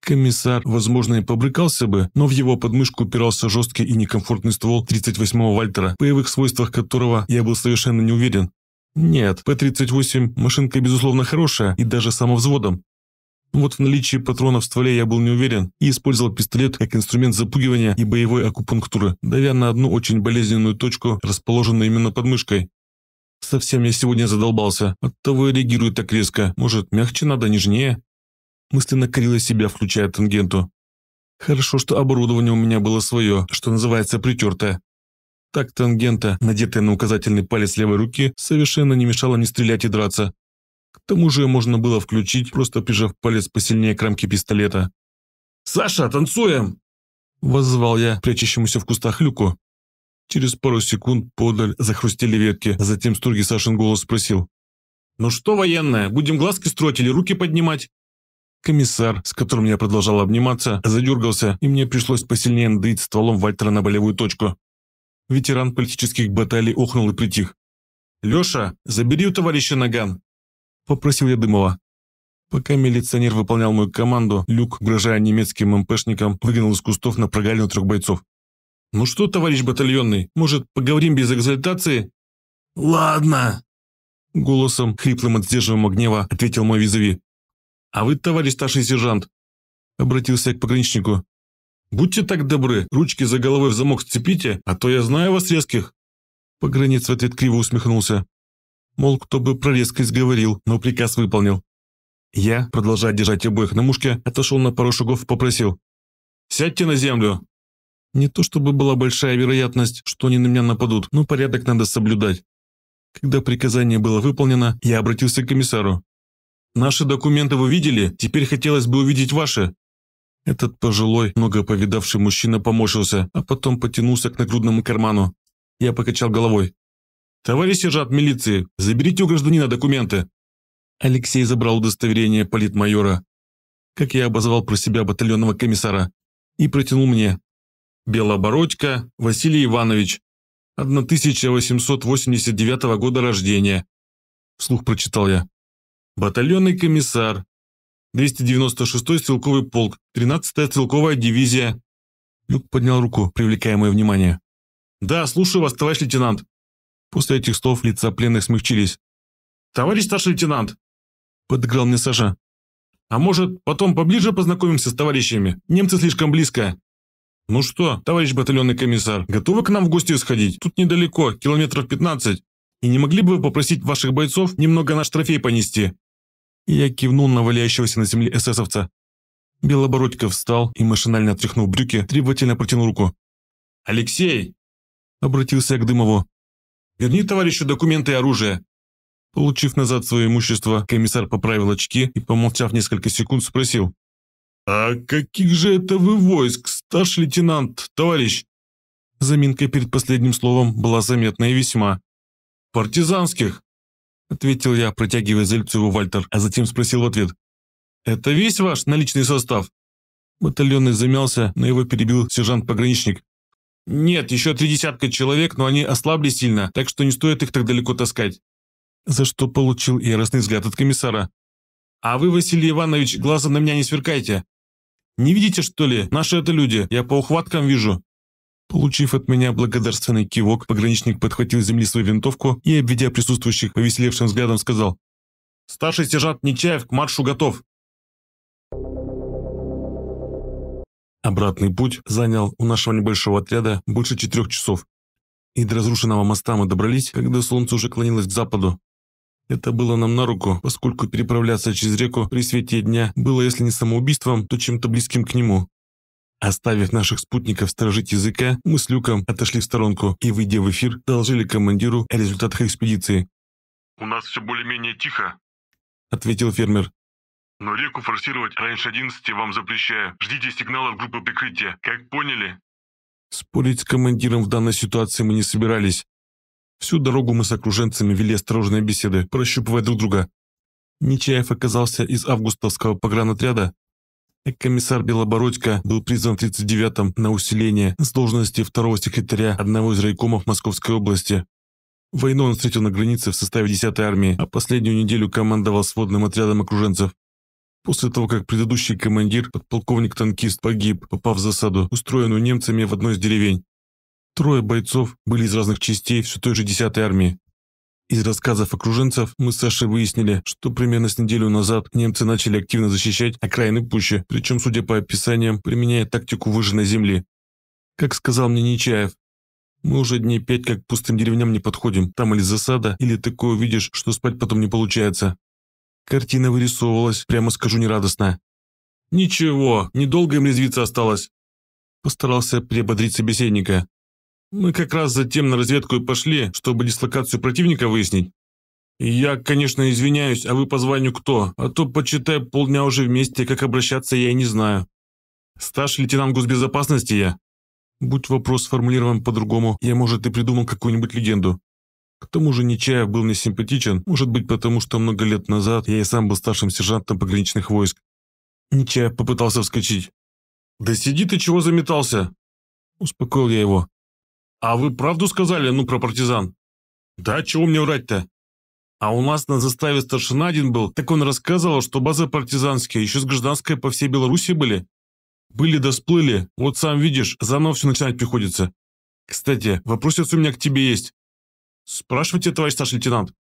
Комиссар, возможно, и побрыкался бы, но в его подмышку упирался жесткий и некомфортный ствол 38-го Вальтера, боевых свойствах которого я был совершенно не уверен. Нет, П-38 машинка, безусловно, хорошая и даже самовзводом. Вот в наличии патронов в стволе я был не уверен и использовал пистолет как инструмент запугивания и боевой акупунктуры, давя на одну очень болезненную точку, расположенную именно подмышкой. Совсем я сегодня задолбался, оттого и реагирую так резко. Может, мягче надо, нежнее? мысленно корила себя, включая тангенту. Хорошо, что оборудование у меня было свое, что называется притертое. Так тангента, надетая на указательный палец левой руки, совершенно не мешала не стрелять и драться. К тому же можно было включить, просто прижав палец посильнее к рамке пистолета. «Саша, танцуем!» – воззвал я прячущемуся в кустах люку. Через пару секунд подаль захрустели ветки, а затем строгий Сашин голос спросил. «Ну что, военная, будем глазки строить или руки поднимать?» Комиссар, с которым я продолжал обниматься, задергался, и мне пришлось посильнее надавить стволом Вальтера на болевую точку. Ветеран политических баталий охнул и притих. «Леша, забери у товарища наган!» – попросил я Дымова. Пока милиционер выполнял мою команду, Люк, угрожая немецким МПшникам, выгнал из кустов на прогалину трех бойцов. «Ну что, товарищ батальонный, может, поговорим без экзальтации?» «Ладно!» Голосом, хриплым от сдерживаемого гнева, ответил мой визави. «А вы, товарищ старший сержант», — обратился я к пограничнику, «будьте так добры, ручки за головой в замок сцепите, а то я знаю вас резких». Погранец в ответ криво усмехнулся. Мол, кто бы про резкость говорил, но приказ выполнил. Я, продолжая держать обоих на мушке, отошел на пару шагов и попросил. «Сядьте на землю!» Не то чтобы была большая вероятность, что они на меня нападут, но порядок надо соблюдать. Когда приказание было выполнено, я обратился к комиссару. Наши документы вы видели, теперь хотелось бы увидеть ваши». Этот пожилой, много мужчина поморщился, а потом потянулся к нагрудному карману. Я покачал головой. «Товарищ сержант милиции, заберите у гражданина документы!» Алексей забрал удостоверение политмайора, как я обозвал про себя батальонного комиссара, и протянул мне. «Белобородько Василий Иванович, 1889 года рождения», – вслух прочитал я батальонный комиссар, 296-й стрелковый полк, 13-я стрелковая дивизия. Люк поднял руку, привлекая мое внимание. «Да, слушаю вас, товарищ лейтенант». После этих слов лица пленных смягчились. «Товарищ старший лейтенант!» Подыграл мне Саша. «А может, потом поближе познакомимся с товарищами? Немцы слишком близко». «Ну что, товарищ батальонный комиссар, готовы к нам в гости сходить? Тут недалеко, километров 15. И не могли бы вы попросить ваших бойцов немного наш трофей понести? Я кивнул на валяющегося на земле эсэсовца. Белобородько встал и, машинально отряхнув брюки, требовательно протянул руку. «Алексей!» – обратился я к Дымову. «Верни товарищу документы и оружие!» Получив назад свое имущество, комиссар поправил очки и, помолчав несколько секунд, спросил. «А каких же это вы войск, старший лейтенант, товарищ?» Заминка перед последним словом была заметна и весьма. «Партизанских!» — ответил я, протягивая Зельцеву Вальтер, а затем спросил в ответ. «Это весь ваш наличный состав?» Батальонный замялся, но его перебил сержант-пограничник. «Нет, еще три десятка человек, но они ослабли сильно, так что не стоит их так далеко таскать». За что получил яростный взгляд от комиссара. «А вы, Василий Иванович, глаза на меня не сверкайте. Не видите, что ли? Наши это люди, я по ухваткам вижу. Получив от меня благодарственный кивок, пограничник подхватил с земли свою винтовку и, обведя присутствующих повеселевшим взглядом, сказал «Старший сержант Нечаев к маршу готов!» Обратный путь занял у нашего небольшого отряда больше четырех часов. И до разрушенного моста мы добрались, когда солнце уже клонилось к западу. Это было нам на руку, поскольку переправляться через реку при свете дня было, если не самоубийством, то чем-то близким к нему. Оставив наших спутников сторожить языка, мы с Люком отошли в сторонку и, выйдя в эфир, доложили командиру о результатах экспедиции. «У нас все более-менее тихо», — ответил фермер. «Но реку форсировать раньше 11 вам запрещаю. Ждите сигналов группы прикрытия. Как поняли?» Спорить с командиром в данной ситуации мы не собирались. Всю дорогу мы с окруженцами вели осторожные беседы, прощупывая друг друга. Нечаев оказался из августовского погранотряда, Комиссар Белобородько был призван в 39-м на усиление с должности второго секретаря одного из райкомов Московской области. Войну он встретил на границе в составе 10-й армии, а последнюю неделю командовал сводным отрядом окруженцев. После того, как предыдущий командир, подполковник-танкист, погиб, попав в засаду, устроенную немцами в одной из деревень. Трое бойцов были из разных частей все той же 10-й армии. Из рассказов окруженцев мы с Сашей выяснили, что примерно с неделю назад немцы начали активно защищать окраины пущи, причем, судя по описаниям, применяя тактику выжженной земли. Как сказал мне Нечаев, мы уже дней пять как к пустым деревням не подходим, там или засада, или такое увидишь, что спать потом не получается. Картина вырисовывалась, прямо скажу, нерадостно. «Ничего, недолго им резвиться осталось», – постарался приободрить собеседника. Мы как раз затем на разведку и пошли, чтобы дислокацию противника выяснить. Я, конечно, извиняюсь, а вы по званию кто? А то, почитай, полдня уже вместе, как обращаться я и не знаю. Старший лейтенант госбезопасности я. Будь вопрос сформулирован по-другому, я, может, и придумал какую-нибудь легенду. К тому же Нечаев был мне симпатичен, может быть, потому что много лет назад я и сам был старшим сержантом пограничных войск. Нечаев попытался вскочить. «Да сиди ты, чего заметался?» Успокоил я его. «А вы правду сказали, ну, про партизан?» «Да, чего мне врать-то?» «А у нас на заставе старшина один был, так он рассказывал, что базы партизанские еще с гражданской по всей Беларуси были». «Были да сплыли, вот сам видишь, заново все начинать приходится». «Кстати, вопросец у меня к тебе есть». «Спрашивайте, товарищ старший лейтенант».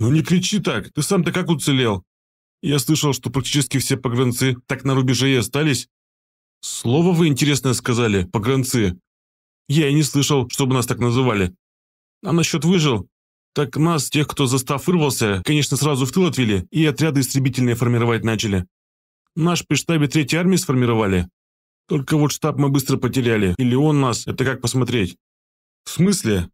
«Ну не кричи так, ты сам-то как уцелел?» «Я слышал, что практически все погранцы так на рубеже и остались». «Слово вы интересное сказали, погранцы. Я и не слышал, чтобы нас так называли. А насчет выжил? Так нас, тех, кто за став вырвался, конечно, сразу в тыл отвели и отряды истребительные формировать начали. Наш при штабе третьей армии сформировали. Только вот штаб мы быстро потеряли. Или он нас, это как посмотреть? В смысле?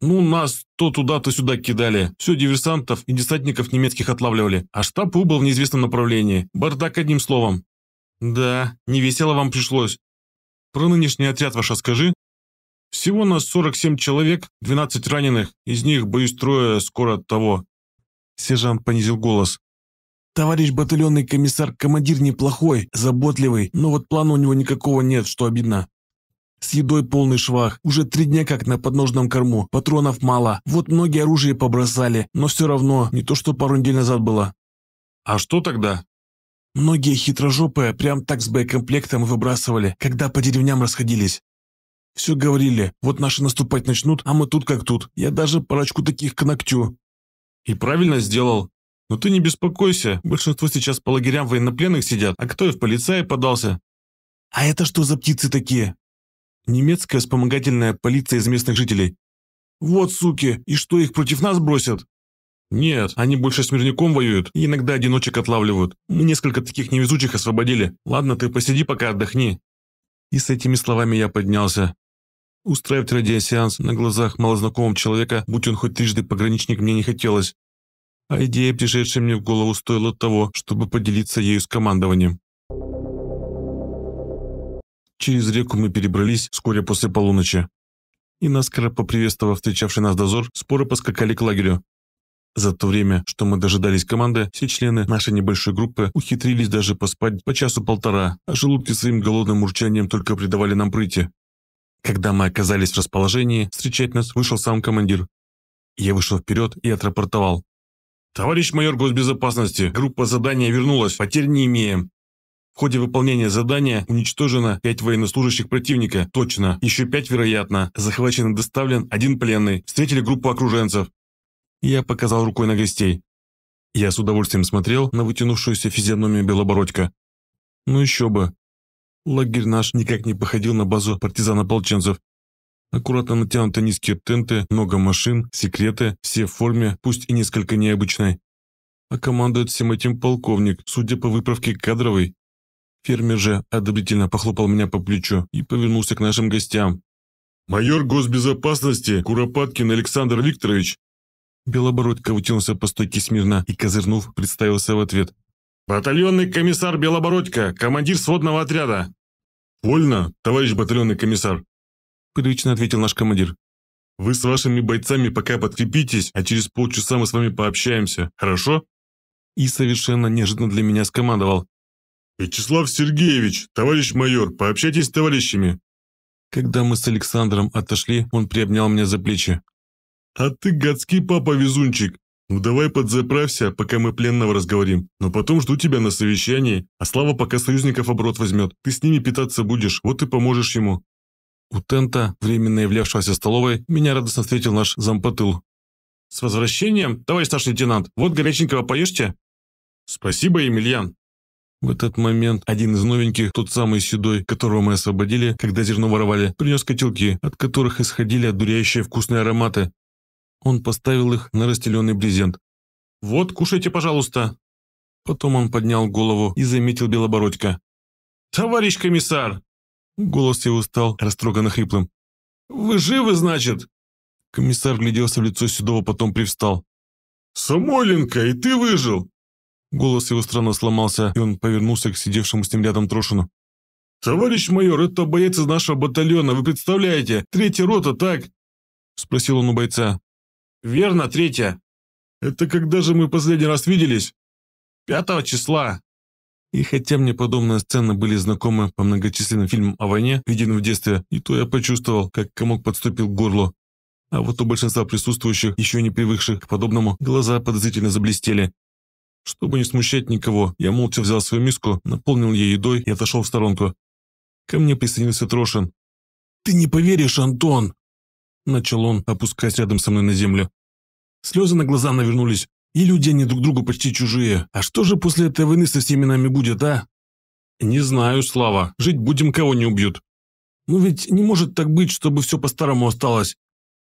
Ну, нас то туда, то сюда кидали. Все диверсантов и десантников немецких отлавливали. А штаб убыл в неизвестном направлении. Бардак одним словом. Да, не весело вам пришлось. Про нынешний отряд ваш скажи. Всего нас 47 человек, 12 раненых, из них боюсь трое скоро от того». Сержант понизил голос. «Товарищ батальонный комиссар-командир неплохой, заботливый, но вот плана у него никакого нет, что обидно. С едой полный швах, уже три дня как на подножном корму, патронов мало, вот многие оружие побросали, но все равно, не то что пару недель назад было». «А что тогда?» Многие хитрожопые прям так с боекомплектом выбрасывали, когда по деревням расходились. Все говорили, вот наши наступать начнут, а мы тут как тут. Я даже парочку таких к ногтю. И правильно сделал. Но ты не беспокойся, большинство сейчас по лагерям военнопленных сидят, а кто и в полицаи подался. А это что за птицы такие? Немецкая вспомогательная полиция из местных жителей. Вот суки, и что их против нас бросят? «Нет, они больше с мирником воюют и иногда одиночек отлавливают. Мы несколько таких невезучих освободили. Ладно, ты посиди пока, отдохни». И с этими словами я поднялся. Устраивать радиосеанс на глазах малознакомого человека, будь он хоть трижды пограничник, мне не хотелось. А идея, пришедшая мне в голову, стоила того, чтобы поделиться ею с командованием. Через реку мы перебрались вскоре после полуночи. И наскоро поприветствовав встречавший нас дозор, споры поскакали к лагерю. За то время, что мы дожидались команды, все члены нашей небольшой группы ухитрились даже поспать по часу-полтора, а желудки своим голодным урчанием только придавали нам прыти. Когда мы оказались в расположении, встречать нас вышел сам командир. Я вышел вперед и отрапортовал. «Товарищ майор госбезопасности, группа задания вернулась, потерь не имеем. В ходе выполнения задания уничтожено пять военнослужащих противника, точно, еще пять вероятно, захвачен и доставлен один пленный, встретили группу окруженцев. Я показал рукой на гостей. Я с удовольствием смотрел на вытянувшуюся физиономию Белобородька. Ну еще бы. Лагерь наш никак не походил на базу партизан-ополченцев. Аккуратно натянуты низкие тенты, много машин, секреты, все в форме, пусть и несколько необычной. А командует всем этим полковник, судя по выправке кадровой. Фермер же одобрительно похлопал меня по плечу и повернулся к нашим гостям. «Майор госбезопасности Куропаткин Александр Викторович Белобородько утянулся по стойке смирно и, козырнув, представился в ответ. «Батальонный комиссар Белобородько, командир сводного отряда!» «Вольно, товарищ батальонный комиссар!» Привычно ответил наш командир. «Вы с вашими бойцами пока подкрепитесь, а через полчаса мы с вами пообщаемся, хорошо?» И совершенно неожиданно для меня скомандовал. «Вячеслав Сергеевич, товарищ майор, пообщайтесь с товарищами!» Когда мы с Александром отошли, он приобнял меня за плечи. «А ты гадский папа-везунчик! Ну давай подзаправься, пока мы пленного разговорим, но потом жду тебя на совещании, а Слава пока союзников оборот возьмет, ты с ними питаться будешь, вот и поможешь ему». У тента, временно являвшегося столовой, меня радостно встретил наш зампотыл. «С возвращением, товарищ старший лейтенант, вот горяченького поешьте». «Спасибо, Емельян». В этот момент один из новеньких, тот самый седой, которого мы освободили, когда зерно воровали, принес котелки, от которых исходили одуряющие вкусные ароматы. Он поставил их на расстеленный брезент. «Вот, кушайте, пожалуйста». Потом он поднял голову и заметил Белобородька. «Товарищ комиссар!» Голос его стал растроганно хриплым. «Вы живы, значит?» Комиссар гляделся в лицо Седова, потом привстал. «Самойленко, и ты выжил!» Голос его странно сломался, и он повернулся к сидевшему с ним рядом Трошину. «Товарищ майор, это боец из нашего батальона, вы представляете? Третья рота, так?» Спросил он у бойца. Верно, третья. Это когда же мы последний раз виделись? Пятого числа. И хотя мне подобные сцены были знакомы по многочисленным фильмам о войне, виденным в детстве, и то я почувствовал, как комок подступил к горлу. А вот у большинства присутствующих, еще не привыкших к подобному, глаза подозрительно заблестели. Чтобы не смущать никого, я молча взял свою миску, наполнил ей едой и отошел в сторонку. Ко мне присоединился Трошин. «Ты не поверишь, Антон!» начал он, опускаясь рядом со мной на землю. Слезы на глаза навернулись, и люди они друг другу почти чужие. А что же после этой войны со всеми нами будет, а? Не знаю, Слава, жить будем, кого не убьют. Ну ведь не может так быть, чтобы все по-старому осталось.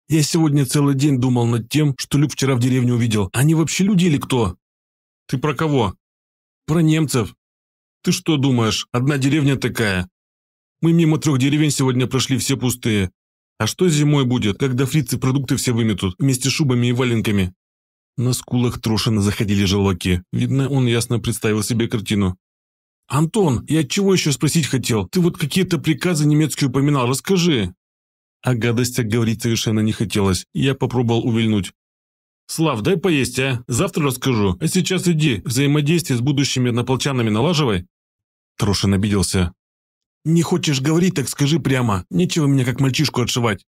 Я сегодня целый день думал над тем, что Люк вчера в деревне увидел. Они вообще люди или кто? Ты про кого? Про немцев. Ты что думаешь, одна деревня такая? Мы мимо трех деревень сегодня прошли все пустые. А что зимой будет, когда фрицы продукты все выметут, вместе с шубами и валенками?» На скулах Трошина заходили желваки. Видно, он ясно представил себе картину. «Антон, я чего еще спросить хотел? Ты вот какие-то приказы немецкие упоминал, расскажи!» О а гадостях говорить совершенно не хотелось. Я попробовал увильнуть. «Слав, дай поесть, а? Завтра расскажу. А сейчас иди, взаимодействие с будущими однополчанами налаживай». Трошин обиделся. Не хочешь говорить, так скажи прямо. Нечего меня как мальчишку отшивать.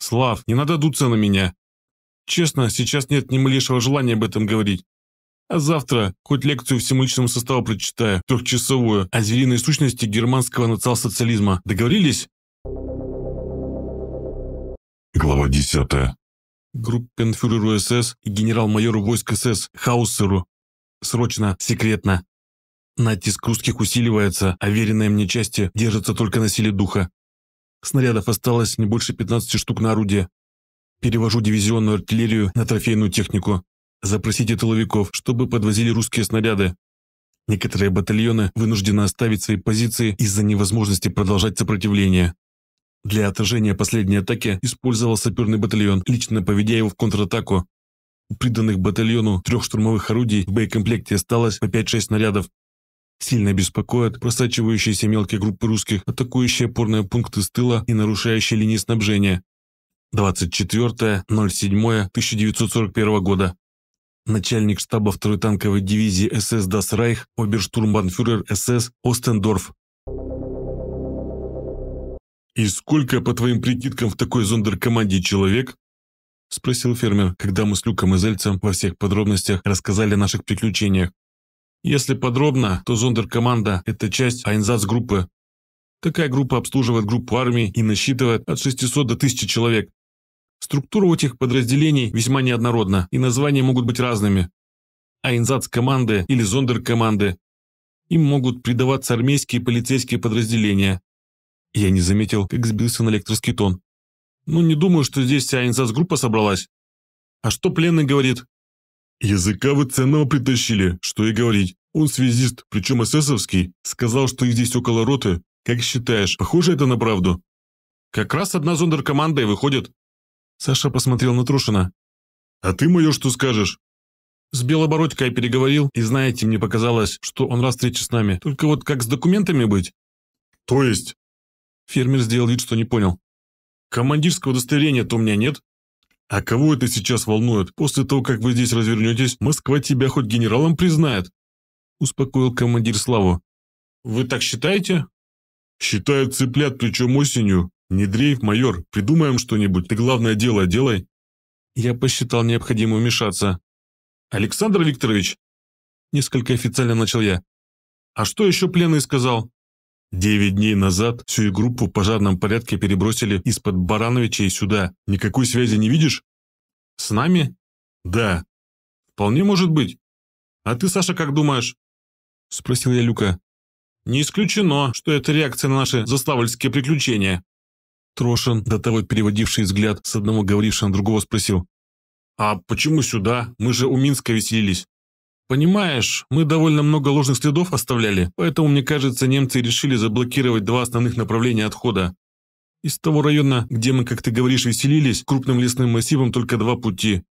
Слав, не надо дуться на меня. Честно, сейчас нет ни малейшего желания об этом говорить. А завтра хоть лекцию всему личному составу прочитаю, трехчасовую, о звериной сущности германского национал-социализма. Договорились? Глава 10. Группенфюреру СС и генерал-майору войск СС Хаусеру. Срочно, секретно, Натиск русских усиливается, а веренные мне части держатся только на силе духа. Снарядов осталось не больше 15 штук на орудие. Перевожу дивизионную артиллерию на трофейную технику. Запросите тыловиков, чтобы подвозили русские снаряды. Некоторые батальоны вынуждены оставить свои позиции из-за невозможности продолжать сопротивление. Для отражения последней атаки использовал саперный батальон, лично поведя его в контратаку. У приданных батальону трех штурмовых орудий в боекомплекте осталось по 5-6 снарядов, Сильно беспокоят просачивающиеся мелкие группы русских, атакующие опорные пункты с тыла и нарушающие линии снабжения. 24.07.1941 года. Начальник штаба 2-й танковой дивизии СС Дас Райх, оберштурмбанфюрер СС Остендорф. «И сколько, по твоим прикидкам, в такой зондеркоманде человек?» – спросил фермер, когда мы с Люком и Зельцем во всех подробностях рассказали о наших приключениях. Если подробно, то зондеркоманда – это часть Айнзац-группы. Такая группа обслуживает группу армии и насчитывает от 600 до 1000 человек. Структура у этих подразделений весьма неоднородна, и названия могут быть разными. Айнзац-команды или зондеркоманды. Им могут придаваться армейские и полицейские подразделения. Я не заметил, как сбился на электрский тон. Ну, не думаю, что здесь вся Айнзац-группа собралась. А что пленный говорит? Языка вы ценного притащили, что и говорить. Он связист, причем эсэсовский. Сказал, что их здесь около роты. Как считаешь, похоже это на правду? Как раз одна зондеркоманда и выходит. Саша посмотрел на Трушина. А ты, мое, что скажешь? С Белобородькой я переговорил, и знаете, мне показалось, что он раз встречи с нами. Только вот как с документами быть? То есть? Фермер сделал вид, что не понял. Командирского удостоверения-то у меня нет. А кого это сейчас волнует? После того, как вы здесь развернетесь, Москва тебя хоть генералом признает. Успокоил командир Славу. Вы так считаете? Считают цыплят, причем осенью. Не дрейф, майор, придумаем что-нибудь. Ты главное дело делай. Я посчитал необходимо вмешаться. Александр Викторович, несколько официально начал я. А что еще пленный сказал? Девять дней назад всю их группу в пожарном порядке перебросили из-под Барановичей сюда. Никакой связи не видишь? С нами? Да. Вполне может быть. А ты, Саша, как думаешь? Спросил я Люка. Не исключено, что это реакция на наши заставольские приключения. Трошин, до того переводивший взгляд с одного говорившего на другого, спросил. «А почему сюда? Мы же у Минска веселились». Понимаешь, мы довольно много ложных следов оставляли, поэтому, мне кажется, немцы решили заблокировать два основных направления отхода. Из того района, где мы, как ты говоришь, веселились, крупным лесным массивом только два пути.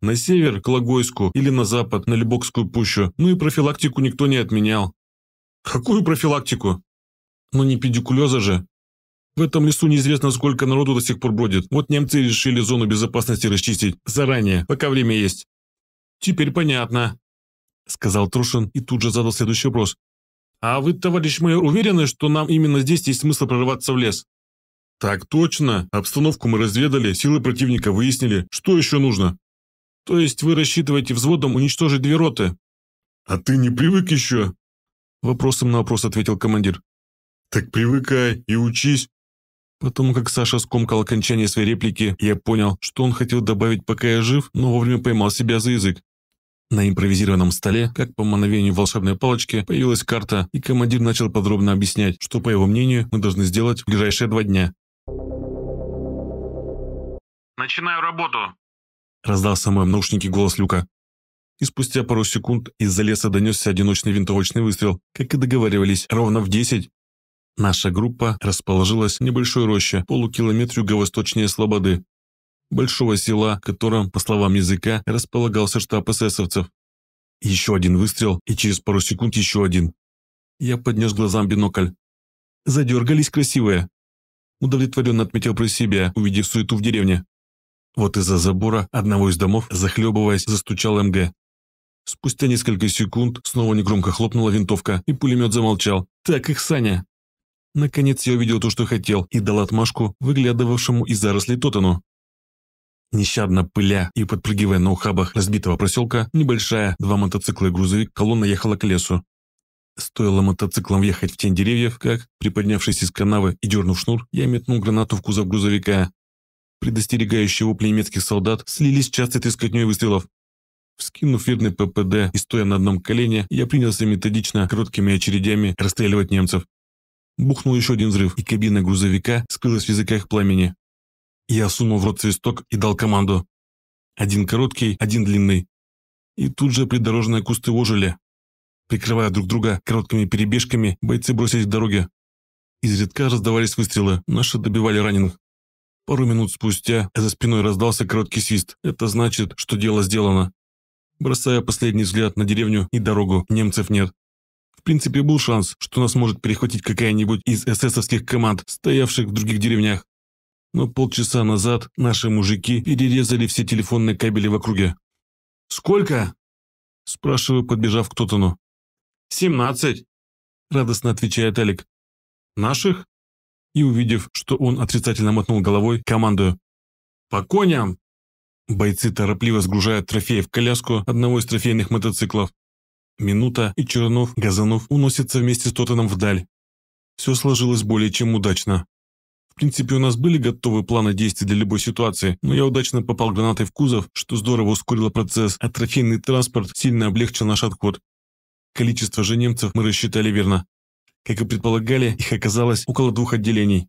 На север, к Логойску, или на запад, на Лебокскую пущу. Ну и профилактику никто не отменял. Какую профилактику? Ну не педикулеза же. В этом лесу неизвестно, сколько народу до сих пор бродит. Вот немцы решили зону безопасности расчистить заранее, пока время есть. Теперь понятно. — сказал Трушин и тут же задал следующий вопрос. «А вы, товарищ майор, уверены, что нам именно здесь есть смысл прорываться в лес?» «Так точно. Обстановку мы разведали, силы противника выяснили. Что еще нужно?» «То есть вы рассчитываете взводом уничтожить две роты?» «А ты не привык еще?» Вопросом на вопрос ответил командир. «Так привыкай и учись». Потому как Саша скомкал окончание своей реплики, я понял, что он хотел добавить «пока я жив», но вовремя поймал себя за язык. На импровизированном столе, как по мановению волшебной палочки, появилась карта, и командир начал подробно объяснять, что, по его мнению, мы должны сделать в ближайшие два дня. «Начинаю работу!» – раздался мой в наушнике голос Люка. И спустя пару секунд из-за леса донесся одиночный винтовочный выстрел, как и договаривались, ровно в 10. Наша группа расположилась в небольшой роще, полукилометра юго-восточнее Слободы, большого села, в котором, по словам языка, располагался штаб эсэсовцев. Еще один выстрел, и через пару секунд еще один. Я поднес глазам бинокль. «Задергались красивые!» Удовлетворенно отметил про себя, увидев суету в деревне. Вот из-за забора одного из домов, захлебываясь, застучал МГ. Спустя несколько секунд снова негромко хлопнула винтовка, и пулемет замолчал. «Так их, Саня!» Наконец я увидел то, что хотел, и дал отмашку выглядывавшему из зарослей Тотану. Нещадно пыля и подпрыгивая на ухабах разбитого проселка, небольшая, два мотоцикла и грузовик, колонна ехала к лесу. Стоило мотоциклам въехать в тень деревьев, как, приподнявшись из канавы и дернув шнур, я метнул гранату в кузов грузовика. Предостерегающие вопли немецких солдат слились частой трескотней выстрелов. Вскинув верный ППД и стоя на одном колене, я принялся методично, короткими очередями расстреливать немцев. Бухнул еще один взрыв, и кабина грузовика скрылась в языках пламени. Я сунул в рот свисток и дал команду. Один короткий, один длинный. И тут же придорожные кусты ожили. Прикрывая друг друга короткими перебежками, бойцы бросились к дороге. Изредка раздавались выстрелы, наши добивали раненых. Пару минут спустя за спиной раздался короткий свист. Это значит, что дело сделано. Бросая последний взгляд на деревню и дорогу, немцев нет. В принципе, был шанс, что нас может перехватить какая-нибудь из эсэсовских команд, стоявших в других деревнях но полчаса назад наши мужики перерезали все телефонные кабели в округе. «Сколько?» – спрашиваю, подбежав к Тотану. «Семнадцать», – радостно отвечает Алик. «Наших?» И увидев, что он отрицательно мотнул головой, командую. «По коням!» Бойцы торопливо сгружают трофеи в коляску одного из трофейных мотоциклов. Минута, и Чернов, Газанов уносится вместе с Тотаном вдаль. Все сложилось более чем удачно. В принципе, у нас были готовы планы действий для любой ситуации, но я удачно попал гранатой в кузов, что здорово ускорило процесс, а трофейный транспорт сильно облегчил наш отход. Количество же немцев мы рассчитали верно. Как и предполагали, их оказалось около двух отделений.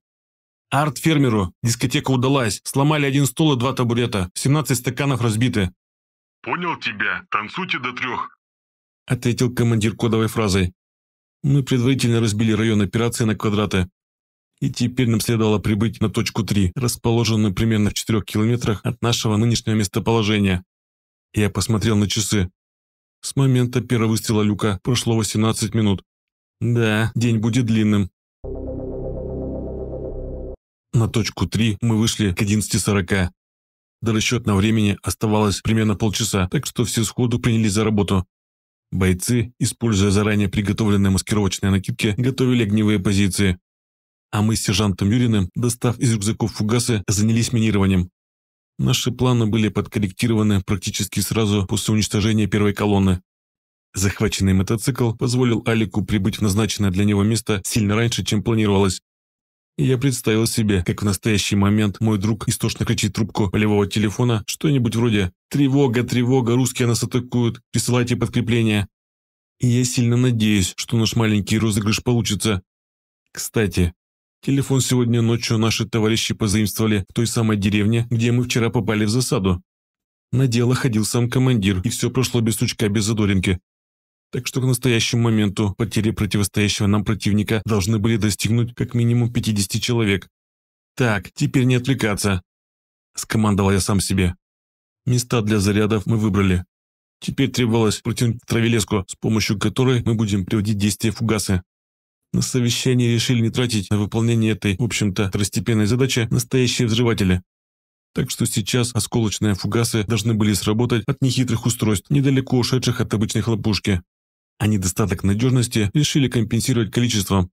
Арт-фермеру. Дискотека удалась. Сломали один стол и два табурета. 17 стаканов разбиты. «Понял тебя. Танцуйте до трех», — ответил командир кодовой фразой. Мы предварительно разбили район операции на квадраты и теперь нам следовало прибыть на точку 3, расположенную примерно в 4 километрах от нашего нынешнего местоположения. Я посмотрел на часы. С момента первого выстрела люка прошло 18 минут. Да, день будет длинным. На точку 3 мы вышли к 11.40. До расчетного времени оставалось примерно полчаса, так что все сходу принялись за работу. Бойцы, используя заранее приготовленные маскировочные накидки, готовили огневые позиции а мы с сержантом Юриным, достав из рюкзаков фугасы, занялись минированием. Наши планы были подкорректированы практически сразу после уничтожения первой колонны. Захваченный мотоцикл позволил Алику прибыть в назначенное для него место сильно раньше, чем планировалось. И я представил себе, как в настоящий момент мой друг истошно кричит трубку полевого телефона что-нибудь вроде «Тревога, тревога, русские нас атакуют, присылайте подкрепление». И я сильно надеюсь, что наш маленький розыгрыш получится. Кстати, Телефон сегодня ночью наши товарищи позаимствовали в той самой деревне, где мы вчера попали в засаду. На дело ходил сам командир, и все прошло без сучка, без задоринки. Так что к настоящему моменту потери противостоящего нам противника должны были достигнуть как минимум 50 человек. «Так, теперь не отвлекаться», – скомандовал я сам себе. Места для зарядов мы выбрали. Теперь требовалось протянуть травелеску, с помощью которой мы будем приводить действие фугасы. На совещании решили не тратить на выполнение этой, в общем-то, второстепенной задачи настоящие взрыватели. Так что сейчас осколочные фугасы должны были сработать от нехитрых устройств, недалеко ушедших от обычной хлопушки. А недостаток надежности решили компенсировать количеством.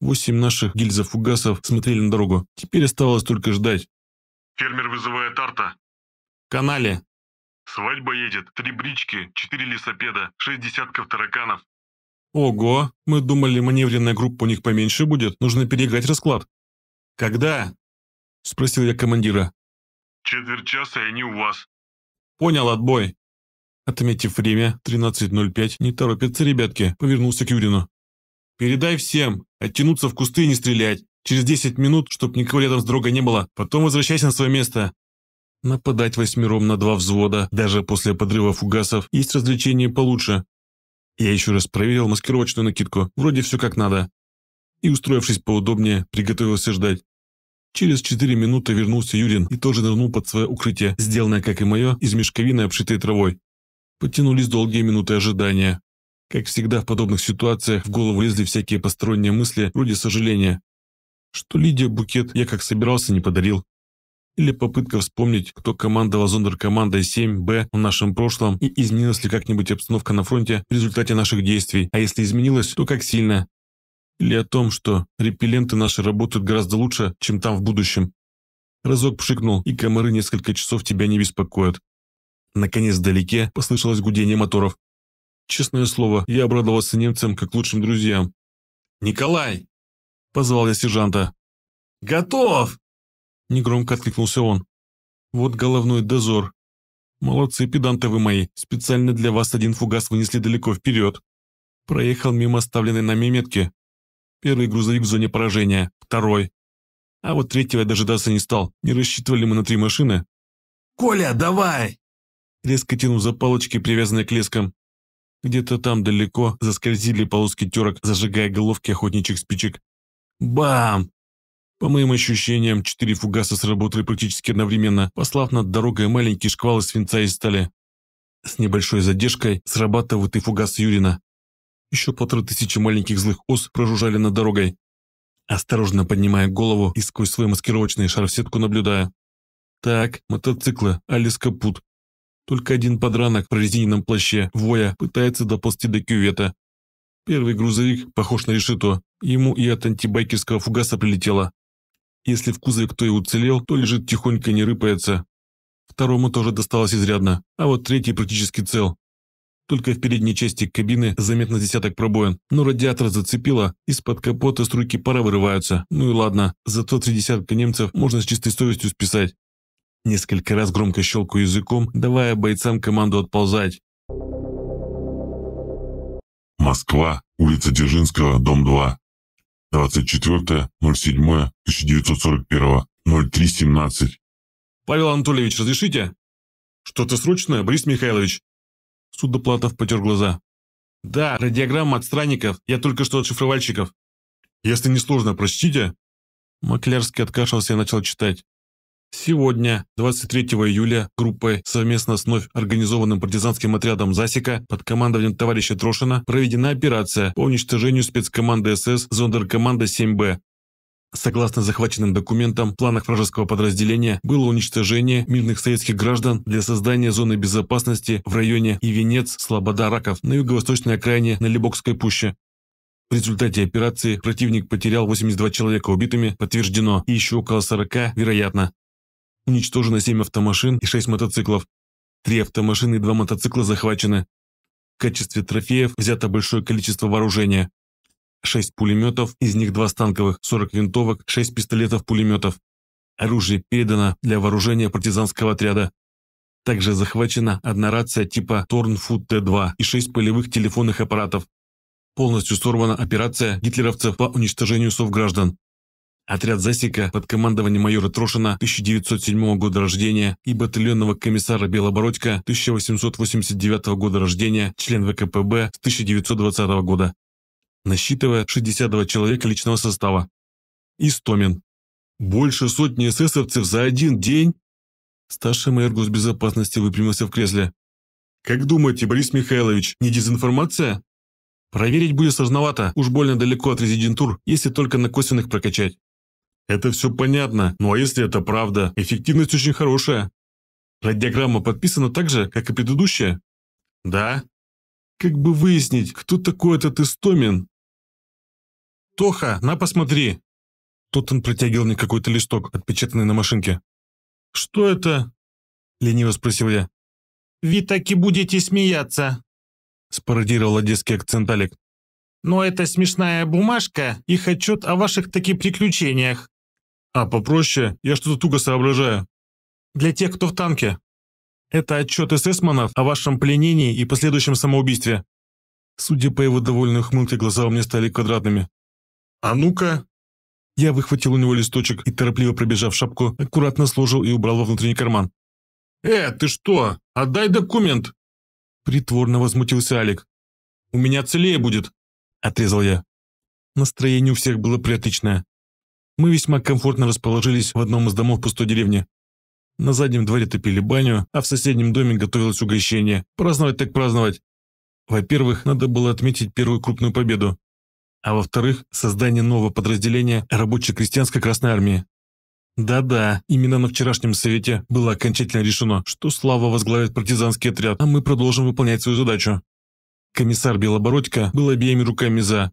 Восемь наших гильзофугасов смотрели на дорогу. Теперь оставалось только ждать. «Фермер вызывает арта». «Канале». «Свадьба едет. Три брички, четыре лесопеда, шесть десятков тараканов, «Ого, мы думали, маневренная группа у них поменьше будет, нужно переиграть расклад». «Когда?» – спросил я командира. «Четверть часа, и они у вас». «Понял, отбой». Отметив время, 13.05, не торопятся ребятки, повернулся к Юрину. «Передай всем, оттянуться в кусты и не стрелять. Через 10 минут, чтоб никого рядом с дорогой не было. Потом возвращайся на свое место. Нападать восьмером на два взвода, даже после подрыва фугасов, есть развлечение получше. Я еще раз проверил маскировочную накидку, вроде все как надо. И, устроившись поудобнее, приготовился ждать. Через четыре минуты вернулся Юрин и тоже нырнул под свое укрытие, сделанное, как и мое, из мешковины, обшитой травой. Потянулись долгие минуты ожидания. Как всегда в подобных ситуациях в голову лезли всякие посторонние мысли, вроде сожаления. Что Лидия букет я как собирался не подарил, или попытка вспомнить, кто командовал зондеркомандой 7Б в нашем прошлом и изменилась ли как-нибудь обстановка на фронте в результате наших действий, а если изменилась, то как сильно. Или о том, что репелленты наши работают гораздо лучше, чем там в будущем. Разок пшикнул, и комары несколько часов тебя не беспокоят. Наконец, вдалеке послышалось гудение моторов. Честное слово, я обрадовался немцам как лучшим друзьям. «Николай!» – позвал я сержанта. «Готов!» — негромко откликнулся он. «Вот головной дозор. Молодцы, педанты вы мои, специально для вас один фугас вынесли далеко вперед». Проехал мимо оставленной нами метки. Первый грузовик в зоне поражения, второй. А вот третьего я дожидаться не стал, не рассчитывали мы на три машины. «Коля, давай!» Резко тянул за палочки, привязанные к лескам. Где-то там далеко заскользили полоски терок, зажигая головки охотничьих спичек. «Бам!» По моим ощущениям, четыре фугаса сработали практически одновременно, послав над дорогой маленькие шквалы свинца и стали. С небольшой задержкой срабатывает и фугас Юрина. Еще полторы тысячи маленьких злых ос прожужжали над дорогой. Осторожно поднимая голову и сквозь свой маскировочный шар в сетку наблюдая. Так, мотоциклы, Алис Капут. Только один подранок в резиненном плаще, воя, пытается доползти до кювета. Первый грузовик похож на решето. Ему и от антибайкерского фугаса прилетело. Если в кузове кто и уцелел, то лежит тихонько и не рыпается. Второму тоже досталось изрядно, а вот третий практически цел. Только в передней части кабины заметно десяток пробоин, но радиатор зацепило, из-под капота струйки пара вырываются. Ну и ладно, зато три десятка немцев можно с чистой совестью списать. Несколько раз громко щелкаю языком, давая бойцам команду отползать. Москва, улица Дзержинского, дом 2. 24.07.1941.03.17. «Павел Анатольевич, разрешите?» «Что-то срочное, Борис Михайлович?» Судоплатов потер глаза. «Да, радиограмма от странников, я только что от шифровальщиков. Если не сложно, прочтите». Маклярский откашлялся и начал читать. Сегодня, 23 июля, группой совместно с вновь организованным партизанским отрядом Засика, под командованием товарища Трошина проведена операция по уничтожению спецкоманды СС «Зондеркоманда 7Б». Согласно захваченным документам, в планах вражеского подразделения было уничтожение мирных советских граждан для создания зоны безопасности в районе Ивенец, Слобода, Раков на юго-восточной окраине Налибокской пущи. В результате операции противник потерял 82 человека убитыми, подтверждено, и еще около 40, вероятно. Уничтожено 7 автомашин и 6 мотоциклов. Три автомашины и два мотоцикла захвачены. В качестве трофеев взято большое количество вооружения. 6 пулеметов, из них 2 станковых, 40 винтовок, 6 пистолетов-пулеметов. Оружие передано для вооружения партизанского отряда. Также захвачена одна рация типа Торнфуд Т-2 и 6 полевых телефонных аппаратов. Полностью сорвана операция гитлеровцев по уничтожению совграждан. Отряд «Засека» под командованием майора Трошина 1907 года рождения и батальонного комиссара Белобородько 1889 года рождения, член ВКПБ с 1920 года, насчитывая 62 человека личного состава. Истомин. Больше сотни эсэсовцев за один день? Старший майор госбезопасности выпрямился в кресле. «Как думаете, Борис Михайлович, не дезинформация?» «Проверить будет сложновато, уж больно далеко от резидентур, если только на косвенных прокачать. Это все понятно, ну а если это правда, эффективность очень хорошая. Радиограмма подписана так же, как и предыдущая? Да. Как бы выяснить, кто такой этот Истомин? Тоха, на посмотри. Тут он протягивал мне какой-то листок, отпечатанный на машинке. Что это? Лениво спросил я. «Вы таки будете смеяться», – спародировал одесский акцент Алик. «Но это смешная бумажка, их отчет о ваших таких приключениях. А попроще, я что-то туго соображаю. Для тех, кто в танке. Это отчет эсэсманов о вашем пленении и последующем самоубийстве. Судя по его довольной хмылке, глаза у меня стали квадратными. «А ну-ка!» Я выхватил у него листочек и, торопливо пробежав шапку, аккуратно сложил и убрал во внутренний карман. «Э, ты что? Отдай документ!» Притворно возмутился Алик. «У меня целее будет!» – отрезал я. Настроение у всех было приотличное. Мы весьма комфортно расположились в одном из домов пустой деревни. На заднем дворе топили баню, а в соседнем доме готовилось угощение. Праздновать так праздновать. Во-первых, надо было отметить первую крупную победу. А во-вторых, создание нового подразделения рабоче-крестьянской Красной Армии. Да-да, именно на вчерашнем совете было окончательно решено, что Слава возглавит партизанский отряд, а мы продолжим выполнять свою задачу. Комиссар Белобородько был обеими руками за,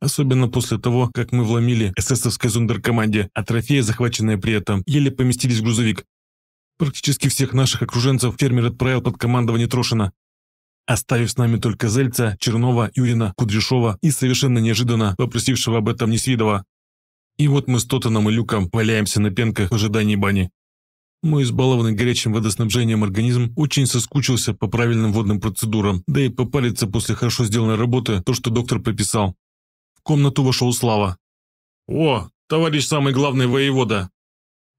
Особенно после того, как мы вломили эсэсовской зондеркоманде, а трофеи, захваченные при этом, еле поместились в грузовик. Практически всех наших окруженцев фермер отправил под командование Трошина, оставив с нами только Зельца, Чернова, Юрина, Кудряшова и совершенно неожиданно попросившего об этом Несвидова. И вот мы с Тотаном и Люком валяемся на пенках в ожидании бани. Мой избалованный горячим водоснабжением организм очень соскучился по правильным водным процедурам, да и попариться после хорошо сделанной работы то, что доктор прописал комнату вошел Слава. «О, товарищ самый главный воевода!»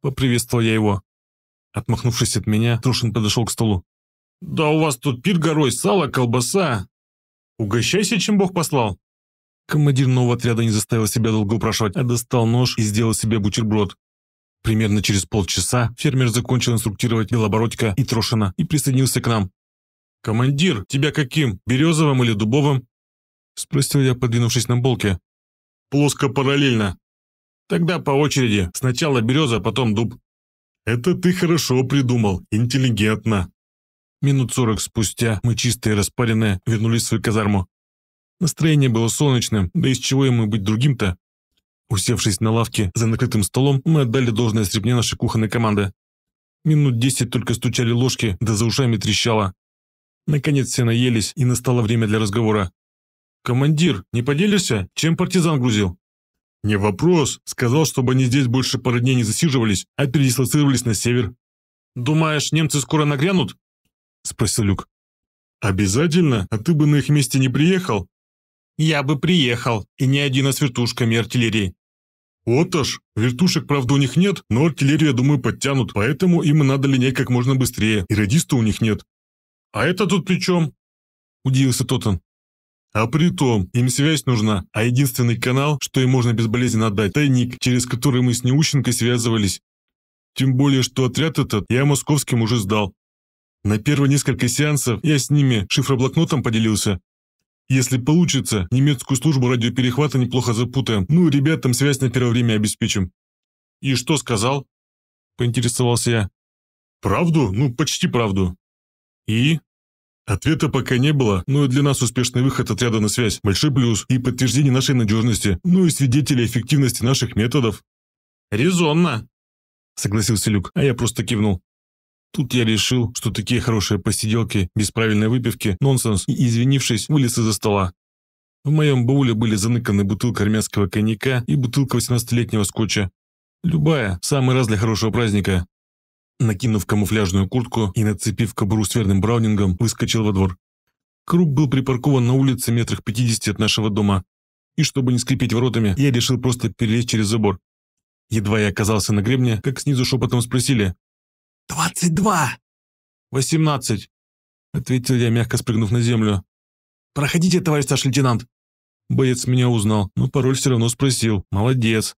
Поприветствовал я его. Отмахнувшись от меня, Трушин подошел к столу. «Да у вас тут пир горой, сало, колбаса! Угощайся, чем Бог послал!» Командир нового отряда не заставил себя долго упрашивать, а достал нож и сделал себе бутерброд. Примерно через полчаса фермер закончил инструктировать Белобородька и Трошина и присоединился к нам. «Командир, тебя каким? Березовым или дубовым?» Спросил я, подвинувшись на булке. «Плоско параллельно. Тогда по очереди. Сначала береза, потом дуб». «Это ты хорошо придумал. Интеллигентно». Минут сорок спустя мы, чистые и распаренные, вернулись в свою казарму. Настроение было солнечным, да из чего ему быть другим-то? Усевшись на лавке за накрытым столом, мы отдали должное стрепне нашей кухонной команды. Минут десять только стучали ложки, да за ушами трещало. Наконец все наелись, и настало время для разговора. «Командир, не поделишься, чем партизан грузил?» «Не вопрос. Сказал, чтобы они здесь больше пары дней не засиживались, а передислоцировались на север». «Думаешь, немцы скоро нагрянут?» – спросил Люк. «Обязательно? А ты бы на их месте не приехал?» «Я бы приехал, и не один, а с вертушками артиллерии». «Вот аж. Вертушек, правда, у них нет, но артиллерию, я думаю, подтянут, поэтому им надо линять как можно быстрее, и радиста у них нет». «А это тут при чем?» – удивился Тоттен. А при том, им связь нужна, а единственный канал, что им можно безболезненно отдать, тайник, через который мы с Неущенко связывались. Тем более, что отряд этот я московским уже сдал. На первые несколько сеансов я с ними шифроблокнотом поделился. Если получится, немецкую службу радиоперехвата неплохо запутаем, ну и ребятам связь на первое время обеспечим. «И что сказал?» – поинтересовался я. «Правду? Ну, почти правду». «И?» Ответа пока не было, но и для нас успешный выход отряда на связь – большой плюс и подтверждение нашей надежности, ну и свидетели эффективности наших методов. «Резонно», – согласился Люк, а я просто кивнул. Тут я решил, что такие хорошие посиделки без правильной выпивки – нонсенс, и, извинившись, вылез из-за стола. В моем бауле были заныканы бутылка армянского коньяка и бутылка 18-летнего скотча. Любая, самый раз для хорошего праздника. Накинув камуфляжную куртку и нацепив кобуру с верным браунингом, выскочил во двор. Круп был припаркован на улице метрах 50 от нашего дома. И чтобы не скрипеть воротами, я решил просто перелезть через забор. Едва я оказался на гребне, как снизу шепотом спросили. «Двадцать два!» «Восемнадцать!» — ответил я, мягко спрыгнув на землю. «Проходите, товарищ старший лейтенант!» Боец меня узнал, но пароль все равно спросил. «Молодец!»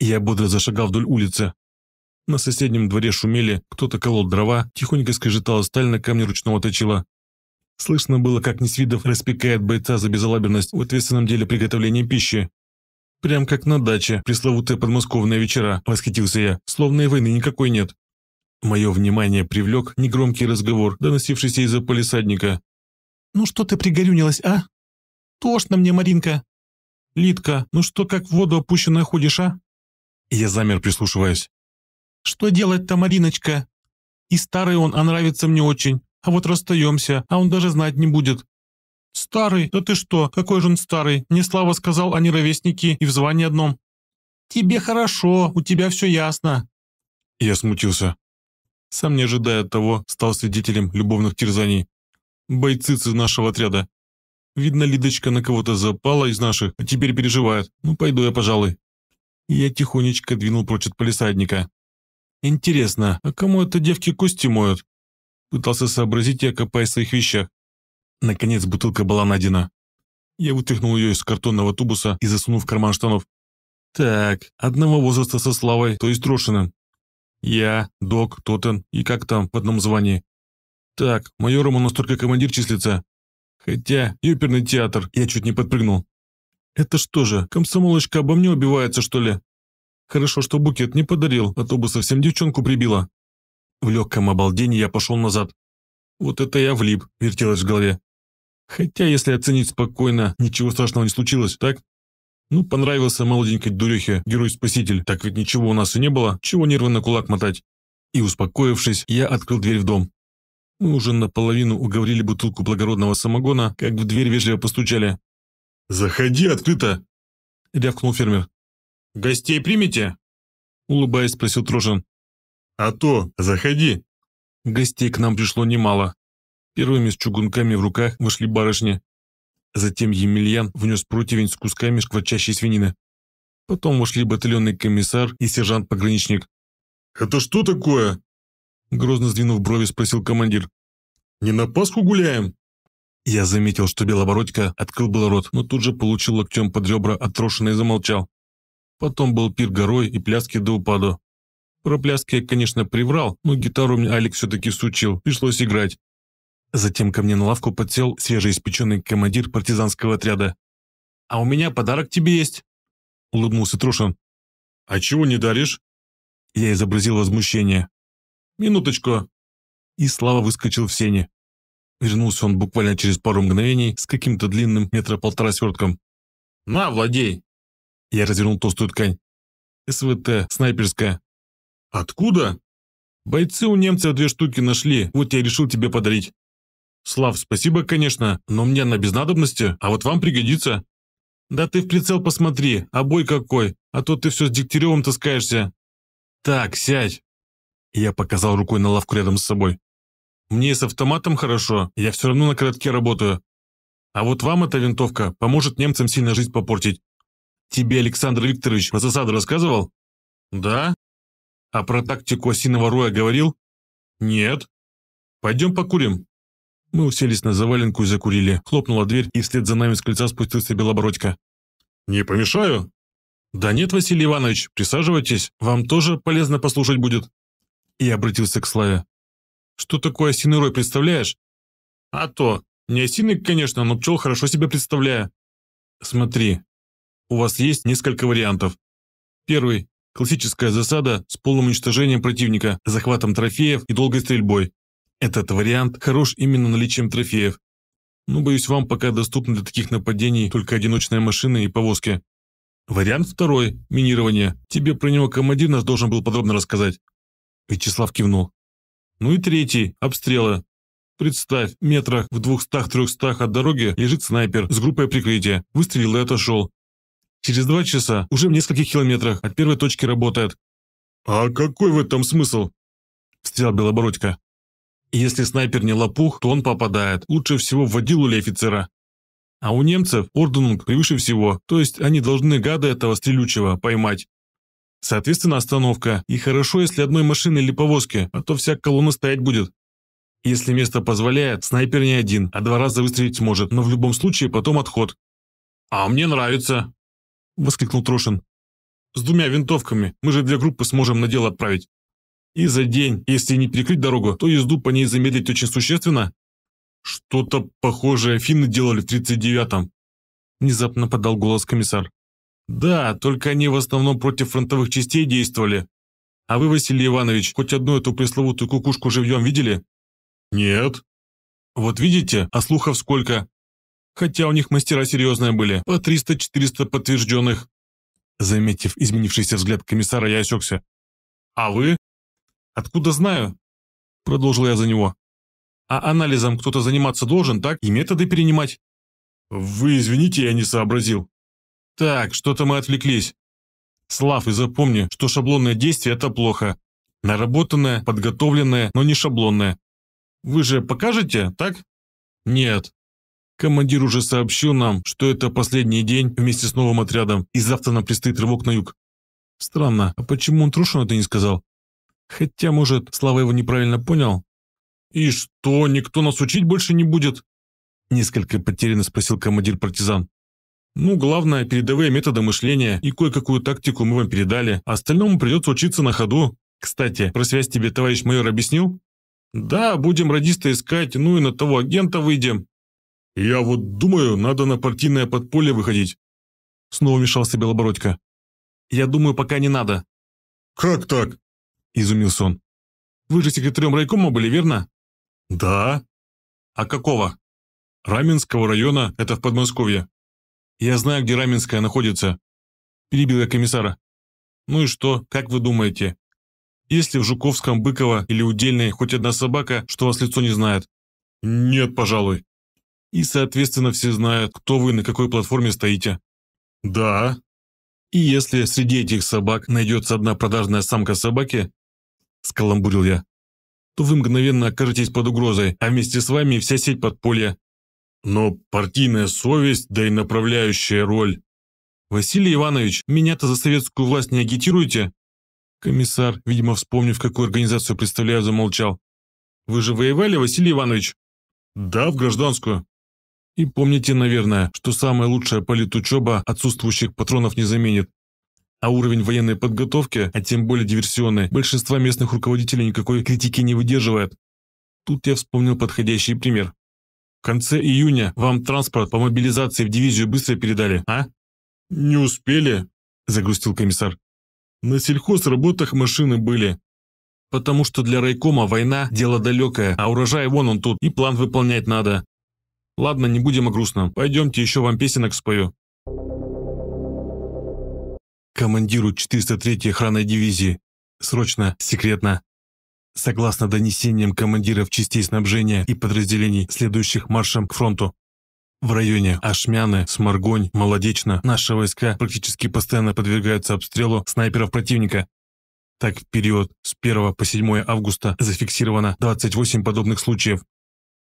Я бодро зашагал вдоль улицы. На соседнем дворе шумели, кто-то колол дрова, тихонько скрежетала сталь на камне ручного точила. Слышно было, как Несвидов распекает бойца за безалаберность в ответственном деле приготовления пищи. «Прям как на даче, пресловутые подмосковные вечера», – восхитился я, – «словно и войны никакой нет». Мое внимание привлек негромкий разговор, доносившийся из-за полисадника. «Ну что ты пригорюнилась, а? Тошно мне, Маринка. Литка, ну что как в воду опущенная ходишь, а?» Я замер, прислушиваясь. Что делать-то, Мариночка? И старый он, а нравится мне очень. А вот расстаемся, а он даже знать не будет. Старый? Да ты что, какой же он старый? Мне Слава сказал, они ровесники и в звании одном. Тебе хорошо, у тебя все ясно. Я смутился. Сам не ожидая того, стал свидетелем любовных терзаний. Бойцыцы нашего отряда. Видно, Лидочка на кого-то запала из наших, а теперь переживает. Ну, пойду я, пожалуй. Я тихонечко двинул прочь от полисадника. Интересно, а кому это девки кости моют? Пытался сообразить я, копаясь в своих вещах. Наконец бутылка была найдена. Я вытряхнул ее из картонного тубуса и засунул в карман штанов. Так, одного возраста со Славой, то есть Трошиным. Я, Док, Тотен и как там в одном звании. Так, майором у нас только командир числится. Хотя, юперный театр, я чуть не подпрыгнул. Это что же, комсомолочка обо мне убивается, что ли? Хорошо, что букет не подарил, а то бы совсем девчонку прибило. В легком обалдении я пошел назад. Вот это я влип, вертелось в голове. Хотя, если оценить спокойно, ничего страшного не случилось, так? Ну, понравился молоденькой дурехе герой-спаситель, так ведь ничего у нас и не было, чего нервы на кулак мотать. И успокоившись, я открыл дверь в дом. Мы уже наполовину уговорили бутылку благородного самогона, как в дверь вежливо постучали. «Заходи открыто!» — рявкнул фермер. «Гостей примете?» — улыбаясь, спросил Трожин. «А то, заходи!» Гостей к нам пришло немало. Первыми с чугунками в руках вошли барышни. Затем Емельян внес противень с кусками шкварчащей свинины. Потом вошли батальонный комиссар и сержант-пограничник. «Это что такое?» Грозно сдвинув брови, спросил командир. «Не на Пасху гуляем?» Я заметил, что Белобородько открыл был рот, но тут же получил локтем под ребра отрошенный и замолчал. Потом был пир горой и пляски до упаду. Про пляски я, конечно, приврал, но гитару мне Алекс все-таки сучил, пришлось играть. Затем ко мне на лавку подсел свежеиспеченный командир партизанского отряда. «А у меня подарок тебе есть», — улыбнулся Трушин. «А чего не даришь?» Я изобразил возмущение. «Минуточку». И Слава выскочил в сене. Вернулся он буквально через пару мгновений с каким-то длинным метра полтора свертком. «На, владей!» Я развернул толстую ткань. СВТ, снайперская. Откуда? Бойцы у немцев две штуки нашли, вот я решил тебе подарить. Слав, спасибо, конечно, но мне она без а вот вам пригодится. Да ты в прицел посмотри, а бой какой, а то ты все с Дегтяревым таскаешься. Так, сядь. Я показал рукой на лавку рядом с собой. Мне с автоматом хорошо, я все равно на коротке работаю. А вот вам эта винтовка поможет немцам сильно жизнь попортить. Тебе Александр Викторович про засаду рассказывал? Да. А про тактику осиного роя говорил? Нет. Пойдем покурим. Мы уселись на заваленку и закурили. Хлопнула дверь, и вслед за нами с крыльца спустился Белобородько. Не помешаю? Да нет, Василий Иванович, присаживайтесь. Вам тоже полезно послушать будет. И обратился к Славе. Что такое осиный рой, представляешь? А то. Не осиный, конечно, но пчел хорошо себя представляю. Смотри, у вас есть несколько вариантов. Первый – классическая засада с полным уничтожением противника, захватом трофеев и долгой стрельбой. Этот вариант хорош именно наличием трофеев. Но, ну, боюсь, вам пока доступны для таких нападений только одиночная машина и повозки. Вариант второй – минирование. Тебе про него командир нас должен был подробно рассказать. Вячеслав кивнул. Ну и третий – обстрелы. Представь, метрах в двухстах-трехстах от дороги лежит снайпер с группой прикрытия. Выстрелил и отошел. Через два часа уже в нескольких километрах от первой точки работает». «А какой в этом смысл?» – встрял Белобородько. «Если снайпер не лопух, то он попадает. Лучше всего в водилу или офицера. А у немцев орденунг превыше всего, то есть они должны гада этого стрелючего поймать. Соответственно, остановка. И хорошо, если одной машины или повозки, а то вся колонна стоять будет. Если место позволяет, снайпер не один, а два раза выстрелить сможет, но в любом случае потом отход. «А мне нравится», – воскликнул Трошин. «С двумя винтовками мы же две группы сможем на дело отправить. И за день, если не перекрыть дорогу, то езду по ней замедлить очень существенно». «Что-то похожее финны делали в 39-м», – внезапно подал голос комиссар. «Да, только они в основном против фронтовых частей действовали. А вы, Василий Иванович, хоть одну эту пресловутую кукушку живьем видели?» «Нет». «Вот видите, а слухов сколько? хотя у них мастера серьезные были, по 300-400 подтвержденных. Заметив изменившийся взгляд комиссара, я осекся. «А вы?» «Откуда знаю?» Продолжил я за него. «А анализом кто-то заниматься должен, так? И методы перенимать?» «Вы извините, я не сообразил». «Так, что-то мы отвлеклись. Слав, и запомни, что шаблонное действие – это плохо. Наработанное, подготовленное, но не шаблонное. Вы же покажете, так?» «Нет, Командир уже сообщил нам, что это последний день вместе с новым отрядом, и завтра нам предстоит рывок на юг. Странно, а почему он Трушину это не сказал? Хотя, может, Слава его неправильно понял? И что, никто нас учить больше не будет? Несколько потерянно спросил командир партизан. Ну, главное, передовые методы мышления и кое-какую тактику мы вам передали. А остальному придется учиться на ходу. Кстати, про связь тебе товарищ майор объяснил? Да, будем радиста искать, ну и на того агента выйдем. «Я вот думаю, надо на партийное подполье выходить», — снова вмешался Белобородько. «Я думаю, пока не надо». «Как так?» — изумился он. «Вы же секретарем райкома были, верно?» «Да». «А какого?» «Раменского района, это в Подмосковье». «Я знаю, где Раменская находится», — перебил я комиссара. «Ну и что, как вы думаете? Если в Жуковском, Быково или Удельной хоть одна собака, что вас лицо не знает?» «Нет, пожалуй», и, соответственно, все знают, кто вы на какой платформе стоите. Да. И если среди этих собак найдется одна продажная самка собаки, скаламбурил я, то вы мгновенно окажетесь под угрозой, а вместе с вами вся сеть подполья. Но партийная совесть, да и направляющая роль. Василий Иванович, меня-то за советскую власть не агитируете? Комиссар, видимо, вспомнив, какую организацию представляю, замолчал. Вы же воевали, Василий Иванович? Да, в гражданскую. И помните, наверное, что самая лучшая политучеба отсутствующих патронов не заменит. А уровень военной подготовки, а тем более диверсионной, большинства местных руководителей никакой критики не выдерживает. Тут я вспомнил подходящий пример. В конце июня вам транспорт по мобилизации в дивизию быстро передали, а? Не успели, загрустил комиссар. На сельхозработах машины были. Потому что для райкома война – дело далекое, а урожай вон он тут, и план выполнять надо. Ладно, не будем о грустном. Пойдемте, еще вам песенок спою. Командиру 403-й охранной дивизии. Срочно, секретно. Согласно донесениям командиров частей снабжения и подразделений, следующих маршем к фронту. В районе Ашмяны, Сморгонь, Молодечно наши войска практически постоянно подвергаются обстрелу снайперов противника. Так, в период с 1 по 7 августа зафиксировано 28 подобных случаев.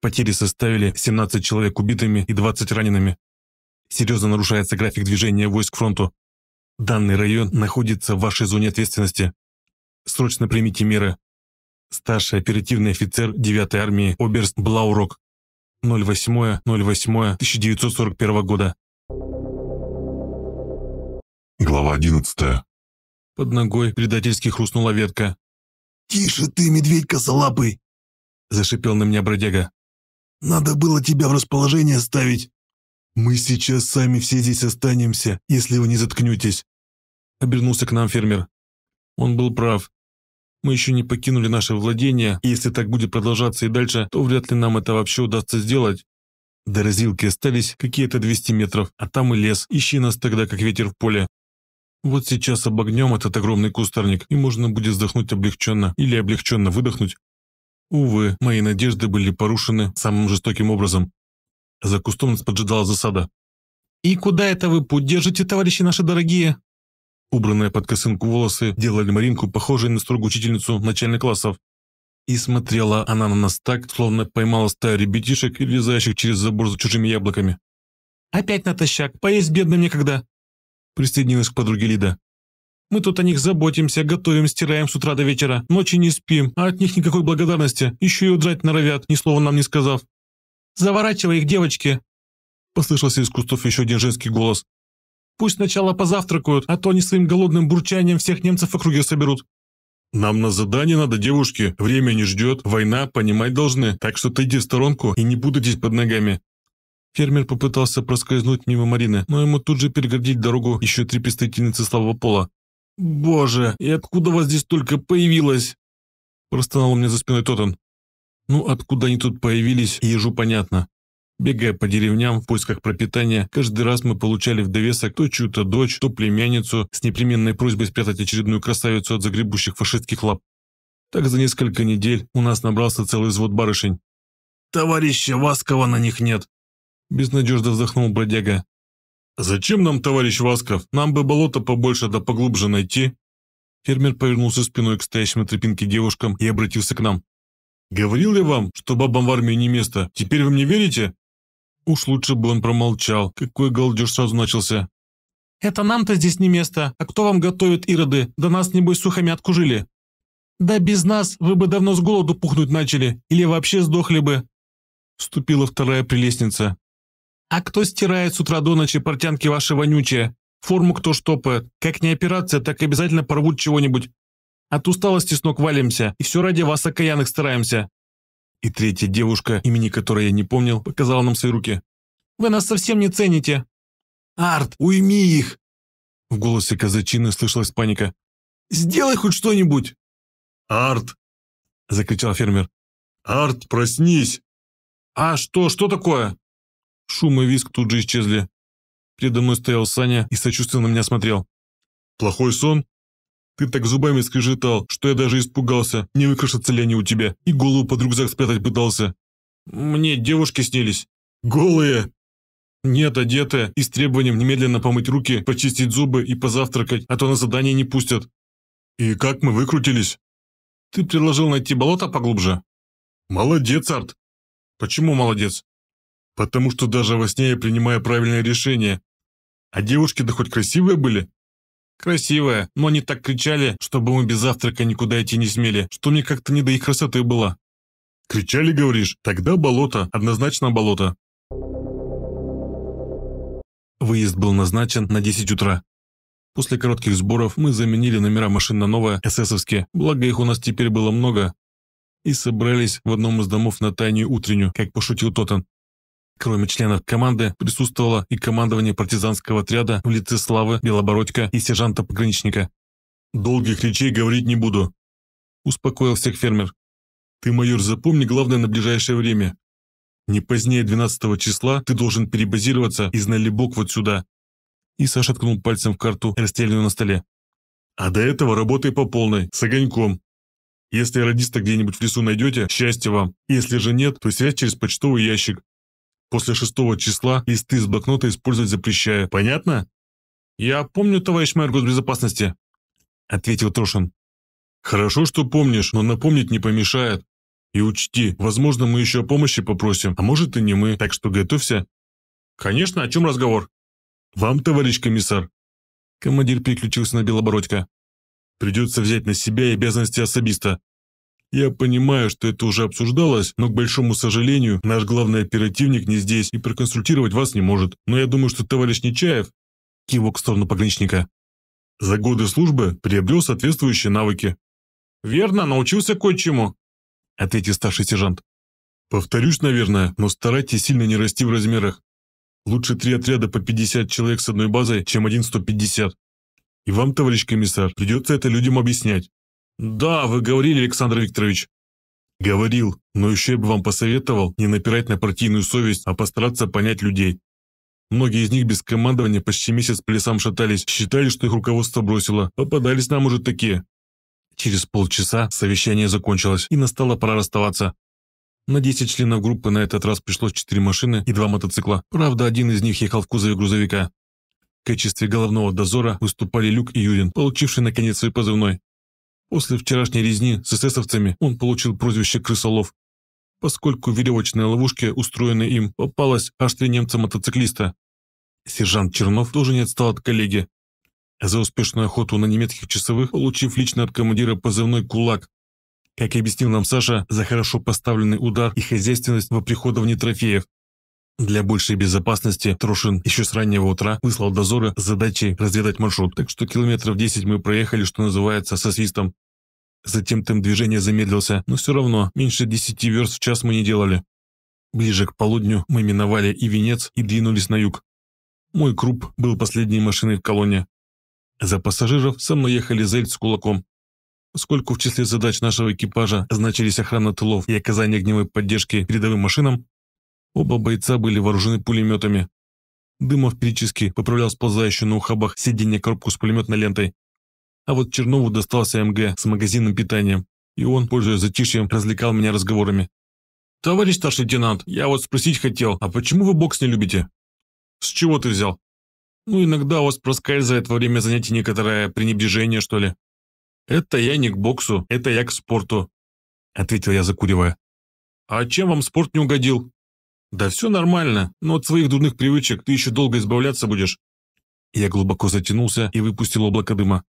Потери составили 17 человек убитыми и 20 ранеными. Серьезно нарушается график движения войск к фронту. Данный район находится в вашей зоне ответственности. Срочно примите меры. Старший оперативный офицер 9-й армии Оберст Блаурок. 08.08.1941 года. Глава 11. Под ногой предательски хрустнула ветка. «Тише ты, медведь косолапый!» Зашипел на меня бродяга. Надо было тебя в расположение ставить. Мы сейчас сами все здесь останемся, если вы не заткнетесь. Обернулся к нам фермер. Он был прав. Мы еще не покинули наше владение, и если так будет продолжаться и дальше, то вряд ли нам это вообще удастся сделать. До разилки остались какие-то 200 метров, а там и лес, ищи нас тогда, как ветер в поле. Вот сейчас обогнем этот огромный кустарник, и можно будет вздохнуть облегченно или облегченно выдохнуть, Увы, мои надежды были порушены самым жестоким образом. За кустом нас поджидала засада. «И куда это вы путь товарищи наши дорогие?» Убранные под косынку волосы делали Маринку похожей на строгую учительницу начальных классов. И смотрела она на нас так, словно поймала стая ребятишек, лезающих через забор за чужими яблоками. «Опять натощак, поесть бедным некогда!» Присоединилась к подруге Лида. Мы тут о них заботимся, готовим, стираем с утра до вечера, ночи не спим, а от них никакой благодарности. Еще и удрать норовят, ни слова нам не сказав». «Заворачивай их, девочки!» Послышался из кустов еще один женский голос. «Пусть сначала позавтракают, а то они своим голодным бурчанием всех немцев в округе соберут». «Нам на задание надо, девушки. Время не ждет, война, понимать должны. Так что ты иди в сторонку и не путайтесь под ногами». Фермер попытался проскользнуть мимо Марины, но ему тут же перегородить дорогу еще три пистолетницы слабого пола. «Боже, и откуда вас здесь только появилось?» Простонал мне за спиной Тотан. Ну, откуда они тут появились, ежу понятно. Бегая по деревням в поисках пропитания, каждый раз мы получали в довесок то чью-то дочь, то племянницу с непременной просьбой спрятать очередную красавицу от загребущих фашистских лап. Так за несколько недель у нас набрался целый взвод барышень. «Товарища Васкова на них нет!» Безнадежно вздохнул бродяга. «Зачем нам, товарищ Васков? Нам бы болото побольше да поглубже найти». Фермер повернулся спиной к стоящим на тропинке девушкам и обратился к нам. «Говорил я вам, что бабам в армии не место. Теперь вы мне верите?» Уж лучше бы он промолчал. Какой голдеж сразу начался. «Это нам-то здесь не место. А кто вам готовит ироды? Да нас, небось, сухами откужили». «Да без нас вы бы давно с голоду пухнуть начали. Или вообще сдохли бы». Вступила вторая прелестница. А кто стирает с утра до ночи портянки ваши вонючие? Форму кто штопает? Как не операция, так обязательно порвут чего-нибудь. От усталости с ног валимся, и все ради вас, окаянных, стараемся». И третья девушка, имени которой я не помнил, показала нам свои руки. «Вы нас совсем не цените!» «Арт, уйми их!» В голосе казачины слышалась паника. «Сделай хоть что-нибудь!» «Арт!» – закричал фермер. «Арт, проснись!» «А что, что такое?» Шум и виск тут же исчезли. Передо мной стоял Саня и сочувственно на меня смотрел. «Плохой сон?» «Ты так зубами скрежетал, что я даже испугался, не выкрашется ли они у тебя, и голову под рюкзак спрятать пытался». «Мне девушки снились». «Голые?» «Нет, одетые, и с требованием немедленно помыть руки, почистить зубы и позавтракать, а то на задание не пустят». «И как мы выкрутились?» «Ты предложил найти болото поглубже?» «Молодец, Арт!» «Почему молодец?» потому что даже во сне я принимаю правильное решение. А девушки-то хоть красивые были? Красивые, но они так кричали, чтобы мы без завтрака никуда идти не смели, что мне как-то не до их красоты было. Кричали, говоришь? Тогда болото, однозначно болото. Выезд был назначен на 10 утра. После коротких сборов мы заменили номера машин на новое, эсэсовские, благо их у нас теперь было много, и собрались в одном из домов на тайную утреннюю, как пошутил Тотан. Кроме членов команды, присутствовало и командование партизанского отряда в лице Славы, Белобородька и сержанта-пограничника. «Долгих речей говорить не буду», – успокоил всех фермер. «Ты, майор, запомни главное на ближайшее время. Не позднее 12 числа ты должен перебазироваться из Налибок вот сюда». И Саша ткнул пальцем в карту, расстеленную на столе. «А до этого работай по полной, с огоньком. Если радиста где-нибудь в лесу найдете, счастье вам. Если же нет, то связь через почтовый ящик. После шестого числа листы из блокнота использовать запрещаю. Понятно? Я помню, товарищ майор госбезопасности, ответил Трошин. Хорошо, что помнишь, но напомнить не помешает. И учти, возможно, мы еще о помощи попросим, а может и не мы, так что готовься. Конечно, о чем разговор? Вам, товарищ комиссар. Командир переключился на Белобородько. Придется взять на себя обязанности особиста. Я понимаю, что это уже обсуждалось, но, к большому сожалению, наш главный оперативник не здесь и проконсультировать вас не может. Но я думаю, что товарищ Нечаев...» Кивок в сторону пограничника. «За годы службы приобрел соответствующие навыки». «Верно, научился кое-чему», — ответил старший сержант. «Повторюсь, наверное, но старайтесь сильно не расти в размерах. Лучше три отряда по 50 человек с одной базой, чем один 150. И вам, товарищ комиссар, придется это людям объяснять. «Да, вы говорили, Александр Викторович». «Говорил, но еще бы вам посоветовал не напирать на партийную совесть, а постараться понять людей. Многие из них без командования почти месяц по лесам шатались, считали, что их руководство бросило. А Попадались нам уже такие». Через полчаса совещание закончилось, и настало пора расставаться. На 10 членов группы на этот раз пришлось 4 машины и 2 мотоцикла. Правда, один из них ехал в кузове грузовика. В качестве головного дозора выступали Люк и Юрин, получивший наконец свой позывной. После вчерашней резни с эсэсовцами он получил прозвище «крысолов», поскольку веревочная ловушка, устроенная им, попалась аж три немца-мотоциклиста. Сержант Чернов тоже не отстал от коллеги. За успешную охоту на немецких часовых, получив лично от командира позывной «Кулак», как и объяснил нам Саша, за хорошо поставленный удар и хозяйственность в оприходовании трофеев. Для большей безопасности Трошин еще с раннего утра выслал дозоры с задачей разведать маршрут, так что километров 10 мы проехали, что называется, со свистом. Затем темп движения замедлился, но все равно меньше десяти верст в час мы не делали. Ближе к полудню мы миновали и венец и двинулись на юг. Мой круп был последней машиной в колонне. За пассажиров со мной ехали Зельд с кулаком. Поскольку в числе задач нашего экипажа значились охрана тылов и оказание огневой поддержки передовым машинам, оба бойца были вооружены пулеметами. Дымов периодически поправлял сползающую на ухабах сиденье коробку с пулеметной лентой. А вот Чернову достался МГ с магазином питания, и он, пользуясь затишьем, развлекал меня разговорами. «Товарищ старший лейтенант, я вот спросить хотел, а почему вы бокс не любите?» «С чего ты взял?» «Ну, иногда у вас проскальзывает во время занятий некоторое пренебрежение, что ли». «Это я не к боксу, это я к спорту», — ответил я, закуривая. «А чем вам спорт не угодил?» «Да все нормально, но от своих дурных привычек ты еще долго избавляться будешь». Я глубоко затянулся и выпустил облако дыма.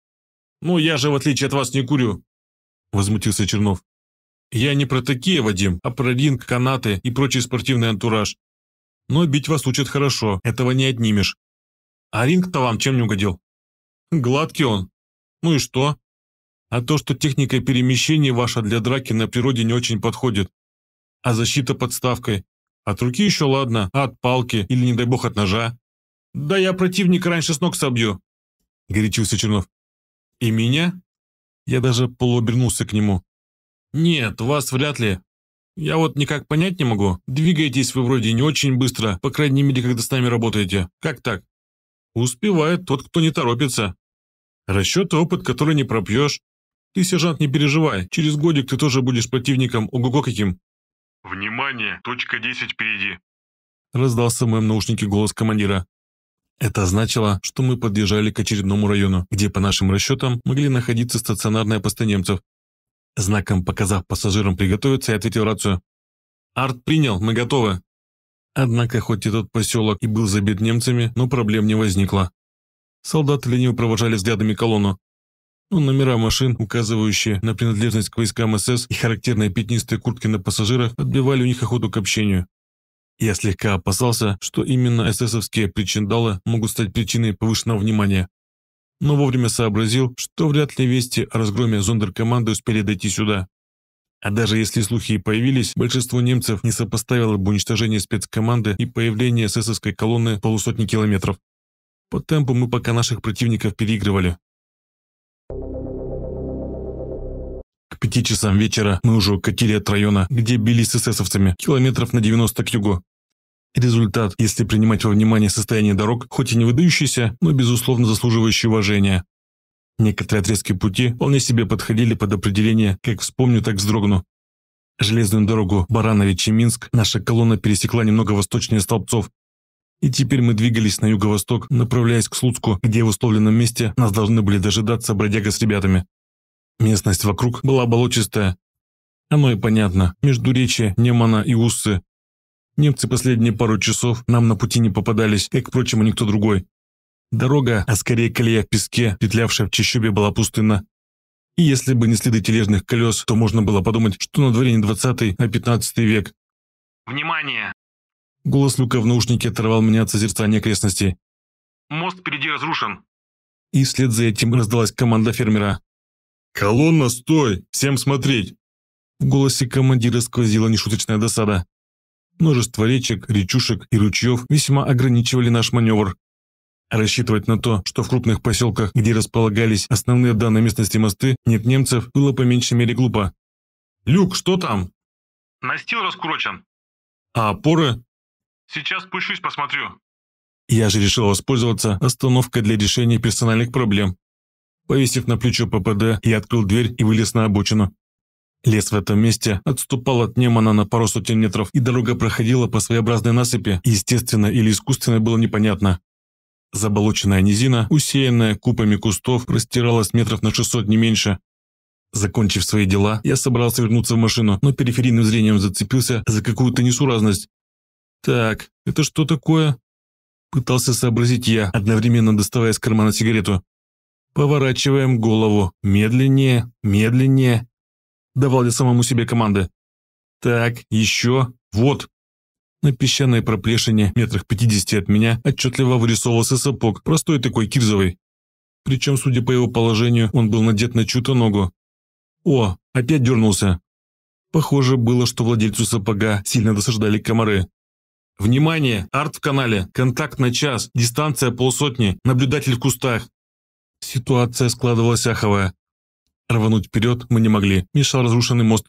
«Ну, я же, в отличие от вас, не курю», – возмутился Чернов. «Я не про такие, Вадим, а про ринг, канаты и прочий спортивный антураж. Но бить вас учат хорошо, этого не отнимешь. А ринг-то вам чем не угодил? Гладкий он. Ну и что? А то, что техника перемещения ваша для драки на природе не очень подходит. А защита подставкой? От руки еще ладно, а от палки или, не дай бог, от ножа? Да я противника раньше с ног собью, горячился Чернов. «И меня?» Я даже полуобернулся к нему. «Нет, вас вряд ли. Я вот никак понять не могу. Двигаетесь вы вроде не очень быстро, по крайней мере, когда с нами работаете. Как так?» «Успевает тот, кто не торопится». «Расчет и опыт, который не пропьешь. Ты, сержант, не переживай. Через годик ты тоже будешь противником ого-го каким». «Внимание! Точка 10 впереди!» Раздался в моем наушнике голос командира. Это означало, что мы подъезжали к очередному району, где, по нашим расчетам, могли находиться стационарные постанемцев. Знаком показав пассажирам приготовиться, я ответил рацию. «Арт принял, мы готовы». Однако, хоть этот поселок и был забит немцами, но проблем не возникло. Солдаты лениво провожали взглядами колонну. Но номера машин, указывающие на принадлежность к войскам СС и характерные пятнистые куртки на пассажирах, отбивали у них охоту к общению. Я слегка опасался, что именно эсэсовские причиндалы могут стать причиной повышенного внимания. Но вовремя сообразил, что вряд ли вести о разгроме зондеркоманды успели дойти сюда. А даже если слухи и появились, большинство немцев не сопоставило бы уничтожение спецкоманды и появление эсэсовской колонны полусотни километров. По темпу мы пока наших противников переигрывали, К пяти часам вечера мы уже катили от района, где били с эсэсовцами, километров на 90 к югу. Результат, если принимать во внимание состояние дорог, хоть и не выдающийся, но безусловно заслуживающий уважения. Некоторые отрезки пути вполне себе подходили под определение «как вспомню, так вздрогну». Железную дорогу Баранович-Минск наша колонна пересекла немного восточнее Столбцов, и теперь мы двигались на юго-восток, направляясь к Слуцку, где в условленном месте нас должны были дожидаться бродяга с ребятами. Местность вокруг была болотистая. Оно и понятно, Между междуречие, Немана и Уссы. Немцы последние пару часов нам на пути не попадались, и, к прочему, никто другой. Дорога, а скорее колея в песке, петлявшая в чащобе, была пустынна. И если бы не следы тележных колес, то можно было подумать, что на дворе не 20 а 15 век. «Внимание!» Голос Люка в наушнике оторвал меня от созерцания окрестностей. «Мост впереди разрушен!» И вслед за этим раздалась команда фермера. «Колонна, стой! Всем смотреть!» В голосе командира сквозила нешуточная досада. Множество речек, речушек и ручьев весьма ограничивали наш маневр. Рассчитывать на то, что в крупных поселках, где располагались основные в местности мосты, нет немцев, было по меньшей мере глупо. «Люк, что там?» «Настил раскручен. «А опоры?» «Сейчас спущусь, посмотрю». Я же решил воспользоваться остановкой для решения персональных проблем повесив на плечо ППД, я открыл дверь и вылез на обочину. Лес в этом месте отступал от Немана на пару сотен метров, и дорога проходила по своеобразной насыпи, естественно или искусственно было непонятно. Заболоченная низина, усеянная купами кустов, простиралась метров на 600 не меньше. Закончив свои дела, я собрался вернуться в машину, но периферийным зрением зацепился за какую-то несуразность. «Так, это что такое?» Пытался сообразить я, одновременно доставая из кармана сигарету. Поворачиваем голову. Медленнее, медленнее. Давал я самому себе команды. Так, еще. Вот. На песчаной проплешине, метрах 50 от меня, отчетливо вырисовывался сапог, простой такой кирзовый. Причем, судя по его положению, он был надет на чью-то ногу. О, опять дернулся. Похоже было, что владельцу сапога сильно досаждали комары. «Внимание! Арт в канале! Контакт на час! Дистанция полсотни! Наблюдатель в кустах! Ситуация складывалась аховая. Рвануть вперед мы не могли, мешал разрушенный мост.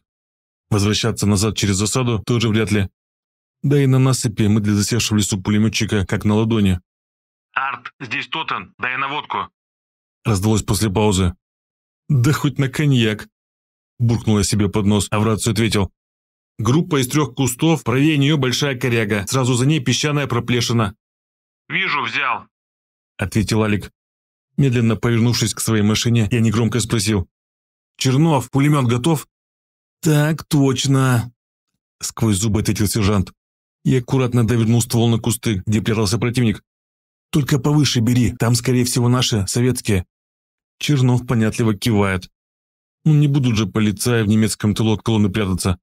Возвращаться назад через засаду тоже вряд ли. Да и на насыпи мы для засевшего в лесу пулеметчика как на ладони. «Арт, здесь Тотан, дай наводку!» Раздалось после паузы. «Да хоть на коньяк!» Буркнул я себе под нос, а в рацию ответил. «Группа из трех кустов, правее нее большая коряга, сразу за ней песчаная проплешина». «Вижу, взял!» Ответил Алик. Медленно повернувшись к своей машине, я негромко спросил. «Чернов, пулемет готов?» «Так точно», — сквозь зубы ответил сержант. И аккуратно довернул ствол на кусты, где прирался противник. «Только повыше бери, там, скорее всего, наши, советские». Чернов понятливо кивает. Ну, не будут же полицаи в немецком тылу от колонны прятаться.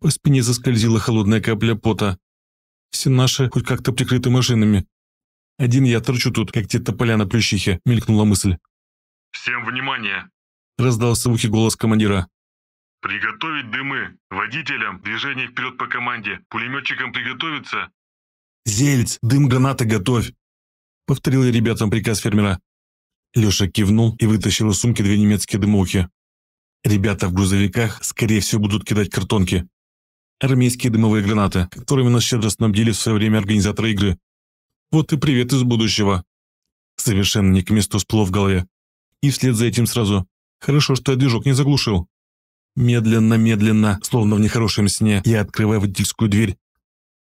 По спине заскользила холодная капля пота. Все наши хоть как-то прикрыты машинами. Один я торчу тут, как те тополя на плющихе», — мелькнула мысль. «Всем внимание!» — раздался в ухе голос командира. «Приготовить дымы! Водителям движение вперед по команде! Пулеметчикам приготовиться!» «Зельц, дым гранаты готовь!» — повторил я ребятам приказ фермера. Леша кивнул и вытащил из сумки две немецкие дымовки. «Ребята в грузовиках, скорее всего, будут кидать картонки. Армейские дымовые гранаты, которыми нас щедро снабдили в свое время организаторы игры, вот и привет из будущего. Совершенно не к месту спло в голове. И вслед за этим сразу. Хорошо, что я движок не заглушил. Медленно-медленно, словно в нехорошем сне, я открываю водительскую дверь.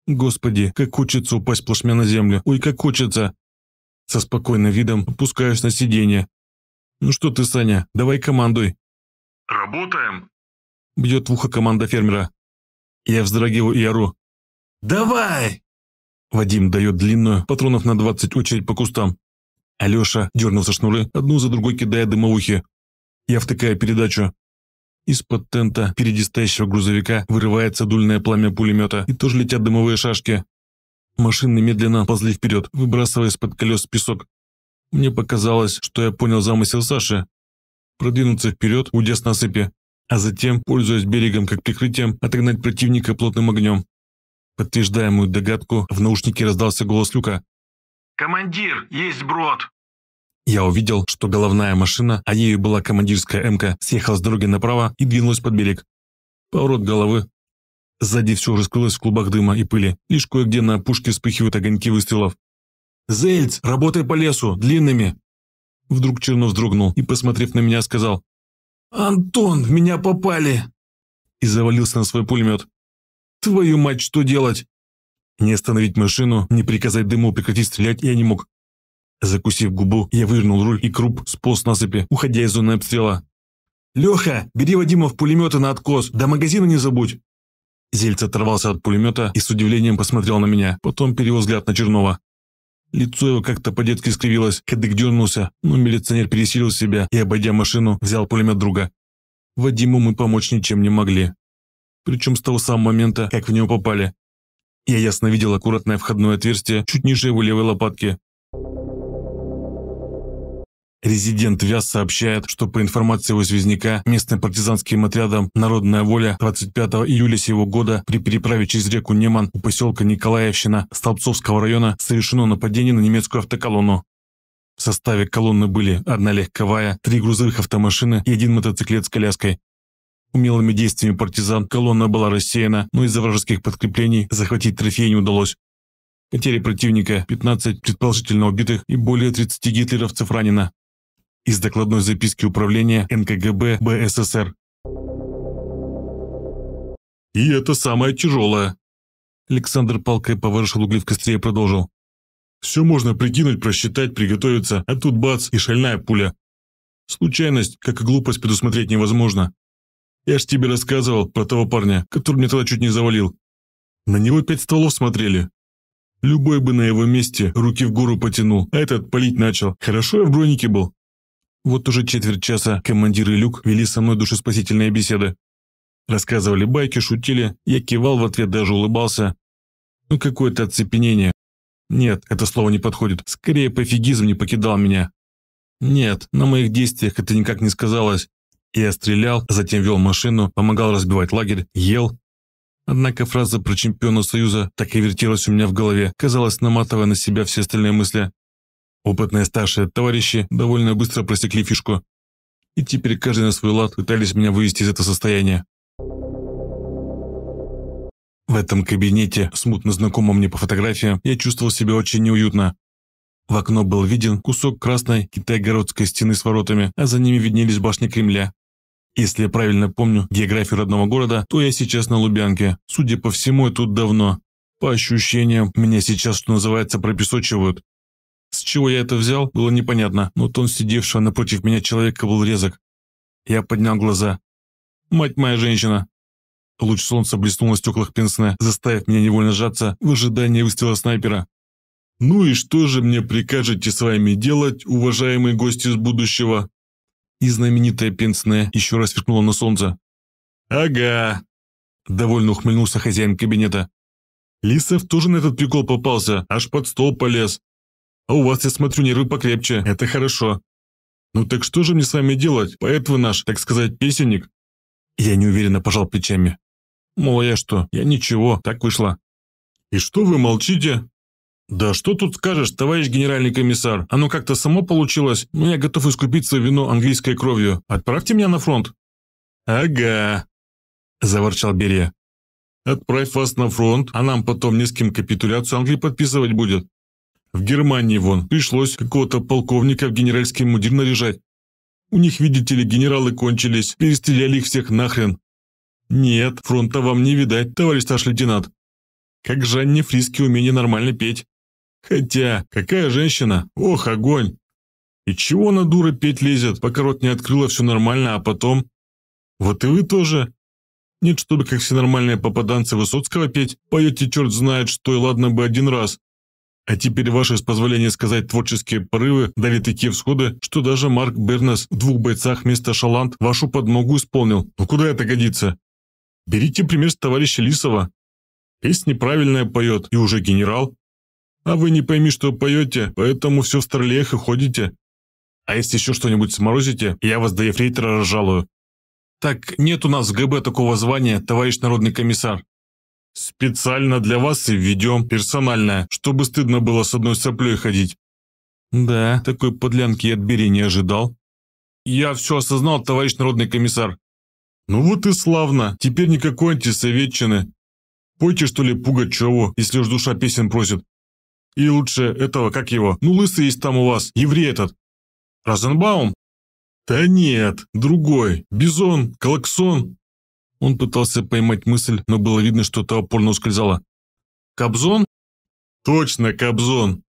Господи, как хочется упасть плашмя на землю. Ой, как хочется. Со спокойным видом опускаюсь на сиденье. Ну что ты, Саня, давай командуй. Работаем. Бьет в ухо команда фермера. Я вздрагиваю и ору. «Давай!» Вадим дает длинную, патронов на 20 очередь по кустам. Алеша, дернул за шнуры, одну за другой кидая дымовухи. Я втыкаю передачу. Из-под тента впереди грузовика вырывается дульное пламя пулемета, и тоже летят дымовые шашки. Машины медленно ползли вперед, выбрасывая из-под колес песок. Мне показалось, что я понял замысел Саши. Продвинуться вперед, уйдя насыпи, а затем, пользуясь берегом как прикрытием, отогнать противника плотным огнем. Подтверждая мою догадку, в наушнике раздался голос Люка. «Командир, есть брод!» Я увидел, что головная машина, а ею была командирская МК, съехала с дороги направо и двинулась под берег. Поворот головы. Сзади все уже скрылось в клубах дыма и пыли. Лишь кое-где на пушке вспыхивают огоньки выстрелов. «Зельц, работай по лесу, длинными!» Вдруг Чернов вздрогнул и, посмотрев на меня, сказал «Антон, в меня попали!» И завалился на свой пулемет. Твою мать, что делать? Не остановить машину, не приказать дыму прекратить стрелять я не мог. Закусив губу, я вывернул руль и круп сполз насыпи, уходя из зоны обстрела. «Леха, бери Вадима в пулеметы на откос, до да магазина не забудь!» Зельц оторвался от пулемета и с удивлением посмотрел на меня, потом перевел взгляд на Чернова. Лицо его как-то по-детски скривилось, кадык дернулся, но милиционер пересилил себя и, обойдя машину, взял пулемет друга. Вадиму мы помочь ничем не могли, причем с того самого момента, как в него попали. Я ясно видел аккуратное входное отверстие чуть ниже его левой лопатки. Резидент Вяз сообщает, что по информации его связняка, местным партизанским отрядом «Народная воля» 25 июля сего года при переправе через реку Неман у поселка Николаевщина Столбцовского района совершено нападение на немецкую автоколонну. В составе колонны были одна легковая, три грузовых автомашины и один мотоциклет с коляской. Умелыми действиями партизан колонна была рассеяна, но из-за вражеских подкреплений захватить трофей не удалось. Потери противника – 15 предположительно убитых и более 30 гитлеровцев ранено. Из докладной записки управления НКГБ БССР. «И это самое тяжелое!» Александр палкой поворошил угли в костре и продолжил. «Все можно прикинуть, просчитать, приготовиться, а тут бац и шальная пуля. Случайность, как и глупость, предусмотреть невозможно. Я ж тебе рассказывал про того парня, который мне тогда чуть не завалил. На него пять стволов смотрели. Любой бы на его месте руки в гору потянул, а этот палить начал. Хорошо я в бронике был. Вот уже четверть часа командир и Люк вели со мной душеспасительные беседы. Рассказывали байки, шутили, я кивал в ответ, даже улыбался. Ну какое-то оцепенение. Нет, это слово не подходит. Скорее пофигизм не покидал меня. Нет, на моих действиях это никак не сказалось. Я стрелял, затем вел машину, помогал разбивать лагерь, ел. Однако фраза про чемпиона Союза так и вертелась у меня в голове, казалось, наматывая на себя все остальные мысли. Опытные старшие товарищи довольно быстро просекли фишку. И теперь каждый на свой лад пытались меня вывести из этого состояния. В этом кабинете, смутно знакомом мне по фотографиям, я чувствовал себя очень неуютно. В окно был виден кусок красной китайгородской стены с воротами, а за ними виднелись башни Кремля, если я правильно помню географию родного города, то я сейчас на Лубянке. Судя по всему, я тут давно. По ощущениям, меня сейчас, что называется, пропесочивают. С чего я это взял, было непонятно, но тон сидевшего напротив меня человека был резок. Я поднял глаза. «Мать моя женщина!» Луч солнца блеснул на стеклах пенсне, заставив меня невольно сжаться в ожидании выстрела снайпера. «Ну и что же мне прикажете с вами делать, уважаемые гости из будущего?» и знаменитая пенсне еще раз сверкнуло на солнце. «Ага», – довольно ухмыльнулся хозяин кабинета. «Лисов тоже на этот прикол попался, аж под стол полез. А у вас, я смотрю, нервы покрепче, это хорошо. Ну так что же мне с вами делать, поэт вы наш, так сказать, песенник?» Я неуверенно пожал плечами. «Мол, а я что, я ничего, так вышло». «И что вы молчите?» «Да что тут скажешь, товарищ генеральный комиссар? Оно как-то само получилось, но я готов искупить свою вину английской кровью. Отправьте меня на фронт». «Ага», – заворчал Берия. «Отправь вас на фронт, а нам потом ни с кем капитуляцию Англии подписывать будет. В Германии вон пришлось какого-то полковника в генеральский мундир наряжать. У них, видите ли, генералы кончились, перестреляли их всех нахрен. Нет, фронта вам не видать, товарищ старший лейтенант. Как Жанне Фриске умение нормально петь. Хотя, какая женщина? Ох, огонь! И чего она дура петь лезет, пока рот не открыла, все нормально, а потом... Вот и вы тоже. Нет, чтобы как все нормальные попаданцы Высоцкого петь, поете черт знает что и ладно бы один раз. А теперь ваше с позволения сказать, творческие порывы дали такие всходы, что даже Марк Бернес в двух бойцах вместо Шалант вашу подмогу исполнил. Ну куда это годится? Берите пример с товарища Лисова. Песня правильная поет, и уже генерал. А вы не пойми, что поете, поэтому все в старлеях и ходите. А если еще что-нибудь сморозите, я вас до ефрейтора разжалую. Так нет у нас в ГБ такого звания, товарищ народный комиссар. Специально для вас и введем персональное, чтобы стыдно было с одной соплей ходить. Да, такой подлянки я отбери не ожидал. Я все осознал, товарищ народный комиссар. Ну вот и славно, теперь никакой антисоветчины. Пойте, что ли, Пугачеву, если уж душа песен просит. И лучше этого, как его, ну лысый есть там у вас, еврей этот. Розенбаум? Да нет, другой, Бизон, Колоксон. Он пытался поймать мысль, но было видно, что та упорно ускользала. Кобзон? Точно, Кобзон.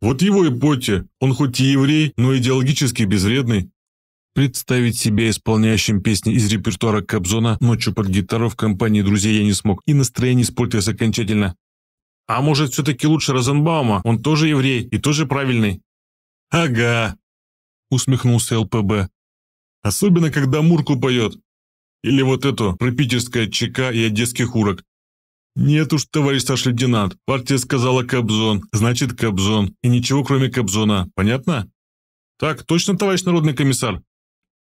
Вот его и поте, он хоть и еврей, но идеологически безвредный. Представить себя исполняющим песни из репертуара Кобзона ночью под гитару в компании друзей я не смог, и настроение испортилось окончательно. А может, все-таки лучше Розенбаума? Он тоже еврей и тоже правильный». «Ага», — усмехнулся ЛПБ. «Особенно, когда Мурку поет. Или вот эту, про питерское ЧК и одесских урок. «Нет уж, товарищ старший лейтенант, партия сказала Кобзон, значит Кобзон, и ничего кроме Кобзона, понятно?» «Так, точно, товарищ народный комиссар?»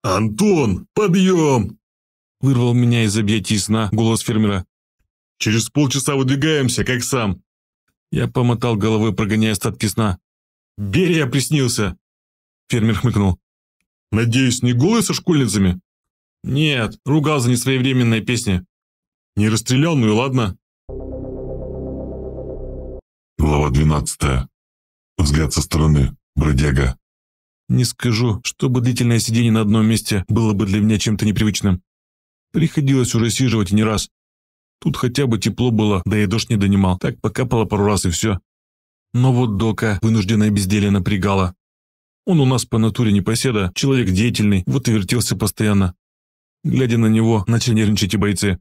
«Антон, подъем!» Вырвал меня из объятий сна голос фермера. Через полчаса выдвигаемся, как сам». Я помотал головой, прогоняя остатки сна. «Берия приснился!» Фермер хмыкнул. «Надеюсь, не голый со школьницами?» «Нет, ругал за несвоевременные песни». «Не расстрелял, ну и ладно». Глава 12. Взгляд со стороны. Бродяга. Не скажу, чтобы длительное сидение на одном месте было бы для меня чем-то непривычным. Приходилось уже сиживать и не раз. Тут хотя бы тепло было, да и дождь не донимал. Так покапало пару раз и все. Но вот Дока вынужденное безделье напрягало. Он у нас по натуре не поседа, человек деятельный, вот и вертелся постоянно. Глядя на него, начали нервничать и бойцы.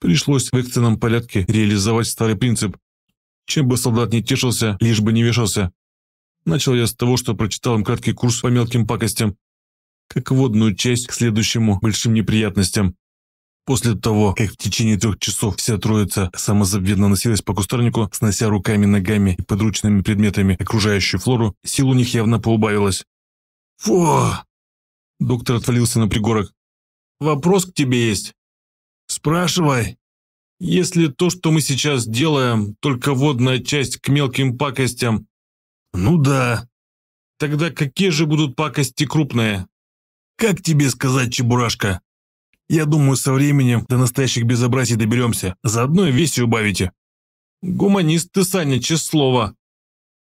Пришлось в экстренном порядке реализовать старый принцип. Чем бы солдат не тешился, лишь бы не вешался. Начал я с того, что прочитал им краткий курс по мелким пакостям, как водную часть к следующему большим неприятностям. После того, как в течение трех часов вся троица самозабвенно носилась по кустарнику, снося руками, ногами и подручными предметами окружающую флору, сил у них явно поубавилось. «Фу!» Доктор отвалился на пригорок. «Вопрос к тебе есть?» «Спрашивай. Если то, что мы сейчас делаем, только водная часть к мелким пакостям...» «Ну да». «Тогда какие же будут пакости крупные?» «Как тебе сказать, Чебурашка?» Я думаю, со временем до настоящих безобразий доберемся. Заодно и весе убавите». «Гуманист ты, Саня, числова».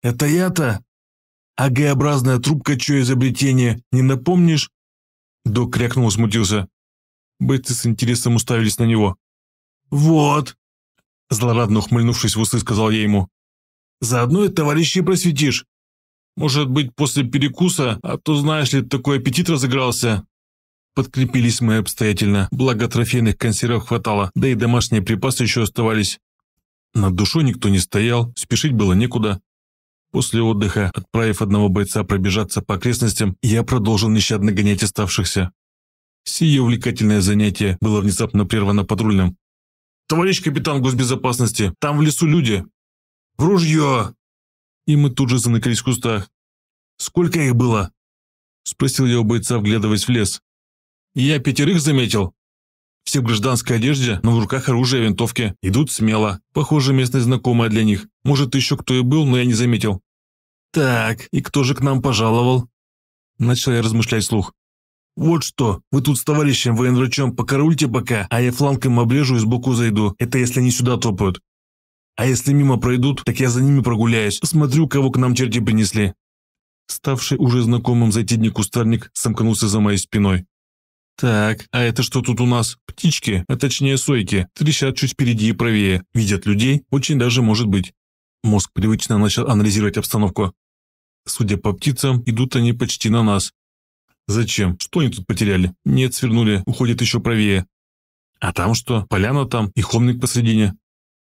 «Это я-то?» «А Г-образная трубка чье изобретение, не напомнишь?» Док крякнул, смутился. Бетцы с интересом уставились на него. «Вот!» Злорадно ухмыльнувшись в усы, сказал я ему. «Заодно и товарищей просветишь. Может быть, после перекуса, а то, знаешь ли, такой аппетит разыгрался. Подкрепились мы обстоятельно, благо трофейных консервов хватало, да и домашние припасы еще оставались. Над душой никто не стоял, спешить было некуда. После отдыха, отправив одного бойца пробежаться по окрестностям, я продолжил нещадно гонять оставшихся. Сие увлекательное занятие было внезапно прервано патрульным. «Товарищ капитан госбезопасности, там в лесу люди!» «В ружье!» И мы тут же заныкались в кустах. «Сколько их было?» Спросил я у бойца, вглядываясь в лес я пятерых заметил. Все в гражданской одежде, но в руках оружие и винтовки. Идут смело. Похоже, местность знакомая для них. Может, еще кто и был, но я не заметил. «Так, и кто же к нам пожаловал?» Начал я размышлять слух. «Вот что, вы тут с товарищем военврачом покорульте пока, а я фланком обрежу и сбоку зайду. Это если они сюда топают. А если мимо пройдут, так я за ними прогуляюсь, посмотрю, кого к нам черти принесли». Ставший уже знакомым зайти дни кустарник сомкнулся за моей спиной. Так, а это что тут у нас? Птички, а точнее сойки, трещат чуть впереди и правее. Видят людей? Очень даже может быть. Мозг привычно начал анализировать обстановку. Судя по птицам, идут они почти на нас. Зачем? Что они тут потеряли? Нет, свернули, уходят еще правее. А там что? Поляна там и холмик посредине.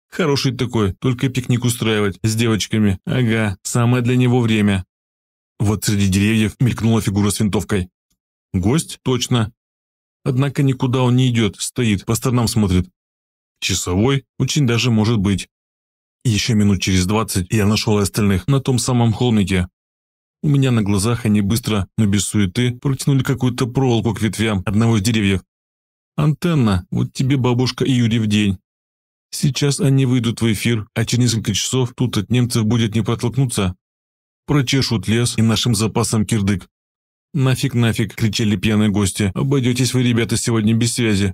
Хороший такой, только пикник устраивать с девочками. Ага, самое для него время. Вот среди деревьев мелькнула фигура с винтовкой. Гость? Точно. Однако никуда он не идет, стоит, по сторонам смотрит. Часовой? Очень даже может быть. Еще минут через двадцать я нашел остальных на том самом холмике. У меня на глазах они быстро, но без суеты, протянули какую-то проволоку к ветвям одного из деревьев. «Антенна, вот тебе бабушка и Юрий в день. Сейчас они выйдут в эфир, а через несколько часов тут от немцев будет не протолкнуться. Прочешут лес и нашим запасом кирдык. «Нафиг, нафиг!» – кричали пьяные гости. «Обойдетесь вы, ребята, сегодня без связи!»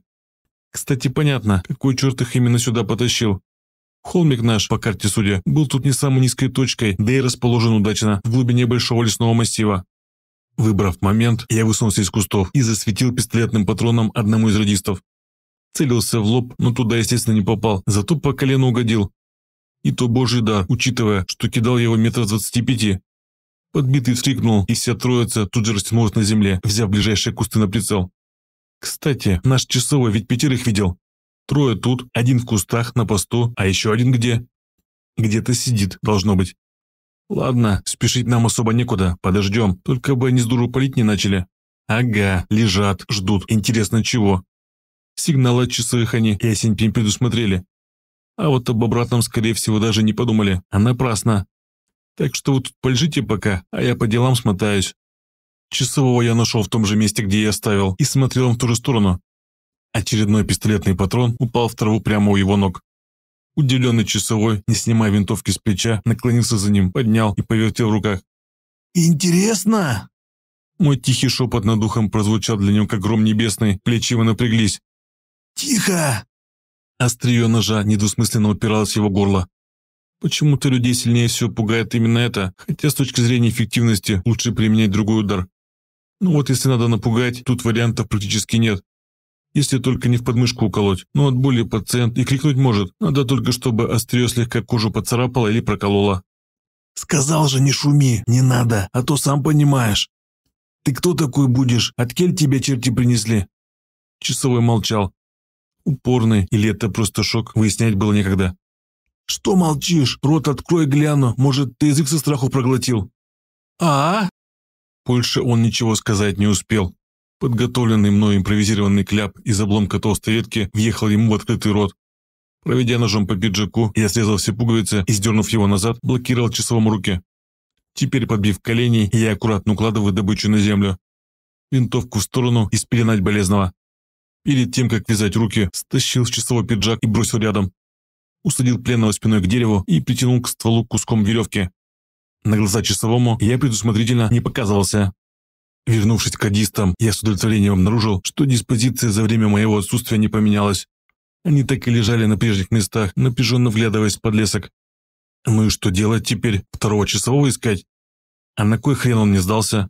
Кстати, понятно, какой черт их именно сюда потащил. Холмик наш, по карте судя, был тут не самой низкой точкой, да и расположен удачно, в глубине большого лесного массива. Выбрав момент, я высунулся из кустов и засветил пистолетным патроном одному из радистов. Целился в лоб, но туда, естественно, не попал, зато по колено угодил. И то божий дар, учитывая, что кидал его метров двадцати пяти. Подбитый вскрикнул, и вся троица тут же растянулась на земле, взяв ближайшие кусты на прицел. «Кстати, наш часовой ведь пятерых видел. Трое тут, один в кустах, на посту, а еще один где? Где-то сидит, должно быть. Ладно, спешить нам особо некуда, подождем, только бы они с дуру палить не начали. Ага, лежат, ждут, интересно чего. Сигнал от часовых они и осень предусмотрели. А вот об обратном, скорее всего, даже не подумали, а напрасно. Так что вы тут полежите пока, а я по делам смотаюсь. Часового я нашел в том же месте, где я оставил, и смотрел в ту же сторону. Очередной пистолетный патрон упал в траву прямо у его ног. Удивленный часовой, не снимая винтовки с плеча, наклонился за ним, поднял и повертел в руках. «Интересно!» Мой тихий шепот над духом прозвучал для него, как гром небесный, плечи его напряглись. «Тихо!» Острие ножа недвусмысленно упиралось в его горло. Почему-то людей сильнее всего пугает именно это, хотя с точки зрения эффективности лучше применять другой удар. Ну вот если надо напугать, тут вариантов практически нет. Если только не в подмышку уколоть, но от боли пациент и крикнуть может, надо только чтобы острие слегка кожу поцарапало или прокололо. «Сказал же, не шуми, не надо, а то сам понимаешь. Ты кто такой будешь? От кель тебя черти принесли?» Часовой молчал. Упорный или это просто шок, выяснять было некогда. «Что молчишь? Рот открой, гляну. Может, ты язык со страху проглотил?» «А?» Больше он ничего сказать не успел. Подготовленный мной импровизированный кляп из обломка толстой ветки въехал ему в открытый рот. Проведя ножом по пиджаку, я срезал все пуговицы и, сдернув его назад, блокировал часовом руки. Теперь, подбив колени, я аккуратно укладываю добычу на землю. Винтовку в сторону и спеленать болезного. Перед тем, как вязать руки, стащил с часового пиджак и бросил рядом усадил пленного спиной к дереву и притянул к стволу куском веревки. На глаза часовому я предусмотрительно не показывался. Вернувшись к кадистам, я с удовлетворением обнаружил, что диспозиция за время моего отсутствия не поменялась. Они так и лежали на прежних местах, напряженно вглядываясь под лесок. Ну и что делать теперь? Второго часового искать? А на кой хрен он не сдался?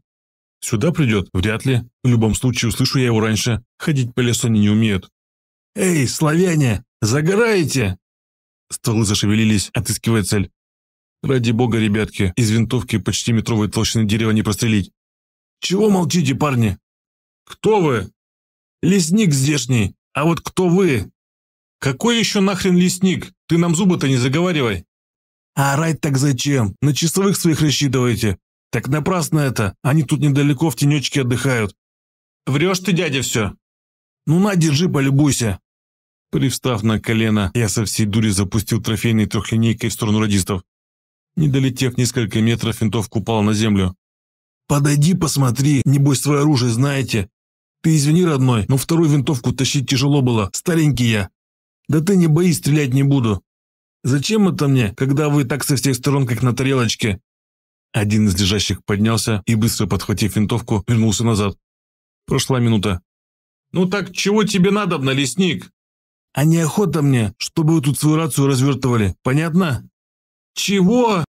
Сюда придет? Вряд ли. В любом случае услышу я его раньше. Ходить по лесу они не умеют. «Эй, славяне, загораете?» Стволы зашевелились, отыскивая цель. «Ради бога, ребятки, из винтовки почти метровой толщины дерева не прострелить!» «Чего молчите, парни?» «Кто вы?» «Лесник здешний! А вот кто вы?» «Какой еще нахрен лесник? Ты нам зубы-то не заговаривай!» «А орать так зачем? На часовых своих рассчитываете? Так напрасно это, они тут недалеко в тенечке отдыхают». «Врешь ты, дядя, все!» «Ну на, держи, полюбуйся!» Привстав на колено, я со всей дури запустил трофейной трехлинейкой в сторону радистов. Не долетев несколько метров, винтовка упала на землю. «Подойди, посмотри, небось свое оружие знаете. Ты извини, родной, но вторую винтовку тащить тяжело было, старенький я. Да ты не боись, стрелять не буду. Зачем это мне, когда вы так со всех сторон, как на тарелочке?» Один из лежащих поднялся и, быстро подхватив винтовку, вернулся назад. Прошла минута. «Ну так чего тебе надо, лесник?» А не охота мне, чтобы вы тут свою рацию развертывали. Понятно? Чего?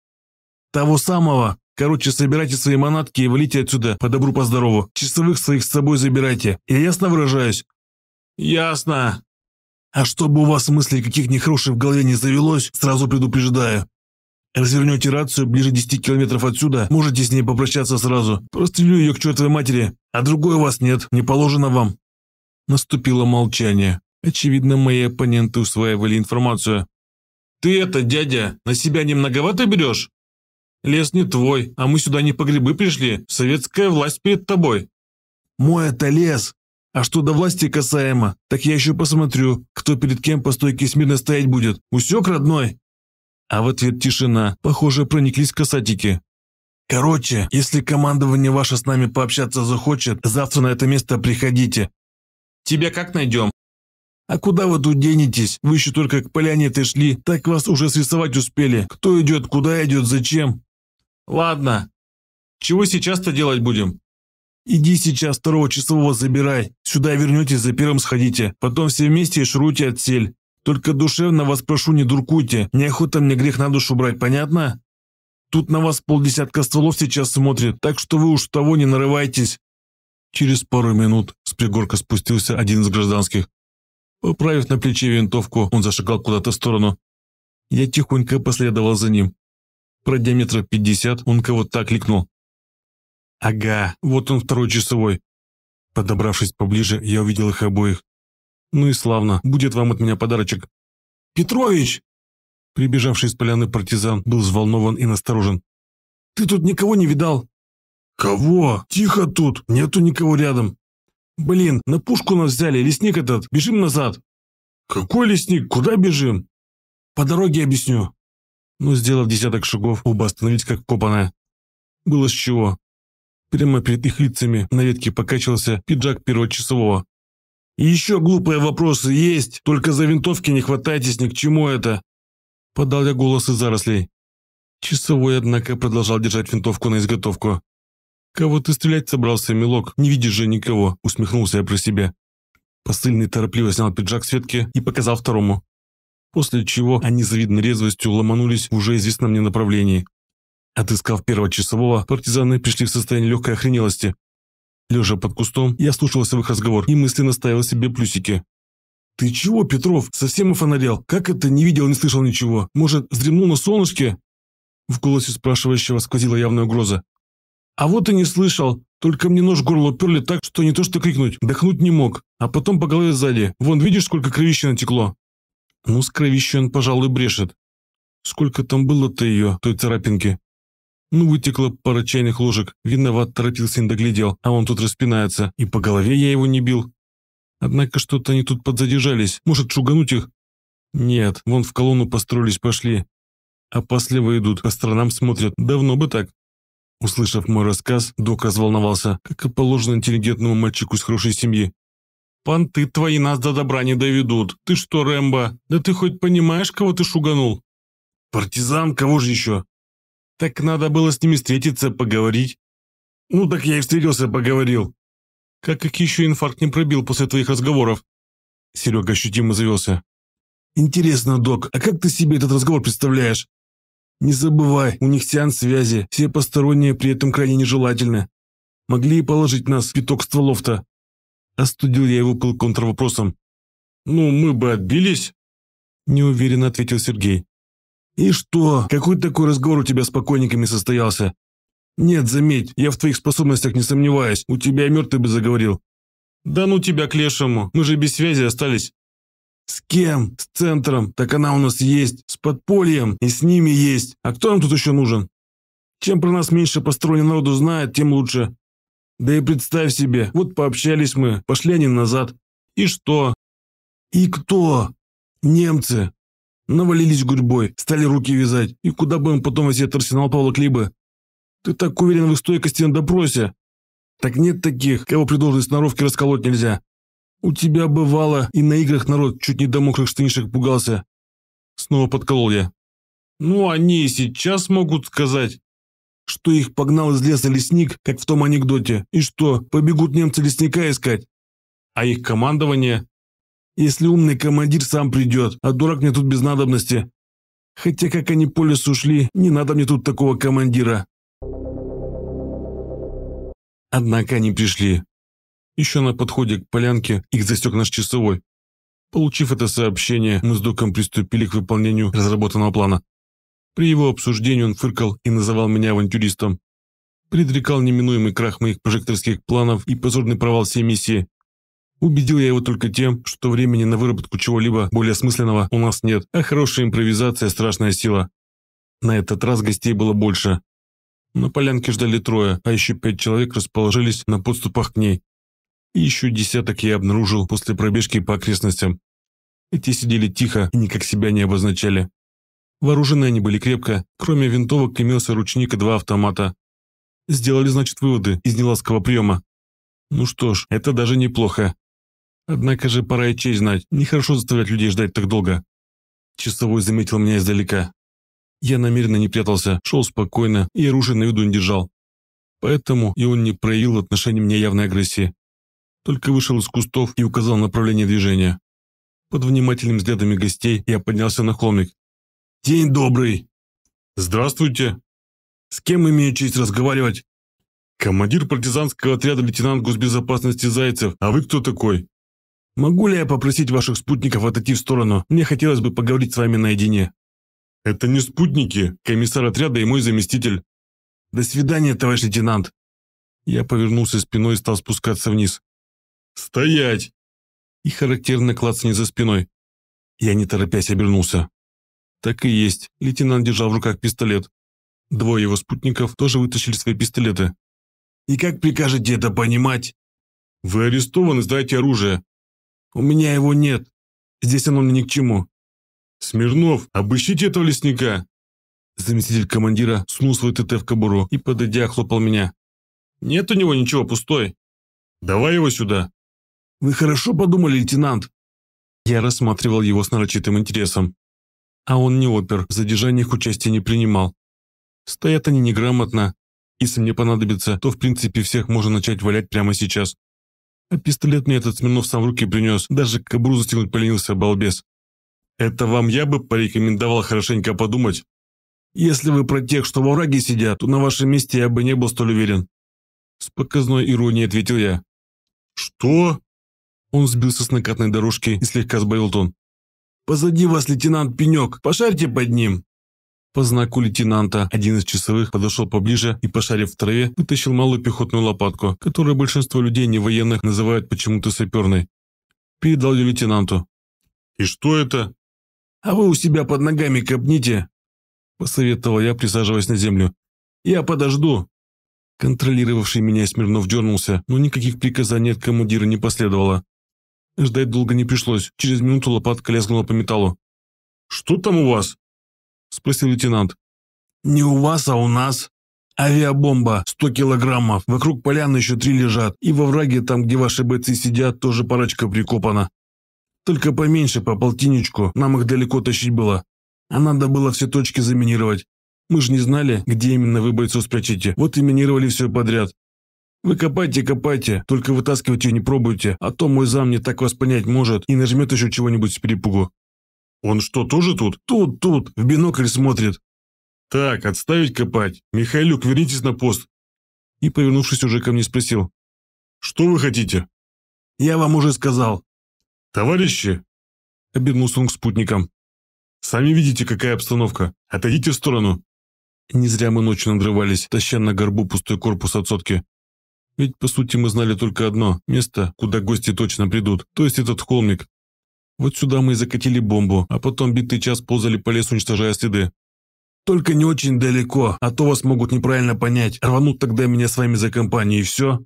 Того самого. Короче, собирайте свои манатки и валите отсюда по добру, по здорову. Часовых своих с собой забирайте. Я ясно выражаюсь? Ясно. А чтобы у вас мыслей каких нехороших в голове не завелось, сразу предупреждаю. Развернете рацию ближе 10 километров отсюда, можете с ней попрощаться сразу. Прострелю ее к чертовой матери, а другой у вас нет, не положено вам». Наступило молчание. Очевидно, мои оппоненты усваивали информацию. «Ты это, дядя, на себя не многовато берешь? Лес не твой, а мы сюда не по грибы пришли, советская власть перед тобой». «Мой это лес! А что до власти касаемо, так я еще посмотрю, кто перед кем по стойке смирно стоять будет. Усек, родной?» А в ответ тишина. Похоже, прониклись касатики. «Короче, если командование ваше с нами пообщаться захочет, завтра на это место приходите». «Тебя как найдем?» А куда вы тут денетесь? Вы еще только к планете шли, так вас уже срисовать успели. Кто идет, куда идет, зачем? Ладно. Чего сейчас-то делать будем? Иди сейчас второго часового забирай. Сюда вернетесь, за первым сходите. Потом все вместе и шуруйте отсель. Только душевно вас прошу, не дуркуйте. Неохота мне грех на душу брать, понятно? Тут на вас полдесятка стволов сейчас смотрит, так что вы уж того не нарывайтесь. Через пару минут с пригорка спустился один из гражданских. Поправив на плече винтовку, он зашагал куда-то в сторону. Я тихонько последовал за ним. Пройдя метров пятьдесят, он кого-то окликнул. «Ага, вот он второй часовой». Подобравшись поближе, я увидел их обоих. «Ну и славно, будет вам от меня подарочек». «Петрович!» Прибежавший из поляны партизан был взволнован и насторожен. «Ты тут никого не видал?» «Кого? Тихо тут, нету никого рядом». «Блин, на пушку нас взяли, лесник этот, бежим назад!» «Какой лесник? Куда бежим?» «По дороге объясню». Но, ну, сделав десяток шагов, оба остановились как копаная. Было с чего. Прямо перед их лицами на ветке покачивался пиджак первого часового. «И еще глупые вопросы есть, только за винтовки не хватайтесь, ни к чему это!» Подал я голос из зарослей. Часовой, однако, продолжал держать винтовку на изготовку. «Кого ты стрелять собрался, милок? Не видишь же никого!» – усмехнулся я про себя. Посыльный торопливо снял пиджак с ветки и показал второму. После чего они с завидной резвостью ломанулись в уже известном мне направлении. Отыскав первого часового, партизаны пришли в состояние легкой охренелости. Лежа под кустом, я слушался в их разговор и мысленно ставил себе плюсики. «Ты чего, Петров, совсем офонарел? Как это не видел, не слышал ничего? Может, вздремнул на солнышке?» В голосе спрашивающего сквозила явная угроза. А вот и не слышал. Только мне нож в горло уперли так, что не то что крикнуть, дохнуть не мог. А потом по голове сзади. Вон, видишь, сколько кровища натекло? Ну, с кровищей он, пожалуй, брешет. Сколько там было-то ее, той царапинки? Ну, вытекло пара чайных ложек. Виноват, торопился и доглядел. А он тут распинается. И по голове я его не бил. Однако что-то они тут подзадержались. Может, шугануть их? Нет, вон в колонну построились, пошли. А после выйдут, по сторонам смотрят. Давно бы так. Услышав мой рассказ, док разволновался, как и положено интеллигентному мальчику из хорошей семьи. «Понты твои нас до добра не доведут. Ты что, Рэмбо? Да ты хоть понимаешь, кого ты шуганул?» «Партизан, кого же еще?» «Так надо было с ними встретиться, поговорить». «Ну так я и встретился, поговорил». «Как их еще инфаркт не пробил после твоих разговоров?» Серега ощутимо завелся. «Интересно, док, а как ты себе этот разговор представляешь? Не забывай, у них сеанс связи, все посторонние при этом крайне нежелательны. Могли и положить нас в пяток стволов-то. Остудил я его пыл контрвопросом. «Ну, мы бы отбились», – неуверенно ответил Сергей. «И что? Какой такой разговор у тебя с покойниками состоялся? «Нет, заметь, я в твоих способностях не сомневаюсь. У тебя и мертвый бы заговорил». «Да ну тебя к лешему, мы же без связи остались. «С кем? С центром. Так она у нас есть. С подпольем. И с ними есть. А кто нам тут еще нужен? Чем про нас меньше построенный народ узнает, тем лучше. Да и представь себе, вот пообщались мы, пошли они назад. И что? И кто? Немцы. Навалились гурьбой, стали руки вязать. И куда бы им потом весь этот арсенал поволокли бы? Ты так уверен в их стойкости на допросе? Так нет таких, кого при должной сноровке расколоть нельзя. У тебя бывало, и на играх народ чуть не до мокрых штанишек пугался. Снова подколол я. Ну, они и сейчас могут сказать, что их погнал из леса лесник, как в том анекдоте, и что побегут немцы лесника искать. А их командование? Если умный командир сам придет, а дурак мне тут без надобности. Хотя как они по лесу шли, не надо мне тут такого командира. Однако они пришли. Еще на подходе к полянке их засек наш часовой. Получив это сообщение, мы с доком приступили к выполнению разработанного плана. При его обсуждении он фыркал и называл меня авантюристом. Предрекал неминуемый крах моих прожекторских планов и позорный провал всей миссии. Убедил я его только тем, что времени на выработку чего-либо более осмысленного у нас нет, а хорошая импровизация – страшная сила. На этот раз гостей было больше. На полянке ждали трое, а еще пять человек расположились на подступах к ней и еще десяток я обнаружил после пробежки по окрестностям. Эти сидели тихо и никак себя не обозначали. Вооружены они были крепко, кроме винтовок имелся ручник и два автомата. Сделали, значит, выводы из неласкового приема. Ну что ж, это даже неплохо. Однако же пора и честь знать, нехорошо заставлять людей ждать так долго. Часовой заметил меня издалека. Я намеренно не прятался, шел спокойно и оружие на виду не держал. Поэтому и он не проявил в отношении мне явной агрессии только вышел из кустов и указал направление движения. Под внимательным взглядами гостей я поднялся на холмик. «День добрый!» «Здравствуйте!» «С кем имею честь разговаривать?» «Командир партизанского отряда лейтенант госбезопасности Зайцев. А вы кто такой?» «Могу ли я попросить ваших спутников отойти в сторону? Мне хотелось бы поговорить с вами наедине». «Это не спутники, комиссар отряда и мой заместитель». «До свидания, товарищ лейтенант». Я повернулся спиной и стал спускаться вниз. «Стоять!» И характерно клацанье за спиной. Я не торопясь обернулся. Так и есть, лейтенант держал в руках пистолет. Двое его спутников тоже вытащили свои пистолеты. «И как прикажете это понимать?» «Вы арестованы, сдайте оружие». «У меня его нет. Здесь оно мне ни к чему». «Смирнов, обыщите этого лесника!» Заместитель командира сунул свой ТТ в кобуру и, подойдя, хлопал меня. «Нет у него ничего, пустой». «Давай его сюда». Вы хорошо подумали, лейтенант!» Я рассматривал его с нарочитым интересом. А он не опер, в задержаниях участия не принимал. Стоят они неграмотно. Если мне понадобится, то в принципе всех можно начать валять прямо сейчас. А пистолет мне этот Смирнов сам в руки принес, даже к кобру застегнуть поленился, балбес. Это вам я бы порекомендовал хорошенько подумать. Если вы про тех, что во враге сидят, то на вашем месте я бы не был столь уверен. С показной иронией ответил я. «Что?» Он сбился с накатной дорожки и слегка сбавил тон. «Позади вас лейтенант Пенек, пошарьте под ним!» По знаку лейтенанта один из часовых подошел поближе и, пошарив в траве, вытащил малую пехотную лопатку, которую большинство людей не военных называют почему-то саперной. Передал ее лейтенанту. «И что это?» «А вы у себя под ногами копните!» Посоветовал я, присаживаясь на землю. «Я подожду!» Контролировавший меня Смирнов дернулся, но никаких приказаний от командира не последовало. Ждать долго не пришлось. Через минуту лопатка лязгнула по металлу. «Что там у вас?» – спросил лейтенант. «Не у вас, а у нас. Авиабомба, 100 килограммов. Вокруг поляны еще три лежат. И во враге, там, где ваши бойцы сидят, тоже парочка прикопана. Только поменьше, по полтинничку. Нам их далеко тащить было. А надо было все точки заминировать. Мы же не знали, где именно вы бойцов спрячете. Вот и минировали все подряд. Вы копайте, копайте, только вытаскивать ее не пробуйте, а то мой зам не так вас понять может и нажмет еще чего-нибудь с перепугу». «Он что, тоже тут?» «Тут, тут, в бинокль смотрит». «Так, отставить копать. Михайлюк, вернитесь на пост». И, повернувшись уже ко мне, спросил. «Что вы хотите?» «Я вам уже сказал». «Товарищи!» Обернулся он к спутникам. «Сами видите, какая обстановка. Отойдите в сторону». Не зря мы ночью надрывались, таща на горбу пустой корпус от сотки. Ведь, по сути, мы знали только одно – место, куда гости точно придут, то есть этот холмик. Вот сюда мы и закатили бомбу, а потом битый час ползали по лесу, уничтожая следы. «Только не очень далеко, а то вас могут неправильно понять. Рванут тогда меня с вами за компанию, и все».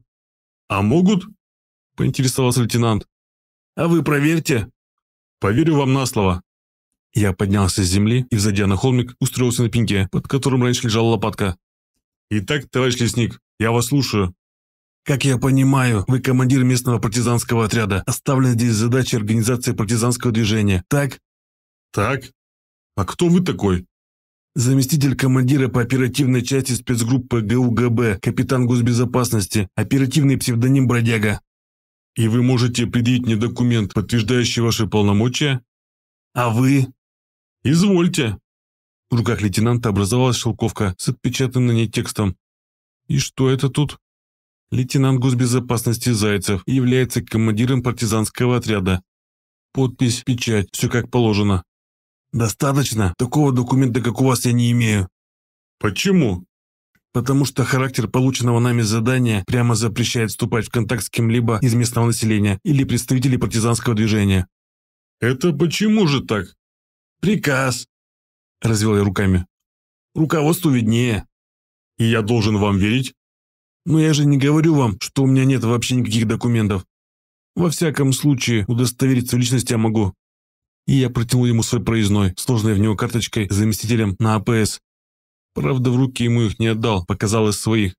«А могут?» – поинтересовался лейтенант. «А вы проверьте». «Поверю вам на слово». Я поднялся с земли и, взойдя на холмик, устроился на пеньке, под которым раньше лежала лопатка. «Итак, товарищ лесник, я вас слушаю». Как я понимаю, вы командир местного партизанского отряда. Оставлена здесь задача организации партизанского движения, так? Так. А кто вы такой? Заместитель командира по оперативной части спецгруппы ГУГБ, капитан госбезопасности, оперативный псевдоним Бродяга. И вы можете предъявить мне документ, подтверждающий ваши полномочия? А вы? Извольте. В руках лейтенанта образовалась шелковка с отпечатанным на ней текстом. И что это тут? лейтенант госбезопасности Зайцев, является командиром партизанского отряда. Подпись, печать, все как положено. Достаточно? Такого документа, как у вас, я не имею. Почему? Потому что характер полученного нами задания прямо запрещает вступать в контакт с кем-либо из местного населения или представителей партизанского движения. Это почему же так? Приказ. Развел я руками. Руководству виднее. И я должен вам верить? Но я же не говорю вам, что у меня нет вообще никаких документов. Во всяком случае, удостовериться в личности я могу». И я протянул ему свой проездной, сложенный в него карточкой с заместителем на АПС. Правда, в руки ему их не отдал, показал из своих.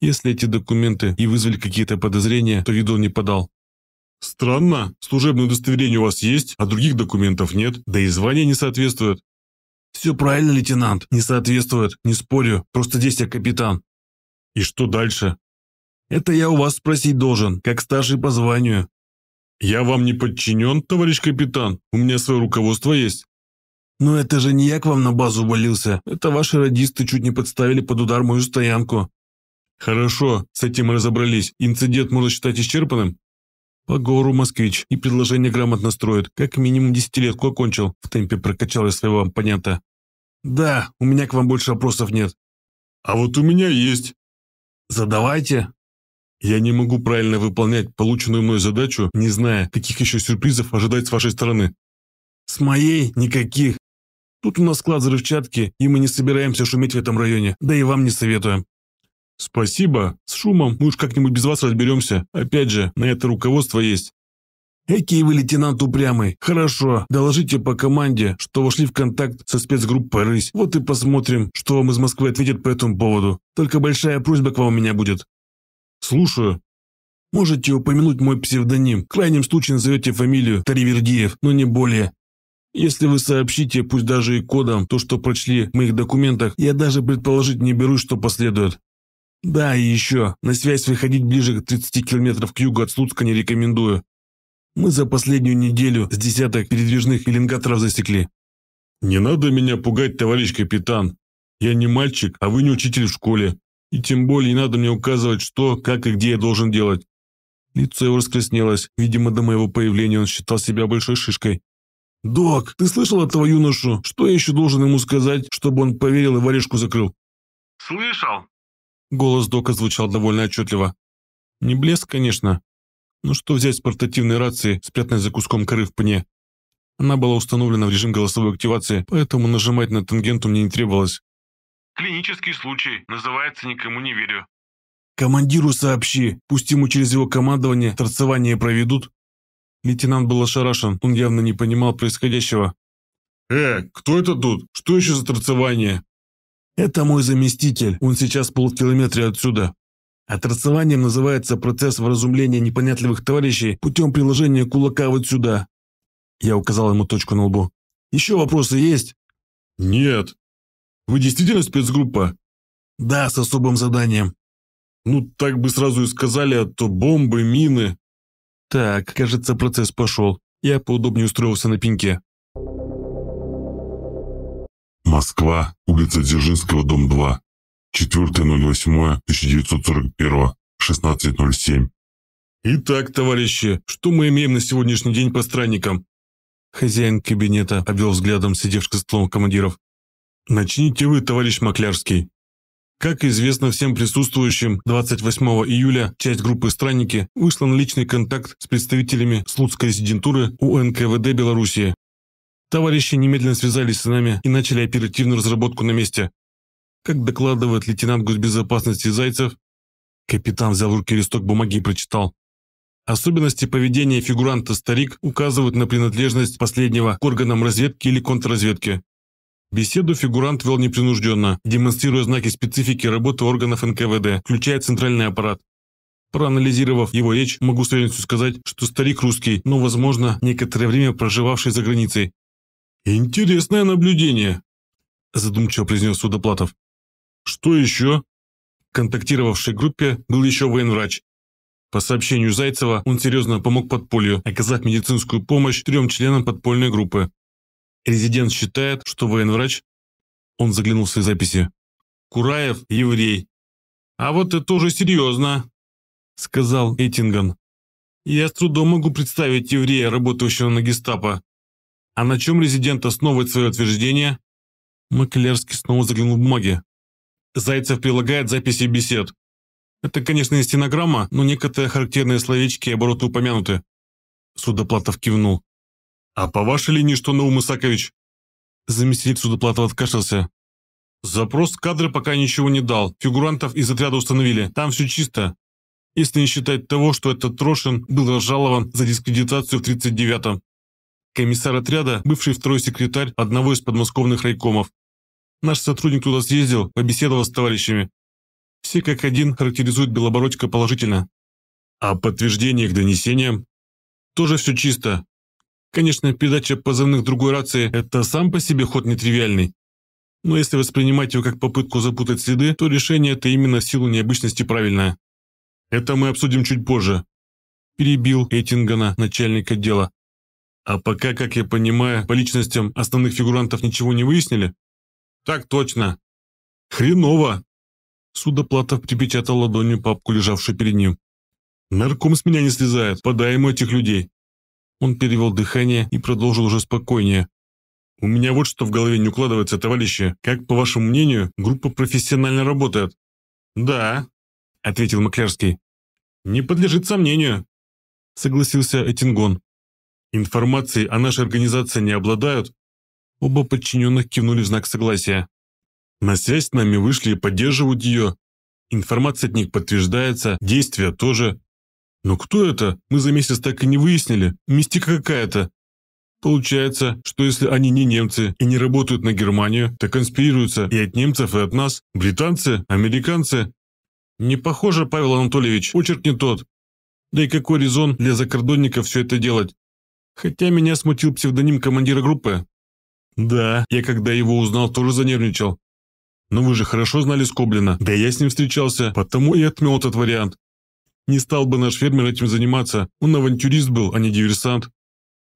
Если эти документы и вызвали какие-то подозрения, то виду он не подал. «Странно. Служебное удостоверение у вас есть, а других документов нет, да и звания не соответствуют». «Все правильно, лейтенант. Не соответствует. Не спорю. Просто здесь я капитан. «И что дальше?» «Это я у вас спросить должен, как старший по званию». «Я вам не подчинен, товарищ капитан. У меня свое руководство есть». «Но это же не я к вам на базу валился. Это ваши радисты чуть не подставили под удар мою стоянку». «Хорошо, с этим разобрались. Инцидент можно считать исчерпанным?» «По гору москвич, и предложение грамотно строит. Как минимум десятилетку окончил», – в темпе прокачал я своего оппонента. «Да, у меня к вам больше вопросов нет». «А вот у меня есть. Задавайте. Я не могу правильно выполнять полученную мной задачу, не зная, каких еще сюрпризов ожидать с вашей стороны. С моей никаких. Тут у нас склад взрывчатки, и мы не собираемся шуметь в этом районе, да и вам не советуем. Спасибо. С шумом мы уж как-нибудь без вас разберемся. Опять же, на это руководство есть. «Экий вы, лейтенант упрямый. Хорошо, доложите по команде, что вошли в контакт со спецгруппой «Рысь». Вот и посмотрим, что вам из Москвы ответят по этому поводу. Только большая просьба к вам у меня будет». «Слушаю». «Можете упомянуть мой псевдоним. В крайнем случае назовете фамилию Таривердиев, но не более. Если вы сообщите, пусть даже и кодом, то, что прочли в моих документах, я даже предположить не берусь, что последует. Да, и еще, на связь выходить ближе к 30 километров к югу от Слуцка не рекомендую. Мы за последнюю неделю с десяток передвижных эллингаторов засекли. Не надо меня пугать, товарищ капитан. Я не мальчик, а вы не учитель в школе. И тем более не надо мне указывать, что, как и где я должен делать. Лицо его раскраснелось. Видимо, до моего появления он считал себя большой шишкой. «Док, ты слышал от того юношу? Что я еще должен ему сказать, чтобы он поверил и варежку закрыл?» «Слышал!» Голос Дока звучал довольно отчетливо. Не блеск, конечно, ну что взять с портативной рации, спрятанной за куском коры в пне? Она была установлена в режим голосовой активации, поэтому нажимать на тангенту мне не требовалось. «Клинический случай. Называется «Никому не верю». «Командиру сообщи. Пусть ему через его командование торцевание проведут». Лейтенант был ошарашен, он явно не понимал происходящего. «Э, кто это тут? Что еще за торцевание?» «Это мой заместитель. Он сейчас полкилометра отсюда. А называется процесс вразумления непонятливых товарищей путем приложения кулака вот сюда. Я указал ему точку на лбу. Еще вопросы есть? Нет. Вы действительно спецгруппа? Да, с особым заданием. Ну, так бы сразу и сказали, а то бомбы, мины. Так, кажется, процесс пошел. Я поудобнее устроился на пеньке. Москва, улица Дзержинского, дом 2. 4.08.1941, 16.07. Итак, товарищи, что мы имеем на сегодняшний день по странникам? Хозяин кабинета обвел взглядом сидевших за столом командиров. Начните вы, товарищ Маклярский. Как известно всем присутствующим, 28 июля часть группы «Странники» вышла на личный контакт с представителями Слуцкой резидентуры УНКВД Белоруссии. Товарищи немедленно связались с нами и начали оперативную разработку на месте. Как докладывает лейтенант госбезопасности Зайцев, капитан взял в руки листок бумаги и прочитал. Особенности поведения фигуранта старик указывают на принадлежность последнего к органам разведки или контрразведки. Беседу фигурант вел непринужденно, демонстрируя знаки специфики работы органов НКВД, включая центральный аппарат. Проанализировав его речь, могу с уверенностью сказать, что старик русский, но, возможно, некоторое время проживавший за границей. «Интересное наблюдение», – задумчиво произнес Судоплатов. Что еще? В контактировавшей группе был еще военврач. По сообщению Зайцева, он серьезно помог подполью, оказав медицинскую помощь трем членам подпольной группы. Резидент считает, что военврач... Он заглянул в свои записи. Кураев – еврей. А вот это тоже серьезно, сказал Эттинган. Я с трудом могу представить еврея, работающего на гестапо. А на чем резидент основывает свое утверждение? Маклерский снова заглянул в бумаги. Зайцев прилагает записи бесед. Это, конечно, не стенограмма, но некоторые характерные словечки и обороты упомянуты. Судоплатов кивнул. «А по вашей линии что, Наум Исакович?» Заместитель Судоплатов откашлялся. «Запрос кадры пока ничего не дал. Фигурантов из отряда установили. Там все чисто. Если не считать того, что этот Трошин был разжалован за дискредитацию в 39-м. Комиссар отряда – бывший второй секретарь одного из подмосковных райкомов. Наш сотрудник туда съездил, побеседовал с товарищами. Все как один характеризуют Белобородько положительно. А подтверждение к донесениям? Тоже все чисто. Конечно, передача позывных другой рации – это сам по себе ход нетривиальный. Но если воспринимать его как попытку запутать следы, то решение это именно в силу необычности правильное. Это мы обсудим чуть позже. Перебил Эйтингана, начальник отдела. А пока, как я понимаю, по личностям основных фигурантов ничего не выяснили? «Так точно!» «Хреново!» Судоплатов припечатал ладонью папку, лежавшую перед ним. «Нарком с меня не слезает, подай ему этих людей!» Он перевел дыхание и продолжил уже спокойнее. «У меня вот что в голове не укладывается, товарищи. Как, по вашему мнению, группа профессионально работает?» «Да», — ответил Маклярский. «Не подлежит сомнению», — согласился Этингон. «Информации о нашей организации не обладают, Оба подчиненных кивнули в знак согласия. На связь с нами вышли и поддерживают ее. Информация от них подтверждается, действия тоже. Но кто это, мы за месяц так и не выяснили. Мистика какая-то. Получается, что если они не немцы и не работают на Германию, то конспирируются и от немцев, и от нас. Британцы, американцы. Не похоже, Павел Анатольевич, почерк не тот. Да и какой резон для закордонников все это делать? Хотя меня смутил псевдоним командира группы. «Да, я когда его узнал, тоже занервничал. Но вы же хорошо знали Скоблина. Да я с ним встречался, потому и отмел этот вариант. Не стал бы наш фермер этим заниматься. Он авантюрист был, а не диверсант.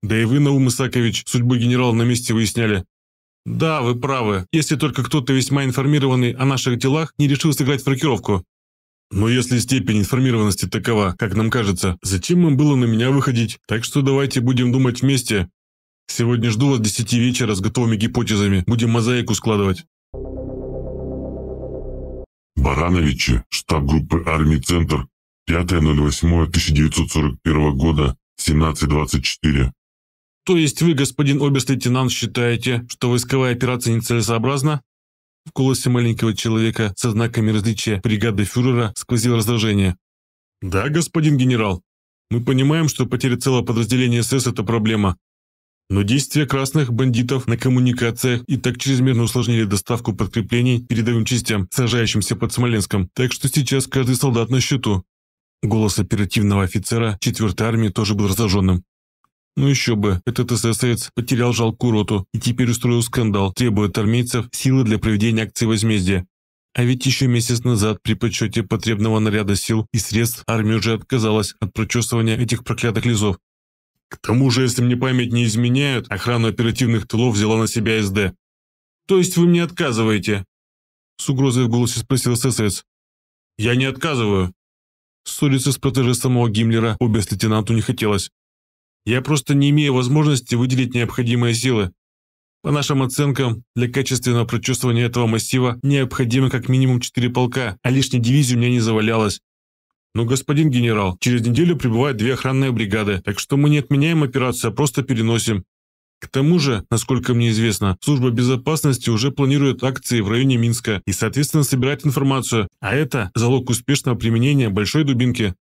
Да и вы, Наум Исакович, судьбу генерала на месте выясняли. Да, вы правы. Если только кто-то весьма информированный о наших делах не решил сыграть фракировку. Но если степень информированности такова, как нам кажется, зачем им было на меня выходить? Так что давайте будем думать вместе. Сегодня жду вас 10 вечера с готовыми гипотезами. Будем мозаику складывать. Барановичи, штаб группы армии «Центр», 5.08.1941 года, 17.24. То есть вы, господин оберст-лейтенант, считаете, что войсковая операция нецелесообразна? В голосе маленького человека со знаками различия бригады фюрера сквозило раздражение. «Да, господин генерал, мы понимаем, что потеря целого подразделения СС – это проблема, но действия красных бандитов на коммуникациях и так чрезмерно усложнили доставку подкреплений передовым частям, сражающимся под Смоленском, так что сейчас каждый солдат на счету. Голос оперативного офицера 4-й армии тоже был разожженным. Ну еще бы, этот эсэсовец потерял жалкую роту и теперь устроил скандал, требуя от армейцев силы для проведения акции возмездия. А ведь еще месяц назад при подсчете потребного наряда сил и средств армия уже отказалась от прочесывания этих проклятых лизов. К тому же, если мне память не изменяют, охрану оперативных тылов взяла на себя СД. То есть вы мне отказываете? С угрозой в голосе спросил ССС. Я не отказываю. Ссориться с протеже самого Гиммлера обез лейтенанту не хотелось. Я просто не имею возможности выделить необходимые силы. По нашим оценкам, для качественного прочувствования этого массива необходимо как минимум четыре полка, а лишней дивизии у меня не завалялось. Но, «Ну, господин генерал, через неделю прибывают две охранные бригады, так что мы не отменяем операцию, а просто переносим. К тому же, насколько мне известно, служба безопасности уже планирует акции в районе Минска и, соответственно, собирает информацию, а это залог успешного применения большой дубинки.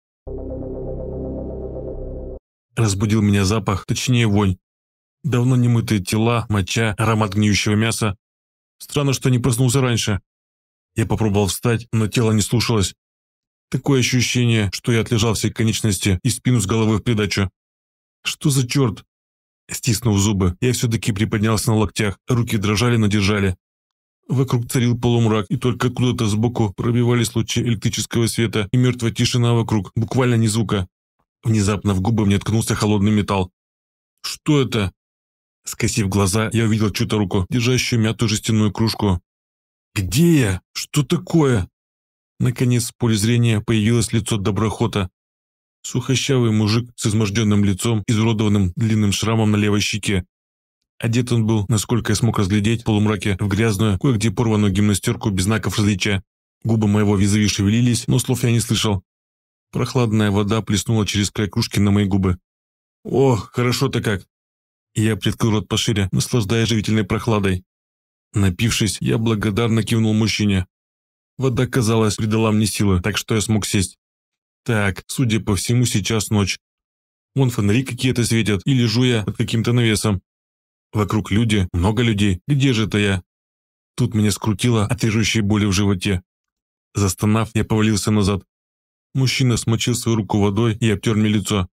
Разбудил меня запах, точнее вонь. Давно не мытые тела, моча, аромат гниющего мяса. Странно, что не проснулся раньше. Я попробовал встать, но тело не слушалось. Такое ощущение, что я отлежал все конечности и спину с головой в придачу. Что за черт? Стиснув зубы, я все-таки приподнялся на локтях, руки дрожали, но держали. Вокруг царил полумрак, и только откуда-то сбоку пробивались лучи электрического света, и мертвая тишина вокруг, буквально ни звука. Внезапно в губы мне ткнулся холодный металл. «Что это?» Скосив глаза, я увидел чью-то руку, держащую мятую жестяную кружку. «Где я? Что такое?» Наконец, в поле зрения появилось лицо доброхота. Сухощавый мужик с изможденным лицом, изуродованным длинным шрамом на левой щеке. Одет он был, насколько я смог разглядеть, в полумраке, в грязную, кое-где порванную гимнастерку без знаков различия. Губы моего визави шевелились, но слов я не слышал. Прохладная вода плеснула через край кружки на мои губы. О, хорошо хорошо-то как!» Я приоткрыл рот пошире, наслаждаясь живительной прохладой. Напившись, я благодарно кивнул мужчине. Вода, казалось, придала мне силы, так что я смог сесть. Так, судя по всему, сейчас ночь. Вон фонари какие-то светят, и лежу я под каким-то навесом. Вокруг люди, много людей, где же это я? Тут меня скрутило от режущей боли в животе. Застонав, я повалился назад. Мужчина смочил свою руку водой и обтер мне лицо.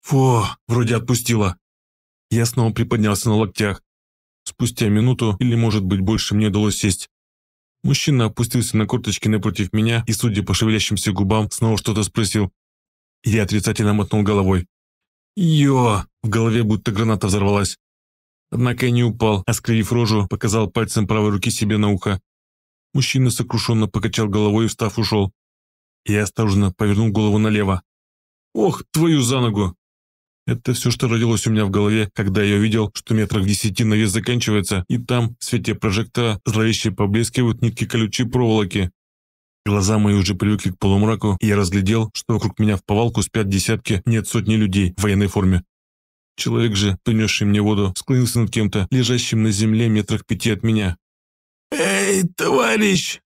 Фу, вроде отпустило. Я снова приподнялся на локтях. Спустя минуту или, может быть, больше мне удалось сесть. Мужчина опустился на корточки напротив меня и, судя по шевелящимся губам, снова что-то спросил. Я отрицательно мотнул головой. «Йо!» В голове будто граната взорвалась. Однако я не упал, а скривив рожу, показал пальцем правой руки себе на ухо. Мужчина сокрушенно покачал головой и, встав, ушел. Я осторожно повернул голову налево. «Ох, твою за ногу!» Это все, что родилось у меня в голове, когда я увидел, что метрах в десяти навес заканчивается, и там, в свете прожектора, зловеще поблескивают нитки колючей проволоки. Глаза мои уже привыкли к полумраку, и я разглядел, что вокруг меня в повалку спят десятки, нет сотни людей в военной форме. Человек же, принесший мне воду, склонился над кем-то, лежащим на земле метрах пяти от меня. «Эй, товарищ!»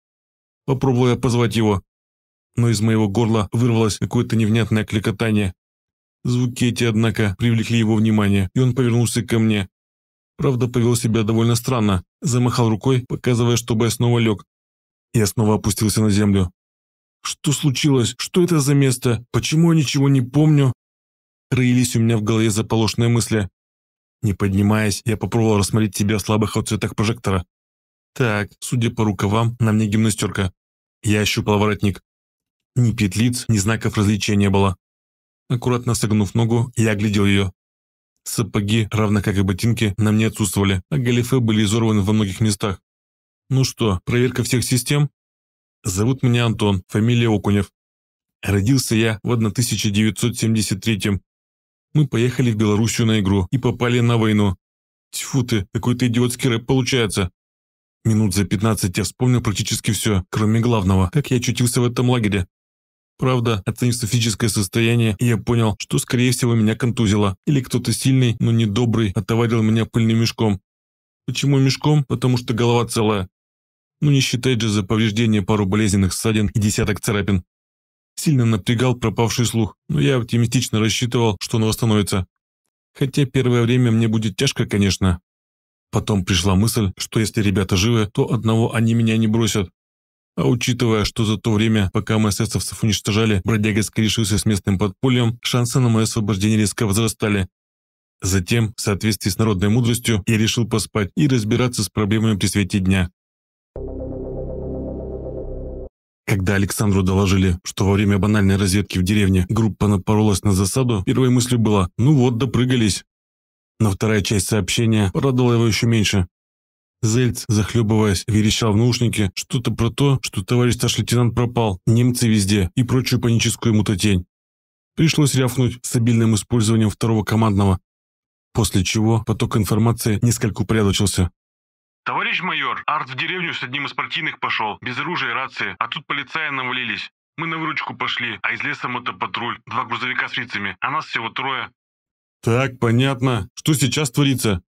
Попробовал я позвать его, но из моего горла вырвалось какое-то невнятное кликотание. Звуки эти, однако, привлекли его внимание, и он повернулся ко мне. Правда, повел себя довольно странно, замахал рукой, показывая, чтобы я снова лег. Я снова опустился на землю. «Что случилось? Что это за место? Почему я ничего не помню?» Роились у меня в голове заполошные мысли. Не поднимаясь, я попробовал рассмотреть тебя в слабых отцветах прожектора. Так, судя по рукавам, на мне гимнастерка. Я ощупал воротник. Ни петлиц, ни знаков различия не было. Аккуратно согнув ногу, я оглядел ее. Сапоги, равно как и ботинки, на мне отсутствовали, а галифе были изорваны во многих местах. Ну что, проверка всех систем? Зовут меня Антон, фамилия Окунев. Родился я в 1973 -м. Мы поехали в Белоруссию на игру и попали на войну. Тьфу ты, какой-то идиотский рэп получается. Минут за 15 я вспомнил практически все, кроме главного, как я очутился в этом лагере. Правда, оценив физическое состояние, я понял, что, скорее всего, меня контузило. Или кто-то сильный, но недобрый, отоварил меня пыльным мешком. Почему мешком? Потому что голова целая. Ну не считать же за повреждение пару болезненных ссадин и десяток царапин. Сильно напрягал пропавший слух, но я оптимистично рассчитывал, что он восстановится. Хотя первое время мне будет тяжко, конечно. Потом пришла мысль, что если ребята живы, то одного они меня не бросят. А учитывая, что за то время, пока мы эсэсовцев уничтожали, бродяга скорешился с местным подпольем, шансы на мое освобождение резко возрастали. Затем, в соответствии с народной мудростью, я решил поспать и разбираться с проблемами при свете дня. Когда Александру доложили, что во время банальной разведки в деревне группа напоролась на засаду, первой мыслью была «ну вот, допрыгались». Но вторая часть сообщения порадовала его еще меньше. Зельц, захлебываясь, верещал в наушнике что-то про то, что товарищ старший лейтенант пропал, немцы везде и прочую паническую мутотень. Пришлось рявкнуть с обильным использованием второго командного, после чего поток информации несколько упорядочился. «Товарищ майор, Арт в деревню с одним из партийных пошел, без оружия и рации, а тут полицаи навалились. Мы на выручку пошли, а из леса мотопатруль, два грузовика с рицами, а нас всего трое». «Так, понятно. Что сейчас творится?»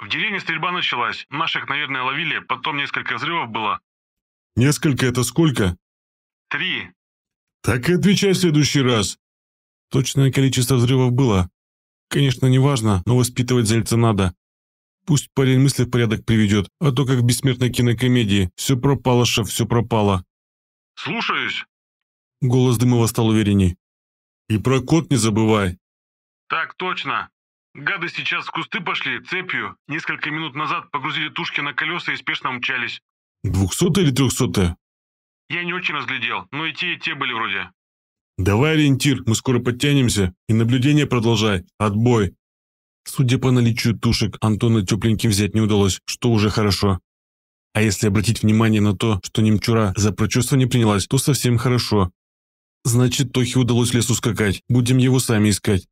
В деревне стрельба началась. Наших, наверное, ловили, потом несколько взрывов было. Несколько это сколько? Три. Так и отвечай в следующий раз. Точное количество взрывов было. Конечно, не важно, но воспитывать зельца надо. Пусть парень мысли в порядок приведет, а то как в бессмертной кинокомедии. Все пропало, шеф, все пропало. Слушаюсь. Голос Дымова стал уверенней. И про кот не забывай. Так точно. Гады сейчас в кусты пошли цепью. Несколько минут назад погрузили тушки на колеса и спешно умчались. Двухсотая или трехсотая? Я не очень разглядел, но и те, и те были вроде. Давай ориентир, мы скоро подтянемся. И наблюдение продолжай. Отбой. Судя по наличию тушек, Антона тепленьким взять не удалось, что уже хорошо. А если обратить внимание на то, что немчура за прочесывание принялась, то совсем хорошо. Значит, Тохе удалось лесу скакать. Будем его сами искать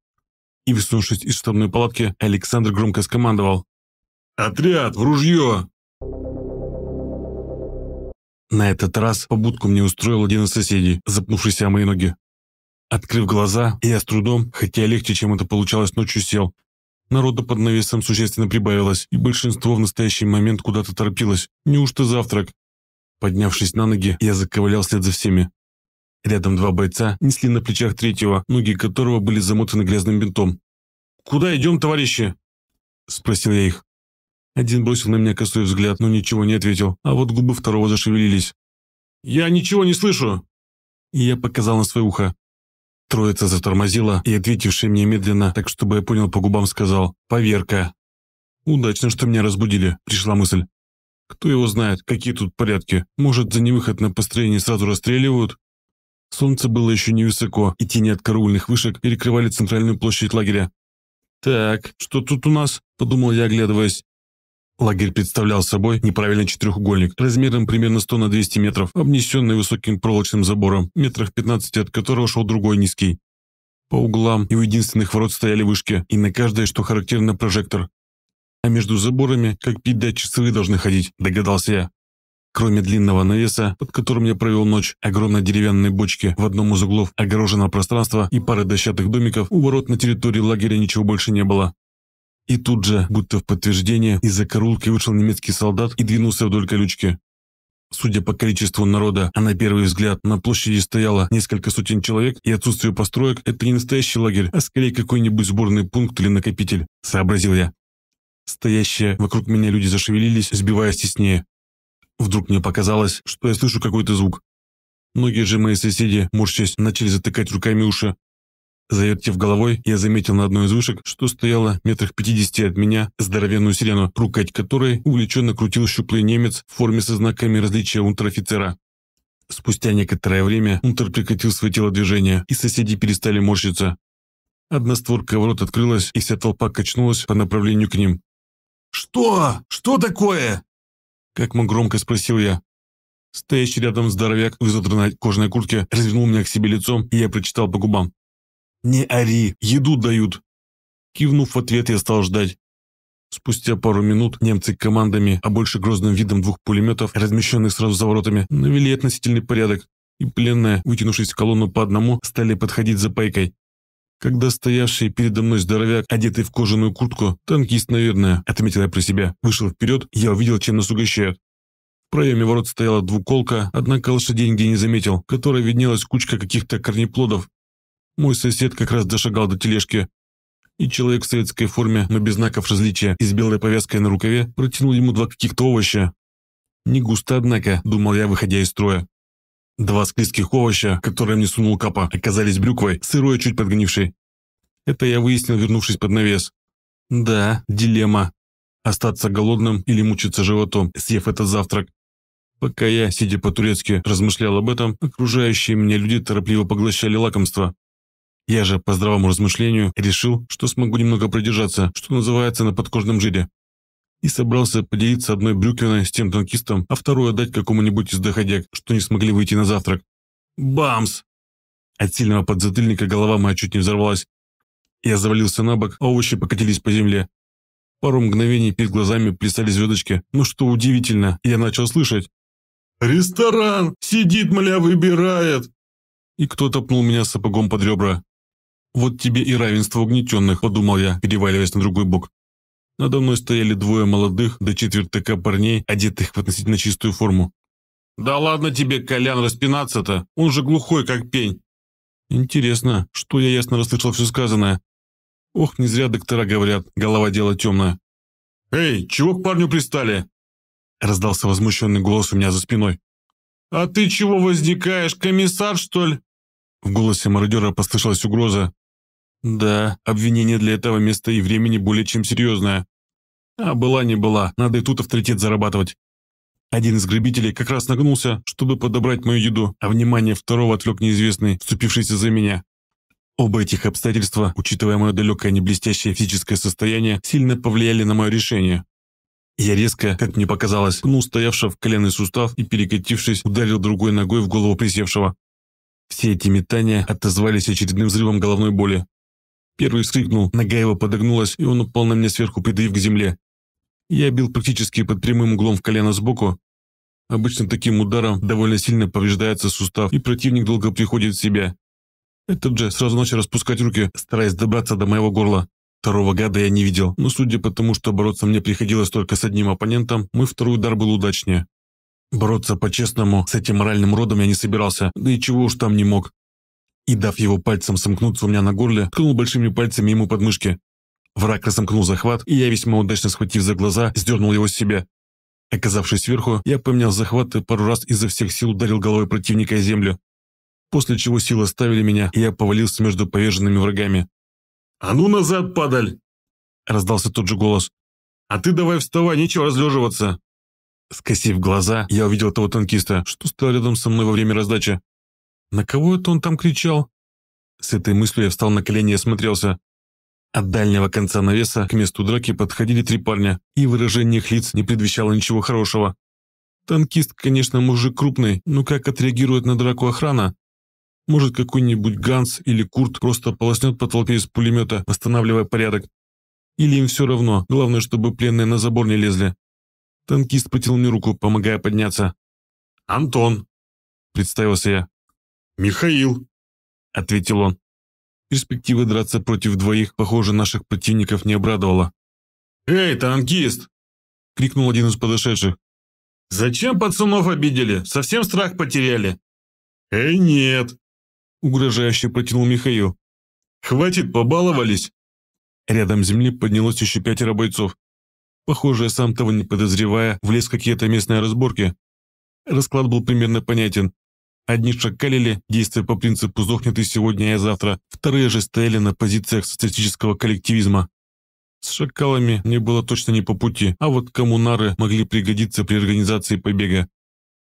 и, высунувшись из штабной палатки, Александр громко скомандовал «Отряд, в ружье!» На этот раз побудку мне устроил один из соседей, запнувшийся о мои ноги. Открыв глаза, я с трудом, хотя легче, чем это получалось, ночью сел. Народа под навесом существенно прибавилось, и большинство в настоящий момент куда-то торопилось. Неужто завтрак? Поднявшись на ноги, я заковылял вслед за всеми. Рядом два бойца несли на плечах третьего, ноги которого были замотаны грязным бинтом. «Куда идем, товарищи?» – спросил я их. Один бросил на меня косой взгляд, но ничего не ответил, а вот губы второго зашевелились. «Я ничего не слышу!» И я показал на свое ухо. Троица затормозила, и ответивший мне медленно, так чтобы я понял по губам, сказал «Поверка». Удачно, что меня разбудили, пришла мысль. Кто его знает, какие тут порядки. Может, за невыход на построение сразу расстреливают? Солнце было еще невысоко, и тени от караульных вышек перекрывали центральную площадь лагеря. «Так, что тут у нас?» – подумал я, оглядываясь. Лагерь представлял собой неправильный четырехугольник, размером примерно 100 на 200 метров, обнесенный высоким проволочным забором, метрах 15 от которого шел другой низкий. По углам и у единственных ворот стояли вышки, и на каждой, что характерно, прожектор. А между заборами, как пить дать часовые должны ходить, догадался я. Кроме длинного навеса, под которым я провел ночь, огромной деревянной бочки в одном из углов огороженного пространства и пары дощатых домиков, у ворот на территории лагеря ничего больше не было. И тут же, будто в подтверждение, из-за корулки вышел немецкий солдат и двинулся вдоль колючки. Судя по количеству народа, а на первый взгляд на площади стояло несколько сотен человек, и отсутствие построек – это не настоящий лагерь, а скорее какой-нибудь сборный пункт или накопитель, сообразил я. Стоящие вокруг меня люди зашевелились, сбиваясь теснее. Вдруг мне показалось, что я слышу какой-то звук. Многие же мои соседи, морщась, начали затыкать руками уши. Завертев головой, я заметил на одной из вышек, что стояла метрах пятидесяти от меня здоровенную сирену, рукать которой увлеченно крутил щуплый немец в форме со знаками различия унтер-офицера. Спустя некоторое время унтер прекратил свое телодвижение, и соседи перестали морщиться. Одна створка ворот открылась, и вся толпа качнулась по направлению к ним. «Что? Что такое?» Как мы громко спросил я. Стоящий рядом здоровяк в изодранной кожаной куртке развернул меня к себе лицом, и я прочитал по губам. «Не ори, еду дают!» Кивнув в ответ, я стал ждать. Спустя пару минут немцы командами, а больше грозным видом двух пулеметов, размещенных сразу за воротами, навели относительный порядок, и пленные, вытянувшись в колонну по одному, стали подходить за пайкой. Когда стоявший передо мной здоровяк, одетый в кожаную куртку, танкист, наверное, отметил я про себя, вышел вперед, я увидел, чем нас угощают. В проеме ворот стояла двуколка, однако лошадей нигде не заметил, которая виднелась кучка каких-то корнеплодов. Мой сосед как раз дошагал до тележки, и человек в советской форме, но без знаков различия и с белой повязкой на рукаве, протянул ему два каких-то овоща. Не густо, однако, думал я, выходя из строя. Два склизких овоща, которые мне сунул Капа, оказались брюквой, сырой, и чуть подгнившей. Это я выяснил, вернувшись под навес. Да, дилемма. Остаться голодным или мучиться животом, съев этот завтрак. Пока я, сидя по-турецки, размышлял об этом, окружающие меня люди торопливо поглощали лакомство. Я же, по здравому размышлению, решил, что смогу немного продержаться, что называется, на подкожном жире и собрался поделиться одной брюкиной с тем танкистом, а вторую отдать какому-нибудь из доходяг, что не смогли выйти на завтрак. Бамс! От сильного подзатыльника голова моя чуть не взорвалась. Я завалился на бок, а овощи покатились по земле. Пару мгновений перед глазами плясали звездочки, Ну что удивительно, я начал слышать. «Ресторан! Сидит, мля, выбирает!» И кто-то пнул меня сапогом под ребра. «Вот тебе и равенство угнетенных», — подумал я, переваливаясь на другой бок. Надо мной стояли двое молодых до четвертака парней, одетых в относительно чистую форму. «Да ладно тебе, Колян, распинаться-то! Он же глухой, как пень!» «Интересно, что я ясно расслышал все сказанное?» «Ох, не зря доктора говорят, голова дело темная». «Эй, чего к парню пристали?» Раздался возмущенный голос у меня за спиной. «А ты чего возникаешь, комиссар, что ли?» В голосе мародера послышалась угроза, да, обвинение для этого места и времени более чем серьезное. А была не была, надо и тут авторитет зарабатывать. Один из грабителей как раз нагнулся, чтобы подобрать мою еду, а внимание второго отвлек неизвестный, вступившийся за меня. Оба этих обстоятельства, учитывая мое далекое неблестящее физическое состояние, сильно повлияли на мое решение. Я резко, как мне показалось, пнул стоявшего в коленный сустав и, перекатившись, ударил другой ногой в голову присевшего. Все эти метания отозвались очередным взрывом головной боли. Первый вскрикнул, нога его подогнулась, и он упал на меня сверху, придавив к земле. Я бил практически под прямым углом в колено сбоку. Обычно таким ударом довольно сильно повреждается сустав, и противник долго приходит в себя. Этот же сразу начал распускать руки, стараясь добраться до моего горла. Второго гада я не видел, но судя по тому, что бороться мне приходилось только с одним оппонентом, мой второй удар был удачнее. Бороться по-честному с этим моральным родом я не собирался, да и чего уж там не мог и, дав его пальцем сомкнуться у меня на горле, ткнул большими пальцами ему подмышки. Враг разомкнул захват, и я, весьма удачно схватив за глаза, сдернул его с себя. Оказавшись сверху, я поменял захват и пару раз изо всех сил ударил головой противника о землю, после чего силы оставили меня, и я повалился между поверженными врагами. «А ну назад, падаль!» – раздался тот же голос. «А ты давай вставай, нечего разлеживаться!» Скосив глаза, я увидел того танкиста, что стоял рядом со мной во время раздачи. На кого это он там кричал? С этой мыслью я встал на колени и осмотрелся. От дальнего конца навеса к месту драки подходили три парня, и выражение их лиц не предвещало ничего хорошего. Танкист, конечно, мужик крупный, но как отреагирует на драку охрана? Может, какой-нибудь Ганс или Курт просто полоснет по толпе из пулемета, восстанавливая порядок? Или им все равно, главное, чтобы пленные на забор не лезли? Танкист потянул мне руку, помогая подняться. «Антон!» – представился я. «Михаил», — ответил он. Перспектива драться против двоих, похоже, наших противников не обрадовала. «Эй, танкист!» — крикнул один из подошедших. «Зачем пацанов обидели? Совсем страх потеряли?» «Эй, нет!» — угрожающе протянул Михаил. «Хватит, побаловались!» Рядом с земли поднялось еще пятеро бойцов. Похоже, я сам того не подозревая, влез какие-то местные разборки. Расклад был примерно понятен. Одни шакалили, действия по принципу «сдохнет и сегодня, и завтра», вторые же стояли на позициях социалистического коллективизма. С шакалами мне было точно не по пути, а вот коммунары могли пригодиться при организации побега.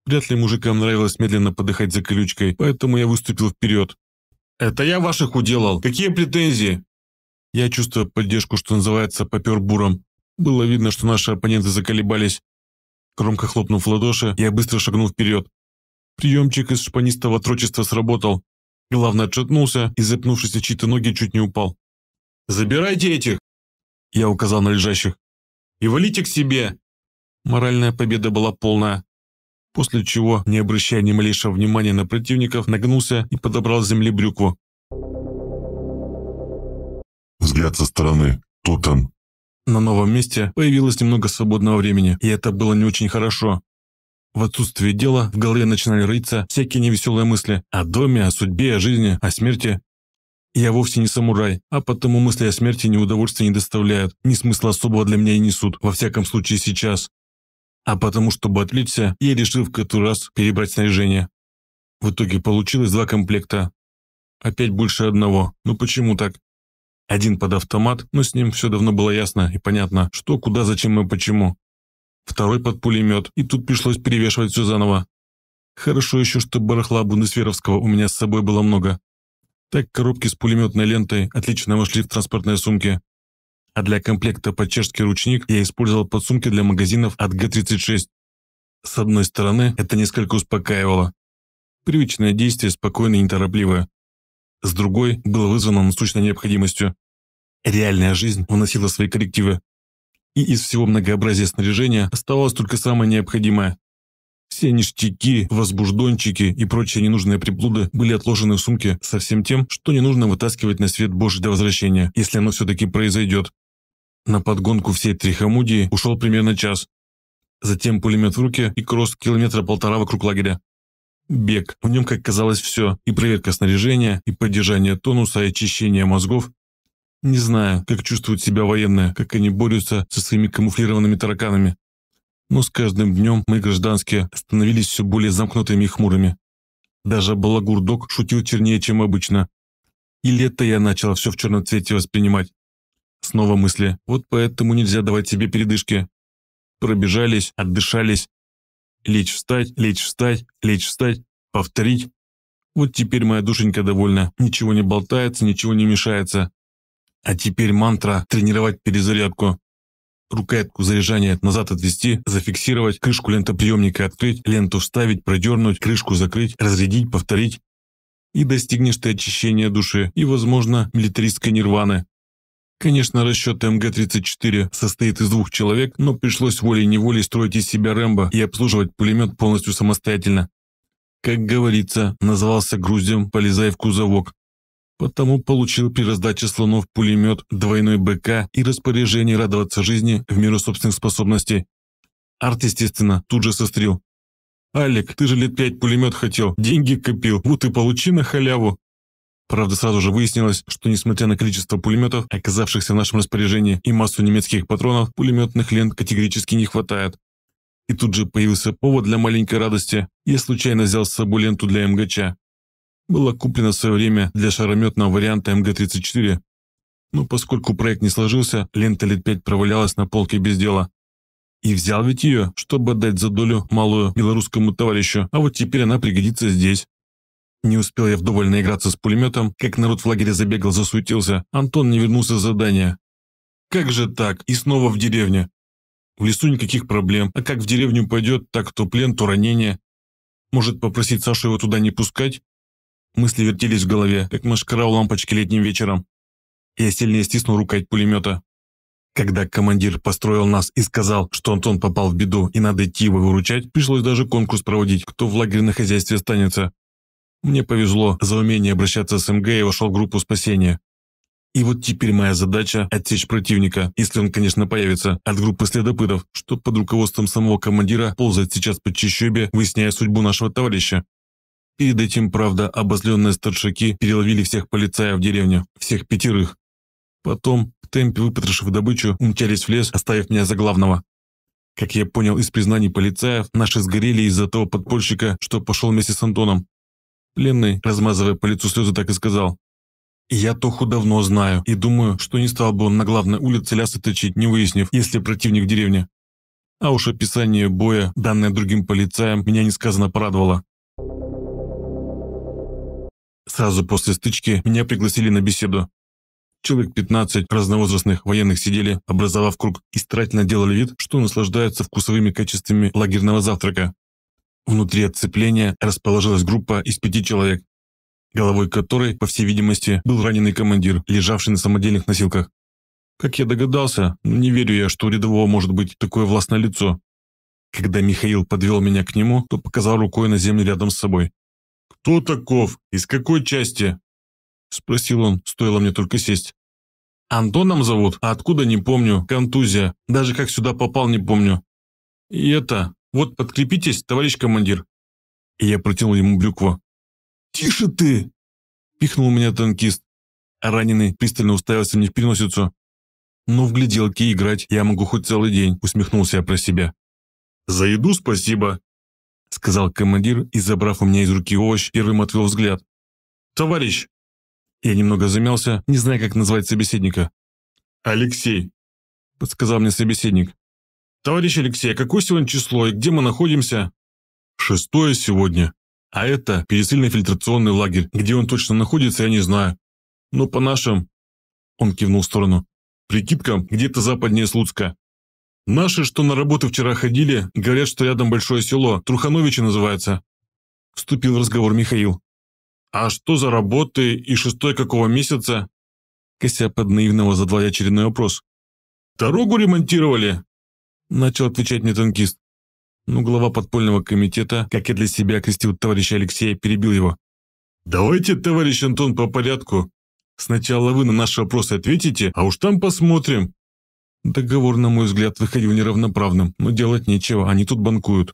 Вряд ли мужикам нравилось медленно подыхать за колючкой, поэтому я выступил вперед. «Это я ваших уделал! Какие претензии?» Я, чувствуя поддержку, что называется, попер буром. Было видно, что наши оппоненты заколебались. Громко хлопнув в ладоши, я быстро шагнул вперед. Приемчик из шпанистого трочества сработал. Главное, отшатнулся и, запнувшись о чьи-то ноги, чуть не упал. «Забирайте этих!» Я указал на лежащих. «И валите к себе!» Моральная победа была полная. После чего, не обращая ни малейшего внимания на противников, нагнулся и подобрал с земли брюкву. Взгляд со стороны. Кто там? На новом месте появилось немного свободного времени, и это было не очень хорошо. В отсутствие дела в голове начинали рыться всякие невеселые мысли о доме, о судьбе, о жизни, о смерти. Я вовсе не самурай, а потому мысли о смерти ни удовольствия не доставляют, ни смысла особого для меня и несут, во всяком случае сейчас. А потому, чтобы отвлечься, я решил в который раз перебрать снаряжение. В итоге получилось два комплекта. Опять больше одного. Ну почему так? Один под автомат, но с ним все давно было ясно и понятно, что, куда, зачем и почему второй под пулемет, и тут пришлось перевешивать все заново. Хорошо еще, что барахла Бундесверовского у меня с собой было много. Так коробки с пулеметной лентой отлично вошли в транспортные сумки. А для комплекта под чешский ручник я использовал подсумки для магазинов от Г-36. С одной стороны, это несколько успокаивало. Привычное действие спокойное и неторопливое. С другой, было вызвано насущной необходимостью. Реальная жизнь вносила свои коррективы и из всего многообразия снаряжения оставалось только самое необходимое. Все ништяки, возбуждончики и прочие ненужные приплуды были отложены в сумке со всем тем, что не нужно вытаскивать на свет Божий до возвращения, если оно все-таки произойдет. На подгонку всей Трихомудии ушел примерно час. Затем пулемет в руки и кросс километра полтора вокруг лагеря. Бег. В нем, как казалось, все. И проверка снаряжения, и поддержание тонуса, и очищение мозгов, не знаю, как чувствуют себя военные, как они борются со своими камуфлированными тараканами. Но с каждым днем мы, гражданские, становились все более замкнутыми и хмурыми. Даже Балагурдок шутил чернее, чем обычно. И лето я начал все в черном цвете воспринимать. Снова мысли, вот поэтому нельзя давать себе передышки. Пробежались, отдышались. Лечь встать, лечь встать, лечь встать, повторить. Вот теперь моя душенька довольна, ничего не болтается, ничего не мешается. А теперь мантра «тренировать перезарядку». Рукоятку заряжания назад отвести, зафиксировать, крышку лентоприемника открыть, ленту вставить, продернуть, крышку закрыть, разрядить, повторить. И достигнешь ты очищения души и, возможно, милитаристской нирваны. Конечно, расчет МГ-34 состоит из двух человек, но пришлось волей-неволей строить из себя Рэмбо и обслуживать пулемет полностью самостоятельно. Как говорится, назывался груздем, полезай в кузовок. Потому получил при раздаче слонов пулемет, двойной БК и распоряжение радоваться жизни в меру собственных способностей. Арт, естественно, тут же сострил. «Алик, ты же лет пять пулемет хотел, деньги копил, вот и получи на халяву». Правда, сразу же выяснилось, что несмотря на количество пулеметов, оказавшихся в нашем распоряжении, и массу немецких патронов, пулеметных лент категорически не хватает. И тут же появился повод для маленькой радости. Я случайно взял с собой ленту для МГЧ было куплено в свое время для шарометного варианта МГ-34, но поскольку проект не сложился, лента лет пять провалялась на полке без дела. И взял ведь ее, чтобы отдать за долю малую белорусскому товарищу, а вот теперь она пригодится здесь. Не успел я вдоволь наиграться с пулеметом, как народ в лагере забегал, засуетился. Антон не вернулся с задания. Как же так? И снова в деревне. В лесу никаких проблем. А как в деревню пойдет, так то плен, то ранение. Может попросить Сашу его туда не пускать? Мысли вертелись в голове, как машкара у лампочки летним вечером. Я сильнее стиснул рукоять пулемета. Когда командир построил нас и сказал, что Антон попал в беду и надо идти его выручать, пришлось даже конкурс проводить, кто в лагерь на хозяйстве останется. Мне повезло, за умение обращаться с МГ и вошел в группу спасения. И вот теперь моя задача – отсечь противника, если он, конечно, появится, от группы следопытов, что под руководством самого командира ползает сейчас по чащобе, выясняя судьбу нашего товарища. Перед этим, правда, обозленные старшаки переловили всех полицаев в деревню, всех пятерых. Потом, в темпе выпотрошив добычу, умчались в лес, оставив меня за главного. Как я понял из признаний полицаев, наши сгорели из-за того подпольщика, что пошел вместе с Антоном. Пленный, размазывая по лицу слезы, так и сказал. «Я Тоху давно знаю и думаю, что не стал бы он на главной улице лясы точить, не выяснив, если противник в деревне». А уж описание боя, данное другим полицаям, меня несказанно порадовало. Сразу после стычки меня пригласили на беседу. Человек 15 разновозрастных военных сидели, образовав круг, и старательно делали вид, что наслаждаются вкусовыми качествами лагерного завтрака. Внутри отцепления расположилась группа из пяти человек, головой которой, по всей видимости, был раненый командир, лежавший на самодельных носилках. Как я догадался, не верю я, что у рядового может быть такое властное лицо. Когда Михаил подвел меня к нему, то показал рукой на землю рядом с собой. «Кто таков? Из какой части?» Спросил он, стоило мне только сесть. «Антоном зовут? А откуда не помню. Контузия. Даже как сюда попал, не помню. И это... Вот подкрепитесь, товарищ командир». И я протянул ему брюкву. «Тише ты!» Пихнул меня танкист. раненый пристально уставился мне в переносицу. «Ну, в гляделке играть я могу хоть целый день», усмехнулся я про себя. «За еду спасибо», сказал командир и, забрав у меня из руки овощ, первым отвел взгляд. «Товарищ!» Я немного замялся, не зная, как назвать собеседника. «Алексей!» – подсказал мне собеседник. «Товарищ Алексей, а какое сегодня число и где мы находимся?» «Шестое сегодня. А это пересыльно-фильтрационный лагерь. Где он точно находится, я не знаю. Но ну, по нашим...» Он кивнул в сторону. «Прикидкам где-то западнее Слуцка. Наши, что на работу вчера ходили, говорят, что рядом большое село, Трухановичи называется. Вступил в разговор Михаил. А что за работы и шестой какого месяца? Кося под наивного задал очередной вопрос. Дорогу ремонтировали? Начал отвечать мне танкист. Но ну, глава подпольного комитета, как я для себя окрестил товарища Алексея, перебил его. «Давайте, товарищ Антон, по порядку. Сначала вы на наши вопросы ответите, а уж там посмотрим, Договор, на мой взгляд, выходил неравноправным, но делать нечего, они тут банкуют.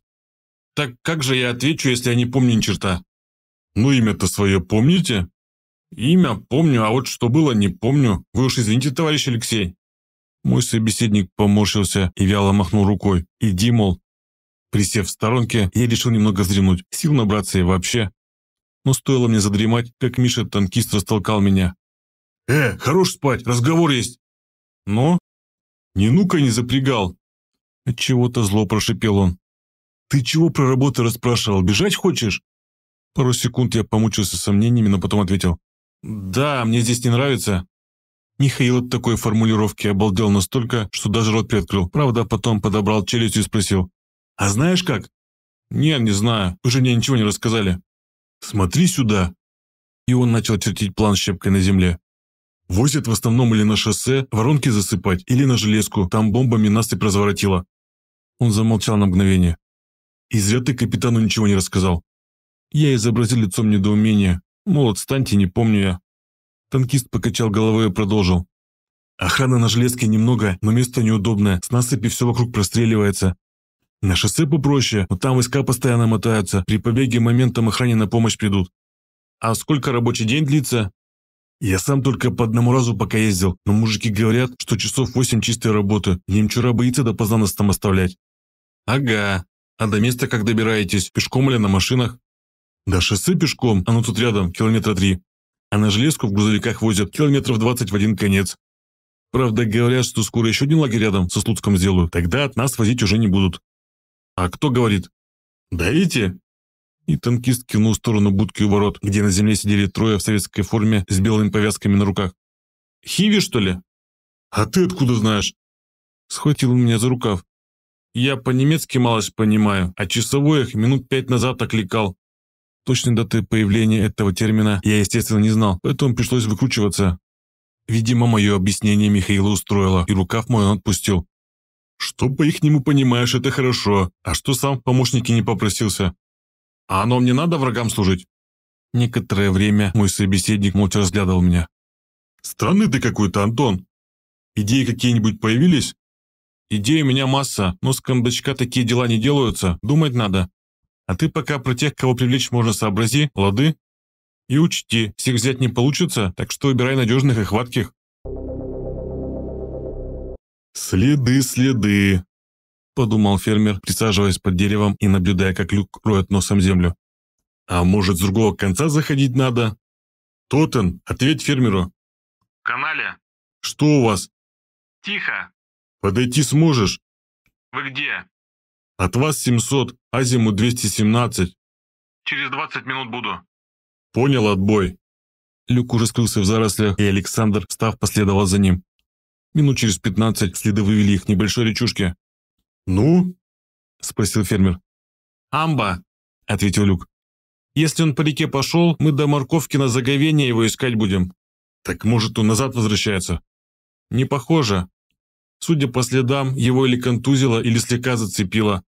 Так как же я отвечу, если я не помню ни черта? Ну, имя-то свое помните? Имя помню, а вот что было, не помню. Вы уж извините, товарищ Алексей. Мой собеседник поморщился и вяло махнул рукой. Иди, мол. Присев в сторонке, я решил немного вздремнуть, сил набраться и вообще. Но стоило мне задремать, как Миша-танкист растолкал меня. «Э, хорош спать, разговор есть!» «Ну?» Не ну-ка не запрягал от чего Отчего-то зло прошипел он. «Ты чего про работу расспрашивал? Бежать хочешь?» Пару секунд я помучился сомнениями, но потом ответил. «Да, мне здесь не нравится». Михаил от такой формулировки обалдел настолько, что даже рот приоткрыл. Правда, потом подобрал челюсть и спросил. «А знаешь как?» «Нет, не знаю. Вы же мне ничего не рассказали». «Смотри сюда». И он начал чертить план щепкой на земле. Возят в основном или на шоссе, воронки засыпать, или на железку, там бомбами насыпь разворотило». Он замолчал на мгновение. «И зря ты капитану ничего не рассказал». Я изобразил лицом недоумение, мол, отстаньте, не помню я. Танкист покачал головой и продолжил. Охрана на железке немного, но место неудобное, с насыпи все вокруг простреливается. На шоссе попроще, но там войска постоянно мотаются, при побеге моментом охране на помощь придут. А сколько рабочий день длится? Я сам только по одному разу пока ездил, но мужики говорят, что часов восемь чистой работы. Немчура боится допоздна нас там оставлять. Ага. А до места как добираетесь? Пешком или на машинах? До шоссе пешком, оно а ну тут рядом, километра три. А на железку в грузовиках возят километров двадцать в один конец. Правда, говорят, что скоро еще один лагерь рядом со Слуцком сделаю, тогда от нас возить уже не будут. А кто говорит? Да эти, и танкист кинул в сторону будки у ворот, где на земле сидели трое в советской форме с белыми повязками на руках. «Хиви, что ли?» «А ты откуда знаешь?» Схватил он меня за рукав. «Я по-немецки малость понимаю, а часовой их минут пять назад окликал. Точной даты появления этого термина я, естественно, не знал, поэтому пришлось выкручиваться. Видимо, мое объяснение Михаила устроило, и рукав мой он отпустил. «Что по-ихнему понимаешь, это хорошо. А что сам в помощники не попросился?» А оно мне надо врагам служить?» Некоторое время мой собеседник молча разглядывал меня. «Странный ты какой-то, Антон. Идеи какие-нибудь появились?» «Идей у меня масса, но с кондачка такие дела не делаются, думать надо. А ты пока про тех, кого привлечь можно, сообрази, лады? И учти, всех взять не получится, так что выбирай надежных и хватких». «Следы, следы», подумал фермер, присаживаясь под деревом и наблюдая, как люк роет носом землю. «А может, с другого конца заходить надо?» «Тотен, ответь фермеру». «Канале». «Что у вас?» «Тихо». «Подойти сможешь?» «Вы где?» «От вас 700, а зиму 217». «Через 20 минут буду». «Понял, отбой». Люк уже скрылся в зарослях, и Александр, встав, последовал за ним. Минут через 15 следы вывели их к небольшой речушке, «Ну?» — спросил фермер. «Амба», — ответил Люк. «Если он по реке пошел, мы до морковки на заговения его искать будем». «Так, может, он назад возвращается?» «Не похоже. Судя по следам, его или контузило, или слегка зацепило.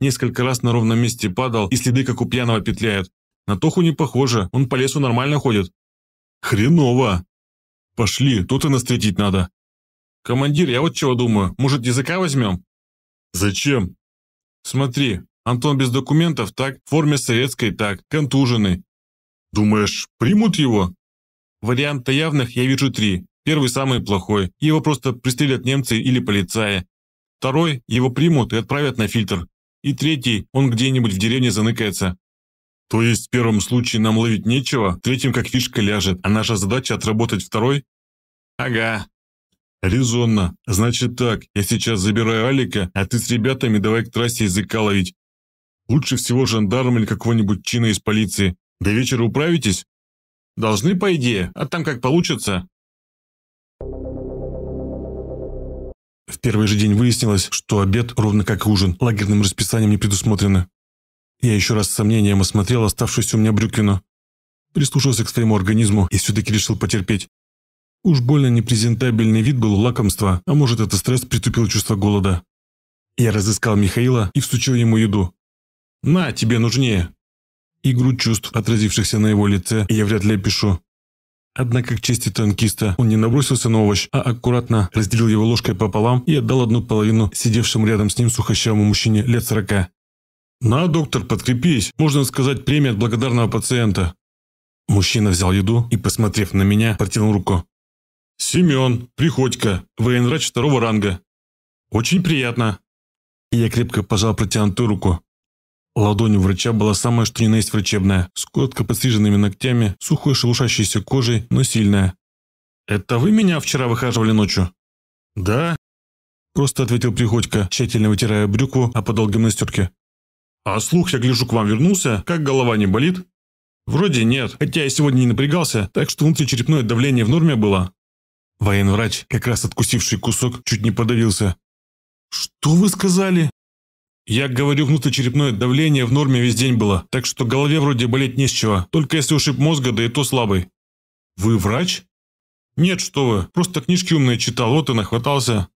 Несколько раз на ровном месте падал, и следы, как у пьяного, петляют. На Тоху не похоже, он по лесу нормально ходит». «Хреново!» «Пошли, тут и настретить надо». «Командир, я вот чего думаю, может, языка возьмем?» «Зачем?» «Смотри, Антон без документов так, в форме советской так, контуженный». «Думаешь, примут его?» «Варианта явных я вижу три. Первый самый плохой. Его просто пристрелят немцы или полицаи. Второй, его примут и отправят на фильтр. И третий, он где-нибудь в деревне заныкается. То есть в первом случае нам ловить нечего, третьим как фишка ляжет, а наша задача отработать второй? Ага, «Резонно. Значит так, я сейчас забираю Алика, а ты с ребятами давай к трассе языка ловить. Лучше всего жандарм или какого-нибудь чина из полиции. До вечера управитесь?» «Должны, по идее, а там как получится». В первый же день выяснилось, что обед, ровно как и ужин, лагерным расписанием не предусмотрено. Я еще раз с сомнением осмотрел оставшуюся у меня брюквину. Прислушался к своему организму и все-таки решил потерпеть. Уж больно непрезентабельный вид был лакомство, а может это стресс притупил чувство голода. Я разыскал Михаила и всучил ему еду. «На, тебе нужнее!» Игру чувств, отразившихся на его лице, я вряд ли опишу. Однако к чести танкиста он не набросился на овощ, а аккуратно разделил его ложкой пополам и отдал одну половину сидевшему рядом с ним сухощавому мужчине лет сорока. «На, доктор, подкрепись, можно сказать, премия от благодарного пациента». Мужчина взял еду и, посмотрев на меня, протянул руку. «Семен Приходько, военврач второго ранга. Очень приятно». я крепко пожал протянутую руку. Ладонь у врача была самая что ни на есть врачебная, с коротко подстриженными ногтями, сухой шелушащейся кожей, но сильная. «Это вы меня вчера выхаживали ночью?» «Да», – просто ответил Приходько, тщательно вытирая брюкву о подол гимнастерки. «А слух, я гляжу, к вам вернулся, как голова не болит?» «Вроде нет, хотя я сегодня не напрягался, так что внутричерепное давление в норме было, Военврач, как раз откусивший кусок, чуть не подавился. «Что вы сказали?» «Я говорю, внутричерепное давление в норме весь день было, так что голове вроде болеть не с чего, только если ушиб мозга, да и то слабый». «Вы врач?» «Нет, что вы, просто книжки умные читал, вот и нахватался».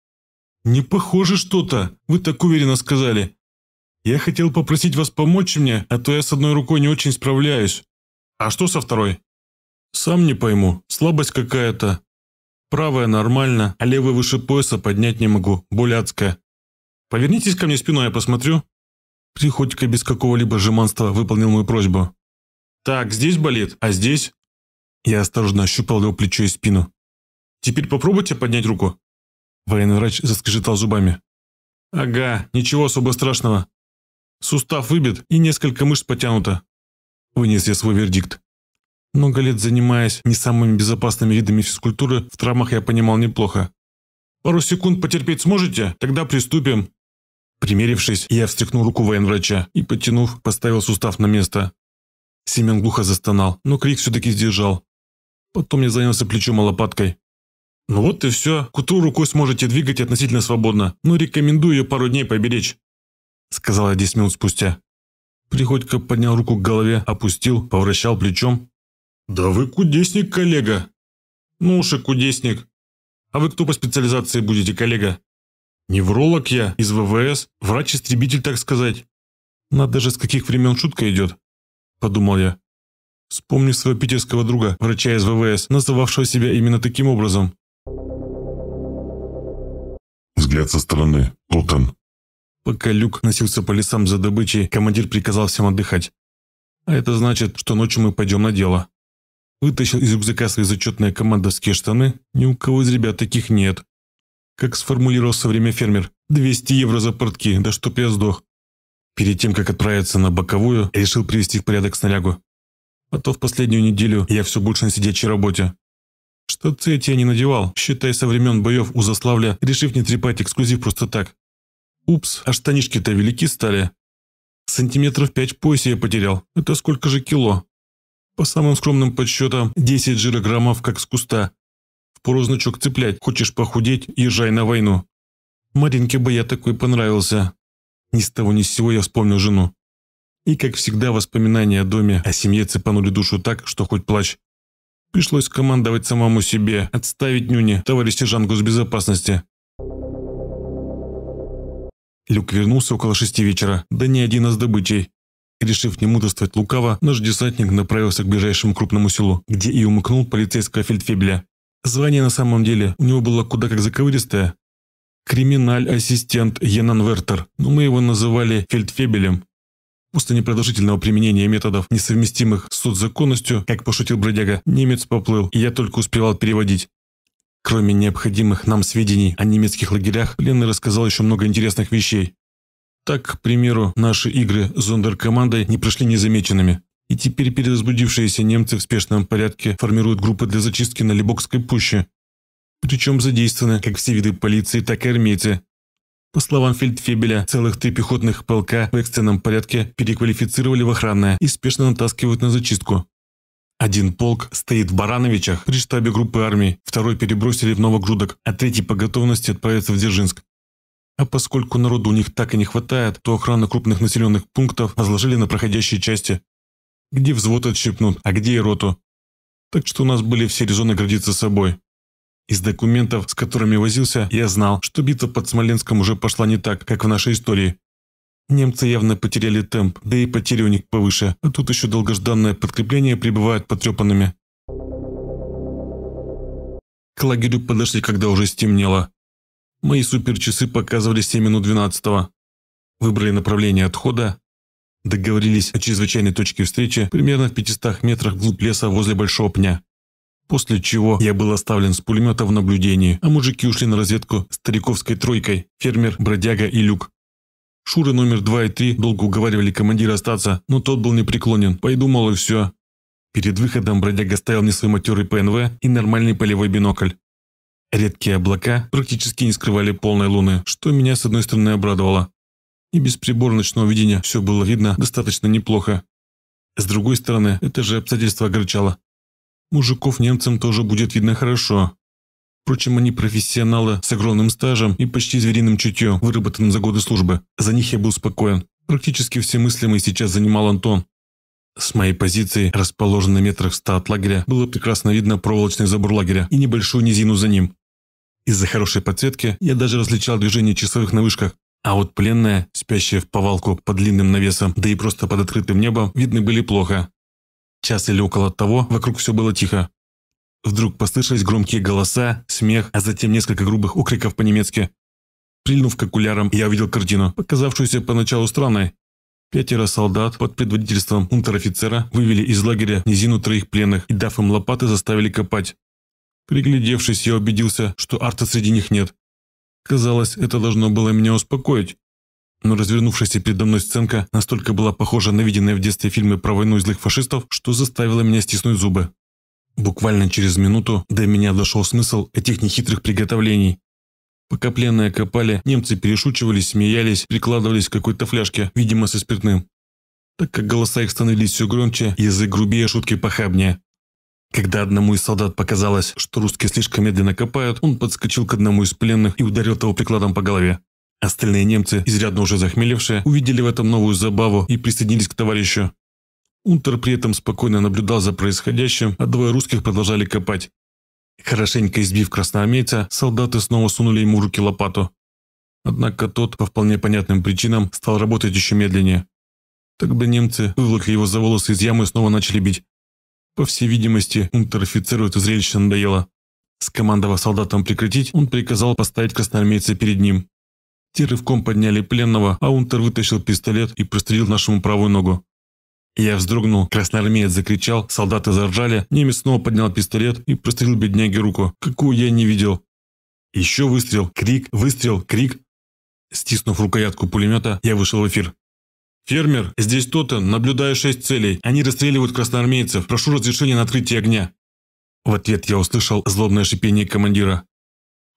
«Не похоже что-то, вы так уверенно сказали. Я хотел попросить вас помочь мне, а то я с одной рукой не очень справляюсь». «А что со второй?» «Сам не пойму, слабость какая-то. Правая нормально, а левый выше пояса поднять не могу. Боль адская. Повернитесь ко мне спиной, я посмотрю. Приходько без какого-либо жеманства выполнил мою просьбу. Так, здесь болит, а здесь? Я осторожно ощупал его плечо и спину. Теперь попробуйте поднять руку. Военный врач заскрежетал зубами. Ага, ничего особо страшного. Сустав выбит и несколько мышц потянуто. Вынес я свой вердикт. Много лет занимаясь не самыми безопасными видами физкультуры, в травмах я понимал неплохо. «Пару секунд потерпеть сможете? Тогда приступим». Примерившись, я встряхнул руку военврача и, потянув, поставил сустав на место. Семен глухо застонал, но крик все-таки сдержал. Потом я занялся плечом и лопаткой. «Ну вот и все. К утру рукой сможете двигать относительно свободно, но рекомендую ее пару дней поберечь», — сказала я 10 минут спустя. Приходько поднял руку к голове, опустил, повращал плечом, «Да вы кудесник, коллега!» «Ну уж и кудесник! А вы кто по специализации будете, коллега?» «Невролог я, из ВВС, врач-истребитель, так сказать». «Надо же, с каких времен шутка идет», – подумал я. Вспомнив своего питерского друга, врача из ВВС, называвшего себя именно таким образом. Взгляд со стороны. Вот он. Пока Люк носился по лесам за добычей, командир приказал всем отдыхать. А это значит, что ночью мы пойдем на дело. Вытащил из рюкзака свои зачетные командовские штаны. Ни у кого из ребят таких нет. Как сформулировал со время фермер. 200 евро за портки, да чтоб я сдох. Перед тем, как отправиться на боковую, решил привести в порядок снарягу. А то в последнюю неделю я все больше на сидячей работе. Штатцы я не надевал, считай со времен боев у Заславля, решив не трепать эксклюзив просто так. Упс, а штанишки-то велики стали. Сантиметров пять в поясе я потерял. Это сколько же кило? По самым скромным подсчетам, 10 жирограммов как с куста. Впору значок цеплять, хочешь похудеть, езжай на войну. Маринке бы я такой понравился. Ни с того ни с сего я вспомнил жену. И, как всегда, воспоминания о доме, о семье цепанули душу так, что хоть плачь. Пришлось командовать самому себе, отставить нюни, товарищ сержант госбезопасности. Люк вернулся около шести вечера, да не один, из с добычей. Решив не мудрствовать лукаво, наш десантник направился к ближайшему крупному селу, где и умыкнул полицейского фельдфебеля. Звание на самом деле у него было куда как заковыристое. Криминаль-ассистент Янан Вертер, но мы его называли фельдфебелем. После непродолжительного применения методов, несовместимых с соцзаконностью, как пошутил бродяга, немец поплыл, и я только успевал переводить. Кроме необходимых нам сведений о немецких лагерях, Лена рассказал еще много интересных вещей. Так, к примеру, наши игры с зондеркомандой не прошли незамеченными. И теперь перевозбудившиеся немцы в спешном порядке формируют группы для зачистки на Лебокской пуще. Причем задействованы как все виды полиции, так и армейцы. По словам Фельдфебеля, целых три пехотных полка в экстренном порядке переквалифицировали в охранное и спешно натаскивают на зачистку. Один полк стоит в Барановичах при штабе группы армии; второй перебросили в Новогрудок, а третий по готовности отправится в Дзержинск. А поскольку народу у них так и не хватает, то охрана крупных населенных пунктов разложили на проходящие части. Где взвод отщипнут, а где и роту. Так что у нас были все резоны гордиться собой. Из документов, с которыми возился, я знал, что битва под Смоленском уже пошла не так, как в нашей истории. Немцы явно потеряли темп, да и потери у них повыше, а тут еще долгожданное подкрепление прибывает потрепанными. К лагерю подошли, когда уже стемнело. Мои суперчасы показывали 7 минут 12 -го. Выбрали направление отхода. Договорились о чрезвычайной точке встречи примерно в 500 метрах вглубь леса возле большого пня. После чего я был оставлен с пулемета в наблюдении, а мужики ушли на разведку с стариковской тройкой – фермер, бродяга и люк. Шуры номер 2 и 3 долго уговаривали командира остаться, но тот был непреклонен. Пойду, мол, и все. Перед выходом бродяга ставил мне свой матерый ПНВ и нормальный полевой бинокль. Редкие облака практически не скрывали полной луны, что меня с одной стороны обрадовало. И без прибора ночного видения все было видно достаточно неплохо. С другой стороны, это же обстоятельство огорчало. Мужиков немцам тоже будет видно хорошо. Впрочем, они профессионалы с огромным стажем и почти звериным чутьем, выработанным за годы службы. За них я был спокоен. Практически все мыслимые сейчас занимал Антон. С моей позиции, расположенной метрах в ста от лагеря, было прекрасно видно проволочный забор лагеря и небольшую низину за ним. Из-за хорошей подсветки я даже различал движение часовых на вышках. А вот пленная, спящая в повалку под длинным навесом, да и просто под открытым небом, видны были плохо. Час или около того, вокруг все было тихо. Вдруг послышались громкие голоса, смех, а затем несколько грубых укриков по-немецки. Прильнув к окулярам, я увидел картину, показавшуюся поначалу странной. Пятеро солдат под предводительством унтер-офицера вывели из лагеря низину троих пленных и, дав им лопаты, заставили копать. Приглядевшись, я убедился, что арта среди них нет. Казалось, это должно было меня успокоить. Но развернувшаяся передо мной сценка настолько была похожа на виденные в детстве фильмы про войну и злых фашистов, что заставила меня стиснуть зубы. Буквально через минуту до меня дошел смысл этих нехитрых приготовлений. Пока пленные копали, немцы перешучивались, смеялись, прикладывались к какой-то фляжке, видимо, со спиртным. Так как голоса их становились все громче, язык грубее, шутки похабнее. Когда одному из солдат показалось, что русские слишком медленно копают, он подскочил к одному из пленных и ударил того прикладом по голове. Остальные немцы, изрядно уже захмелевшие, увидели в этом новую забаву и присоединились к товарищу. Унтер при этом спокойно наблюдал за происходящим, а двое русских продолжали копать. Хорошенько избив красноармейца, солдаты снова сунули ему в руки лопату. Однако тот, по вполне понятным причинам, стал работать еще медленнее. Тогда немцы вывлекли его за волосы из ямы и снова начали бить. По всей видимости, унтер-офицеру это зрелище надоело. Скомандовав солдатам прекратить, он приказал поставить красноармейца перед ним. Те рывком подняли пленного, а Унтер вытащил пистолет и прострелил нашему правую ногу. Я вздрогнул, красноармеец закричал, солдаты заржали, немец снова поднял пистолет и прострелил бедняге руку, какую я не видел. Еще выстрел, крик, выстрел, крик. Стиснув рукоятку пулемета, я вышел в эфир. «Фермер, здесь кто-то, наблюдаю шесть целей. Они расстреливают красноармейцев. Прошу разрешения на открытие огня». В ответ я услышал злобное шипение командира.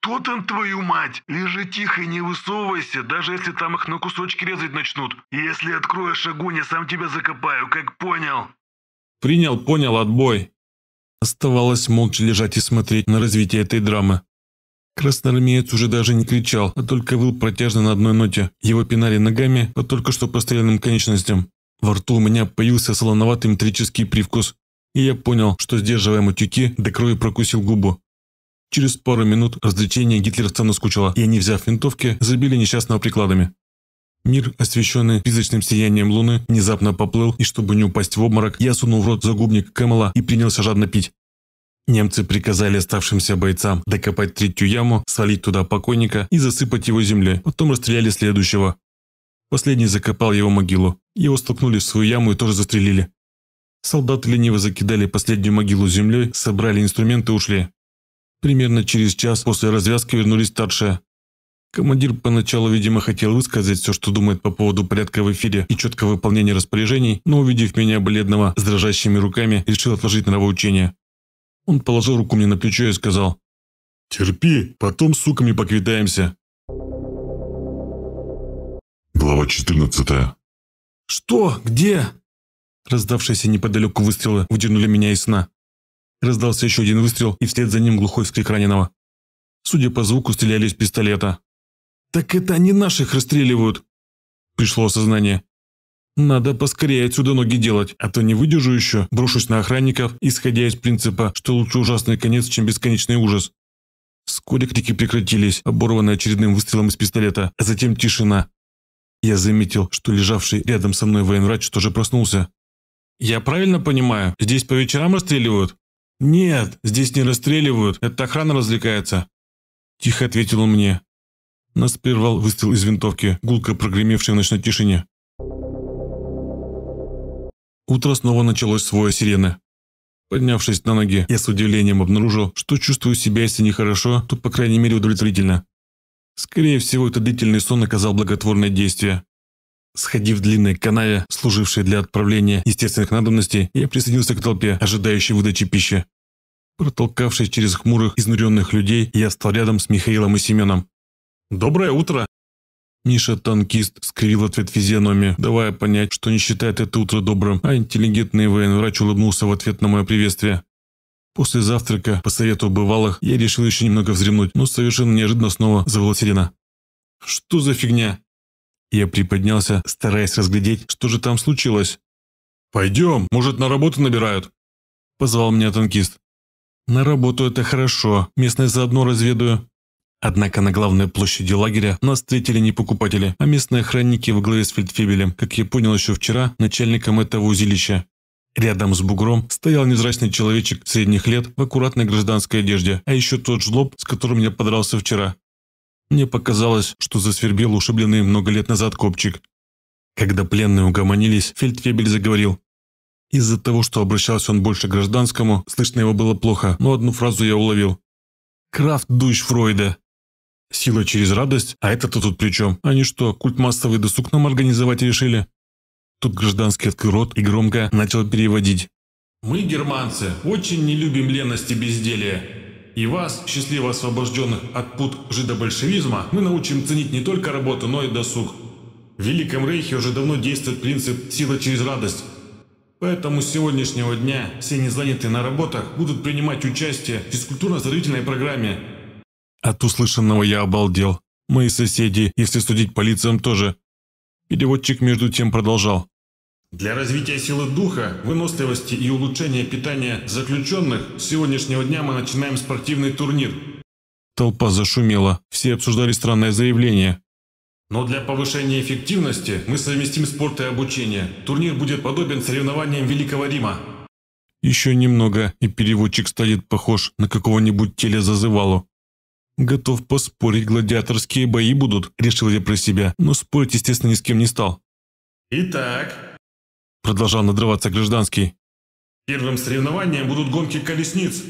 «Кто там твою мать? Лежи тихо и не высовывайся, даже если там их на кусочки резать начнут. Если откроешь огонь, я сам тебя закопаю, как понял?» «Принял, понял, отбой». Оставалось молча лежать и смотреть на развитие этой драмы. Красноармеец уже даже не кричал, а только выл протяжно на одной ноте. Его пинали ногами по только что постреленным конечностям. Во рту у меня появился солоноватый металлический привкус, и я понял, что, сдерживая матюки, до крови прокусил губу. Через пару минут развлечение гитлеровца наскучило, и они, взяв винтовки, забили несчастного прикладами. Мир, освещенный призрачным сиянием луны, внезапно поплыл, и чтобы не упасть в обморок, я сунул в рот загубник Кэмела и принялся жадно пить. Немцы приказали оставшимся бойцам докопать третью яму, свалить туда покойника и засыпать его землей. Потом расстреляли следующего. Последний закопал его могилу. Его столкнули в свою яму и тоже застрелили. Солдаты лениво закидали последнюю могилу землей, собрали инструменты и ушли. Примерно через час после развязки вернулись старшие. Командир поначалу, видимо, хотел высказать все, что думает по поводу порядка в эфире и четкого выполнения распоряжений, но, увидев меня бледного с дрожащими руками, решил отложить нравоучение. Он положил руку мне на плечо и сказал, «Терпи, потом с суками поквитаемся». Глава 14 «Что? Где?» Раздавшиеся неподалеку выстрелы выдернули меня из сна. Раздался еще один выстрел, и вслед за ним глухой вскрик раненого. Судя по звуку, стреляли из пистолета. «Так это они наших расстреливают!» Пришло осознание. Надо поскорее отсюда ноги делать, а то не выдержу еще, брошусь на охранников, исходя из принципа, что лучше ужасный конец, чем бесконечный ужас. Вскоре крики прекратились, оборванные очередным выстрелом из пистолета, а затем тишина. Я заметил, что лежавший рядом со мной военврач тоже проснулся. «Я правильно понимаю, здесь по вечерам расстреливают?» «Нет, здесь не расстреливают, это охрана развлекается». Тихо ответил он мне. Нас прервал выстрел из винтовки, гулко прогремевший в ночной тишине. Утро снова началось свое сирены. Поднявшись на ноги, я с удивлением обнаружил, что чувствую себя, если не хорошо, то по крайней мере удовлетворительно. Скорее всего, этот длительный сон оказал благотворное действие. Сходив в длинной канаве, служившей для отправления естественных надобностей, я присоединился к толпе, ожидающей выдачи пищи. Протолкавшись через хмурых, изнуренных людей, я стал рядом с Михаилом и Семеном. «Доброе утро!» Миша-танкист скривил ответ физиономии, давая понять, что не считает это утро добрым, а интеллигентный военврач улыбнулся в ответ на мое приветствие. После завтрака, по совету бывалых, я решил еще немного взремнуть. но совершенно неожиданно снова завела сирена. «Что за фигня?» Я приподнялся, стараясь разглядеть, что же там случилось. «Пойдем, может, на работу набирают?» Позвал меня танкист. «На работу это хорошо, местное заодно разведаю». Однако на главной площади лагеря нас встретили не покупатели, а местные охранники в главе с фельдфебелем, как я понял еще вчера, начальником этого узилища. Рядом с бугром стоял невзрачный человечек средних лет в аккуратной гражданской одежде, а еще тот жлоб, с которым я подрался вчера. Мне показалось, что засвербел ушибленный много лет назад копчик. Когда пленные угомонились, фельдфебель заговорил. Из-за того, что обращался он больше к гражданскому, слышно его было плохо, но одну фразу я уловил. «Крафт душ Фройда!» Сила через радость, а это-то тут при чем? Они что, культ массовый досуг нам организовать решили? Тут гражданский открыл рот и громко начал переводить. «Мы, германцы, очень не любим лености безделия. И вас, счастливо освобожденных от пут жидобольшевизма, мы научим ценить не только работу, но и досуг. В Великом Рейхе уже давно действует принцип «сила через радость». Поэтому с сегодняшнего дня все незанятые на работах будут принимать участие в физкультурно-оздоровительной программе – от услышанного я обалдел. Мои соседи, если судить по лицам, тоже. Переводчик между тем продолжал. Для развития силы духа, выносливости и улучшения питания заключенных с сегодняшнего дня мы начинаем спортивный турнир. Толпа зашумела, все обсуждали странное заявление. Но для повышения эффективности мы совместим спорт и обучение. Турнир будет подобен соревнованиям Великого Рима. Еще немного, и переводчик станет похож на какого-нибудь телезазывалу. Готов поспорить, гладиаторские бои будут, решил я про себя, но спорить, естественно, ни с кем не стал. Итак, продолжал надрываться гражданский. Первым соревнованием будут гонки колесниц.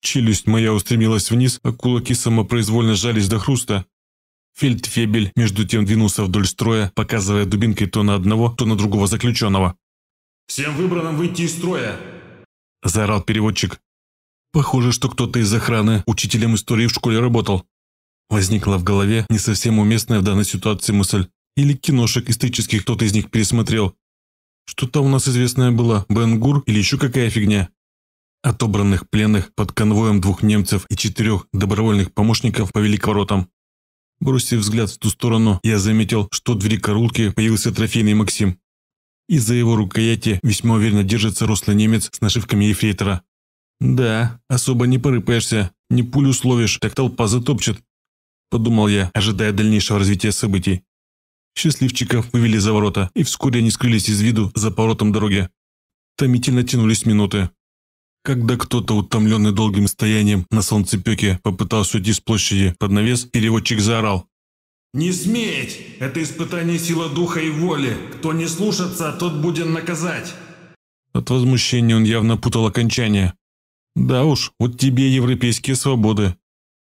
Челюсть моя устремилась вниз, а кулаки самопроизвольно сжались до хруста. Фельдфебель между тем двинулся вдоль строя, показывая дубинкой то на одного, то на другого заключенного. «Всем выбранным выйти из строя!» – заорал переводчик. Похоже, что кто-то из охраны учителем истории в школе работал. Возникла в голове не совсем уместная в данной ситуации мысль. Или киношек исторических кто-то из них пересмотрел. Что-то у нас известное было, Бенгур или еще какая фигня. Отобранных пленных под конвоем двух немцев и четырех добровольных помощников повели к воротам. Бросив взгляд в ту сторону, я заметил, что в двери карулки появился трофейный Максим. Из-за его рукояти весьма уверенно держится рослый немец с нашивками ефрейтора. «Да, особо не порыпаешься, не пулю словишь, так толпа затопчет», – подумал я, ожидая дальнейшего развития событий. Счастливчиков вывели за ворота, и вскоре они скрылись из виду за поворотом дороги. Томительно тянулись минуты. Когда кто-то, утомленный долгим стоянием на солнцепеке, попытался уйти с площади под навес, переводчик заорал. «Не сметь! Это испытание силы духа и воли! Кто не слушаться, тот будет наказать!» От возмущения он явно путал окончание. Да уж, вот тебе европейские свободы.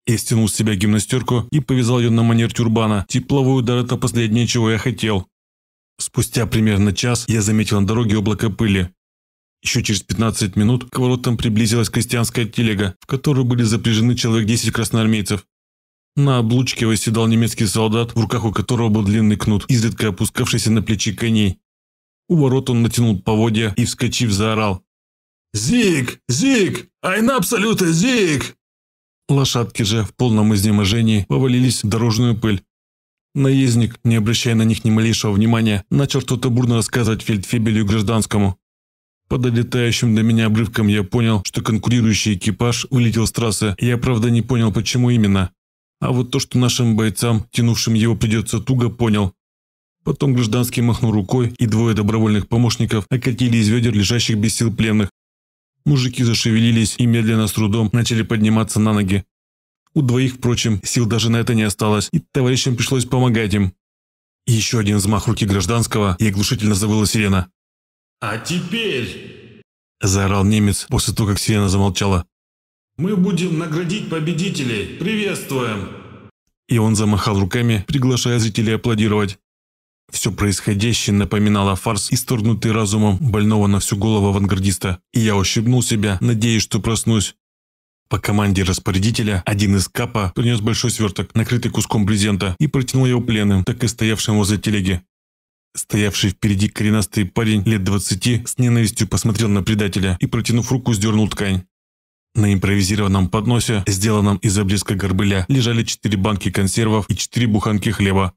Я стянул с себя гимнастерку и повязал ее на манер тюрбана. Тепловой удар – это последнее, чего я хотел. Спустя примерно час я заметил на дороге облако пыли. Еще через 15 минут к воротам приблизилась крестьянская телега, в которую были запряжены человек 10 красноармейцев. На облучке восседал немецкий солдат, в руках у которого был длинный кнут, изредка опускавшийся на плечи коней. У ворот он натянул поводья и, вскочив, заорал. «Зиг! Зиг! Айн абсолютно зиг!» Лошадки же в полном изнеможении повалились в дорожную пыль. Наездник, не обращая на них ни малейшего внимания, начал что-то бурно рассказывать фельдфебелю гражданскому. Под долетающим до меня обрывком я понял, что конкурирующий экипаж вылетел с трассы, я правда не понял, почему именно. А вот то, что нашим бойцам, тянувшим его, придется туго, понял. Потом гражданский махнул рукой, и двое добровольных помощников окатили из ведер лежащих без сил пленных. Мужики зашевелились и медленно с трудом начали подниматься на ноги. У двоих, впрочем, сил даже на это не осталось, и товарищам пришлось помогать им. еще один взмах руки гражданского, и оглушительно завыла сирена. «А теперь...» – заорал немец после того, как сирена замолчала. «Мы будем наградить победителей! Приветствуем!» И он замахал руками, приглашая зрителей аплодировать. Все происходящее напоминало фарс, исторгнутый разумом больного на всю голову авангардиста, и я ущипнул себя, надеясь, что проснусь. По команде распорядителя один из капа принес большой сверток, накрытый куском брезента, и протянул его пленным, так и стоявшим возле телеги. Стоявший впереди коренастый парень лет двадцати с ненавистью посмотрел на предателя и, протянув руку, сдернул ткань. На импровизированном подносе, сделанном из обрезка горбыля, лежали четыре банки консервов и четыре буханки хлеба.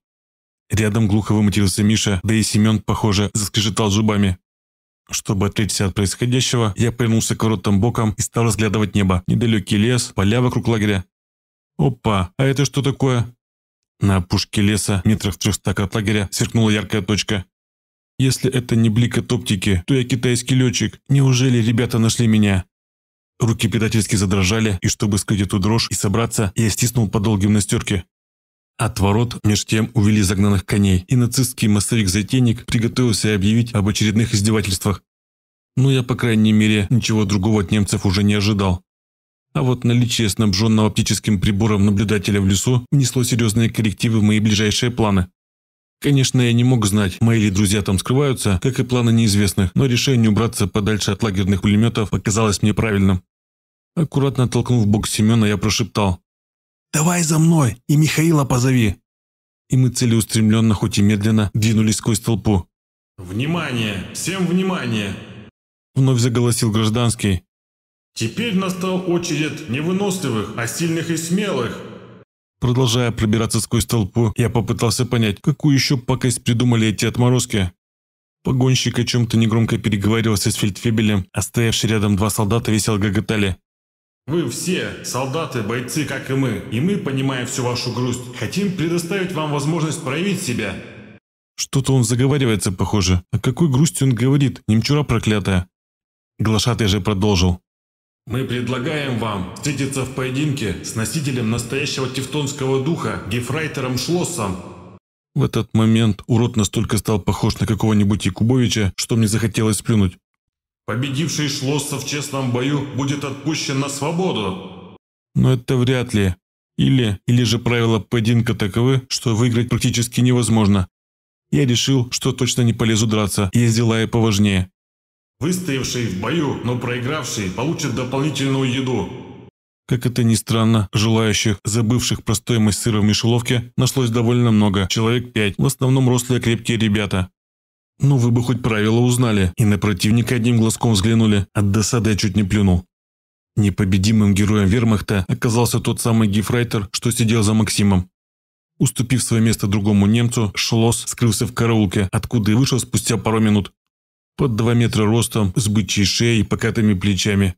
Рядом глухо выматерился Миша, да и Семен, похоже, заскрежетал зубами. Чтобы отвлечься от происходящего, я повернулся к воротам боком и стал разглядывать небо, недалекий лес, поля вокруг лагеря. Опа, а это что такое? На опушке леса, метрах в трехстах от лагеря, сверкнула яркая точка. Если это не блик от а оптики, то я китайский летчик. Неужели ребята нашли меня? Руки предательски задрожали, и чтобы скрыть эту дрожь и собраться, я стиснул подол настерке. От ворот меж тем увели загнанных коней, и нацистский массовик-затейник приготовился объявить об очередных издевательствах. Ну, я, по крайней мере, ничего другого от немцев уже не ожидал. А вот наличие снабженного оптическим прибором наблюдателя в лесу внесло серьезные коррективы в мои ближайшие планы. Конечно, я не мог знать, мои ли друзья там скрываются, как и планы неизвестных, но решение убраться подальше от лагерных пулеметов показалось мне правильным. Аккуратно оттолкнув бок Семена, я прошептал. «Давай за мной и Михаила позови!» И мы целеустремленно, хоть и медленно, двинулись сквозь толпу. «Внимание! Всем внимание!» Вновь заголосил гражданский. «Теперь настал очередь невыносливых, а сильных и смелых!» Продолжая пробираться сквозь толпу, я попытался понять, какую еще пакость придумали эти отморозки. Погонщик о чем-то негромко переговаривался с фельдфебелем, а стоявший рядом два солдата весело гоготали. Вы все солдаты, бойцы, как и мы, и мы, понимая всю вашу грусть, хотим предоставить вам возможность проявить себя». Что-то он заговаривается, похоже. О какой грусти он говорит, немчура проклятая. Глашатый же продолжил. Мы предлагаем вам встретиться в поединке с носителем настоящего тевтонского духа Гефрайтером Шлоссом. В этот момент урод настолько стал похож на какого-нибудь Якубовича, что мне захотелось плюнуть. Победивший Шлосса в честном бою будет отпущен на свободу. Но это вряд ли. Или, или же правила поединка таковы, что выиграть практически невозможно. Я решил, что точно не полезу драться, есть дела и поважнее. Выстоявший в бою, но проигравший, получит дополнительную еду. Как это ни странно, желающих, забывших про стоимость сыра в мишеловке, нашлось довольно много, человек пять, в основном рослые крепкие ребята. «Ну вы бы хоть правила узнали, и на противника одним глазком взглянули. От досады я чуть не плюнул». Непобедимым героем вермахта оказался тот самый гифрайтер, что сидел за Максимом. Уступив свое место другому немцу, Шлосс скрылся в караулке, откуда и вышел спустя пару минут. Под два метра ростом, с бычьей шеей и покатыми плечами.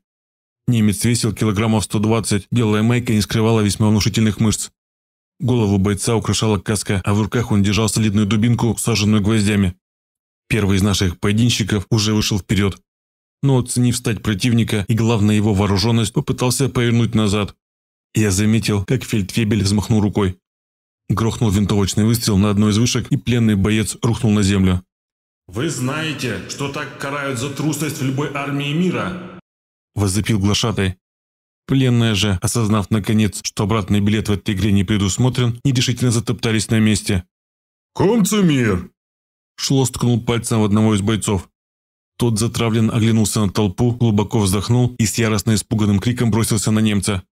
Немец весил килограммов 120, белая майка не скрывала весьма внушительных мышц. Голову бойца украшала каска, а в руках он держал солидную дубинку, саженную гвоздями. Первый из наших поединщиков уже вышел вперед, но, оценив стать противника и, главное, его вооруженность, попытался повернуть назад. Я заметил, как фельдфебель взмахнул рукой. Грохнул винтовочный выстрел на одной из вышек, и пленный боец рухнул на землю. «Вы знаете, что так карают за трусость в любой армии мира!» Возопил глашатай. Пленные же, осознав наконец, что обратный билет в этой игре не предусмотрен, нерешительно затоптались на месте. «Комцумир!» Шлос ткнул пальцем в одного из бойцов. Тот затравлен оглянулся на толпу, глубоко вздохнул и с яростно испуганным криком бросился на немца.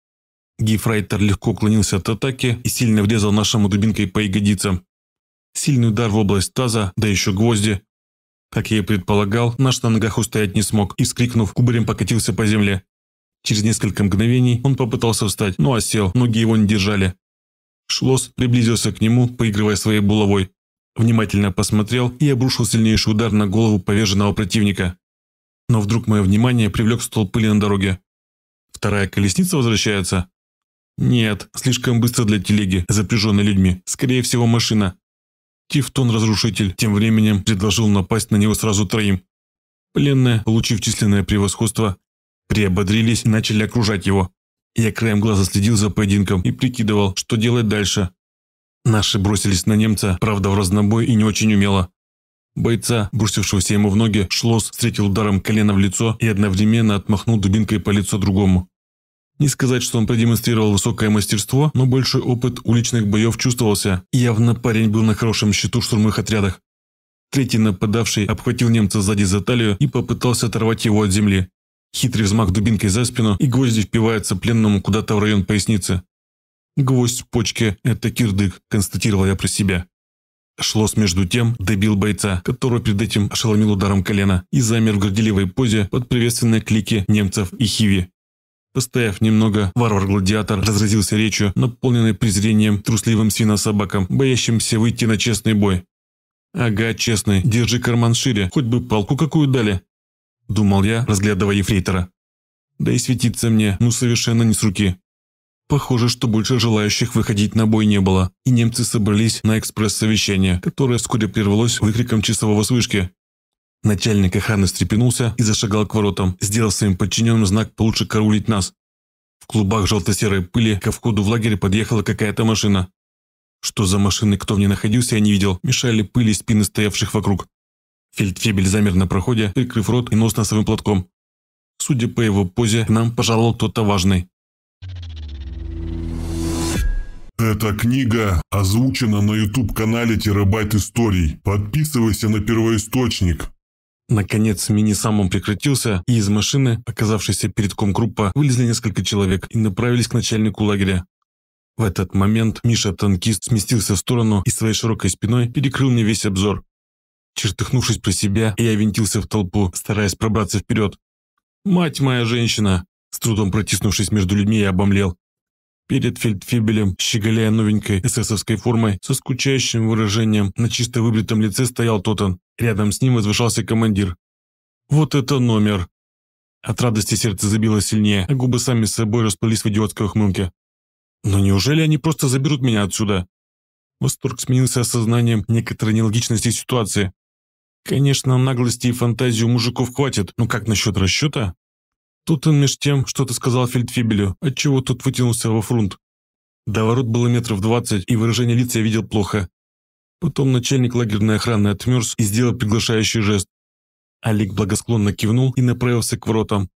Гифрайтер легко уклонился от атаки и сильно врезал нашему дубинкой по ягодицам. Сильный удар в область таза, да еще гвозди. Как я и предполагал, наш на ногах устоять не смог и, вскрикнув, кубарем покатился по земле. Через несколько мгновений он попытался встать, но осел, ноги его не держали. Шлос приблизился к нему, поигрывая своей булавой. Внимательно посмотрел и обрушил сильнейший удар на голову поверженного противника. Но вдруг мое внимание привлек стол пыли на дороге. Вторая колесница возвращается? Нет, слишком быстро для телеги, запряженной людьми. Скорее всего, машина. Тифтон-разрушитель тем временем предложил напасть на него сразу троим. Пленные, получив численное превосходство, приободрились и начали окружать его. Я краем глаза следил за поединком и прикидывал, что делать дальше. Наши бросились на немца, правда, в разнобой и не очень умело. Бойца, бросившегося ему в ноги, Шлосс встретил ударом колена в лицо и одновременно отмахнул дубинкой по лицу другому. Не сказать, что он продемонстрировал высокое мастерство, но больший опыт уличных боев чувствовался, явно парень был на хорошем счету в штурмовых отрядах. Третий нападавший обхватил немца сзади за талию и попытался оторвать его от земли. Хитрый взмах дубинкой за спину, и гвозди впиваются пленному куда-то в район поясницы. Гвоздь в почке – это кирдык, констатировал я про себя. Шлос между тем добил бойца, который перед этим ошеломил ударом колена, и замер в горделивой позе под приветственные клики немцев и хиви. Постояв немного, варвар-гладиатор разразился речью, наполненной презрением трусливым свинособакам, боящимся выйти на честный бой. «Ага, честный, держи карман шире, хоть бы палку какую дали», – думал я, разглядывая ефрейтора. «Да и светиться мне, ну совершенно не с руки. Похоже, что больше желающих выходить на бой не было, и немцы собрались на экспресс-совещание, которое вскоре прервалось выкриком часового с Начальник охраны стрепенулся и зашагал к воротам, сделав своим подчиненным знак «получше караулить нас». В клубах желто-серой пыли ко входу в лагерь подъехала какая-то машина. Что за машины, кто в ней находился, я не видел, мешали пыли спины стоявших вокруг. Фельдфебель замер на проходе, прикрыв рот и нос носовым платком. Судя по его позе, к нам пожаловал кто-то важный. Эта книга озвучена на YouTube-канале «Терабайт историй». Подписывайся на первоисточник. Наконец, мини-самом прекратился, и из машины, оказавшейся перед комкруппа, вылезли несколько человек и направились к начальнику лагеря. В этот момент Миша-танкист сместился в сторону и своей широкой спиной перекрыл мне весь обзор. Чертыхнувшись про себя, я винтился в толпу, стараясь пробраться вперед. «Мать моя женщина!» С трудом протиснувшись между людьми, я обомлел перед фельдфебелем, щеголяя новенькой эсэсовской формой, со скучающим выражением на чисто выбритом лице стоял Тотан. Рядом с ним возвышался командир. «Вот это номер!» От радости сердце забилось сильнее, а губы сами с собой расплылись в идиотской ухмылке. «Но неужели они просто заберут меня отсюда?» Восторг сменился осознанием некоторой нелогичности ситуации. Конечно, наглости и фантазии у мужиков хватит, но как насчет расчета? Тут он меж тем что-то сказал фельдфебелю, отчего тот вытянулся во фронт. До ворот было метров двадцать, и выражение лица я видел плохо. Потом начальник лагерной охраны отмерз и сделал приглашающий жест. Олег благосклонно кивнул и направился к воротам.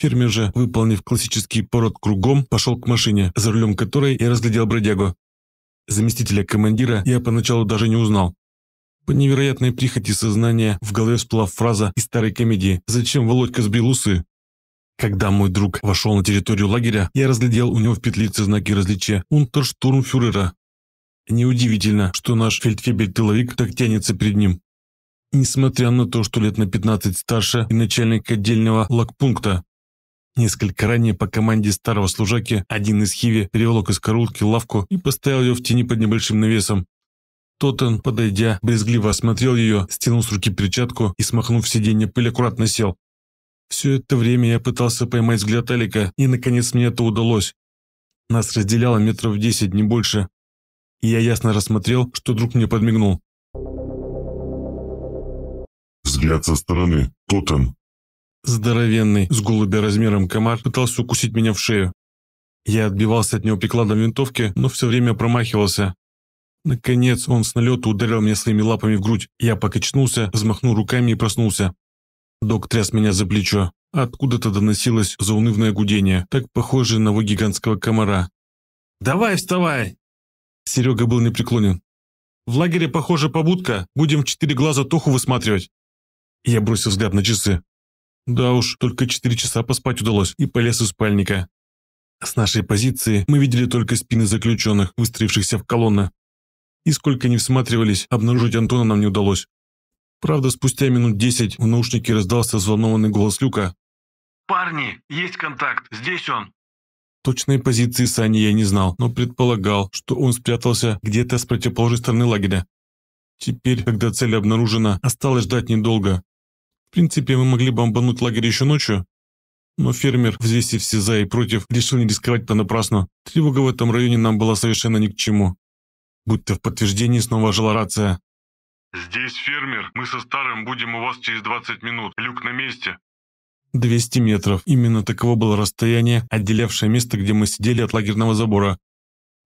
Фермер же, выполнив классический пород кругом, пошел к машине, за рулем которой я разглядел бродягу. Заместителя командира я поначалу даже не узнал. По невероятной прихоти сознания в голове всплыла фраза из старой комедии «Зачем Володька сбрил усы?». Когда мой друг вошел на территорию лагеря, я разглядел у него в петлице знаки различия «Унтерштурмфюрера». Неудивительно, что наш фельдфебель-тыловик так тянется перед ним. Несмотря на то, что лет на 15 старше и начальник отдельного лагпункта, Несколько ранее по команде старого служаки один из Хиви переволок из караулки лавку и поставил ее в тени под небольшим навесом. Тотен, подойдя, брезгливо осмотрел ее, стянул с руки перчатку и, смахнув сиденье пыль, аккуратно сел. Все это время я пытался поймать взгляд Алика, и, наконец, мне это удалось. Нас разделяло метров десять, не больше. И я ясно рассмотрел, что друг мне подмигнул. Взгляд со стороны. Кто там? Здоровенный, с голубя размером комар, пытался укусить меня в шею. Я отбивался от него прикладом винтовки, но все время промахивался. Наконец он с налета ударил меня своими лапами в грудь. Я покачнулся, взмахнул руками и проснулся. Док тряс меня за плечо. Откуда-то доносилось заунывное гудение, так похожее на его гигантского комара. «Давай вставай!» Серега был непреклонен. «В лагере, похоже, побудка. Будем в четыре глаза Тоху высматривать». Я бросил взгляд на часы. Да уж, только четыре часа поспать удалось и полез из спальника. С нашей позиции мы видели только спины заключенных, выстроившихся в колонны. И сколько не всматривались, обнаружить Антона нам не удалось. Правда, спустя минут десять в наушнике раздался взволнованный голос Люка. «Парни, есть контакт, здесь он!» Точной позиции Сани я не знал, но предполагал, что он спрятался где-то с противоположной стороны лагеря. Теперь, когда цель обнаружена, осталось ждать недолго. В принципе, мы могли бомбануть лагерь еще ночью, но фермер, взвесив все за и против, решил не рисковать понапрасну. Тревога в этом районе нам была совершенно ни к чему. Будто в подтверждении снова жила рация. «Здесь фермер. Мы со старым будем у вас через 20 минут. Люк на месте». 200 метров. Именно таково было расстояние, отделявшее место, где мы сидели от лагерного забора.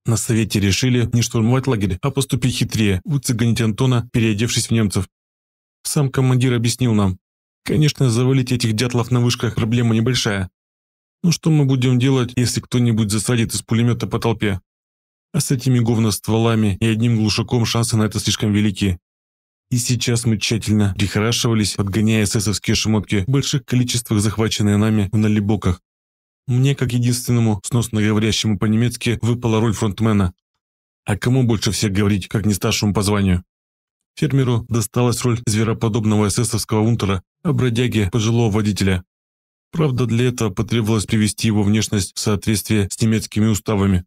На совете решили не штурмовать лагерь, а поступить хитрее, выцеганить Антона, переодевшись в немцев. Сам командир объяснил нам. Конечно, завалить этих дятлов на вышках проблема небольшая. Но что мы будем делать, если кто-нибудь засадит из пулемета по толпе? А с этими говностволами и одним глушаком шансы на это слишком велики. И сейчас мы тщательно прихорашивались, подгоняя эсэсовские шмотки в больших количествах, захваченные нами в налибоках. Мне, как единственному сносно говорящему по-немецки, выпала роль фронтмена. А кому больше всех говорить, как не старшему по званию? Фермеру досталась роль звероподобного эсэсовского унтера, а бродяге – пожилого водителя. Правда, для этого потребовалось привести его внешность в соответствие с немецкими уставами.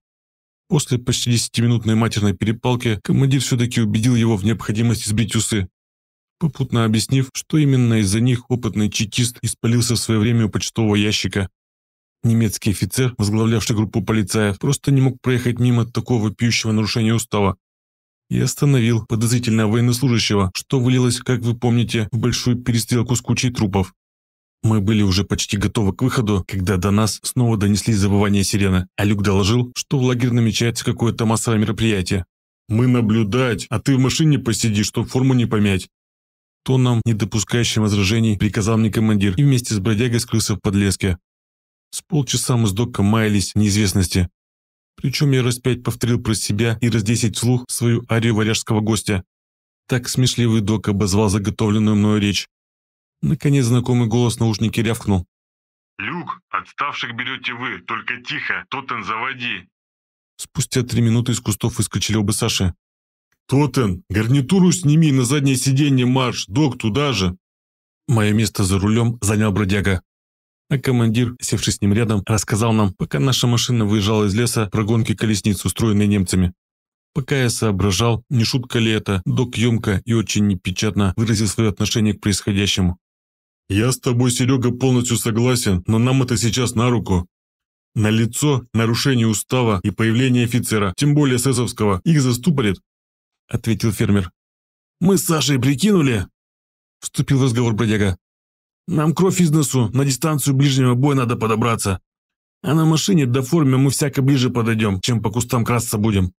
После почти десятиминутной матерной перепалки командир все-таки убедил его в необходимости сбрить усы, попутно объяснив, что именно из-за них опытный чекист испалился в свое время у почтового ящика. Немецкий офицер, возглавлявший группу полицаев, просто не мог проехать мимо такого пьющего нарушения устава и остановил подозрительного военнослужащего, что вылилось, как вы помните, в большую перестрелку с кучей трупов. Мы были уже почти готовы к выходу, когда до нас снова донесли завывание сирены, а Люк доложил, что в лагерь намечается какое-то массовое мероприятие. «Мы наблюдать, а ты в машине посиди, чтоб форму не помять!» Тоном, не допускающим возражений, приказал мне командир и вместе с бродягой скрылся в подлеске. С полчаса мы с доком маялись в неизвестности. Причем я раз пять повторил про себя и раз десять вслух свою арию варяжского гостя. Так смешливый док обозвал заготовленную мною речь. Наконец знакомый голос наушники рявкнул. «Люк, отставших берете вы, только тихо, Тотен, заводи!» Спустя три минуты из кустов выскочили оба Саши. «Тотен, гарнитуру сними на заднее сиденье марш, док, туда же!» Мое место за рулем занял бродяга. А командир, севший с ним рядом, рассказал нам, пока наша машина выезжала из леса про гонки колесниц, устроенные немцами. Пока я соображал, не шутка ли это, док емко и очень непечатно выразил свое отношение к происходящему. «Я с тобой, Серега, полностью согласен, но нам это сейчас на руку. На лицо нарушение устава и появление офицера, тем более сесовского, их заступорит», — ответил фермер. «Мы с Сашей прикинули?» — вступил в разговор бродяга. «Нам кровь из носу, на дистанцию ближнего боя надо подобраться. А на машине до формы мы всяко ближе подойдем, чем по кустам красться будем».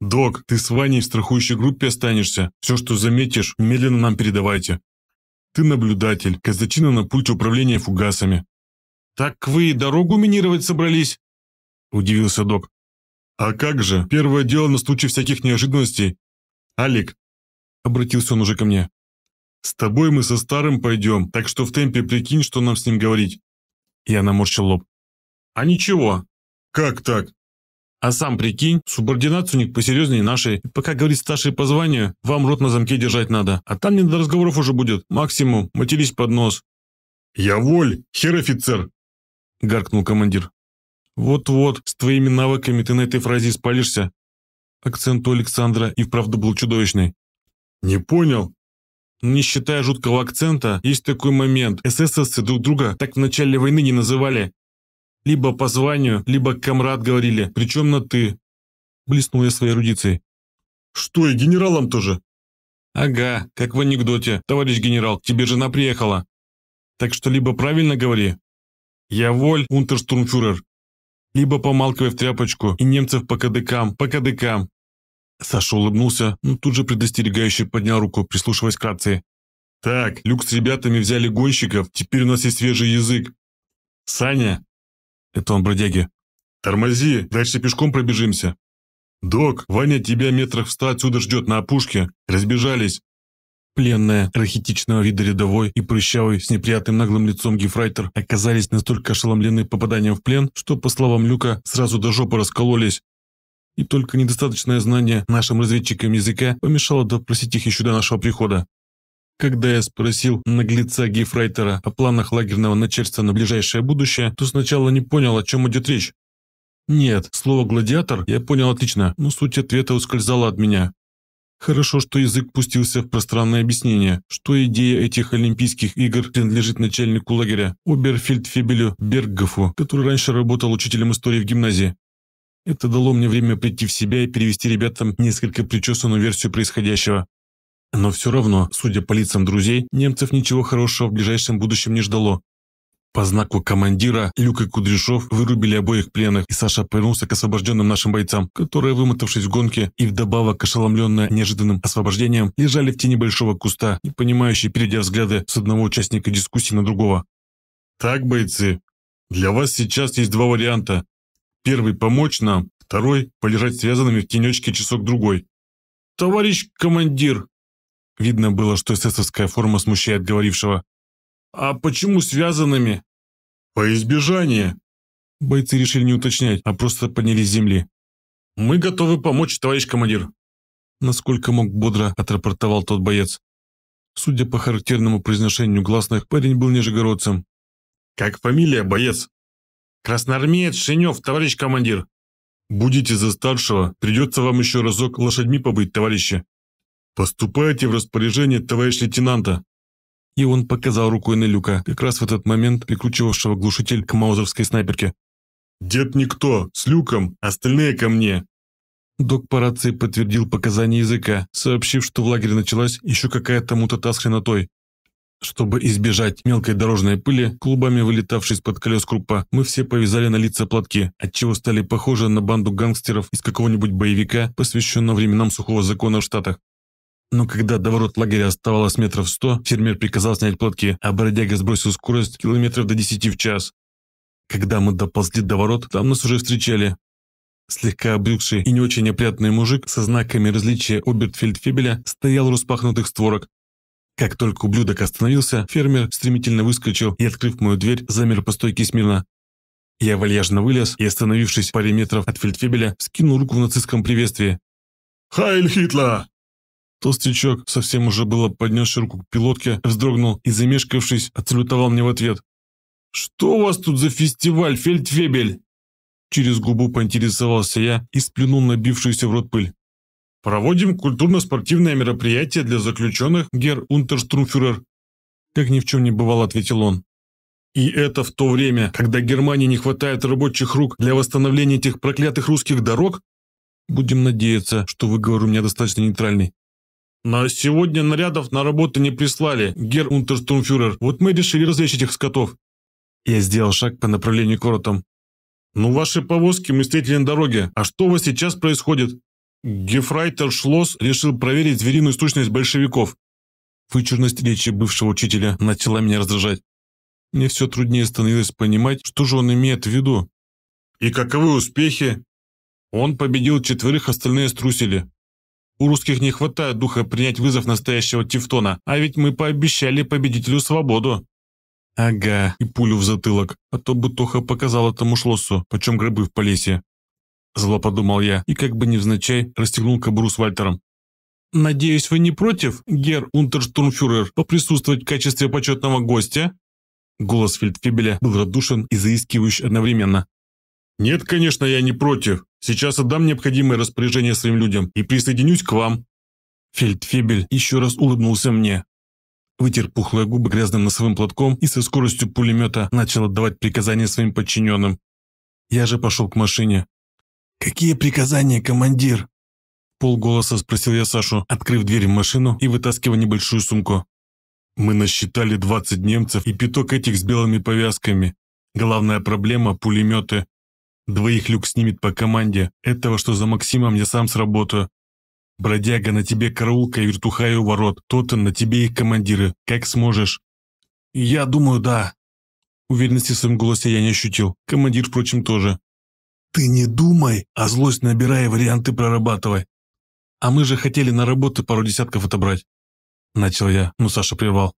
«Док, ты с Ваней в страхующей группе останешься. Все, что заметишь, медленно нам передавайте. Ты наблюдатель, казачина на пульте управления фугасами». «Так вы дорогу минировать собрались?» – удивился док. «А как же, первое дело на случай всяких неожиданностей. Алик, обратился он уже ко мне, с тобой мы со старым пойдем, так что в темпе прикинь, что нам с ним говорить. Я наморщил лоб. А ничего. Как так? А сам прикинь, субординационник посерьезнее нашей. И пока говорит старший по званию, вам рот на замке держать надо. А там не до разговоров уже будет. Максимум, матерись под нос. «Я воль, хер офицер!» – гаркнул командир. «Вот-вот, с твоими навыками ты на этой фразе спалишься». Акцент у Александра и вправду был чудовищный. «Не понял». Не считая жуткого акцента, есть такой момент. СССцы друг друга так в начале войны не называли. Либо по званию, либо комрад говорили, причем на «ты». Блеснул я своей эрудицией. «Что, и генералом тоже?» «Ага, как в анекдоте. Товарищ генерал, тебе жена приехала». «Так что либо правильно говори». «Я воль, унтерштурмфюрер». «Либо помалкивай в тряпочку и немцев по кадыкам, по кадыкам». Саша улыбнулся, но тут же предостерегающе поднял руку, прислушиваясь к рации. «Так, Люк с ребятами взяли гонщиков, теперь у нас есть свежий язык». «Саня, это он бродяги. «Тормози, дальше пешком пробежимся». «Док, Ваня тебя метрах в ста отсюда ждет на опушке. Разбежались». Пленная, рахитичного вида рядовой и прыщавый, с неприятным наглым лицом гефрайтер оказались настолько ошеломлены попаданием в плен, что, по словам Люка, сразу до жопы раскололись. И только недостаточное знание нашим разведчикам языка помешало допросить их еще до нашего прихода. Когда я спросил наглеца Гейфрейтера о планах лагерного начальства на ближайшее будущее, то сначала не понял, о чем идет речь. Нет, слово «гладиатор» я понял отлично, но суть ответа ускользала от меня. Хорошо, что язык пустился в пространное объяснение, что идея этих Олимпийских игр принадлежит начальнику лагеря Оберфельдфебелю Бергофу, который раньше работал учителем истории в гимназии. Это дало мне время прийти в себя и перевести ребятам несколько причесанную версию происходящего. Но все равно, судя по лицам друзей, немцев ничего хорошего в ближайшем будущем не ждало. По знаку командира Люк и Кудряшов вырубили обоих пленных, и Саша повернулся к освобожденным нашим бойцам, которые, вымотавшись в гонке и вдобавок ошеломленные неожиданным освобождением, лежали в тени большого куста, не понимающие, перейдя взгляды с одного участника дискуссии на другого. «Так, бойцы, для вас сейчас есть два варианта. Первый – помочь нам, второй – полежать связанными в тенечке часок-другой». «Товарищ командир!» Видно было, что эсэсовская форма смущает говорившего. «А почему связанными?» «По избежание». Бойцы решили не уточнять, а просто поднялись с земли. «Мы готовы помочь, товарищ командир», насколько мог бодро отрапортовал тот боец. Судя по характерному произношению гласных, парень был нижегородцем. «Как фамилия, боец?» «Красноармеец Шенев, товарищ командир!» «Будете за старшего, придется вам еще разок лошадьми побыть, товарищи!» «Поступайте в распоряжение товарища лейтенанта!» И он показал рукой на Люка, как раз в этот момент прикручивавшего глушитель к маузерской снайперке. «Дед никто! С Люком! Остальные ко мне!» Док по рации подтвердил показания языка, сообщив, что в лагере началась еще какая-то мутата с хренотой. Чтобы избежать мелкой дорожной пыли, клубами вылетавшей из-под колес крупа, мы все повязали на лица платки, отчего стали похожи на банду гангстеров из какого-нибудь боевика, посвященного временам сухого закона в Штатах. Но когда до ворот лагеря оставалось метров сто, фермер приказал снять платки, а бродяга сбросил скорость километров до десяти в час. Когда мы доползли до ворот, там нас уже встречали. Слегка обрюкший и не очень опрятный мужик со знаками различия Обертфельдфебеля стоял у распахнутых створок. Как только ублюдок остановился, фермер стремительно выскочил и, открыв мою дверь, замер по стойке смирно. Я вальяжно вылез и, остановившись в паре метров от Фельдфебеля, скинул руку в нацистском приветствии. «Хайль Хитла!» Толстячок, совсем уже было поднявший руку к пилотке, вздрогнул и, замешкавшись, отсалютовал мне в ответ. «Что у вас тут за фестиваль, фельдфебель?» Через губу поинтересовался я и сплюнул набившуюся в рот пыль. «Проводим культурно-спортивное мероприятие для заключенных, гер Унтерштруфюрер», как ни в чем не бывало, ответил он. И это в то время, когда Германии не хватает рабочих рук для восстановления этих проклятых русских дорог? Будем надеяться, что выговор у меня достаточно нейтральный. «На сегодня нарядов на работу не прислали, гер унтерштурмфюрер. Вот мы решили развлечь этих скотов». Я сделал шаг по направлению к воротам. «Ну, ваши повозки мы встретили на дороге. А что у вас сейчас происходит?» Гефрайтер Шлосс решил проверить звериную сущность большевиков. Вычурность речи бывшего учителя начала меня раздражать. Мне все труднее становилось понимать, что же он имеет в виду. «И каковы успехи?» «Он победил четверых, остальные струсили. У русских не хватает духа принять вызов настоящего Тевтона, а ведь мы пообещали победителю свободу». «Ага», и пулю в затылок, а то бы Тоха показал этому шлоссу, почем гробы в полесе. Зло подумал я и как бы невзначай расстегнул кобуру с Вальтером. «Надеюсь, вы не против, гер Унтерштурмфюрер, поприсутствовать в качестве почетного гостя?» Голос Фельдфебеля был радушен и заискивающий одновременно. «Нет, конечно, я не против. Сейчас отдам необходимое распоряжение своим людям и присоединюсь к вам». Фельдфебель еще раз улыбнулся мне. Вытер пухлые губы грязным носовым платком и со скоростью пулемета начал отдавать приказания своим подчиненным. Я же пошел к машине. «Какие приказания, командир?» Полголоса спросил я Сашу, открыв дверь в машину и вытаскивая небольшую сумку. Мы насчитали 20 немцев и пяток этих с белыми повязками. Главная проблема – пулеметы. Двоих люк снимет по команде. Этого, что за Максимом, я сам сработаю. Бродяга, на тебе караулка и вертухай у ворот. Тотен, на тебе их командиры. Как сможешь. Я думаю, да. Уверенности в своем голосе я не ощутил. Командир, впрочем, тоже. Ты не думай, а злость набирай варианты прорабатывай. А мы же хотели на работу пару десятков отобрать. Начал я, но ну, Саша прервал.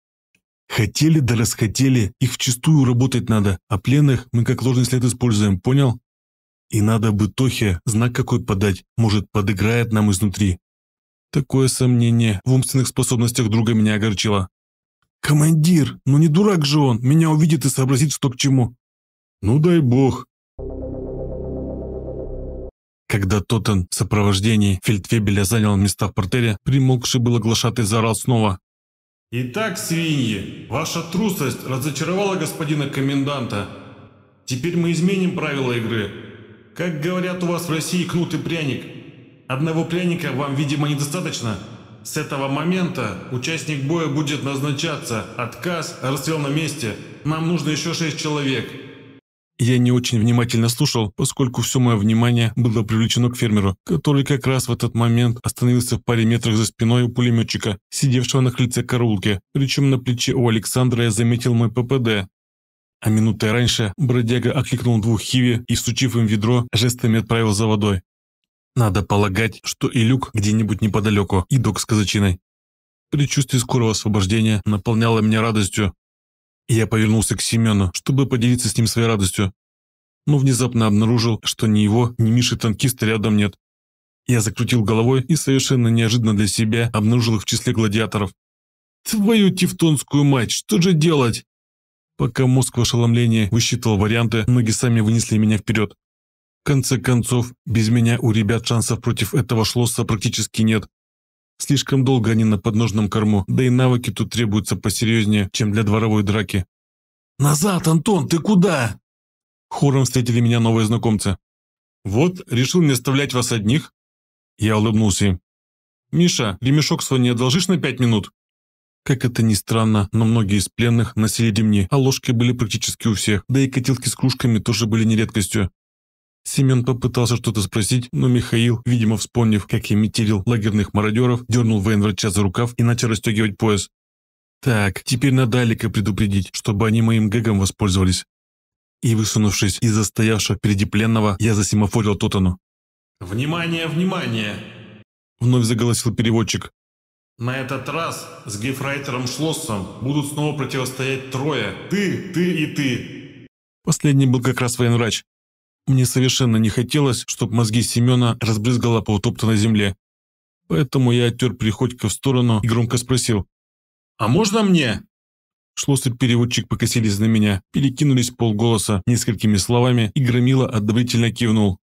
Хотели да расхотели, их вчистую работать надо, а пленных мы как ложный след используем, понял? И надо бы Тохе знак какой подать, может, подыграет нам изнутри. Такое сомнение в умственных способностях друга меня огорчило. «Командир, ну не дурак же он, меня увидит и сообразит, что к чему». «Ну дай бог». Когда Тоттен в сопровождении фельдфебеля занял места в портере, примолкший было глашатый заорал снова. «Итак, свиньи, ваша трусость разочаровала господина коменданта. Теперь мы изменим правила игры. Как говорят у вас в России кнут и пряник. Одного пряника вам, видимо, недостаточно. С этого момента участник боя будет назначаться. Отказ, расстрел на месте. Нам нужно еще шесть человек. Я не очень внимательно слушал, поскольку все мое внимание было привлечено к фермеру, который как раз в этот момент остановился в паре метрах за спиной у пулеметчика, сидевшего на крыльце караулки. Причем на плече у Александра я заметил мой ППД. А минутой раньше бродяга окликнул двух хиви и, сучив им ведро, жестами отправил за водой. Надо полагать, что и люк где-нибудь неподалеку, и док с казачиной. Предчувствие скорого освобождения наполняло меня радостью. Я повернулся к Семену, чтобы поделиться с ним своей радостью, но внезапно обнаружил, что ни его, ни Миши-танкиста рядом нет. Я закрутил головой и совершенно неожиданно для себя обнаружил их в числе гладиаторов. «Твою тевтонскую мать, что же делать?» Пока мозг в ошеломлении высчитывал варианты, ноги сами вынесли меня вперед. В конце концов, без меня у ребят шансов против этого шлосса практически нет. Слишком долго они на подножном корму, да и навыки тут требуются посерьезнее, чем для дворовой драки. «Назад, Антон, ты куда?» Хором встретили меня новые знакомцы. «Вот, решил не оставлять вас одних?» Я улыбнулся им. «Миша, ремешок Сони одолжишь на пять минут?» Как это ни странно, но многие из пленных носили демни, а ложки были практически у всех, да и котелки с кружками тоже были не редкостью. Семен попытался что-то спросить, но Михаил, видимо вспомнив, как я метелил лагерных мародеров, дернул военврача за рукав и начал расстегивать пояс. «Так, теперь надо Алика предупредить, чтобы они моим гэгом воспользовались». И, высунувшись из-за стоявшего впереди пленного, я засимофорил Тотану. «Внимание, внимание!» Вновь заголосил переводчик. На этот раз с Гефрайтером Шлоссом будут снова противостоять трое. Ты, ты и ты. Последний был как раз военврач. Мне совершенно не хотелось, чтобы мозги Семена разбрызгало по утоптанной земле. Поэтому я оттер Приходько в сторону и громко спросил. «А можно мне?» Шлосс и переводчик покосились на меня, перекинулись полголоса несколькими словами, и Громила одобрительно кивнул.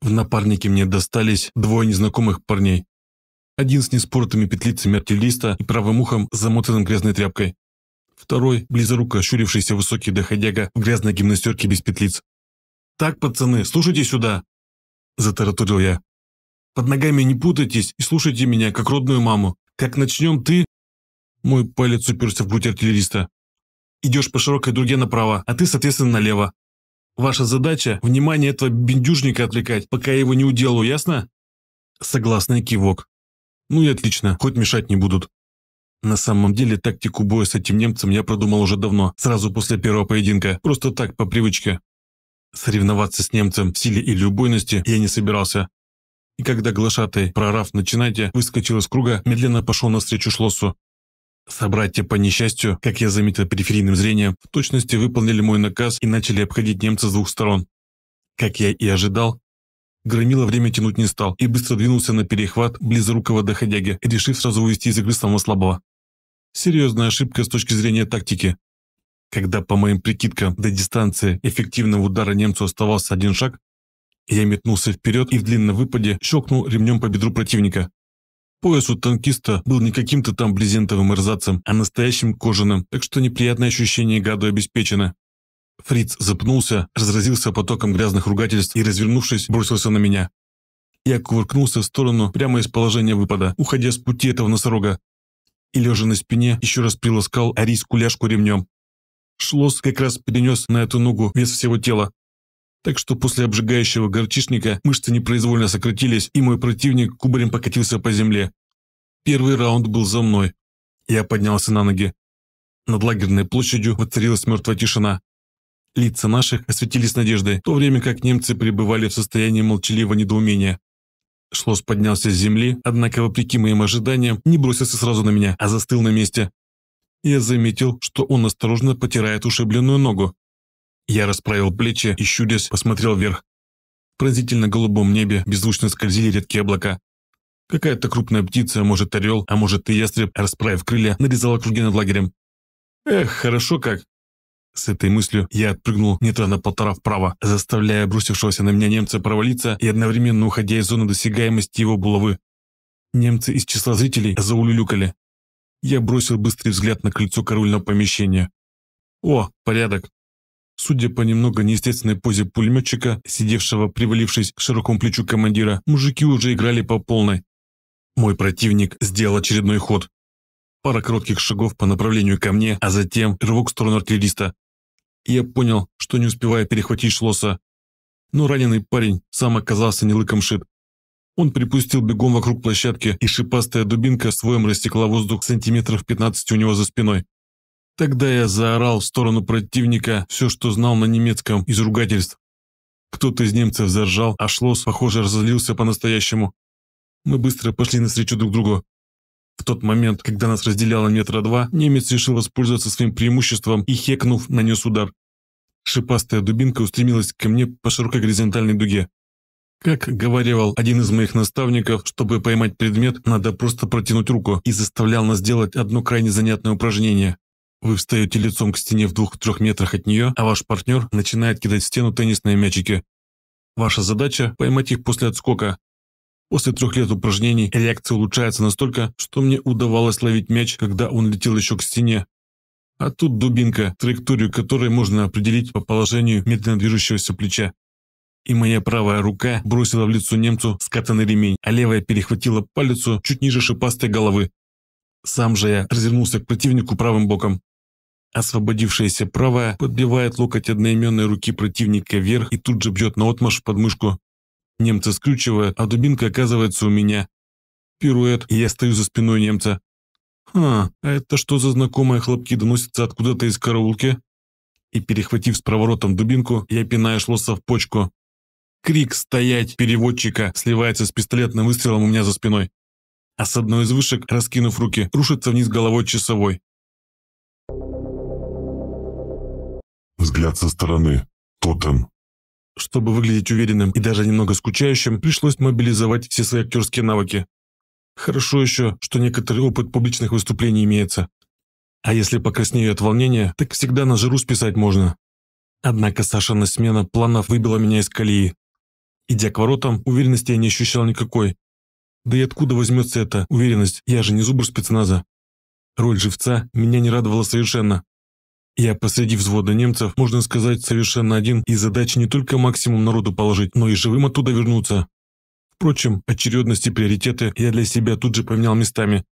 В напарнике мне достались двое незнакомых парней. Один с неспоротыми петлицами от и правым ухом, замотанным грязной тряпкой. Второй, близоруко, щурившийся высокий доходяга в грязной гимнастерке без петлиц. «Так, пацаны, слушайте сюда!» – затараторил я. «Под ногами не путайтесь и слушайте меня, как родную маму. Как начнем ты...» Мой палец уперся в грудь артиллериста. «Идешь по широкой дуге направо, а ты, соответственно, налево. Ваша задача – внимание этого бендюжника отвлекать, пока я его не уделаю, ясно?» Согласный кивок. Ну и отлично, хоть мешать не будут. На самом деле, тактику боя с этим немцем я продумал уже давно, сразу после первого поединка, просто так, по привычке. Соревноваться с немцем в силе или убойности я не собирался. И когда глашатый, прорав «начинайте», выскочил из круга, медленно пошел навстречу Шлоссу. Собратья, по несчастью, как я заметил периферийным зрением, в точности выполнили мой наказ и начали обходить немца с двух сторон. Как я и ожидал, Громила время тянуть не стал и быстро двинулся на перехват близорукого доходяги, решив сразу увести из игры самого слабого. Серьезная ошибка с точки зрения тактики. Когда, по моим прикидкам, до дистанции эффективного удара немцу оставался один шаг, я метнулся вперед и в длинном выпаде щелкнул ремнем по бедру противника. Пояс у танкиста был не каким-то там брезентовым эрзацем, а настоящим кожаным, так что неприятное ощущение гаду обеспечено. Фриц запнулся, разразился потоком грязных ругательств и, развернувшись, бросился на меня. Я кувыркнулся в сторону прямо из положения выпада, уходя с пути этого носорога. И, лежа на спине, еще раз приласкал арийскую ляжку ремнем. Шлос как раз перенес на эту ногу вес всего тела. Так что после обжигающего горчишника мышцы непроизвольно сократились, и мой противник кубарем покатился по земле. Первый раунд был за мной. Я поднялся на ноги. Над лагерной площадью воцарилась мертвая тишина. Лица наших осветились надеждой, в то время как немцы пребывали в состоянии молчаливого недоумения. Шлос поднялся с земли, однако, вопреки моим ожиданиям, не бросился сразу на меня, а застыл на месте. Я заметил, что он осторожно потирает ушибленную ногу. Я расправил плечи и, щурясь, посмотрел вверх. В пронзительно-голубом небе беззвучно скользили редкие облака. Какая-то крупная птица, может, орел, а может и ястреб, расправив крылья, нарезала круги над лагерем. Эх, хорошо как, с этой мыслью я отпрыгнул метра на полтора вправо, заставляя бросившегося на меня немца провалиться и одновременно уходя из зоны досягаемости его булавы. Немцы из числа зрителей заулюлюкали. Я бросил быстрый взгляд на крыльцо корольного помещения. О, порядок. Судя по немного неестественной позе пулеметчика, сидевшего, привалившись к широкому плечу командира, мужики уже играли по полной. Мой противник сделал очередной ход. Пара коротких шагов по направлению ко мне, а затем рывок в сторону артиллериста я понял, что не успеваю перехватить шлоса, Но раненый парень сам оказался не лыком шит. Он припустил бегом вокруг площадки, и шипастая дубинка своем растекла воздух сантиметров 15 у него за спиной. Тогда я заорал в сторону противника все, что знал на немецком из ругательств. Кто-то из немцев заржал, а шлос похоже, разозлился по-настоящему. Мы быстро пошли навстречу друг другу. В тот момент, когда нас разделяло метра два, немец решил воспользоваться своим преимуществом и, хекнув, нанес удар. Шипастая дубинка устремилась ко мне по широкой горизонтальной дуге. Как говаривал один из моих наставников, чтобы поймать предмет, надо просто протянуть руку и заставлял нас делать одно крайне занятное упражнение. Вы встаете лицом к стене в двух-трех метрах от нее, а ваш партнер начинает кидать в стену теннисные мячики. Ваша задача – поймать их после отскока, После трех лет упражнений реакция улучшается настолько, что мне удавалось ловить мяч, когда он летел еще к стене. А тут дубинка, траекторию которой можно определить по положению медленно движущегося плеча. И моя правая рука бросила в лицо немцу скатанный ремень, а левая перехватила палицу чуть ниже шипастой головы. Сам же я развернулся к противнику правым боком. Освободившаяся правая подбивает локоть одноименной руки противника вверх и тут же бьет наотмашь подмышку немца скручивая, а дубинка оказывается у меня. Пируэт, я стою за спиной немца. «Ха, а это что за знакомые хлопки доносятся откуда-то из караулки?» И, перехватив с проворотом дубинку, я пинаю шлосса в почку. Крик «Стоять!» переводчика сливается с пистолетным выстрелом у меня за спиной. А с одной из вышек, раскинув руки, рушится вниз головой часовой. Взгляд со стороны. Тотем. Чтобы выглядеть уверенным и даже немного скучающим, пришлось мобилизовать все свои актерские навыки. Хорошо еще, что некоторый опыт публичных выступлений имеется. А если покраснею от волнения, так всегда на жиру списать можно. Однако Саша на смена планов выбила меня из колеи. Идя к воротам, уверенности я не ощущал никакой. Да и откуда возьмется эта уверенность? Я же не зубр спецназа. Роль живца меня не радовала совершенно. Я посреди взвода немцев, можно сказать, совершенно один, и задача не только максимум народу положить, но и живым оттуда вернуться. Впрочем, очередности приоритеты я для себя тут же поменял местами.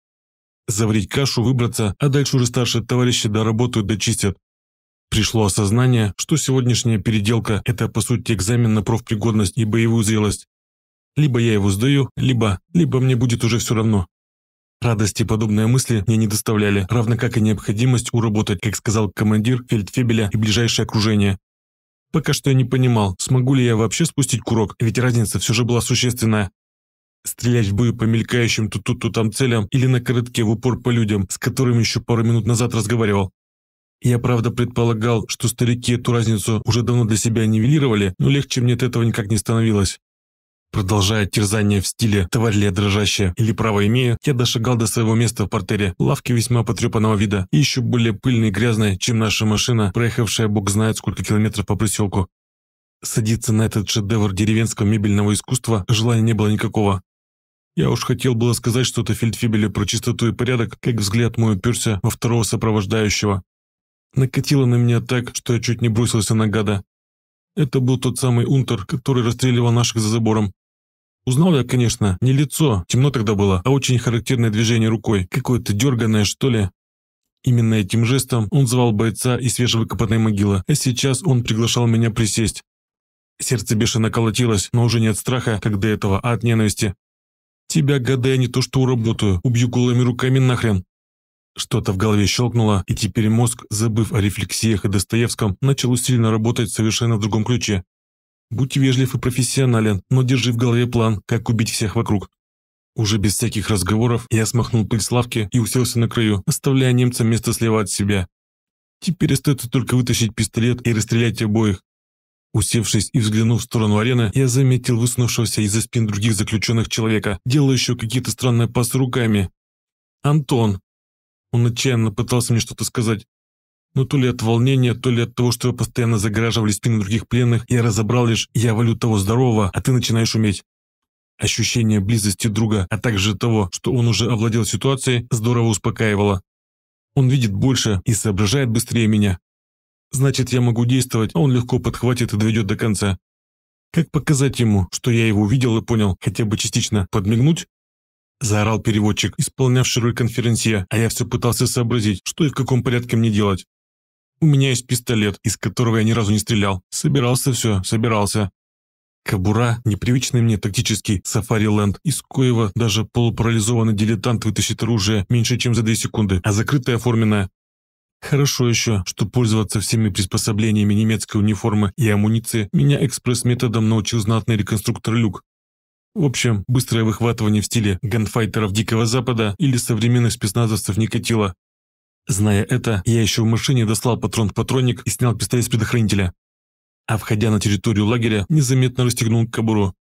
Заварить кашу, выбраться, а дальше уже старшие товарищи доработают, дочистят. Пришло осознание, что сегодняшняя переделка – это, по сути, экзамен на профпригодность и боевую зрелость. Либо я его сдаю, либо... либо мне будет уже все равно. Радости подобные мысли мне не доставляли, равно как и необходимость уработать, как сказал командир фельдфебеля и ближайшее окружение. Пока что я не понимал, смогу ли я вообще спустить курок, ведь разница все же была существенная. Стрелять в бою по мелькающим тут тут, то там целям или на коротке в упор по людям, с которыми еще пару минут назад разговаривал. Я правда предполагал, что старики эту разницу уже давно для себя нивелировали, но легче мне от этого никак не становилось. Продолжая терзание в стиле «товарь ли я дрожащая» или «право имею», я дошагал до своего места в портере, лавки весьма потрепанного вида и еще более пыльной и грязной, чем наша машина, проехавшая бог знает сколько километров по проселку. Садиться на этот шедевр деревенского мебельного искусства желания не было никакого. Я уж хотел было сказать что-то Фельдфебелю про чистоту и порядок, как взгляд мой уперся во второго сопровождающего. Накатило на меня так, что я чуть не бросился на гада. Это был тот самый Унтер, который расстреливал наших за забором. Узнал я, конечно, не лицо, темно тогда было, а очень характерное движение рукой, какое-то дерганное, что ли. Именно этим жестом он звал бойца из свежевыкопанной могилы, а сейчас он приглашал меня присесть. Сердце бешено колотилось, но уже не от страха, как до этого, а от ненависти. «Тебя, гады, я не то что уработаю, убью голыми руками нахрен!» Что-то в голове щелкнуло, и теперь мозг, забыв о рефлексиях и Достоевском, начал усиленно работать совершенно в другом ключе. Будь вежлив и профессионален, но держи в голове план, как убить всех вокруг. Уже без всяких разговоров я смахнул пыль с лавки и уселся на краю, оставляя немцам место слева от себя. Теперь остается только вытащить пистолет и расстрелять обоих. Усевшись и взглянув в сторону арены, я заметил высунувшегося из-за спин других заключенных человека, делающего какие-то странные пасы руками. «Антон!» Он отчаянно пытался мне что-то сказать. Но ну, то ли от волнения, то ли от того, что вы постоянно загораживали спину других пленных, я разобрал лишь «я валю того здорового, а ты начинаешь уметь». Ощущение близости друга, а также того, что он уже овладел ситуацией, здорово успокаивало. Он видит больше и соображает быстрее меня. Значит, я могу действовать, а он легко подхватит и доведет до конца. Как показать ему, что я его увидел и понял, хотя бы частично подмигнуть? Заорал переводчик, исполнявший роль конференсье, а я все пытался сообразить, что и в каком порядке мне делать. У меня есть пистолет, из которого я ни разу не стрелял. Собирался все, собирался. Кабура, непривычный мне тактический сафари-ленд, из коего даже полупарализованный дилетант вытащит оружие меньше, чем за 2 секунды, а закрытое оформленное. Хорошо еще, что пользоваться всеми приспособлениями немецкой униформы и амуниции меня экспресс-методом научил знатный реконструктор Люк. В общем, быстрое выхватывание в стиле ганфайтеров Дикого Запада или современных спецназовцев Никотила. Зная это, я еще в машине достал патрон в патронник и снял пистолет с предохранителя. А входя на территорию лагеря, незаметно расстегнул кобуру.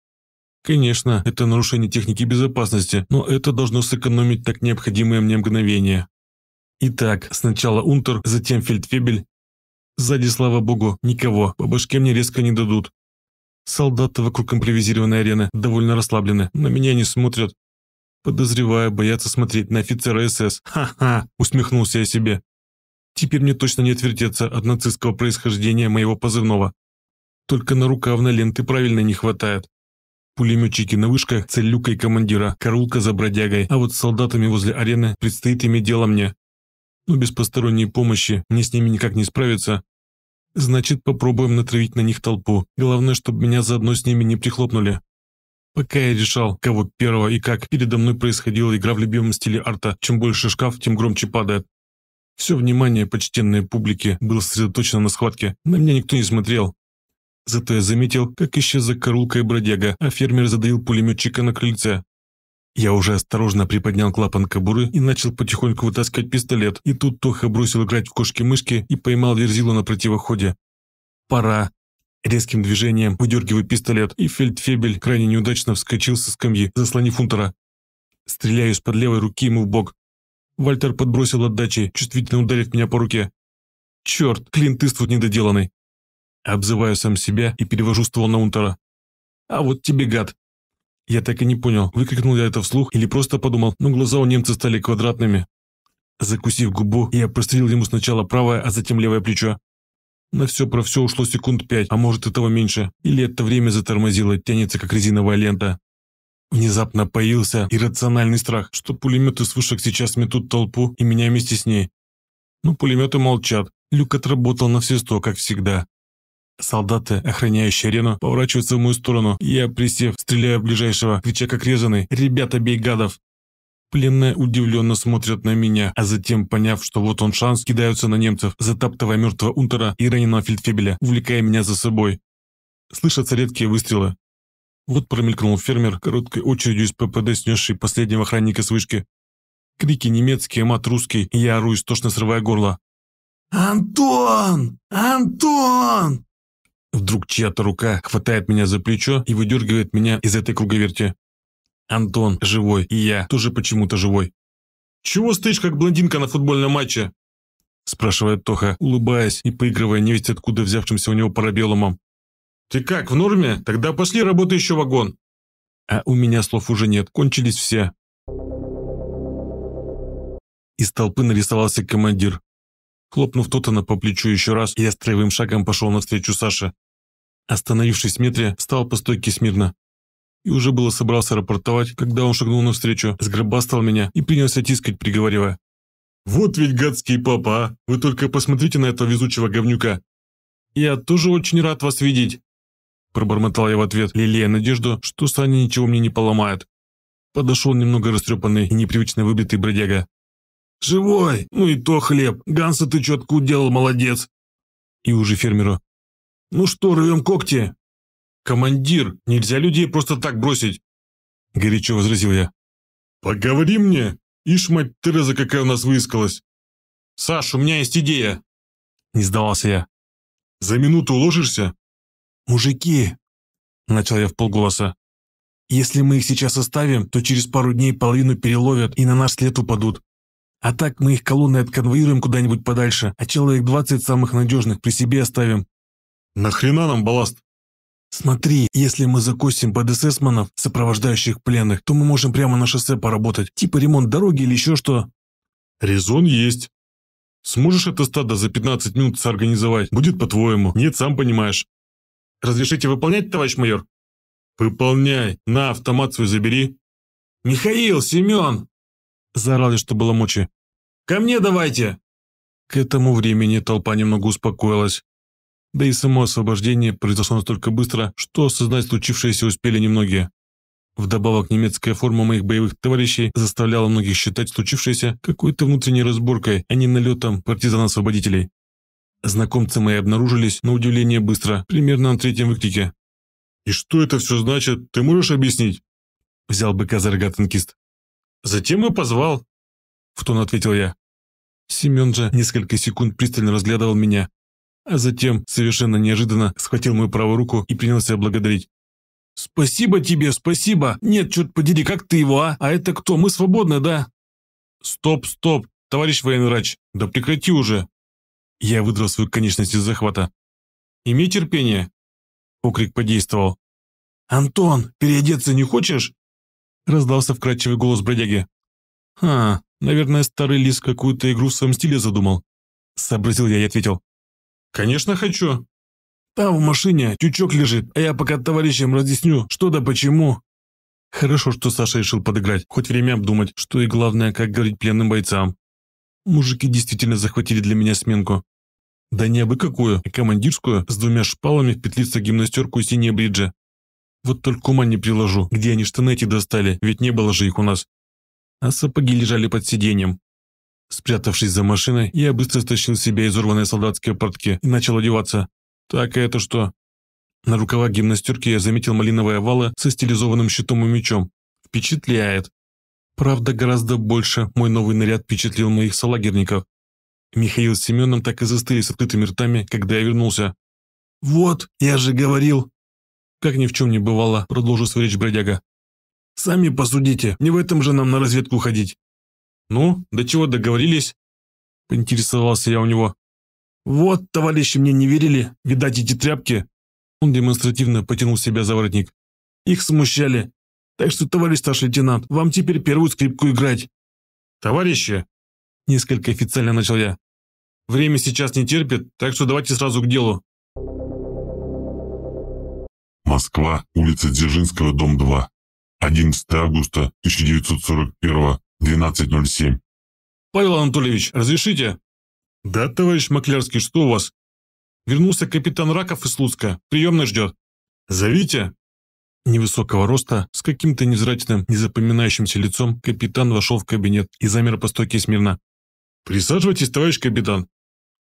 Конечно, это нарушение техники безопасности, но это должно сэкономить так необходимое мне мгновение. Итак, сначала Унтер, затем Фельдфебель. Сзади, слава богу, никого, по башке мне резко не дадут. Солдаты вокруг импровизированной арены довольно расслаблены, на меня не смотрят. Подозреваю, боятся смотреть на офицера СС. Ха-ха, усмехнулся я себе. Теперь мне точно не отвертеться от нацистского происхождения моего позывного. Только на рукавной ленты правильно не хватает. Пулеметчики на вышках, и командира, карулка за бродягой, а вот с солдатами возле арены предстоит иметь дело мне. Но без посторонней помощи мне с ними никак не справиться. Значит, попробуем натравить на них толпу. Главное, чтобы меня заодно с ними не прихлопнули. Пока я решал, кого первого и как, передо мной происходила игра в любимом стиле арта «Чем больше шкаф, тем громче падает». Все внимание почтенной публики было сосредоточено на схватке. На меня никто не смотрел. Зато я заметил, как исчез закорулка и бродяга, а фермер задавил пулеметчика на крыльце. Я уже осторожно приподнял клапан кобуры и начал потихоньку вытаскивать пистолет. И тут Тоха бросил играть в кошки-мышки и поймал верзилу на противоходе. «Пора», Резким движением выдергиваю пистолет, и фельдфебель крайне неудачно вскочил со скамьи, заслонив унтера. Стреляю из-под левой руки ему в бок. Вальтер подбросил отдачи, чувствительно ударив меня по руке. «Черт, Клинт Иствуд недоделанный!» Обзываю сам себя и перевожу ствол на унтера. «А вот тебе, гад!» Я так и не понял, выкрикнул я это вслух или просто подумал, но глаза у немца стали квадратными. Закусив губу, я прострелил ему сначала правое, а затем левое плечо. На все про все ушло секунд пять, а может этого меньше. Или это время затормозило, тянется как резиновая лента. Внезапно появился иррациональный страх, что пулеметы с вышек сейчас метут толпу и меня вместе с ней. Но ну, пулеметы молчат. Люк отработал на все сто, как всегда. Солдаты, охраняющие арену, поворачиваются в мою сторону. Я, присев, стреляю ближайшего, крича как резанный «Ребята, бей гадов!» Пленные удивленно смотрят на меня, а затем, поняв, что вот он шанс, кидаются на немцев, затаптывая мертвого унтера и раненого фельдфебеля, увлекая меня за собой. Слышатся редкие выстрелы. Вот промелькнул фермер, короткой очередью из ППД, снесший последнего охранника с вышки. Крики немецкие, мат русский, и я ору, истошно срывая горло. «Антон! Антон!» Вдруг чья-то рука хватает меня за плечо и выдергивает меня из этой круговерти. Антон живой, и я тоже почему-то живой. «Чего стоишь, как блондинка на футбольном матче?» спрашивает Тоха, улыбаясь и поигрывая невесть откуда взявшимся у него парабеллумом. «Ты как, в норме? Тогда пошли, работай еще вагон!» А у меня слов уже нет, кончились все. Из толпы нарисовался командир. Хлопнув Тотана по плечу еще раз, я строевым шагом пошел навстречу Саше. Остановившись в метре, встал по стойке смирно и уже было собрался рапортовать, когда он шагнул навстречу, сгробастал меня и принялся тискать, приговаривая. «Вот ведь гадский папа, а! Вы только посмотрите на этого везучего говнюка!» «Я тоже очень рад вас видеть!» Пробормотал я в ответ, лелея надежду, что Саня ничего мне не поломает. Подошел немного растрепанный и непривычно выбитый бродяга. «Живой! Ну и то хлеб! Ганса ты четко делал, молодец!» И уже фермеру. «Ну что, рвем когти? «Командир, нельзя людей просто так бросить!» Горячо возразил я. «Поговори мне! Ишь, мать Тереза, какая у нас выискалась!» «Саш, у меня есть идея!» Не сдавался я. «За минуту уложишься?» «Мужики!» Начал я в полголоса. «Если мы их сейчас оставим, то через пару дней половину переловят и на наш след упадут. А так мы их колонны отконвоируем куда-нибудь подальше, а человек 20 самых надежных при себе оставим». «Нахрена нам балласт?» «Смотри, если мы закосим под эсэсманов, сопровождающих пленных, то мы можем прямо на шоссе поработать, типа ремонт дороги или еще что». «Резон есть. Сможешь это стадо за 15 минут сорганизовать? Будет по-твоему. Нет, сам понимаешь». «Разрешите выполнять, товарищ майор?» «Выполняй. На, автомат свой забери». «Михаил, Семен!» Заорали, что было мочи. «Ко мне давайте!» К этому времени толпа немного успокоилась. Да и само освобождение произошло настолько быстро, что осознать случившееся успели немногие. Вдобавок немецкая форма моих боевых товарищей заставляла многих считать случившееся какой-то внутренней разборкой, а не налетом партизан-освободителей. Знакомцы мои обнаружились, на удивление, быстро, примерно на третьем выкрике. «И что это все значит? Ты можешь объяснить?» Взял быка за рога танкист. «Затем и позвал», — в тон ответил я. Семен же несколько секунд пристально разглядывал меня, а затем совершенно неожиданно схватил мою правую руку и принялся благодарить. «Спасибо тебе, спасибо! Нет, черт подери, как ты его, а? А это кто? Мы свободны, да?» «Стоп, стоп, товарищ военный врач, да прекрати уже!» Я выдрал свою конечность из захвата. «Имей терпение!» Окрик подействовал. «Антон, переодеться не хочешь?» Раздался вкрадчивый голос бродяги. «Ха, наверное, старый лис какую-то игру в своем стиле задумал». Сообразил я и ответил. «Конечно хочу». «Там в машине тючок лежит, а я пока товарищам разъясню, что да почему». Хорошо, что Саша решил подыграть, хоть время обдумать, что и главное, как говорить пленным бойцам. Мужики действительно захватили для меня сменку. Да не абы какую, а командирскую, с двумя шпалами в петлице гимнастерку и синие бриджи. Вот только ума не приложу, где они штаны эти достали, ведь не было же их у нас. А сапоги лежали под сиденьем. Спрятавшись за машиной, я быстро стащил с себя изорванные солдатские портки и начал одеваться. Так, а это что? На рукавах гимнастерки я заметил малиновые овалы со стилизованным щитом и мечом. Впечатляет. Правда, гораздо больше мой новый наряд впечатлил моих солагерников. Михаил с Семеном так и застыли с открытыми ртами, когда я вернулся. «Вот, я же говорил!» Как ни в чем не бывало, продолжил свою речь бродяга. «Сами посудите, не в этом же нам на разведку ходить. «Ну, до чего договорились?» – поинтересовался я у него. «Вот, товарищи, мне не верили, видать, эти тряпки!» Он демонстративно потянул себя за воротник. «Их смущали. Так что, товарищ старший лейтенант, вам теперь первую скрипку играть!» «Товарищи!» – несколько официально начал я. «Время сейчас не терпит, так что давайте сразу к делу!» Москва, улица Дзержинского, дом 2. 11 августа 1941 12.07. «Павел Анатольевич, разрешите?» «Да, товарищ Маклярский, что у вас?» Вернулся капитан Раков из Луцка. Приемный ждет. «Зовите!» Невысокого роста, с каким-то незрачным, незапоминающимся лицом, капитан вошел в кабинет и замер по стойке смирно. «Присаживайтесь, товарищ капитан!»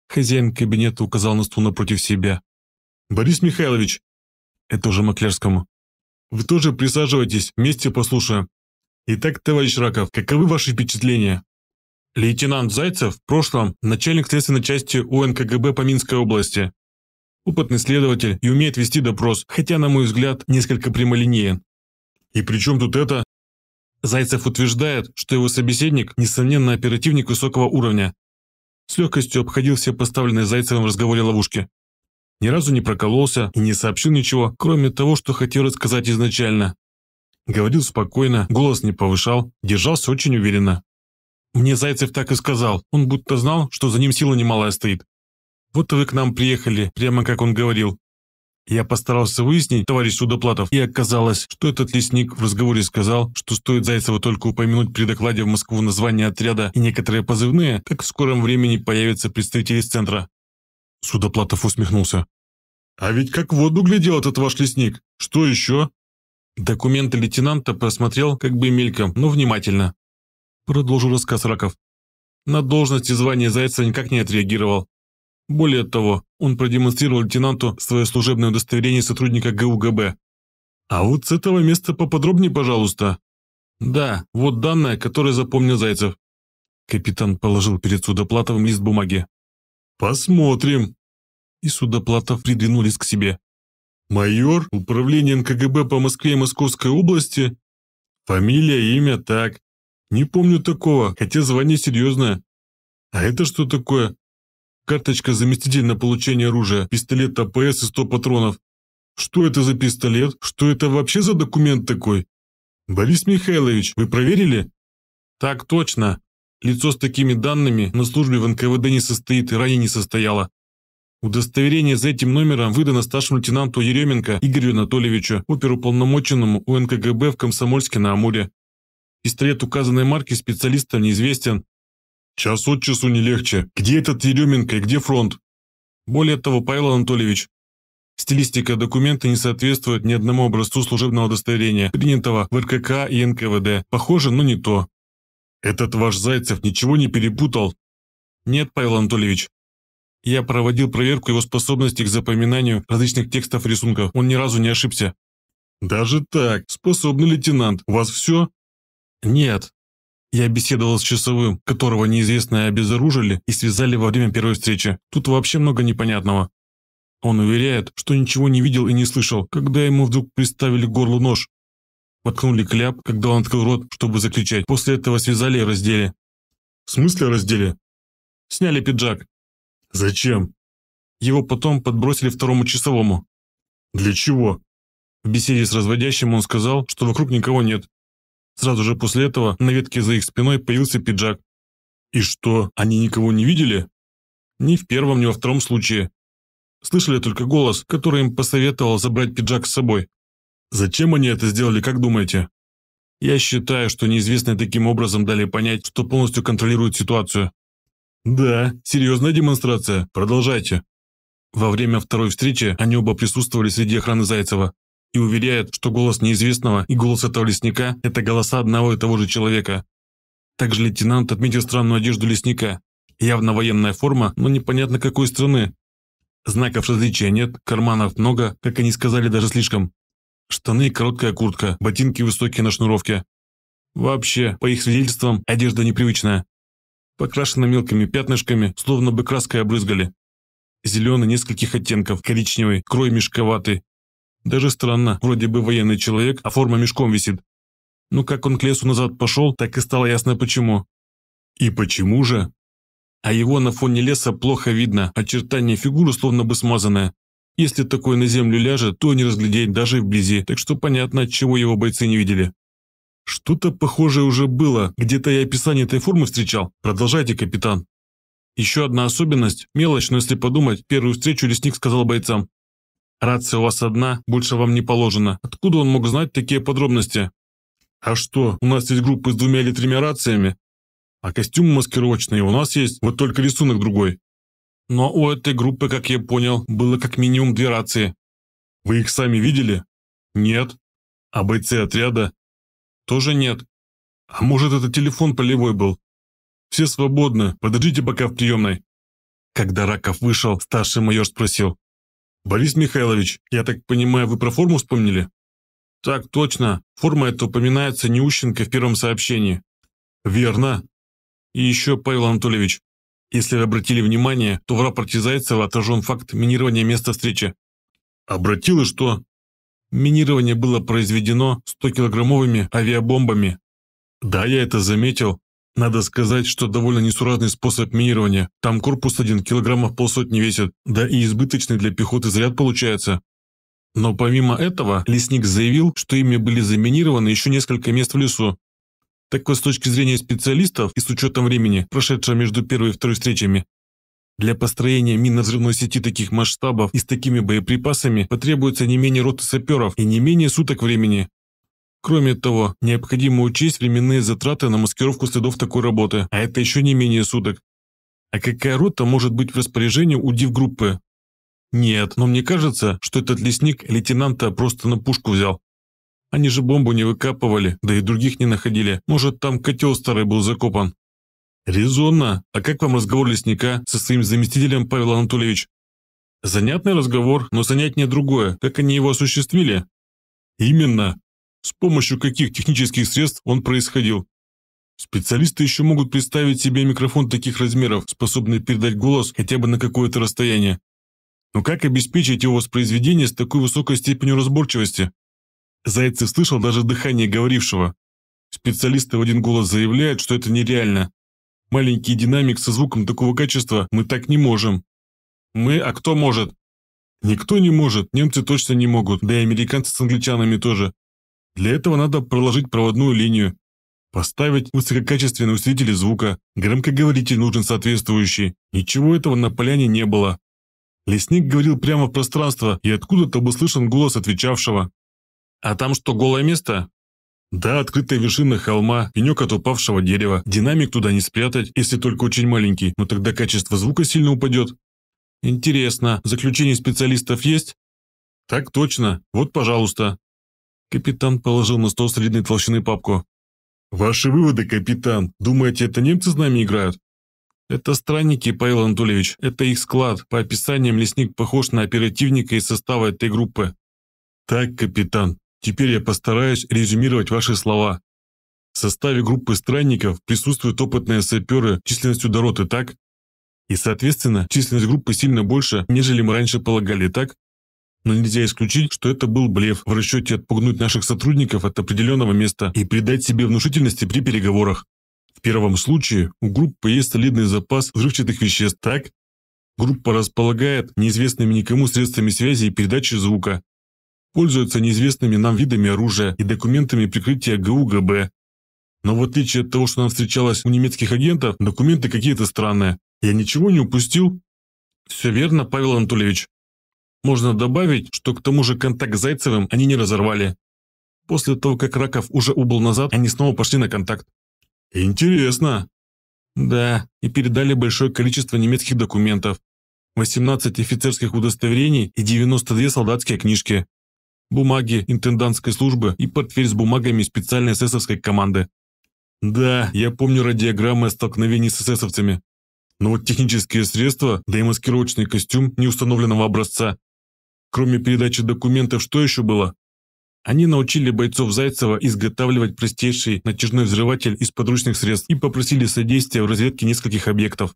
Хозяин кабинета указал на стул напротив себя. «Борис Михайлович!» Это уже Маклярскому. «Вы тоже присаживайтесь, вместе послушаем. Итак, товарищ Раков, каковы ваши впечатления? Лейтенант Зайцев в прошлом начальник следственной части УНКГБ по Минской области. Опытный следователь и умеет вести допрос, хотя, на мой взгляд, несколько прямолинеен. И при чем тут это? Зайцев утверждает, что его собеседник, несомненно, оперативник высокого уровня. С легкостью обходил все поставленные Зайцевым в разговоре ловушки. Ни разу не прокололся и не сообщил ничего, кроме того, что хотел рассказать изначально. Говорил спокойно, голос не повышал, держался очень уверенно. Мне Зайцев так и сказал, он будто знал, что за ним сила немалая стоит. Вот вы к нам приехали, прямо как он говорил. Я постарался выяснить, товарищ Судоплатов, и оказалось, что этот лесник в разговоре сказал, что стоит Зайцеву только упомянуть при докладе в Москву название отряда и некоторые позывные, как в скором времени появятся представители из центра. Судоплатов усмехнулся. «А ведь как в воду глядел этот ваш лесник! Что еще? Документы лейтенанта просмотрел как бы мельком, но внимательно. Продолжил рассказ Раков. На должность и звание Зайца никак не отреагировал. Более того, он продемонстрировал лейтенанту свое служебное удостоверение сотрудника ГУГБ. А вот с этого места поподробнее, пожалуйста. Да, вот данное, которое запомнил Зайцев. Капитан положил перед Судоплатовым лист бумаги. «Посмотрим!» И Судоплатов придвинулись к себе. Майор, управление НКГБ по Москве и Московской области? Фамилия, имя, так. Не помню такого, хотя звание серьезное. А это что такое? Карточка заместитель на получение оружия, пистолет АПС и 100 патронов. Что это за пистолет? Что это вообще за документ такой? Борис Михайлович, вы проверили? Так точно. Лицо с такими данными на службе в НКВД не состоит и ранее не состояло. Удостоверение за этим номером выдано старшему лейтенанту Еременко Игорю Анатольевичу, оперуполномоченному УНКГБ в Комсомольске на Амуре. Пистолет указанной марки специалистам неизвестен. Час от часу не легче. Где этот Еременко и где фронт? Более того, Павел Анатольевич, Стилистика документа не соответствует ни одному образцу служебного удостоверения, принятого в РКК и НКВД. Похоже, но не то. Этот ваш Зайцев ничего не перепутал? Нет, Павел Анатольевич. Я проводил проверку его способности к запоминанию различных текстов и рисунков. Он ни разу не ошибся. «Даже так? Способный лейтенант. У вас все?» «Нет». Я беседовал с часовым, которого неизвестные обезоружили и связали во время первой встречи. Тут вообще много непонятного. Он уверяет, что ничего не видел и не слышал, когда ему вдруг приставили к горлу нож. Воткнули кляп, когда он открыл рот, чтобы закричать. После этого связали и раздели. «В смысле раздели?» «Сняли пиджак. «Зачем?» Его потом подбросили второму часовому. «Для чего?» В беседе с разводящим он сказал, что вокруг никого нет. Сразу же после этого на ветке за их спиной появился пиджак. «И что, они никого не видели?» «Ни в первом, ни во втором случае. Слышали только голос, который им посоветовал забрать пиджак с собой. Зачем они это сделали, как думаете?» «Я считаю, что неизвестные таким образом дали понять, что полностью контролируют ситуацию. «Да, серьезная демонстрация. Продолжайте». Во время второй встречи они оба присутствовали среди охраны Зайцева и уверяют, что голос неизвестного и голос этого лесника – это голоса одного и того же человека. Также лейтенант отметил странную одежду лесника. Явно военная форма, но непонятно какой страны. Знаков различия нет, карманов много, как они сказали, даже слишком. Штаны и короткая куртка, ботинки высокие на шнуровке. Вообще, по их свидетельствам, одежда непривычная покрашена мелкими пятнышками, словно бы краской обрызгали. Зеленый нескольких оттенков, коричневый, крой мешковатый. Даже странно, вроде бы военный человек, а форма мешком висит. Но как он к лесу назад пошел, так и стало ясно почему. И почему же? А его на фоне леса плохо видно, очертания фигуры словно бы смазанное. Если такой на землю ляжет, то не разглядеть даже вблизи, так что понятно, от чего его бойцы не видели. Что-то похожее уже было, где-то я описание этой формы встречал. Продолжайте, капитан. Еще одна особенность, мелочь, но если подумать, первую встречу лесник сказал бойцам. Рация у вас одна, больше вам не положено. Откуда он мог знать такие подробности? А что, у нас есть группы с двумя или тремя рациями? А костюм маскировочный у нас есть, вот только рисунок другой. Но у этой группы, как я понял, было как минимум две рации. Вы их сами видели? Нет. А бойцы отряда? Тоже нет. А может, это телефон полевой был? Все свободны, подождите пока в приемной. Когда Раков вышел, старший майор спросил. «Борис Михайлович, я так понимаю, вы про форму вспомнили?» «Так точно. Форма эта упоминается Неущенко в первом сообщении». «Верно. И еще, Павел Анатольевич, если вы обратили внимание, то в рапорте Зайцева отражен факт минирования места встречи». «Обратил и что?» Минирование было произведено 100-килограммовыми авиабомбами. Да, я это заметил. Надо сказать, что довольно несуразный способ минирования. Там корпус один килограммов полсотни весит, да и избыточный для пехоты заряд получается. Но помимо этого, лесник заявил, что ими были заминированы еще несколько мест в лесу. Так вот, с точки зрения специалистов и с учетом времени, прошедшего между первой и второй встречами, для построения минно-взрывной сети таких масштабов и с такими боеприпасами потребуется не менее роты саперов и не менее суток времени. Кроме того, необходимо учесть временные затраты на маскировку следов такой работы, а это еще не менее суток. А какая рота может быть в распоряжении у дивгруппы? Нет, но мне кажется, что этот лесник лейтенанта просто на пушку взял. Они же бомбу не выкапывали, да и других не находили. Может, там котел старый был закопан. «Резонно. А как вам разговор лесника со своим заместителем, Павел Анатольевич?» «Занятный разговор, но занятнее другое. Как они его осуществили?» «Именно. С помощью каких технических средств он происходил?» «Специалисты еще могут представить себе микрофон таких размеров, способный передать голос хотя бы на какое-то расстояние. Но как обеспечить его воспроизведение с такой высокой степенью разборчивости?» Зайцев слышал даже дыхание говорившего. Специалисты в один голос заявляют, что это нереально, Маленький динамик со звуком такого качества мы так не можем. Мы, а кто может? Никто не может, немцы точно не могут, да и американцы с англичанами тоже. Для этого надо проложить проводную линию, поставить высококачественные усилители звука, громкоговоритель нужен соответствующий. Ничего этого на поляне не было. Лесник говорил прямо в пространство, и откуда-то был слышен голос отвечавшего. «А там что, голое место? Да, открытая вершина холма, пенек от упавшего дерева, динамик туда не спрятать, если только очень маленький, но тогда качество звука сильно упадет. Интересно, заключение специалистов есть? Так точно, вот пожалуйста. Капитан положил на стол средней толщины папку. Ваши выводы, капитан. Думаете, это немцы с нами играют? Это странники, Павел Анатольевич. Это их склад. По описаниям лесник похож на оперативника из состава этой группы. Так, капитан, Теперь я постараюсь резюмировать ваши слова. В составе группы странников присутствуют опытные саперы численностью до роты, так? И, соответственно, численность группы сильно больше, нежели мы раньше полагали, так? Но нельзя исключить, что это был блеф в расчете отпугнуть наших сотрудников от определенного места и придать себе внушительности при переговорах. В первом случае у группы есть солидный запас взрывчатых веществ, так? Группа располагает неизвестными никому средствами связи и передачи звука, пользуются неизвестными нам видами оружия и документами прикрытия ГУГБ. Но в отличие от того, что нам встречалось у немецких агентов, документы какие-то странные. Я ничего не упустил? Все верно, Павел Анатольевич. Можно добавить, что к тому же контакт с Зайцевым они не разорвали. После того, как Раков уже убыл назад, они снова пошли на контакт. Интересно. Да, и передали большое количество немецких документов. 18 офицерских удостоверений и 92 солдатские книжки бумаги интендантской службы и портфель с бумагами специальной эсэсовской команды. Да, я помню радиограммы о столкновении с эсэсовцами. Но вот технические средства, да и маскировочный костюм неустановленного образца. Кроме передачи документов, что еще было? Они научили бойцов Зайцева изготавливать простейший натяжной взрыватель из подручных средств и попросили содействия в разведке нескольких объектов.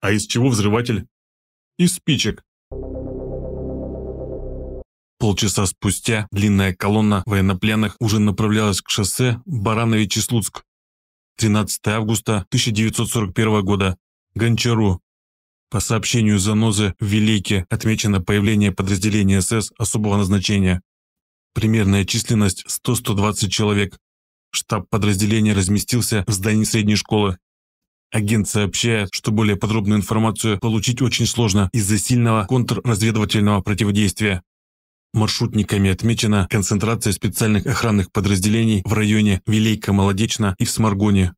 А из чего взрыватель? Из спичек. Полчаса спустя длинная колонна военнопленных уже направлялась к шоссе баранович слуцк 13 августа 1941 года. Гончару. По сообщению Занозы в Велике отмечено появление подразделения СС особого назначения. Примерная численность 100-120 человек. Штаб подразделения разместился в здании средней школы. Агент сообщает, что более подробную информацию получить очень сложно из-за сильного контрразведывательного противодействия. Маршрутниками отмечена концентрация специальных охранных подразделений в районе велейка молодечно и в Сморгоне.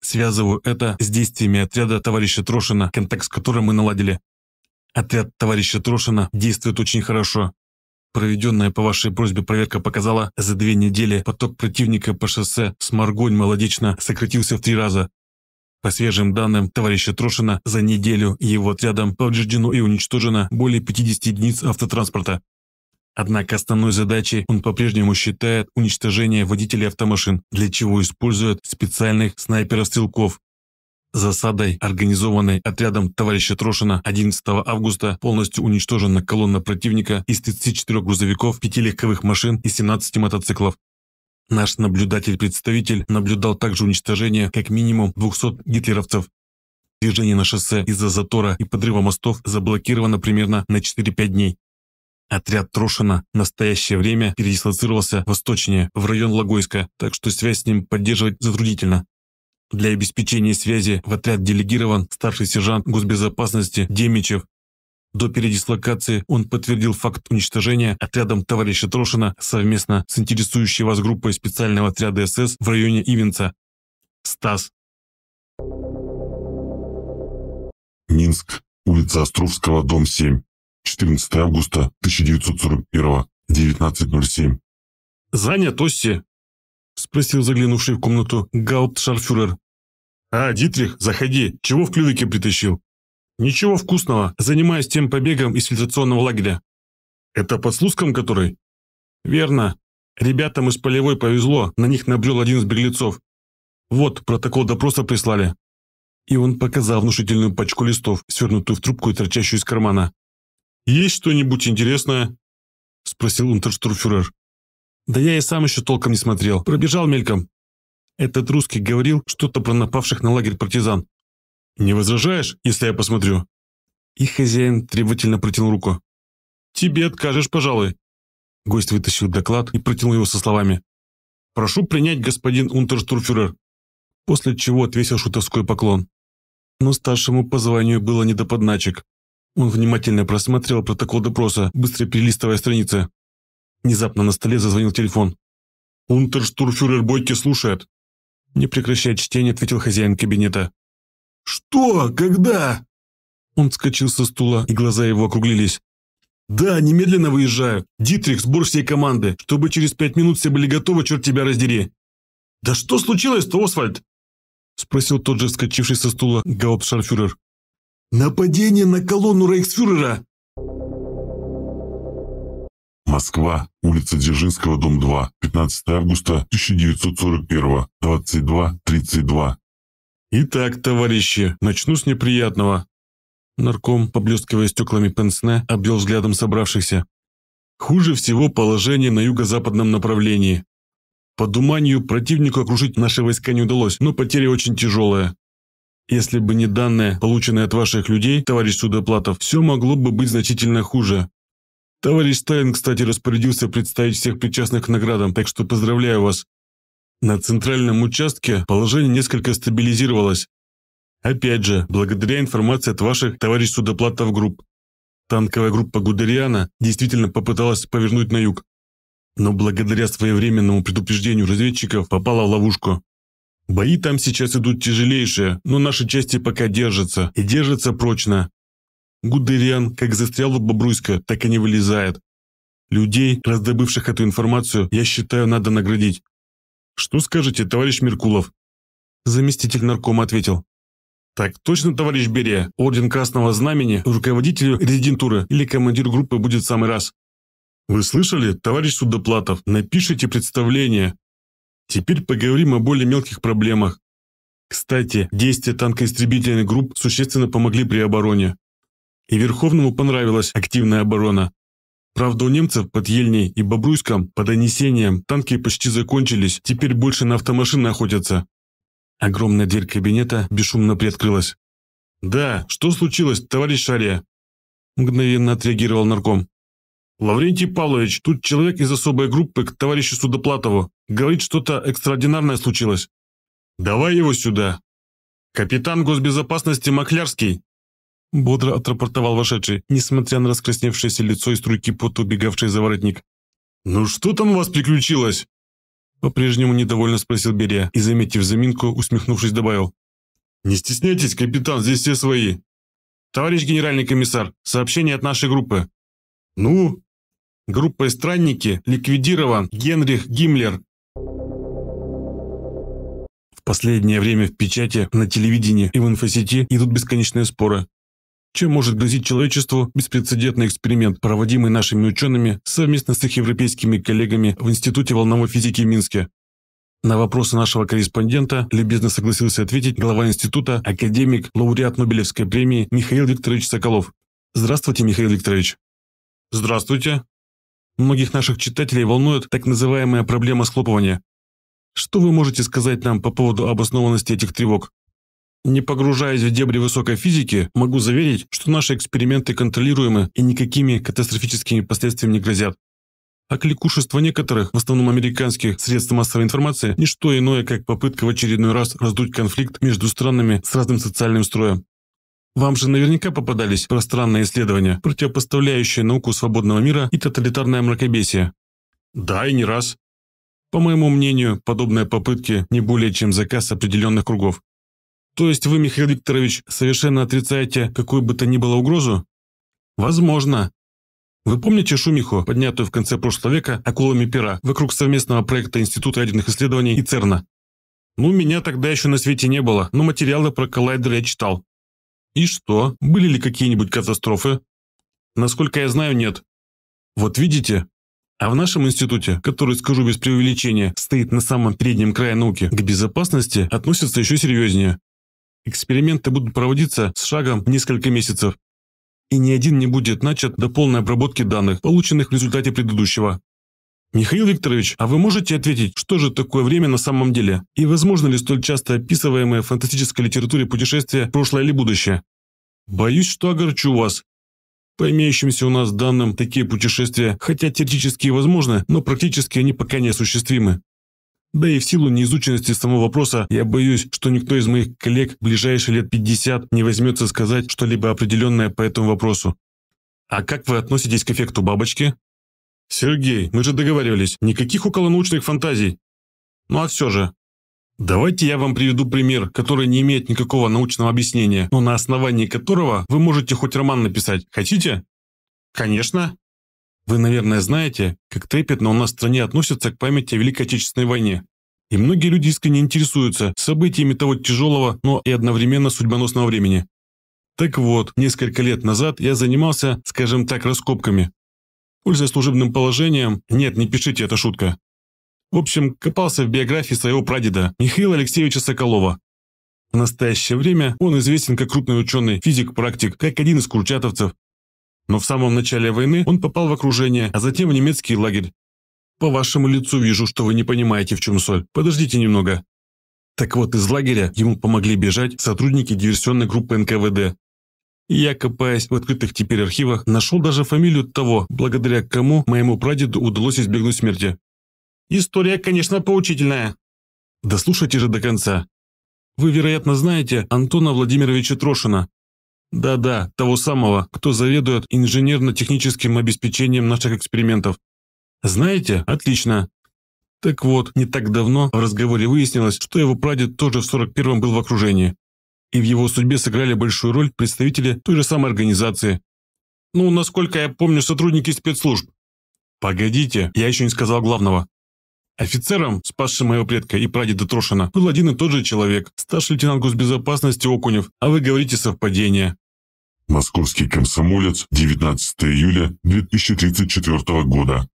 Связываю это с действиями отряда товарища Трошина, контакт с которым мы наладили. Отряд товарища Трошина действует очень хорошо. Проведенная по вашей просьбе проверка показала, за две недели поток противника по шоссе Сморгонь-Молодечно сократился в три раза. По свежим данным товарища Трошина, за неделю его отрядом повреждено и уничтожено более 50 единиц автотранспорта. Однако основной задачей он по-прежнему считает уничтожение водителей автомашин, для чего использует специальных снайперов-стрелков. Засадой, организованной отрядом товарища Трошина 11 августа, полностью уничтожена колонна противника из 34 грузовиков, 5 легковых машин и 17 мотоциклов. Наш наблюдатель-представитель наблюдал также уничтожение как минимум 200 гитлеровцев. Движение на шоссе из-за затора и подрыва мостов заблокировано примерно на 4-5 дней. Отряд Трошина в настоящее время передислоцировался восточнее, в район Логойска, так что связь с ним поддерживать затрудительно. Для обеспечения связи в отряд делегирован старший сержант госбезопасности Демичев. До передислокации он подтвердил факт уничтожения отрядом товарища Трошина совместно с интересующей вас группой специального отряда СС в районе Ивенца. Стас. Минск, улица Островского, дом 7. 14 августа 1941, 19.07. «Занят, Осси?» – спросил заглянувший в комнату Гаутшарфюрер «А, Дитрих, заходи. Чего в клювике притащил?» «Ничего вкусного. Занимаюсь тем побегом из фильтрационного лагеря». «Это под Слуском который?» «Верно. Ребятам из полевой повезло. На них набрел один из беглецов. Вот, протокол допроса прислали». И он показал внушительную пачку листов, свернутую в трубку и торчащую из кармана. «Есть что-нибудь интересное?» — спросил унтерштурфюрер. «Да я и сам еще толком не смотрел. Пробежал мельком». Этот русский говорил что-то про напавших на лагерь партизан. «Не возражаешь, если я посмотрю?» И хозяин требовательно протянул руку. «Тебе откажешь, пожалуй». Гость вытащил доклад и протянул его со словами. «Прошу принять, господин унтерштурфюрер». После чего отвесил шутовской поклон. Но старшему по званию было не до подначек. Он внимательно просмотрел протокол допроса, быстро перелистывая страницы. Внезапно на столе зазвонил телефон. «Унтерштурфюрер Бойке слушает!» Не прекращая чтение, ответил хозяин кабинета. «Что? Когда?» Он вскочил со стула, и глаза его округлились. «Да, немедленно выезжаю. Дитрих, сбор всей команды, чтобы через пять минут все были готовы, черт тебя раздери!» «Да что случилось-то, Освальд?» Спросил тот же вскочивший со стула гауптшарфюрер. Нападение на колонну Рейхсфюрера!» Москва, улица Дзержинского, дом 2, 15 августа 1941, 22.32. «Итак, товарищи, начну с неприятного». Нарком, поблескивая стеклами пенсне, обвел взглядом собравшихся. «Хуже всего положение на юго-западном направлении. По Думанию противнику окружить наши войска не удалось, но потери очень тяжелые. Если бы не данные, полученные от ваших людей, товарищ Судоплатов, все могло бы быть значительно хуже. Товарищ Сталин, кстати, распорядился представить всех причастных к наградам, так что поздравляю вас. На центральном участке положение несколько стабилизировалось. Опять же, благодаря информации от ваших товарищ Судоплатов групп. Танковая группа Гудериана действительно попыталась повернуть на юг, но благодаря своевременному предупреждению разведчиков попала в ловушку. Бои там сейчас идут тяжелейшие, но наши части пока держатся, и держатся прочно. Гудериан как застрял в Бобруйска, так и не вылезает. Людей, раздобывших эту информацию, я считаю, надо наградить. Что скажете, товарищ Меркулов? Заместитель наркома ответил. Так точно, товарищ Берия, орден Красного Знамени, руководителю резидентуры или командир группы будет в самый раз. Вы слышали, товарищ Судоплатов, напишите представление, Теперь поговорим о более мелких проблемах. Кстати, действия танкоистребительных групп существенно помогли при обороне. И Верховному понравилась активная оборона. Правда, у немцев под Ельней и Бобруйском, по донесениям, танки почти закончились, теперь больше на автомашины охотятся. Огромная дверь кабинета бесшумно приоткрылась. «Да, что случилось, товарищ Шария?» Мгновенно отреагировал нарком. «Лаврентий Павлович, тут человек из особой группы к товарищу Судоплатову. Говорит, что-то экстраординарное случилось». «Давай его сюда». «Капитан госбезопасности Маклярский». Бодро отрапортовал вошедший, несмотря на раскрасневшееся лицо и струйки пота, убегавшей за воротник. «Ну что там у вас приключилось?» По-прежнему недовольно спросил Берия и, заметив заминку, усмехнувшись, добавил. «Не стесняйтесь, капитан, здесь все свои». «Товарищ генеральный комиссар, сообщение от нашей группы». «Ну?» Группой «Странники» ликвидирован Генрих Гиммлер. В последнее время в печати, на телевидении и в инфосети идут бесконечные споры. Чем может грозить человечеству беспрецедентный эксперимент, проводимый нашими учеными совместно с их европейскими коллегами в Институте волновой физики в Минске? На вопросы нашего корреспондента любезно согласился ответить глава института, академик, лауреат Нобелевской премии Михаил Викторович Соколов. Здравствуйте, Михаил Викторович. Здравствуйте. Многих наших читателей волнует так называемая проблема схлопывания. Что вы можете сказать нам по поводу обоснованности этих тревог? Не погружаясь в дебри высокой физики, могу заверить, что наши эксперименты контролируемы и никакими катастрофическими последствиями не грозят. А кликушество некоторых, в основном американских, средств массовой информации – ничто иное, как попытка в очередной раз раздуть конфликт между странами с разным социальным строем. Вам же наверняка попадались пространные исследования, противопоставляющие науку свободного мира и тоталитарное мракобесие. Да, и не раз. По моему мнению, подобные попытки не более чем заказ определенных кругов. То есть вы, Михаил Викторович, совершенно отрицаете какую бы то ни было угрозу? Возможно. Вы помните шумиху, поднятую в конце прошлого века акулами пера вокруг совместного проекта Института ядерных исследований и ЦЕРНа? Ну, меня тогда еще на свете не было, но материалы про коллайдер я читал. И что, были ли какие-нибудь катастрофы? Насколько я знаю, нет. Вот видите? А в нашем институте, который, скажу без преувеличения, стоит на самом переднем крае науки, к безопасности относятся еще серьезнее. Эксперименты будут проводиться с шагом несколько месяцев. И ни один не будет начат до полной обработки данных, полученных в результате предыдущего. Михаил Викторович, а вы можете ответить, что же такое время на самом деле? И возможно ли столь часто описываемое в фантастической литературе путешествие прошлое или будущее? Боюсь, что огорчу вас. По имеющимся у нас данным, такие путешествия, хотя теоретически и возможны, но практически они пока не осуществимы. Да и в силу неизученности самого вопроса, я боюсь, что никто из моих коллег в ближайшие лет 50 не возьмется сказать что-либо определенное по этому вопросу. А как вы относитесь к эффекту бабочки? «Сергей, мы же договаривались, никаких околонаучных фантазий!» «Ну а все же...» «Давайте я вам приведу пример, который не имеет никакого научного объяснения, но на основании которого вы можете хоть роман написать. Хотите?» «Конечно!» Вы, наверное, знаете, как трепетно у нас в стране относятся к памяти о Великой Отечественной войне. И многие люди искренне интересуются событиями того тяжелого, но и одновременно судьбоносного времени. Так вот, несколько лет назад я занимался, скажем так, раскопками. Пользуясь служебным положением... Нет, не пишите, это шутка. В общем, копался в биографии своего прадеда, Михаила Алексеевича Соколова. В настоящее время он известен как крупный ученый, физик-практик, как один из курчатовцев. Но в самом начале войны он попал в окружение, а затем в немецкий лагерь. По вашему лицу вижу, что вы не понимаете, в чем соль. Подождите немного. Так вот, из лагеря ему помогли бежать сотрудники диверсионной группы НКВД. Я, копаясь в открытых теперь архивах, нашел даже фамилию того, благодаря кому моему прадеду удалось избегнуть смерти. История, конечно, поучительная. Дослушайте же до конца. Вы, вероятно, знаете Антона Владимировича Трошина. Да-да, того самого, кто заведует инженерно-техническим обеспечением наших экспериментов. Знаете? Отлично. Так вот, не так давно в разговоре выяснилось, что его прадед тоже в 41-м был в окружении и в его судьбе сыграли большую роль представители той же самой организации. Ну, насколько я помню, сотрудники спецслужб. Погодите, я еще не сказал главного. Офицером, спасшим моего предка и прадеда Трошина, был один и тот же человек, старший лейтенант госбезопасности Окунев, а вы говорите совпадение. Московский комсомолец, 19 июля 2034 года.